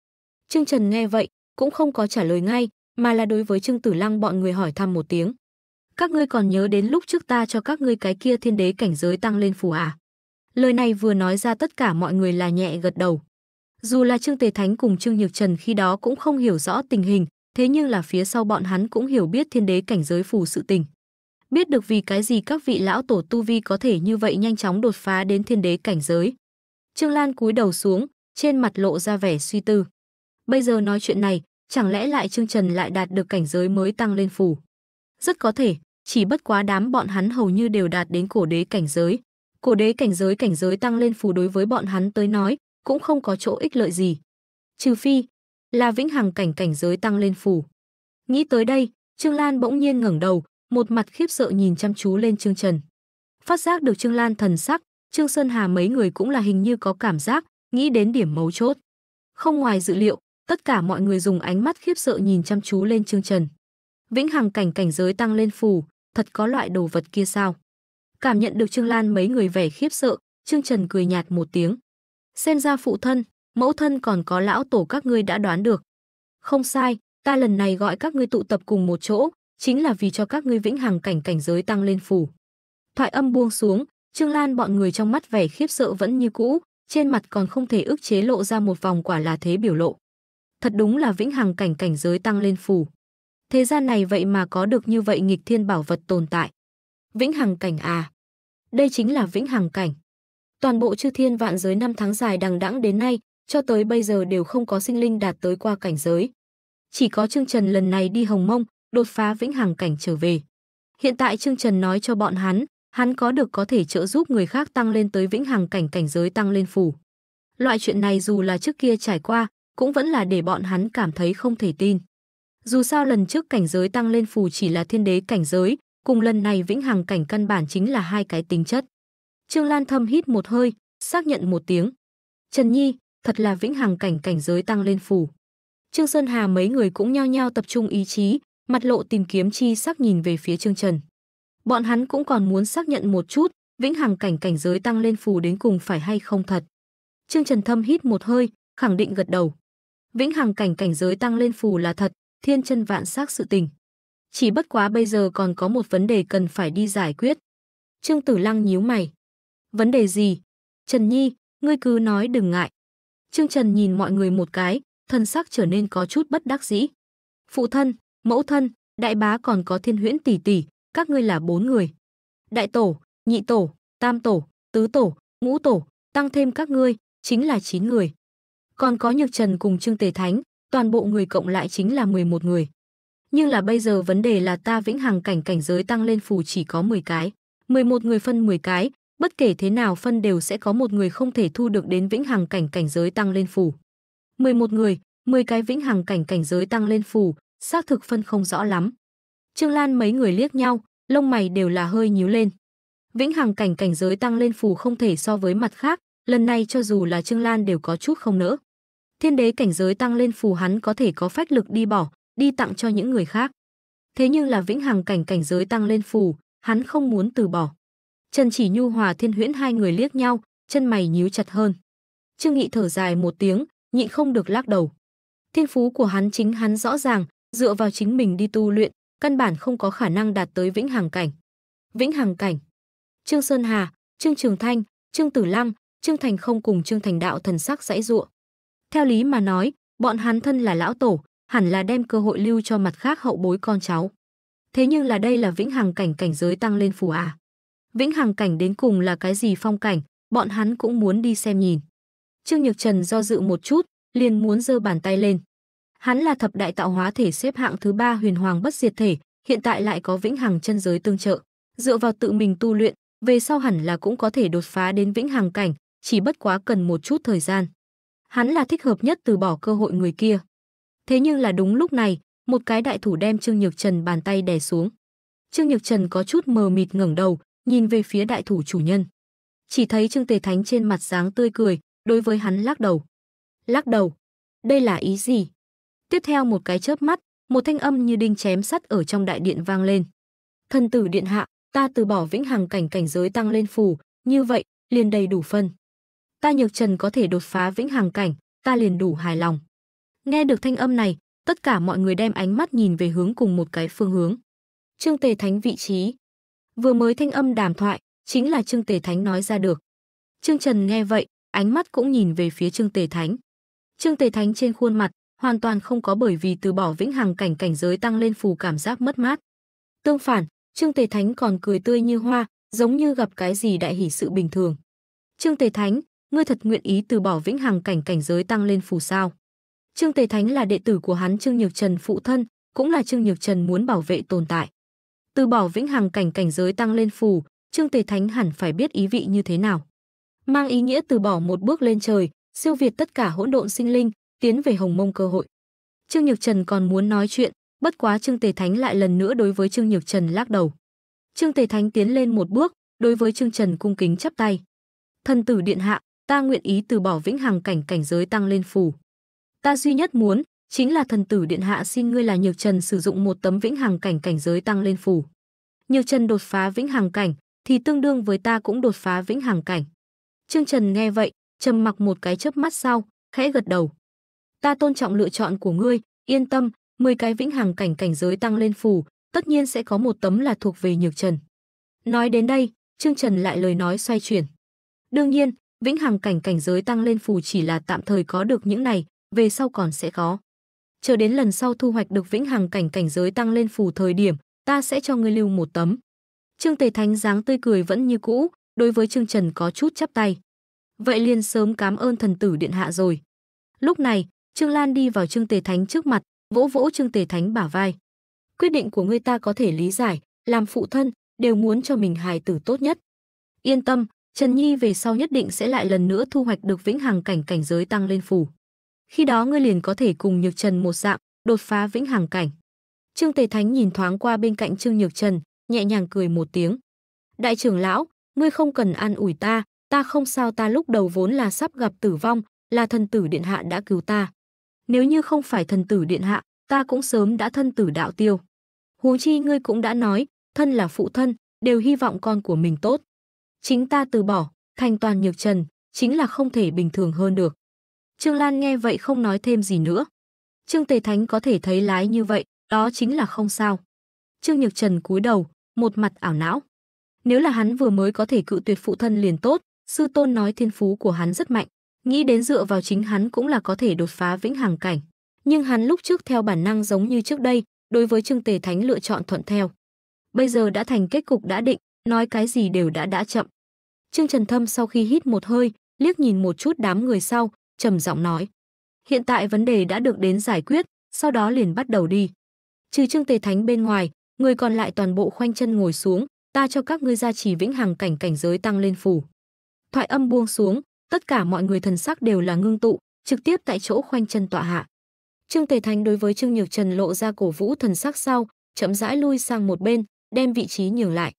Trương Trần nghe vậy, cũng không có trả lời ngay, mà là đối với Trương Tử Lăng bọn người hỏi thăm một tiếng các ngươi còn nhớ đến lúc trước ta cho các ngươi cái kia thiên đế cảnh giới tăng lên phù à? Lời này vừa nói ra tất cả mọi người là nhẹ gật đầu. Dù là Trương Tề Thánh cùng Trương Nhược Trần khi đó cũng không hiểu rõ tình hình, thế nhưng là phía sau bọn hắn cũng hiểu biết thiên đế cảnh giới phù sự tình. Biết được vì cái gì các vị lão tổ tu vi có thể như vậy nhanh chóng đột phá đến thiên đế cảnh giới. Trương Lan cúi đầu xuống, trên mặt lộ ra vẻ suy tư. Bây giờ nói chuyện này, chẳng lẽ lại Trương Trần lại đạt được cảnh giới mới tăng lên phù? Rất có thể, chỉ bất quá đám bọn hắn hầu như đều đạt đến cổ đế cảnh giới. Cổ đế cảnh giới cảnh giới tăng lên phù đối với bọn hắn tới nói, cũng không có chỗ ích lợi gì. Trừ phi là vĩnh hằng cảnh cảnh giới tăng lên phù. Nghĩ tới đây, Trương Lan bỗng nhiên ngẩng đầu, một mặt khiếp sợ nhìn chăm chú lên Trương Trần. Phát giác được Trương Lan thần sắc, Trương Sơn Hà mấy người cũng là hình như có cảm giác, nghĩ đến điểm mấu chốt. Không ngoài dự liệu, tất cả mọi người dùng ánh mắt khiếp sợ nhìn chăm chú lên Trương Trần. Vĩnh hằng cảnh cảnh giới tăng lên phù, thật có loại đồ vật kia sao? Cảm nhận được Trương Lan mấy người vẻ khiếp sợ, Trương Trần cười nhạt một tiếng. Xem ra phụ thân, mẫu thân còn có lão tổ các ngươi đã đoán được. Không sai, ta lần này gọi các ngươi tụ tập cùng một chỗ, chính là vì cho các ngươi vĩnh hằng cảnh cảnh giới tăng lên phủ. Thoại âm buông xuống, Trương Lan bọn người trong mắt vẻ khiếp sợ vẫn như cũ, trên mặt còn không thể ức chế lộ ra một vòng quả là thế biểu lộ. Thật đúng là vĩnh hằng cảnh cảnh giới tăng lên phủ. Thế gian này vậy mà có được như vậy nghịch thiên bảo vật tồn tại. Vĩnh hằng cảnh à? Đây chính là vĩnh hằng cảnh. Toàn bộ chư thiên vạn giới năm tháng dài đằng đẵng đến nay, cho tới bây giờ đều không có sinh linh đạt tới qua cảnh giới. Chỉ có Trương Trần lần này đi Hồng Mông, đột phá vĩnh hằng cảnh trở về. Hiện tại Trương Trần nói cho bọn hắn, hắn có được có thể trợ giúp người khác tăng lên tới vĩnh hằng cảnh cảnh giới tăng lên phủ. Loại chuyện này dù là trước kia trải qua, cũng vẫn là để bọn hắn cảm thấy không thể tin. Dù sao lần trước cảnh giới tăng lên phù chỉ là thiên đế cảnh giới, cùng lần này vĩnh hằng cảnh căn bản chính là hai cái tính chất. Trương Lan thâm hít một hơi, xác nhận một tiếng. Trần Nhi, thật là vĩnh hằng cảnh cảnh giới tăng lên phù. Trương Sơn Hà mấy người cũng nhao nhao tập trung ý chí, mặt lộ tìm kiếm chi sắc nhìn về phía Trương Trần. Bọn hắn cũng còn muốn xác nhận một chút, vĩnh hằng cảnh cảnh giới tăng lên phù đến cùng phải hay không thật. Trương Trần Thâm hít một hơi, khẳng định gật đầu. Vĩnh hằng cảnh cảnh giới tăng lên phù là thật, thiên chân vạn xác sự tình. Chỉ bất quá bây giờ còn có một vấn đề cần phải đi giải quyết. Trương Tử Lăng nhíu mày. Vấn đề gì? Trần Nhi, ngươi cứ nói đừng ngại. Trương Trần nhìn mọi người một cái, thân sắc trở nên có chút bất đắc dĩ. Phụ thân, mẫu thân, đại bá còn có thiên huyễn tỷ tỷ, các ngươi là bốn người. Đại tổ, nhị tổ, tam tổ, tứ tổ, ngũ tổ, tăng thêm các ngươi, chính là chín người. Còn có Nhược Trần cùng Trương Tề Thánh, toàn bộ người cộng lại chính là 11 người. Nhưng là bây giờ vấn đề là ta vĩnh hằng cảnh cảnh giới tăng lên phù chỉ có 10 cái, 11 người phân 10 cái, bất kể thế nào phân đều sẽ có một người không thể thu được đến vĩnh hằng cảnh cảnh giới tăng lên phù. 11 người, 10 cái vĩnh hằng cảnh cảnh giới tăng lên phù, xác thực phân không rõ lắm. Trương Lan mấy người liếc nhau, lông mày đều là hơi nhíu lên. Vĩnh hằng cảnh cảnh giới tăng lên phù không thể so với mặt khác, lần này cho dù là Trương Lan đều có chút không nỡ. Thiên đế cảnh giới tăng lên phù hắn có thể có phách lực đi bỏ, đi tặng cho những người khác. Thế nhưng là vĩnh hằng cảnh cảnh giới tăng lên phù, hắn không muốn từ bỏ. Trần Chỉ Nhu hòa Thiên Huyễn hai người liếc nhau, chân mày nhíu chặt hơn. Trương Nghị thở dài một tiếng, nhịn không được lắc đầu. Thiên phú của hắn chính hắn rõ ràng, dựa vào chính mình đi tu luyện, căn bản không có khả năng đạt tới vĩnh hằng cảnh. Vĩnh hằng cảnh. Trương Sơn Hà, Trương Trường Thanh, Trương Tử Lăng, Trương Thành không cùng Trương Thành Đạo thần sắc dãy dụa. Theo lý mà nói, bọn hắn thân là lão tổ, hẳn là đem cơ hội lưu cho mặt khác hậu bối con cháu. Thế nhưng là đây là vĩnh hằng cảnh cảnh giới tăng lên phù à. Vĩnh hằng cảnh đến cùng là cái gì phong cảnh, bọn hắn cũng muốn đi xem nhìn. Trương Nhược Trần do dự một chút, liền muốn giơ bàn tay lên. Hắn là thập đại tạo hóa thể xếp hạng thứ ba huyền hoàng bất diệt thể, hiện tại lại có vĩnh hằng chân giới tương trợ. Dựa vào tự mình tu luyện, về sau hẳn là cũng có thể đột phá đến vĩnh hằng cảnh, chỉ bất quá cần một chút thời gian hắn là thích hợp nhất từ bỏ cơ hội người kia. Thế nhưng là đúng lúc này, một cái đại thủ đem Trương Nhược Trần bàn tay đè xuống. Trương Nhược Trần có chút mờ mịt ngẩng đầu, nhìn về phía đại thủ chủ nhân. Chỉ thấy Trương Tề Thánh trên mặt dáng tươi cười, đối với hắn lắc đầu. Lắc đầu? Đây là ý gì? Tiếp theo một cái chớp mắt, một thanh âm như đinh chém sắt ở trong đại điện vang lên. thần tử điện hạ, ta từ bỏ vĩnh hằng cảnh cảnh giới tăng lên phù, như vậy liền đầy đủ phân ta nhược trần có thể đột phá vĩnh hằng cảnh, ta liền đủ hài lòng. Nghe được thanh âm này, tất cả mọi người đem ánh mắt nhìn về hướng cùng một cái phương hướng. Trương Tề Thánh vị trí. Vừa mới thanh âm đàm thoại, chính là Trương Tề Thánh nói ra được. Trương Trần nghe vậy, ánh mắt cũng nhìn về phía Trương Tề Thánh. Trương Tề Thánh trên khuôn mặt hoàn toàn không có bởi vì từ bỏ vĩnh hằng cảnh cảnh giới tăng lên phù cảm giác mất mát. Tương phản, Trương Tề Thánh còn cười tươi như hoa, giống như gặp cái gì đại hỷ sự bình thường. Trương Tề Thánh, ngươi thật nguyện ý từ bỏ vĩnh hằng cảnh cảnh giới tăng lên phù sao? Trương Tề Thánh là đệ tử của hắn Trương Nhược Trần phụ thân, cũng là Trương Nhược Trần muốn bảo vệ tồn tại. Từ bỏ vĩnh hằng cảnh cảnh giới tăng lên phù, Trương Tề Thánh hẳn phải biết ý vị như thế nào. Mang ý nghĩa từ bỏ một bước lên trời, siêu việt tất cả hỗn độn sinh linh, tiến về hồng mông cơ hội. Trương Nhược Trần còn muốn nói chuyện, bất quá Trương Tề Thánh lại lần nữa đối với Trương Nhược Trần lắc đầu. Trương Tề Thánh tiến lên một bước, đối với Trương Trần cung kính chắp tay. Thân tử điện hạ, ta nguyện ý từ bỏ vĩnh hằng cảnh cảnh giới tăng lên phù. Ta duy nhất muốn chính là thần tử điện hạ xin ngươi là Nhược Trần sử dụng một tấm vĩnh hằng cảnh cảnh giới tăng lên phù. Nhược Trần đột phá vĩnh hằng cảnh thì tương đương với ta cũng đột phá vĩnh hằng cảnh. Trương Trần nghe vậy, trầm mặc một cái chớp mắt sau, khẽ gật đầu. Ta tôn trọng lựa chọn của ngươi, yên tâm, 10 cái vĩnh hằng cảnh cảnh giới tăng lên phù, tất nhiên sẽ có một tấm là thuộc về Nhược Trần. Nói đến đây, Trương Trần lại lời nói xoay chuyển. Đương nhiên, vĩnh hằng cảnh cảnh giới tăng lên phù chỉ là tạm thời có được những này, về sau còn sẽ có. Chờ đến lần sau thu hoạch được vĩnh hằng cảnh cảnh giới tăng lên phù thời điểm, ta sẽ cho ngươi lưu một tấm. Trương Tề Thánh dáng tươi cười vẫn như cũ, đối với Trương Trần có chút chắp tay. Vậy liền sớm cảm ơn thần tử điện hạ rồi. Lúc này, Trương Lan đi vào Trương Tề Thánh trước mặt, vỗ vỗ Trương Tề Thánh bả vai. Quyết định của ngươi ta có thể lý giải, làm phụ thân, đều muốn cho mình hài tử tốt nhất. Yên tâm, Trần Nhi về sau nhất định sẽ lại lần nữa thu hoạch được vĩnh hằng cảnh cảnh giới tăng lên phủ. Khi đó ngươi liền có thể cùng Nhược Trần một dạng, đột phá vĩnh hằng cảnh. Trương Tề Thánh nhìn thoáng qua bên cạnh Trương Nhược Trần, nhẹ nhàng cười một tiếng. Đại trưởng lão, ngươi không cần an ủi ta, ta không sao ta lúc đầu vốn là sắp gặp tử vong, là thần tử điện hạ đã cứu ta. Nếu như không phải thần tử điện hạ, ta cũng sớm đã thân tử đạo tiêu. Huống chi ngươi cũng đã nói, thân là phụ thân, đều hy vọng con của mình tốt. Chính ta từ bỏ, thành toàn nhược trần, chính là không thể bình thường hơn được. Trương Lan nghe vậy không nói thêm gì nữa. Trương Tề Thánh có thể thấy lái như vậy, đó chính là không sao. Trương Nhược Trần cúi đầu, một mặt ảo não. Nếu là hắn vừa mới có thể cự tuyệt phụ thân liền tốt, sư tôn nói thiên phú của hắn rất mạnh, nghĩ đến dựa vào chính hắn cũng là có thể đột phá vĩnh hằng cảnh. Nhưng hắn lúc trước theo bản năng giống như trước đây, đối với Trương Tề Thánh lựa chọn thuận theo. Bây giờ đã thành kết cục đã định, nói cái gì đều đã đã chậm. Trương Trần Thâm sau khi hít một hơi, liếc nhìn một chút đám người sau, trầm giọng nói: "Hiện tại vấn đề đã được đến giải quyết, sau đó liền bắt đầu đi." Trừ Trương Tề Thánh bên ngoài, người còn lại toàn bộ khoanh chân ngồi xuống, ta cho các ngươi gia trì vĩnh hằng cảnh cảnh giới tăng lên phủ. Thoại âm buông xuống, tất cả mọi người thần sắc đều là ngưng tụ, trực tiếp tại chỗ khoanh chân tọa hạ. Trương Tề Thánh đối với Trương Nhược Trần lộ ra cổ vũ thần sắc sau, chậm rãi lui sang một bên, đem vị trí nhường lại.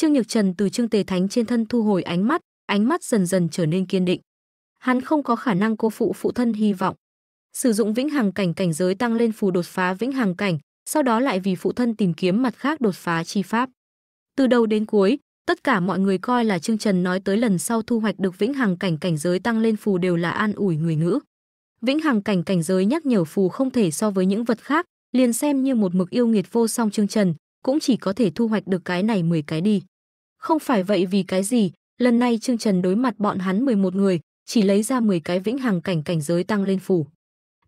Trương Nhược Trần từ Trương Tề Thánh trên thân thu hồi ánh mắt, ánh mắt dần dần trở nên kiên định. Hắn không có khả năng cô phụ phụ thân hy vọng. Sử dụng vĩnh hằng cảnh cảnh giới tăng lên phù đột phá vĩnh hằng cảnh, sau đó lại vì phụ thân tìm kiếm mặt khác đột phá chi pháp. Từ đầu đến cuối, tất cả mọi người coi là Trương Trần nói tới lần sau thu hoạch được vĩnh hằng cảnh cảnh giới tăng lên phù đều là an ủi người ngữ. Vĩnh hằng cảnh cảnh giới nhắc nhở phù không thể so với những vật khác, liền xem như một mực yêu nghiệt vô song Trương Trần, cũng chỉ có thể thu hoạch được cái này 10 cái đi. Không phải vậy vì cái gì, lần này Trương Trần đối mặt bọn hắn 11 người, chỉ lấy ra 10 cái vĩnh hằng cảnh cảnh giới tăng lên phủ.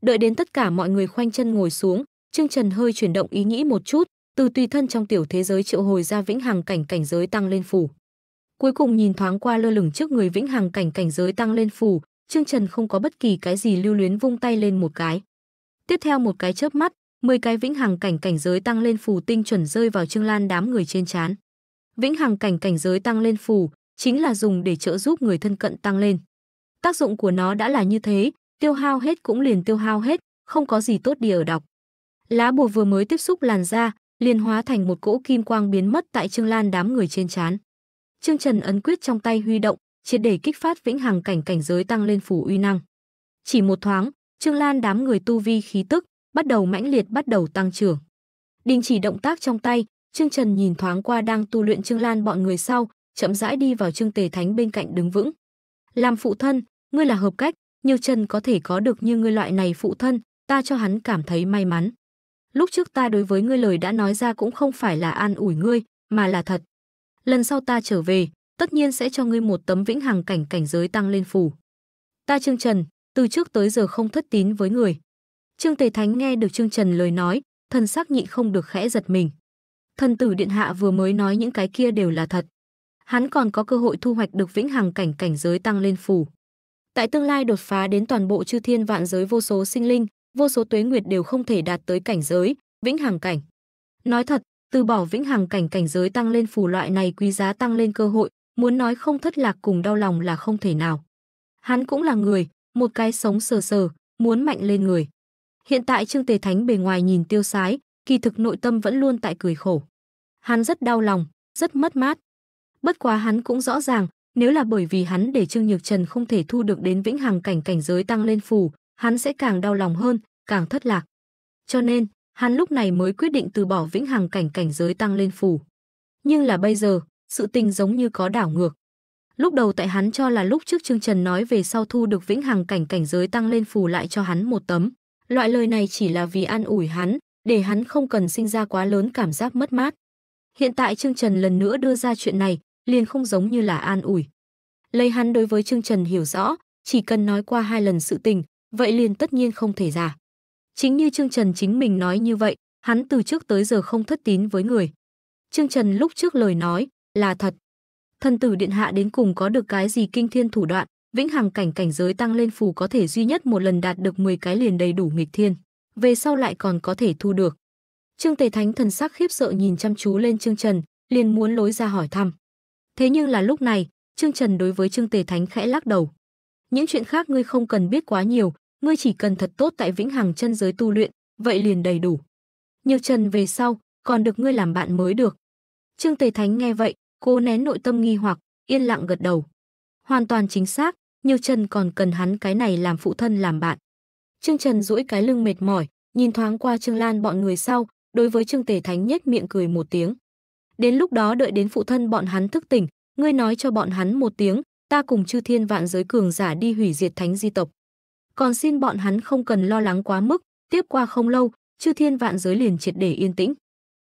Đợi đến tất cả mọi người khoanh chân ngồi xuống, Trương Trần hơi chuyển động ý nghĩ một chút, từ tùy thân trong tiểu thế giới triệu hồi ra vĩnh hằng cảnh cảnh giới tăng lên phủ. Cuối cùng nhìn thoáng qua lơ lửng trước người vĩnh hằng cảnh cảnh giới tăng lên phủ, Trương Trần không có bất kỳ cái gì lưu luyến vung tay lên một cái. Tiếp theo một cái chớp mắt, 10 cái vĩnh hằng cảnh cảnh giới tăng lên phù tinh chuẩn rơi vào Trương Lan đám người trên chán. Vĩnh hằng cảnh cảnh giới tăng lên phù chính là dùng để trợ giúp người thân cận tăng lên. Tác dụng của nó đã là như thế, tiêu hao hết cũng liền tiêu hao hết, không có gì tốt đi ở đọc. Lá bùa vừa mới tiếp xúc làn da, liền hóa thành một cỗ kim quang biến mất tại Trương Lan đám người trên chán. Trương Trần ấn quyết trong tay huy động, triệt để kích phát vĩnh hằng cảnh cảnh giới tăng lên phù uy năng. Chỉ một thoáng, Trương Lan đám người tu vi khí tức, bắt đầu mãnh liệt bắt đầu tăng trưởng. Đình chỉ động tác trong tay, Trương Trần nhìn thoáng qua đang tu luyện Trương Lan bọn người sau, chậm rãi đi vào Trương Tề Thánh bên cạnh đứng vững. Làm phụ thân, ngươi là hợp cách, nhiều Trần có thể có được như ngươi loại này phụ thân, ta cho hắn cảm thấy may mắn. Lúc trước ta đối với ngươi lời đã nói ra cũng không phải là an ủi ngươi, mà là thật. Lần sau ta trở về, tất nhiên sẽ cho ngươi một tấm vĩnh hằng cảnh cảnh giới tăng lên phù. Ta Trương Trần, từ trước tới giờ không thất tín với người, Trương Tề Thánh nghe được Trương Trần lời nói, thần sắc nhịn không được khẽ giật mình. Thần tử điện hạ vừa mới nói những cái kia đều là thật. Hắn còn có cơ hội thu hoạch được vĩnh hằng cảnh cảnh giới tăng lên phù. Tại tương lai đột phá đến toàn bộ chư thiên vạn giới vô số sinh linh, vô số tuế nguyệt đều không thể đạt tới cảnh giới vĩnh hằng cảnh. Nói thật, từ bỏ vĩnh hằng cảnh cảnh giới tăng lên phù loại này quý giá tăng lên cơ hội, muốn nói không thất lạc cùng đau lòng là không thể nào. Hắn cũng là người, một cái sống sờ sờ, muốn mạnh lên người. Hiện tại Trương Tề Thánh bề ngoài nhìn tiêu sái, kỳ thực nội tâm vẫn luôn tại cười khổ. Hắn rất đau lòng, rất mất mát. Bất quá hắn cũng rõ ràng, nếu là bởi vì hắn để Trương Nhược Trần không thể thu được đến vĩnh hằng cảnh cảnh giới tăng lên phù, hắn sẽ càng đau lòng hơn, càng thất lạc. Cho nên, hắn lúc này mới quyết định từ bỏ vĩnh hằng cảnh cảnh giới tăng lên phù. Nhưng là bây giờ, sự tình giống như có đảo ngược. Lúc đầu tại hắn cho là lúc trước Trương Trần nói về sau thu được vĩnh hằng cảnh cảnh giới tăng lên phù lại cho hắn một tấm. Loại lời này chỉ là vì an ủi hắn, để hắn không cần sinh ra quá lớn cảm giác mất mát. Hiện tại Trương Trần lần nữa đưa ra chuyện này, liền không giống như là an ủi. Lấy hắn đối với Trương Trần hiểu rõ, chỉ cần nói qua hai lần sự tình, vậy liền tất nhiên không thể giả. Chính như Trương Trần chính mình nói như vậy, hắn từ trước tới giờ không thất tín với người. Trương Trần lúc trước lời nói là thật. Thần tử điện hạ đến cùng có được cái gì kinh thiên thủ đoạn, Vĩnh hằng cảnh cảnh giới tăng lên phù có thể duy nhất một lần đạt được 10 cái liền đầy đủ nghịch thiên, về sau lại còn có thể thu được. Trương Tề Thánh thần sắc khiếp sợ nhìn chăm chú lên Trương Trần, liền muốn lối ra hỏi thăm. Thế nhưng là lúc này, Trương Trần đối với Trương Tề Thánh khẽ lắc đầu. Những chuyện khác ngươi không cần biết quá nhiều, ngươi chỉ cần thật tốt tại vĩnh hằng chân giới tu luyện, vậy liền đầy đủ. Nhược Trần về sau, còn được ngươi làm bạn mới được. Trương Tề Thánh nghe vậy, cố nén nội tâm nghi hoặc, yên lặng gật đầu. Hoàn toàn chính xác, Nhiêu Trần còn cần hắn cái này làm phụ thân làm bạn. Trương Trần duỗi cái lưng mệt mỏi, nhìn thoáng qua Trương Lan bọn người sau, đối với Trương Tề Thánh nhếch miệng cười một tiếng. Đến lúc đó đợi đến phụ thân bọn hắn thức tỉnh, ngươi nói cho bọn hắn một tiếng, ta cùng chư thiên vạn giới cường giả đi hủy diệt thánh di tộc. Còn xin bọn hắn không cần lo lắng quá mức, tiếp qua không lâu, chư thiên vạn giới liền triệt để yên tĩnh.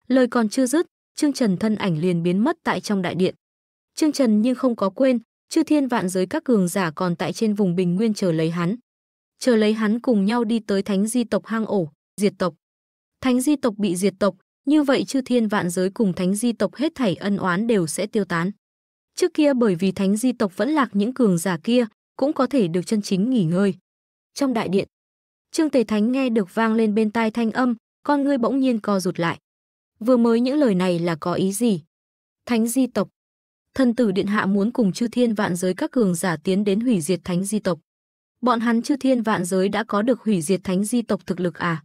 Lời còn chưa dứt, Trương Trần thân ảnh liền biến mất tại trong đại điện. Trương Trần nhưng không có quên, chư thiên vạn giới các cường giả còn tại trên vùng bình nguyên chờ lấy hắn. Chờ lấy hắn cùng nhau đi tới thánh di tộc hang ổ, diệt tộc. Thánh di tộc bị diệt tộc, như vậy chư thiên vạn giới cùng thánh di tộc hết thảy ân oán đều sẽ tiêu tán. Trước kia bởi vì thánh di tộc vẫn lạc những cường giả kia, cũng có thể được chân chính nghỉ ngơi. Trong đại điện, Trương Tề Thánh nghe được vang lên bên tai thanh âm, con ngươi bỗng nhiên co rụt lại. Vừa mới những lời này là có ý gì? Thánh di tộc, Thần tử điện hạ muốn cùng chư thiên vạn giới các cường giả tiến đến hủy diệt thánh di tộc. Bọn hắn chư thiên vạn giới đã có được hủy diệt thánh di tộc thực lực à?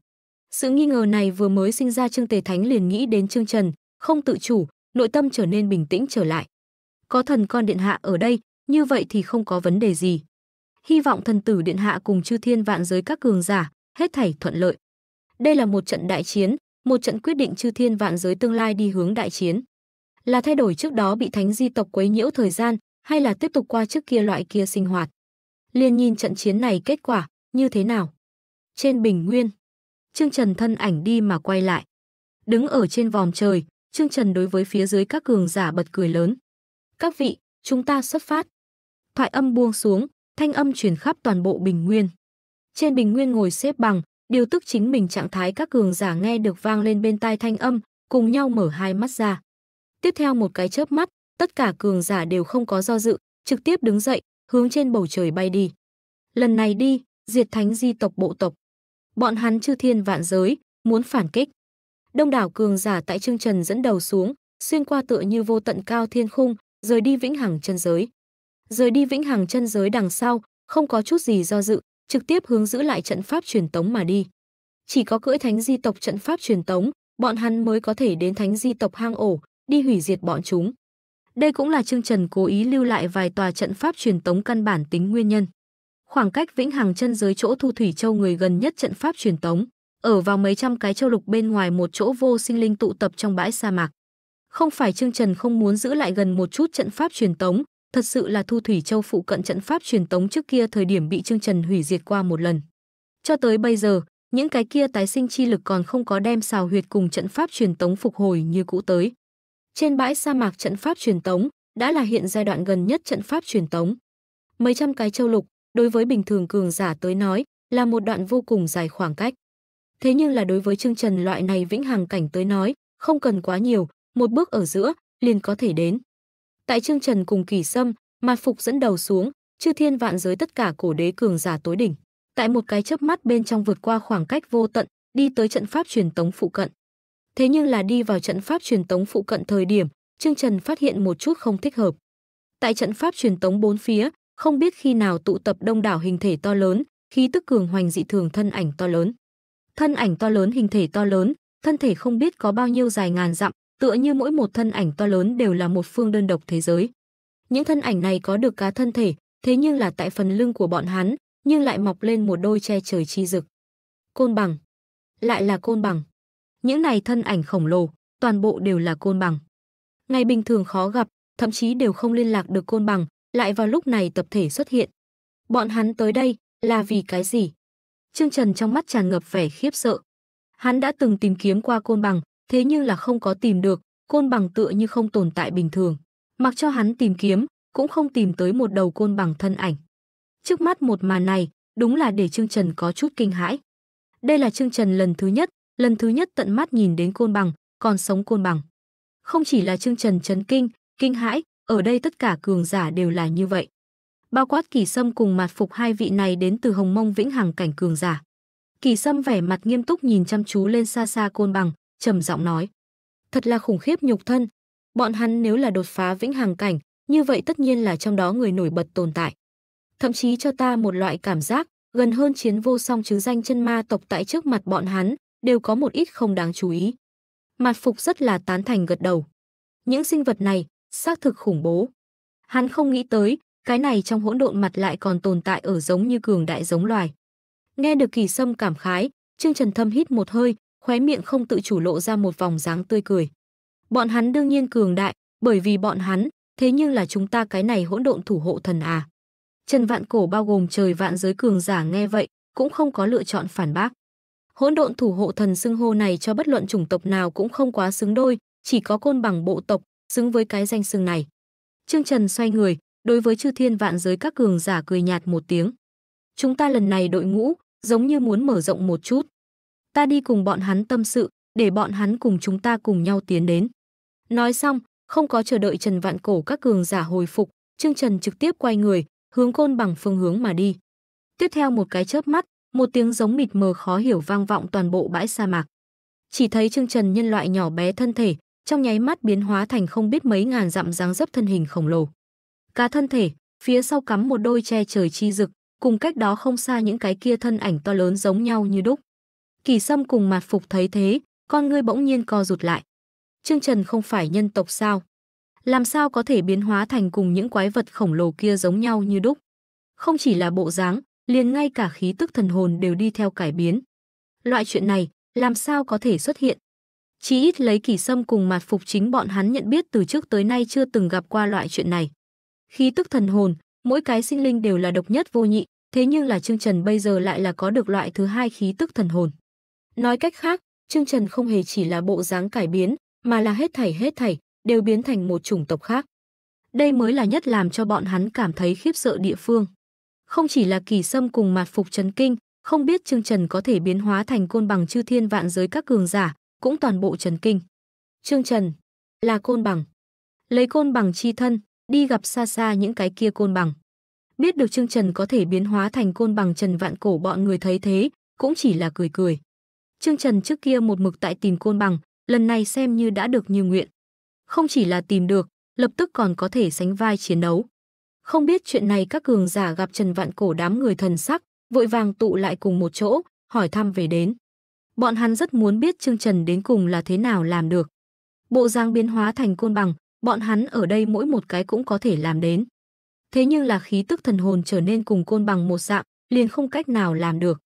Sự nghi ngờ này vừa mới sinh ra Trương Tề Thánh liền nghĩ đến Trương Trần, không tự chủ, nội tâm trở nên bình tĩnh trở lại. Có thần con điện hạ ở đây, như vậy thì không có vấn đề gì. Hy vọng thần tử điện hạ cùng chư thiên vạn giới các cường giả, hết thảy thuận lợi. Đây là một trận đại chiến, một trận quyết định chư thiên vạn giới tương lai đi hướng đại chiến là thay đổi trước đó bị thánh di tộc quấy nhiễu thời gian, hay là tiếp tục qua trước kia loại kia sinh hoạt. Liên nhìn trận chiến này kết quả như thế nào. Trên bình nguyên, Trương Trần thân ảnh đi mà quay lại. Đứng ở trên vòm trời, Trương Trần đối với phía dưới các cường giả bật cười lớn. Các vị, chúng ta xuất phát. Thoại âm buông xuống, thanh âm truyền khắp toàn bộ bình nguyên. Trên bình nguyên ngồi xếp bằng, điều tức chính mình trạng thái các cường giả nghe được vang lên bên tai thanh âm, cùng nhau mở hai mắt ra. Tiếp theo một cái chớp mắt, tất cả cường giả đều không có do dự, trực tiếp đứng dậy, hướng trên bầu trời bay đi. Lần này đi, diệt thánh di tộc bộ tộc. Bọn hắn chư thiên vạn giới, muốn phản kích. Đông đảo cường giả tại Trương Trần dẫn đầu xuống, xuyên qua tựa như vô tận cao thiên khung, rời đi vĩnh hằng chân giới. Rời đi vĩnh hằng chân giới đằng sau, không có chút gì do dự, trực tiếp hướng giữ lại trận pháp truyền tống mà đi. Chỉ có cưỡi thánh di tộc trận pháp truyền tống, bọn hắn mới có thể đến thánh di tộc hang ổ, đi hủy diệt bọn chúng. Đây cũng là Trương Trần cố ý lưu lại vài tòa trận pháp truyền tống căn bản tính nguyên nhân. Khoảng cách vĩnh hằng chân giới chỗ thu thủy châu người gần nhất trận pháp truyền tống, ở vào mấy trăm cái châu lục bên ngoài một chỗ vô sinh linh tụ tập trong bãi sa mạc. Không phải Trương Trần không muốn giữ lại gần một chút trận pháp truyền tống, thật sự là Thu Thủy Châu phụ cận trận pháp truyền tống trước kia thời điểm bị Trương Trần hủy diệt qua một lần. Cho tới bây giờ, những cái kia tái sinh chi lực còn không có đem xào huyệt cùng trận pháp truyền tống phục hồi như cũ tới. Trên bãi sa mạc trận pháp truyền tống đã là hiện giai đoạn gần nhất trận pháp truyền tống. Mấy trăm cái châu lục, đối với bình thường cường giả tới nói, là một đoạn vô cùng dài khoảng cách. Thế nhưng là đối với chương trần loại này vĩnh hằng cảnh tới nói, không cần quá nhiều, một bước ở giữa, liền có thể đến. Tại chương trần cùng kỳ sâm, mặt phục dẫn đầu xuống, chư thiên vạn giới tất cả cổ đế cường giả tối đỉnh. Tại một cái chớp mắt bên trong vượt qua khoảng cách vô tận, đi tới trận pháp truyền tống phụ cận. Thế nhưng là đi vào trận pháp truyền tống phụ cận thời điểm, Trương Trần phát hiện một chút không thích hợp. Tại trận pháp truyền tống bốn phía, không biết khi nào tụ tập đông đảo hình thể to lớn, khí tức cường hoành dị thường thân ảnh to lớn. Thân ảnh to lớn hình thể to lớn, thân thể không biết có bao nhiêu dài ngàn dặm, tựa như mỗi một thân ảnh to lớn đều là một phương đơn độc thế giới. Những thân ảnh này có được cá thân thể, thế nhưng là tại phần lưng của bọn hắn, nhưng lại mọc lên một đôi che trời chi rực. Côn bằng, lại là côn bằng. Những này thân ảnh khổng lồ, toàn bộ đều là côn bằng. Ngày bình thường khó gặp, thậm chí đều không liên lạc được côn bằng, lại vào lúc này tập thể xuất hiện. Bọn hắn tới đây là vì cái gì? Trương Trần trong mắt tràn ngập vẻ khiếp sợ. Hắn đã từng tìm kiếm qua côn bằng, thế nhưng là không có tìm được, côn bằng tựa như không tồn tại bình thường. Mặc cho hắn tìm kiếm, cũng không tìm tới một đầu côn bằng thân ảnh. Trước mắt một màn này, đúng là để Trương Trần có chút kinh hãi. Đây là Trương Trần lần thứ nhất lần thứ nhất tận mắt nhìn đến côn bằng, còn sống côn bằng. Không chỉ là Trương Trần chấn kinh, kinh hãi, ở đây tất cả cường giả đều là như vậy. Bao quát Kỳ Sâm cùng mặt phục hai vị này đến từ Hồng Mông Vĩnh Hằng cảnh cường giả. Kỳ Sâm vẻ mặt nghiêm túc nhìn chăm chú lên xa xa côn bằng, trầm giọng nói: "Thật là khủng khiếp nhục thân, bọn hắn nếu là đột phá Vĩnh Hằng cảnh, như vậy tất nhiên là trong đó người nổi bật tồn tại. Thậm chí cho ta một loại cảm giác gần hơn chiến vô song chứ danh chân ma tộc tại trước mặt bọn hắn, đều có một ít không đáng chú ý. Mặt Phục rất là tán thành gật đầu. Những sinh vật này, xác thực khủng bố. Hắn không nghĩ tới, cái này trong hỗn độn mặt lại còn tồn tại ở giống như cường đại giống loài. Nghe được kỳ sâm cảm khái, Trương Trần Thâm hít một hơi, khóe miệng không tự chủ lộ ra một vòng dáng tươi cười. Bọn hắn đương nhiên cường đại, bởi vì bọn hắn, thế nhưng là chúng ta cái này hỗn độn thủ hộ thần à. Trần Vạn Cổ bao gồm trời vạn giới cường giả nghe vậy, cũng không có lựa chọn phản bác hỗn độn thủ hộ thần xưng hô này cho bất luận chủng tộc nào cũng không quá xứng đôi, chỉ có côn bằng bộ tộc xứng với cái danh xưng này. Trương Trần xoay người, đối với chư thiên vạn giới các cường giả cười nhạt một tiếng. Chúng ta lần này đội ngũ, giống như muốn mở rộng một chút. Ta đi cùng bọn hắn tâm sự, để bọn hắn cùng chúng ta cùng nhau tiến đến. Nói xong, không có chờ đợi Trần Vạn Cổ các cường giả hồi phục, Trương Trần trực tiếp quay người, hướng côn bằng phương hướng mà đi. Tiếp theo một cái chớp mắt, một tiếng giống mịt mờ khó hiểu vang vọng toàn bộ bãi sa mạc. Chỉ thấy Trương Trần nhân loại nhỏ bé thân thể, trong nháy mắt biến hóa thành không biết mấy ngàn dặm dáng dấp thân hình khổng lồ. Cả thân thể, phía sau cắm một đôi che trời chi rực, cùng cách đó không xa những cái kia thân ảnh to lớn giống nhau như đúc. Kỳ Sâm cùng mặt Phục thấy thế, con ngươi bỗng nhiên co rụt lại. Trương Trần không phải nhân tộc sao? Làm sao có thể biến hóa thành cùng những quái vật khổng lồ kia giống nhau như đúc? Không chỉ là bộ dáng, liền ngay cả khí tức thần hồn đều đi theo cải biến. Loại chuyện này, làm sao có thể xuất hiện? Chỉ ít lấy kỳ sâm cùng mặt phục chính bọn hắn nhận biết từ trước tới nay chưa từng gặp qua loại chuyện này. Khí tức thần hồn, mỗi cái sinh linh đều là độc nhất vô nhị, thế nhưng là Trương Trần bây giờ lại là có được loại thứ hai khí tức thần hồn. Nói cách khác, Trương Trần không hề chỉ là bộ dáng cải biến, mà là hết thảy hết thảy, đều biến thành một chủng tộc khác. Đây mới là nhất làm cho bọn hắn cảm thấy khiếp sợ địa phương. Không chỉ là kỳ sâm cùng mạt phục chấn kinh, không biết Trương Trần có thể biến hóa thành côn bằng chư thiên vạn giới các cường giả, cũng toàn bộ chấn kinh. Trương Trần là côn bằng. Lấy côn bằng chi thân, đi gặp xa xa những cái kia côn bằng. Biết được Trương Trần có thể biến hóa thành côn bằng Trần Vạn Cổ bọn người thấy thế, cũng chỉ là cười cười. Trương Trần trước kia một mực tại tìm côn bằng, lần này xem như đã được như nguyện. Không chỉ là tìm được, lập tức còn có thể sánh vai chiến đấu. Không biết chuyện này các cường giả gặp Trần Vạn Cổ đám người thần sắc, vội vàng tụ lại cùng một chỗ, hỏi thăm về đến. Bọn hắn rất muốn biết Trương Trần đến cùng là thế nào làm được. Bộ giang biến hóa thành côn bằng, bọn hắn ở đây mỗi một cái cũng có thể làm đến. Thế nhưng là khí tức thần hồn trở nên cùng côn bằng một dạng, liền không cách nào làm được.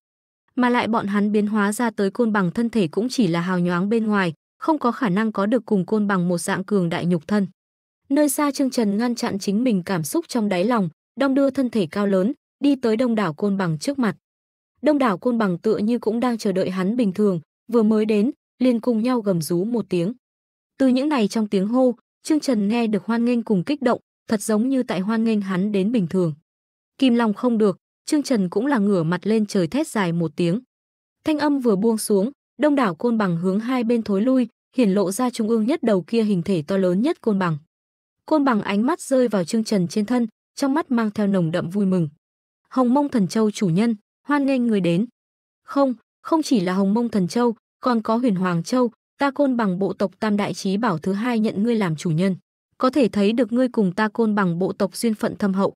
Mà lại bọn hắn biến hóa ra tới côn bằng thân thể cũng chỉ là hào nhoáng bên ngoài, không có khả năng có được cùng côn bằng một dạng cường đại nhục thân. Nơi xa Trương Trần ngăn chặn chính mình cảm xúc trong đáy lòng, đong đưa thân thể cao lớn, đi tới đông đảo côn bằng trước mặt. Đông đảo côn bằng tựa như cũng đang chờ đợi hắn bình thường, vừa mới đến, liền cùng nhau gầm rú một tiếng. Từ những này trong tiếng hô, Trương Trần nghe được hoan nghênh cùng kích động, thật giống như tại hoan nghênh hắn đến bình thường. Kim lòng không được, Trương Trần cũng là ngửa mặt lên trời thét dài một tiếng. Thanh âm vừa buông xuống, đông đảo côn bằng hướng hai bên thối lui, hiển lộ ra trung ương nhất đầu kia hình thể to lớn nhất côn bằng. Côn bằng ánh mắt rơi vào Trương Trần trên thân, trong mắt mang theo nồng đậm vui mừng. Hồng Mông Thần Châu chủ nhân, hoan nghênh người đến. Không, không chỉ là Hồng Mông Thần Châu, còn có Huyền Hoàng Châu, ta côn bằng bộ tộc Tam Đại Chí Bảo thứ hai nhận ngươi làm chủ nhân. Có thể thấy được ngươi cùng ta côn bằng bộ tộc duyên phận thâm hậu.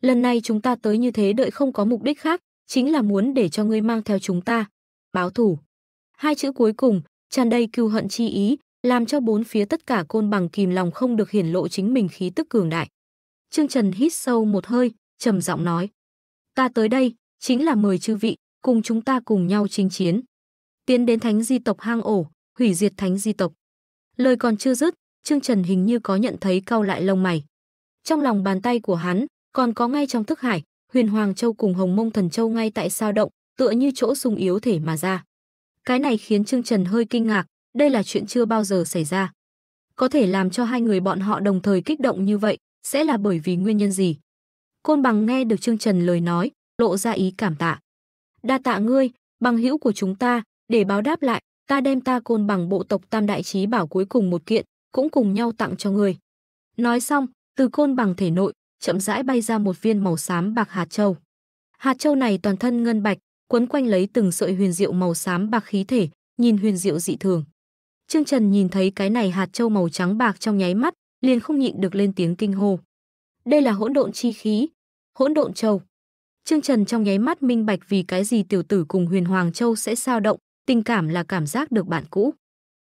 Lần này chúng ta tới như thế đợi không có mục đích khác, chính là muốn để cho ngươi mang theo chúng ta. Báo thủ. Hai chữ cuối cùng, tràn đầy cưu hận chi ý, làm cho bốn phía tất cả côn bằng kìm lòng không được hiển lộ chính mình khí tức cường đại. Trương Trần hít sâu một hơi, trầm giọng nói. Ta tới đây, chính là mời chư vị, cùng chúng ta cùng nhau chinh chiến. Tiến đến thánh di tộc hang ổ, hủy diệt thánh di tộc. Lời còn chưa dứt, Trương Trần hình như có nhận thấy cau lại lông mày. Trong lòng bàn tay của hắn, còn có ngay trong thức hải, huyền Hoàng Châu cùng Hồng Mông Thần Châu ngay tại sao động, tựa như chỗ sung yếu thể mà ra. Cái này khiến Trương Trần hơi kinh ngạc, đây là chuyện chưa bao giờ xảy ra. Có thể làm cho hai người bọn họ đồng thời kích động như vậy, sẽ là bởi vì nguyên nhân gì? Côn bằng nghe được Trương Trần lời nói, lộ ra ý cảm tạ. Đa tạ ngươi, bằng hữu của chúng ta, để báo đáp lại, ta đem ta côn bằng bộ tộc tam đại trí bảo cuối cùng một kiện, cũng cùng nhau tặng cho ngươi. Nói xong, từ côn bằng thể nội, chậm rãi bay ra một viên màu xám bạc hạt châu. Hạt châu này toàn thân ngân bạch, quấn quanh lấy từng sợi huyền diệu màu xám bạc khí thể, nhìn huyền diệu dị thường. Trương Trần nhìn thấy cái này hạt châu màu trắng bạc trong nháy mắt, liền không nhịn được lên tiếng kinh hô. Đây là hỗn độn chi khí, hỗn độn châu. Trương Trần trong nháy mắt minh bạch vì cái gì tiểu tử cùng Huyền Hoàng Châu sẽ sao động, tình cảm là cảm giác được bạn cũ.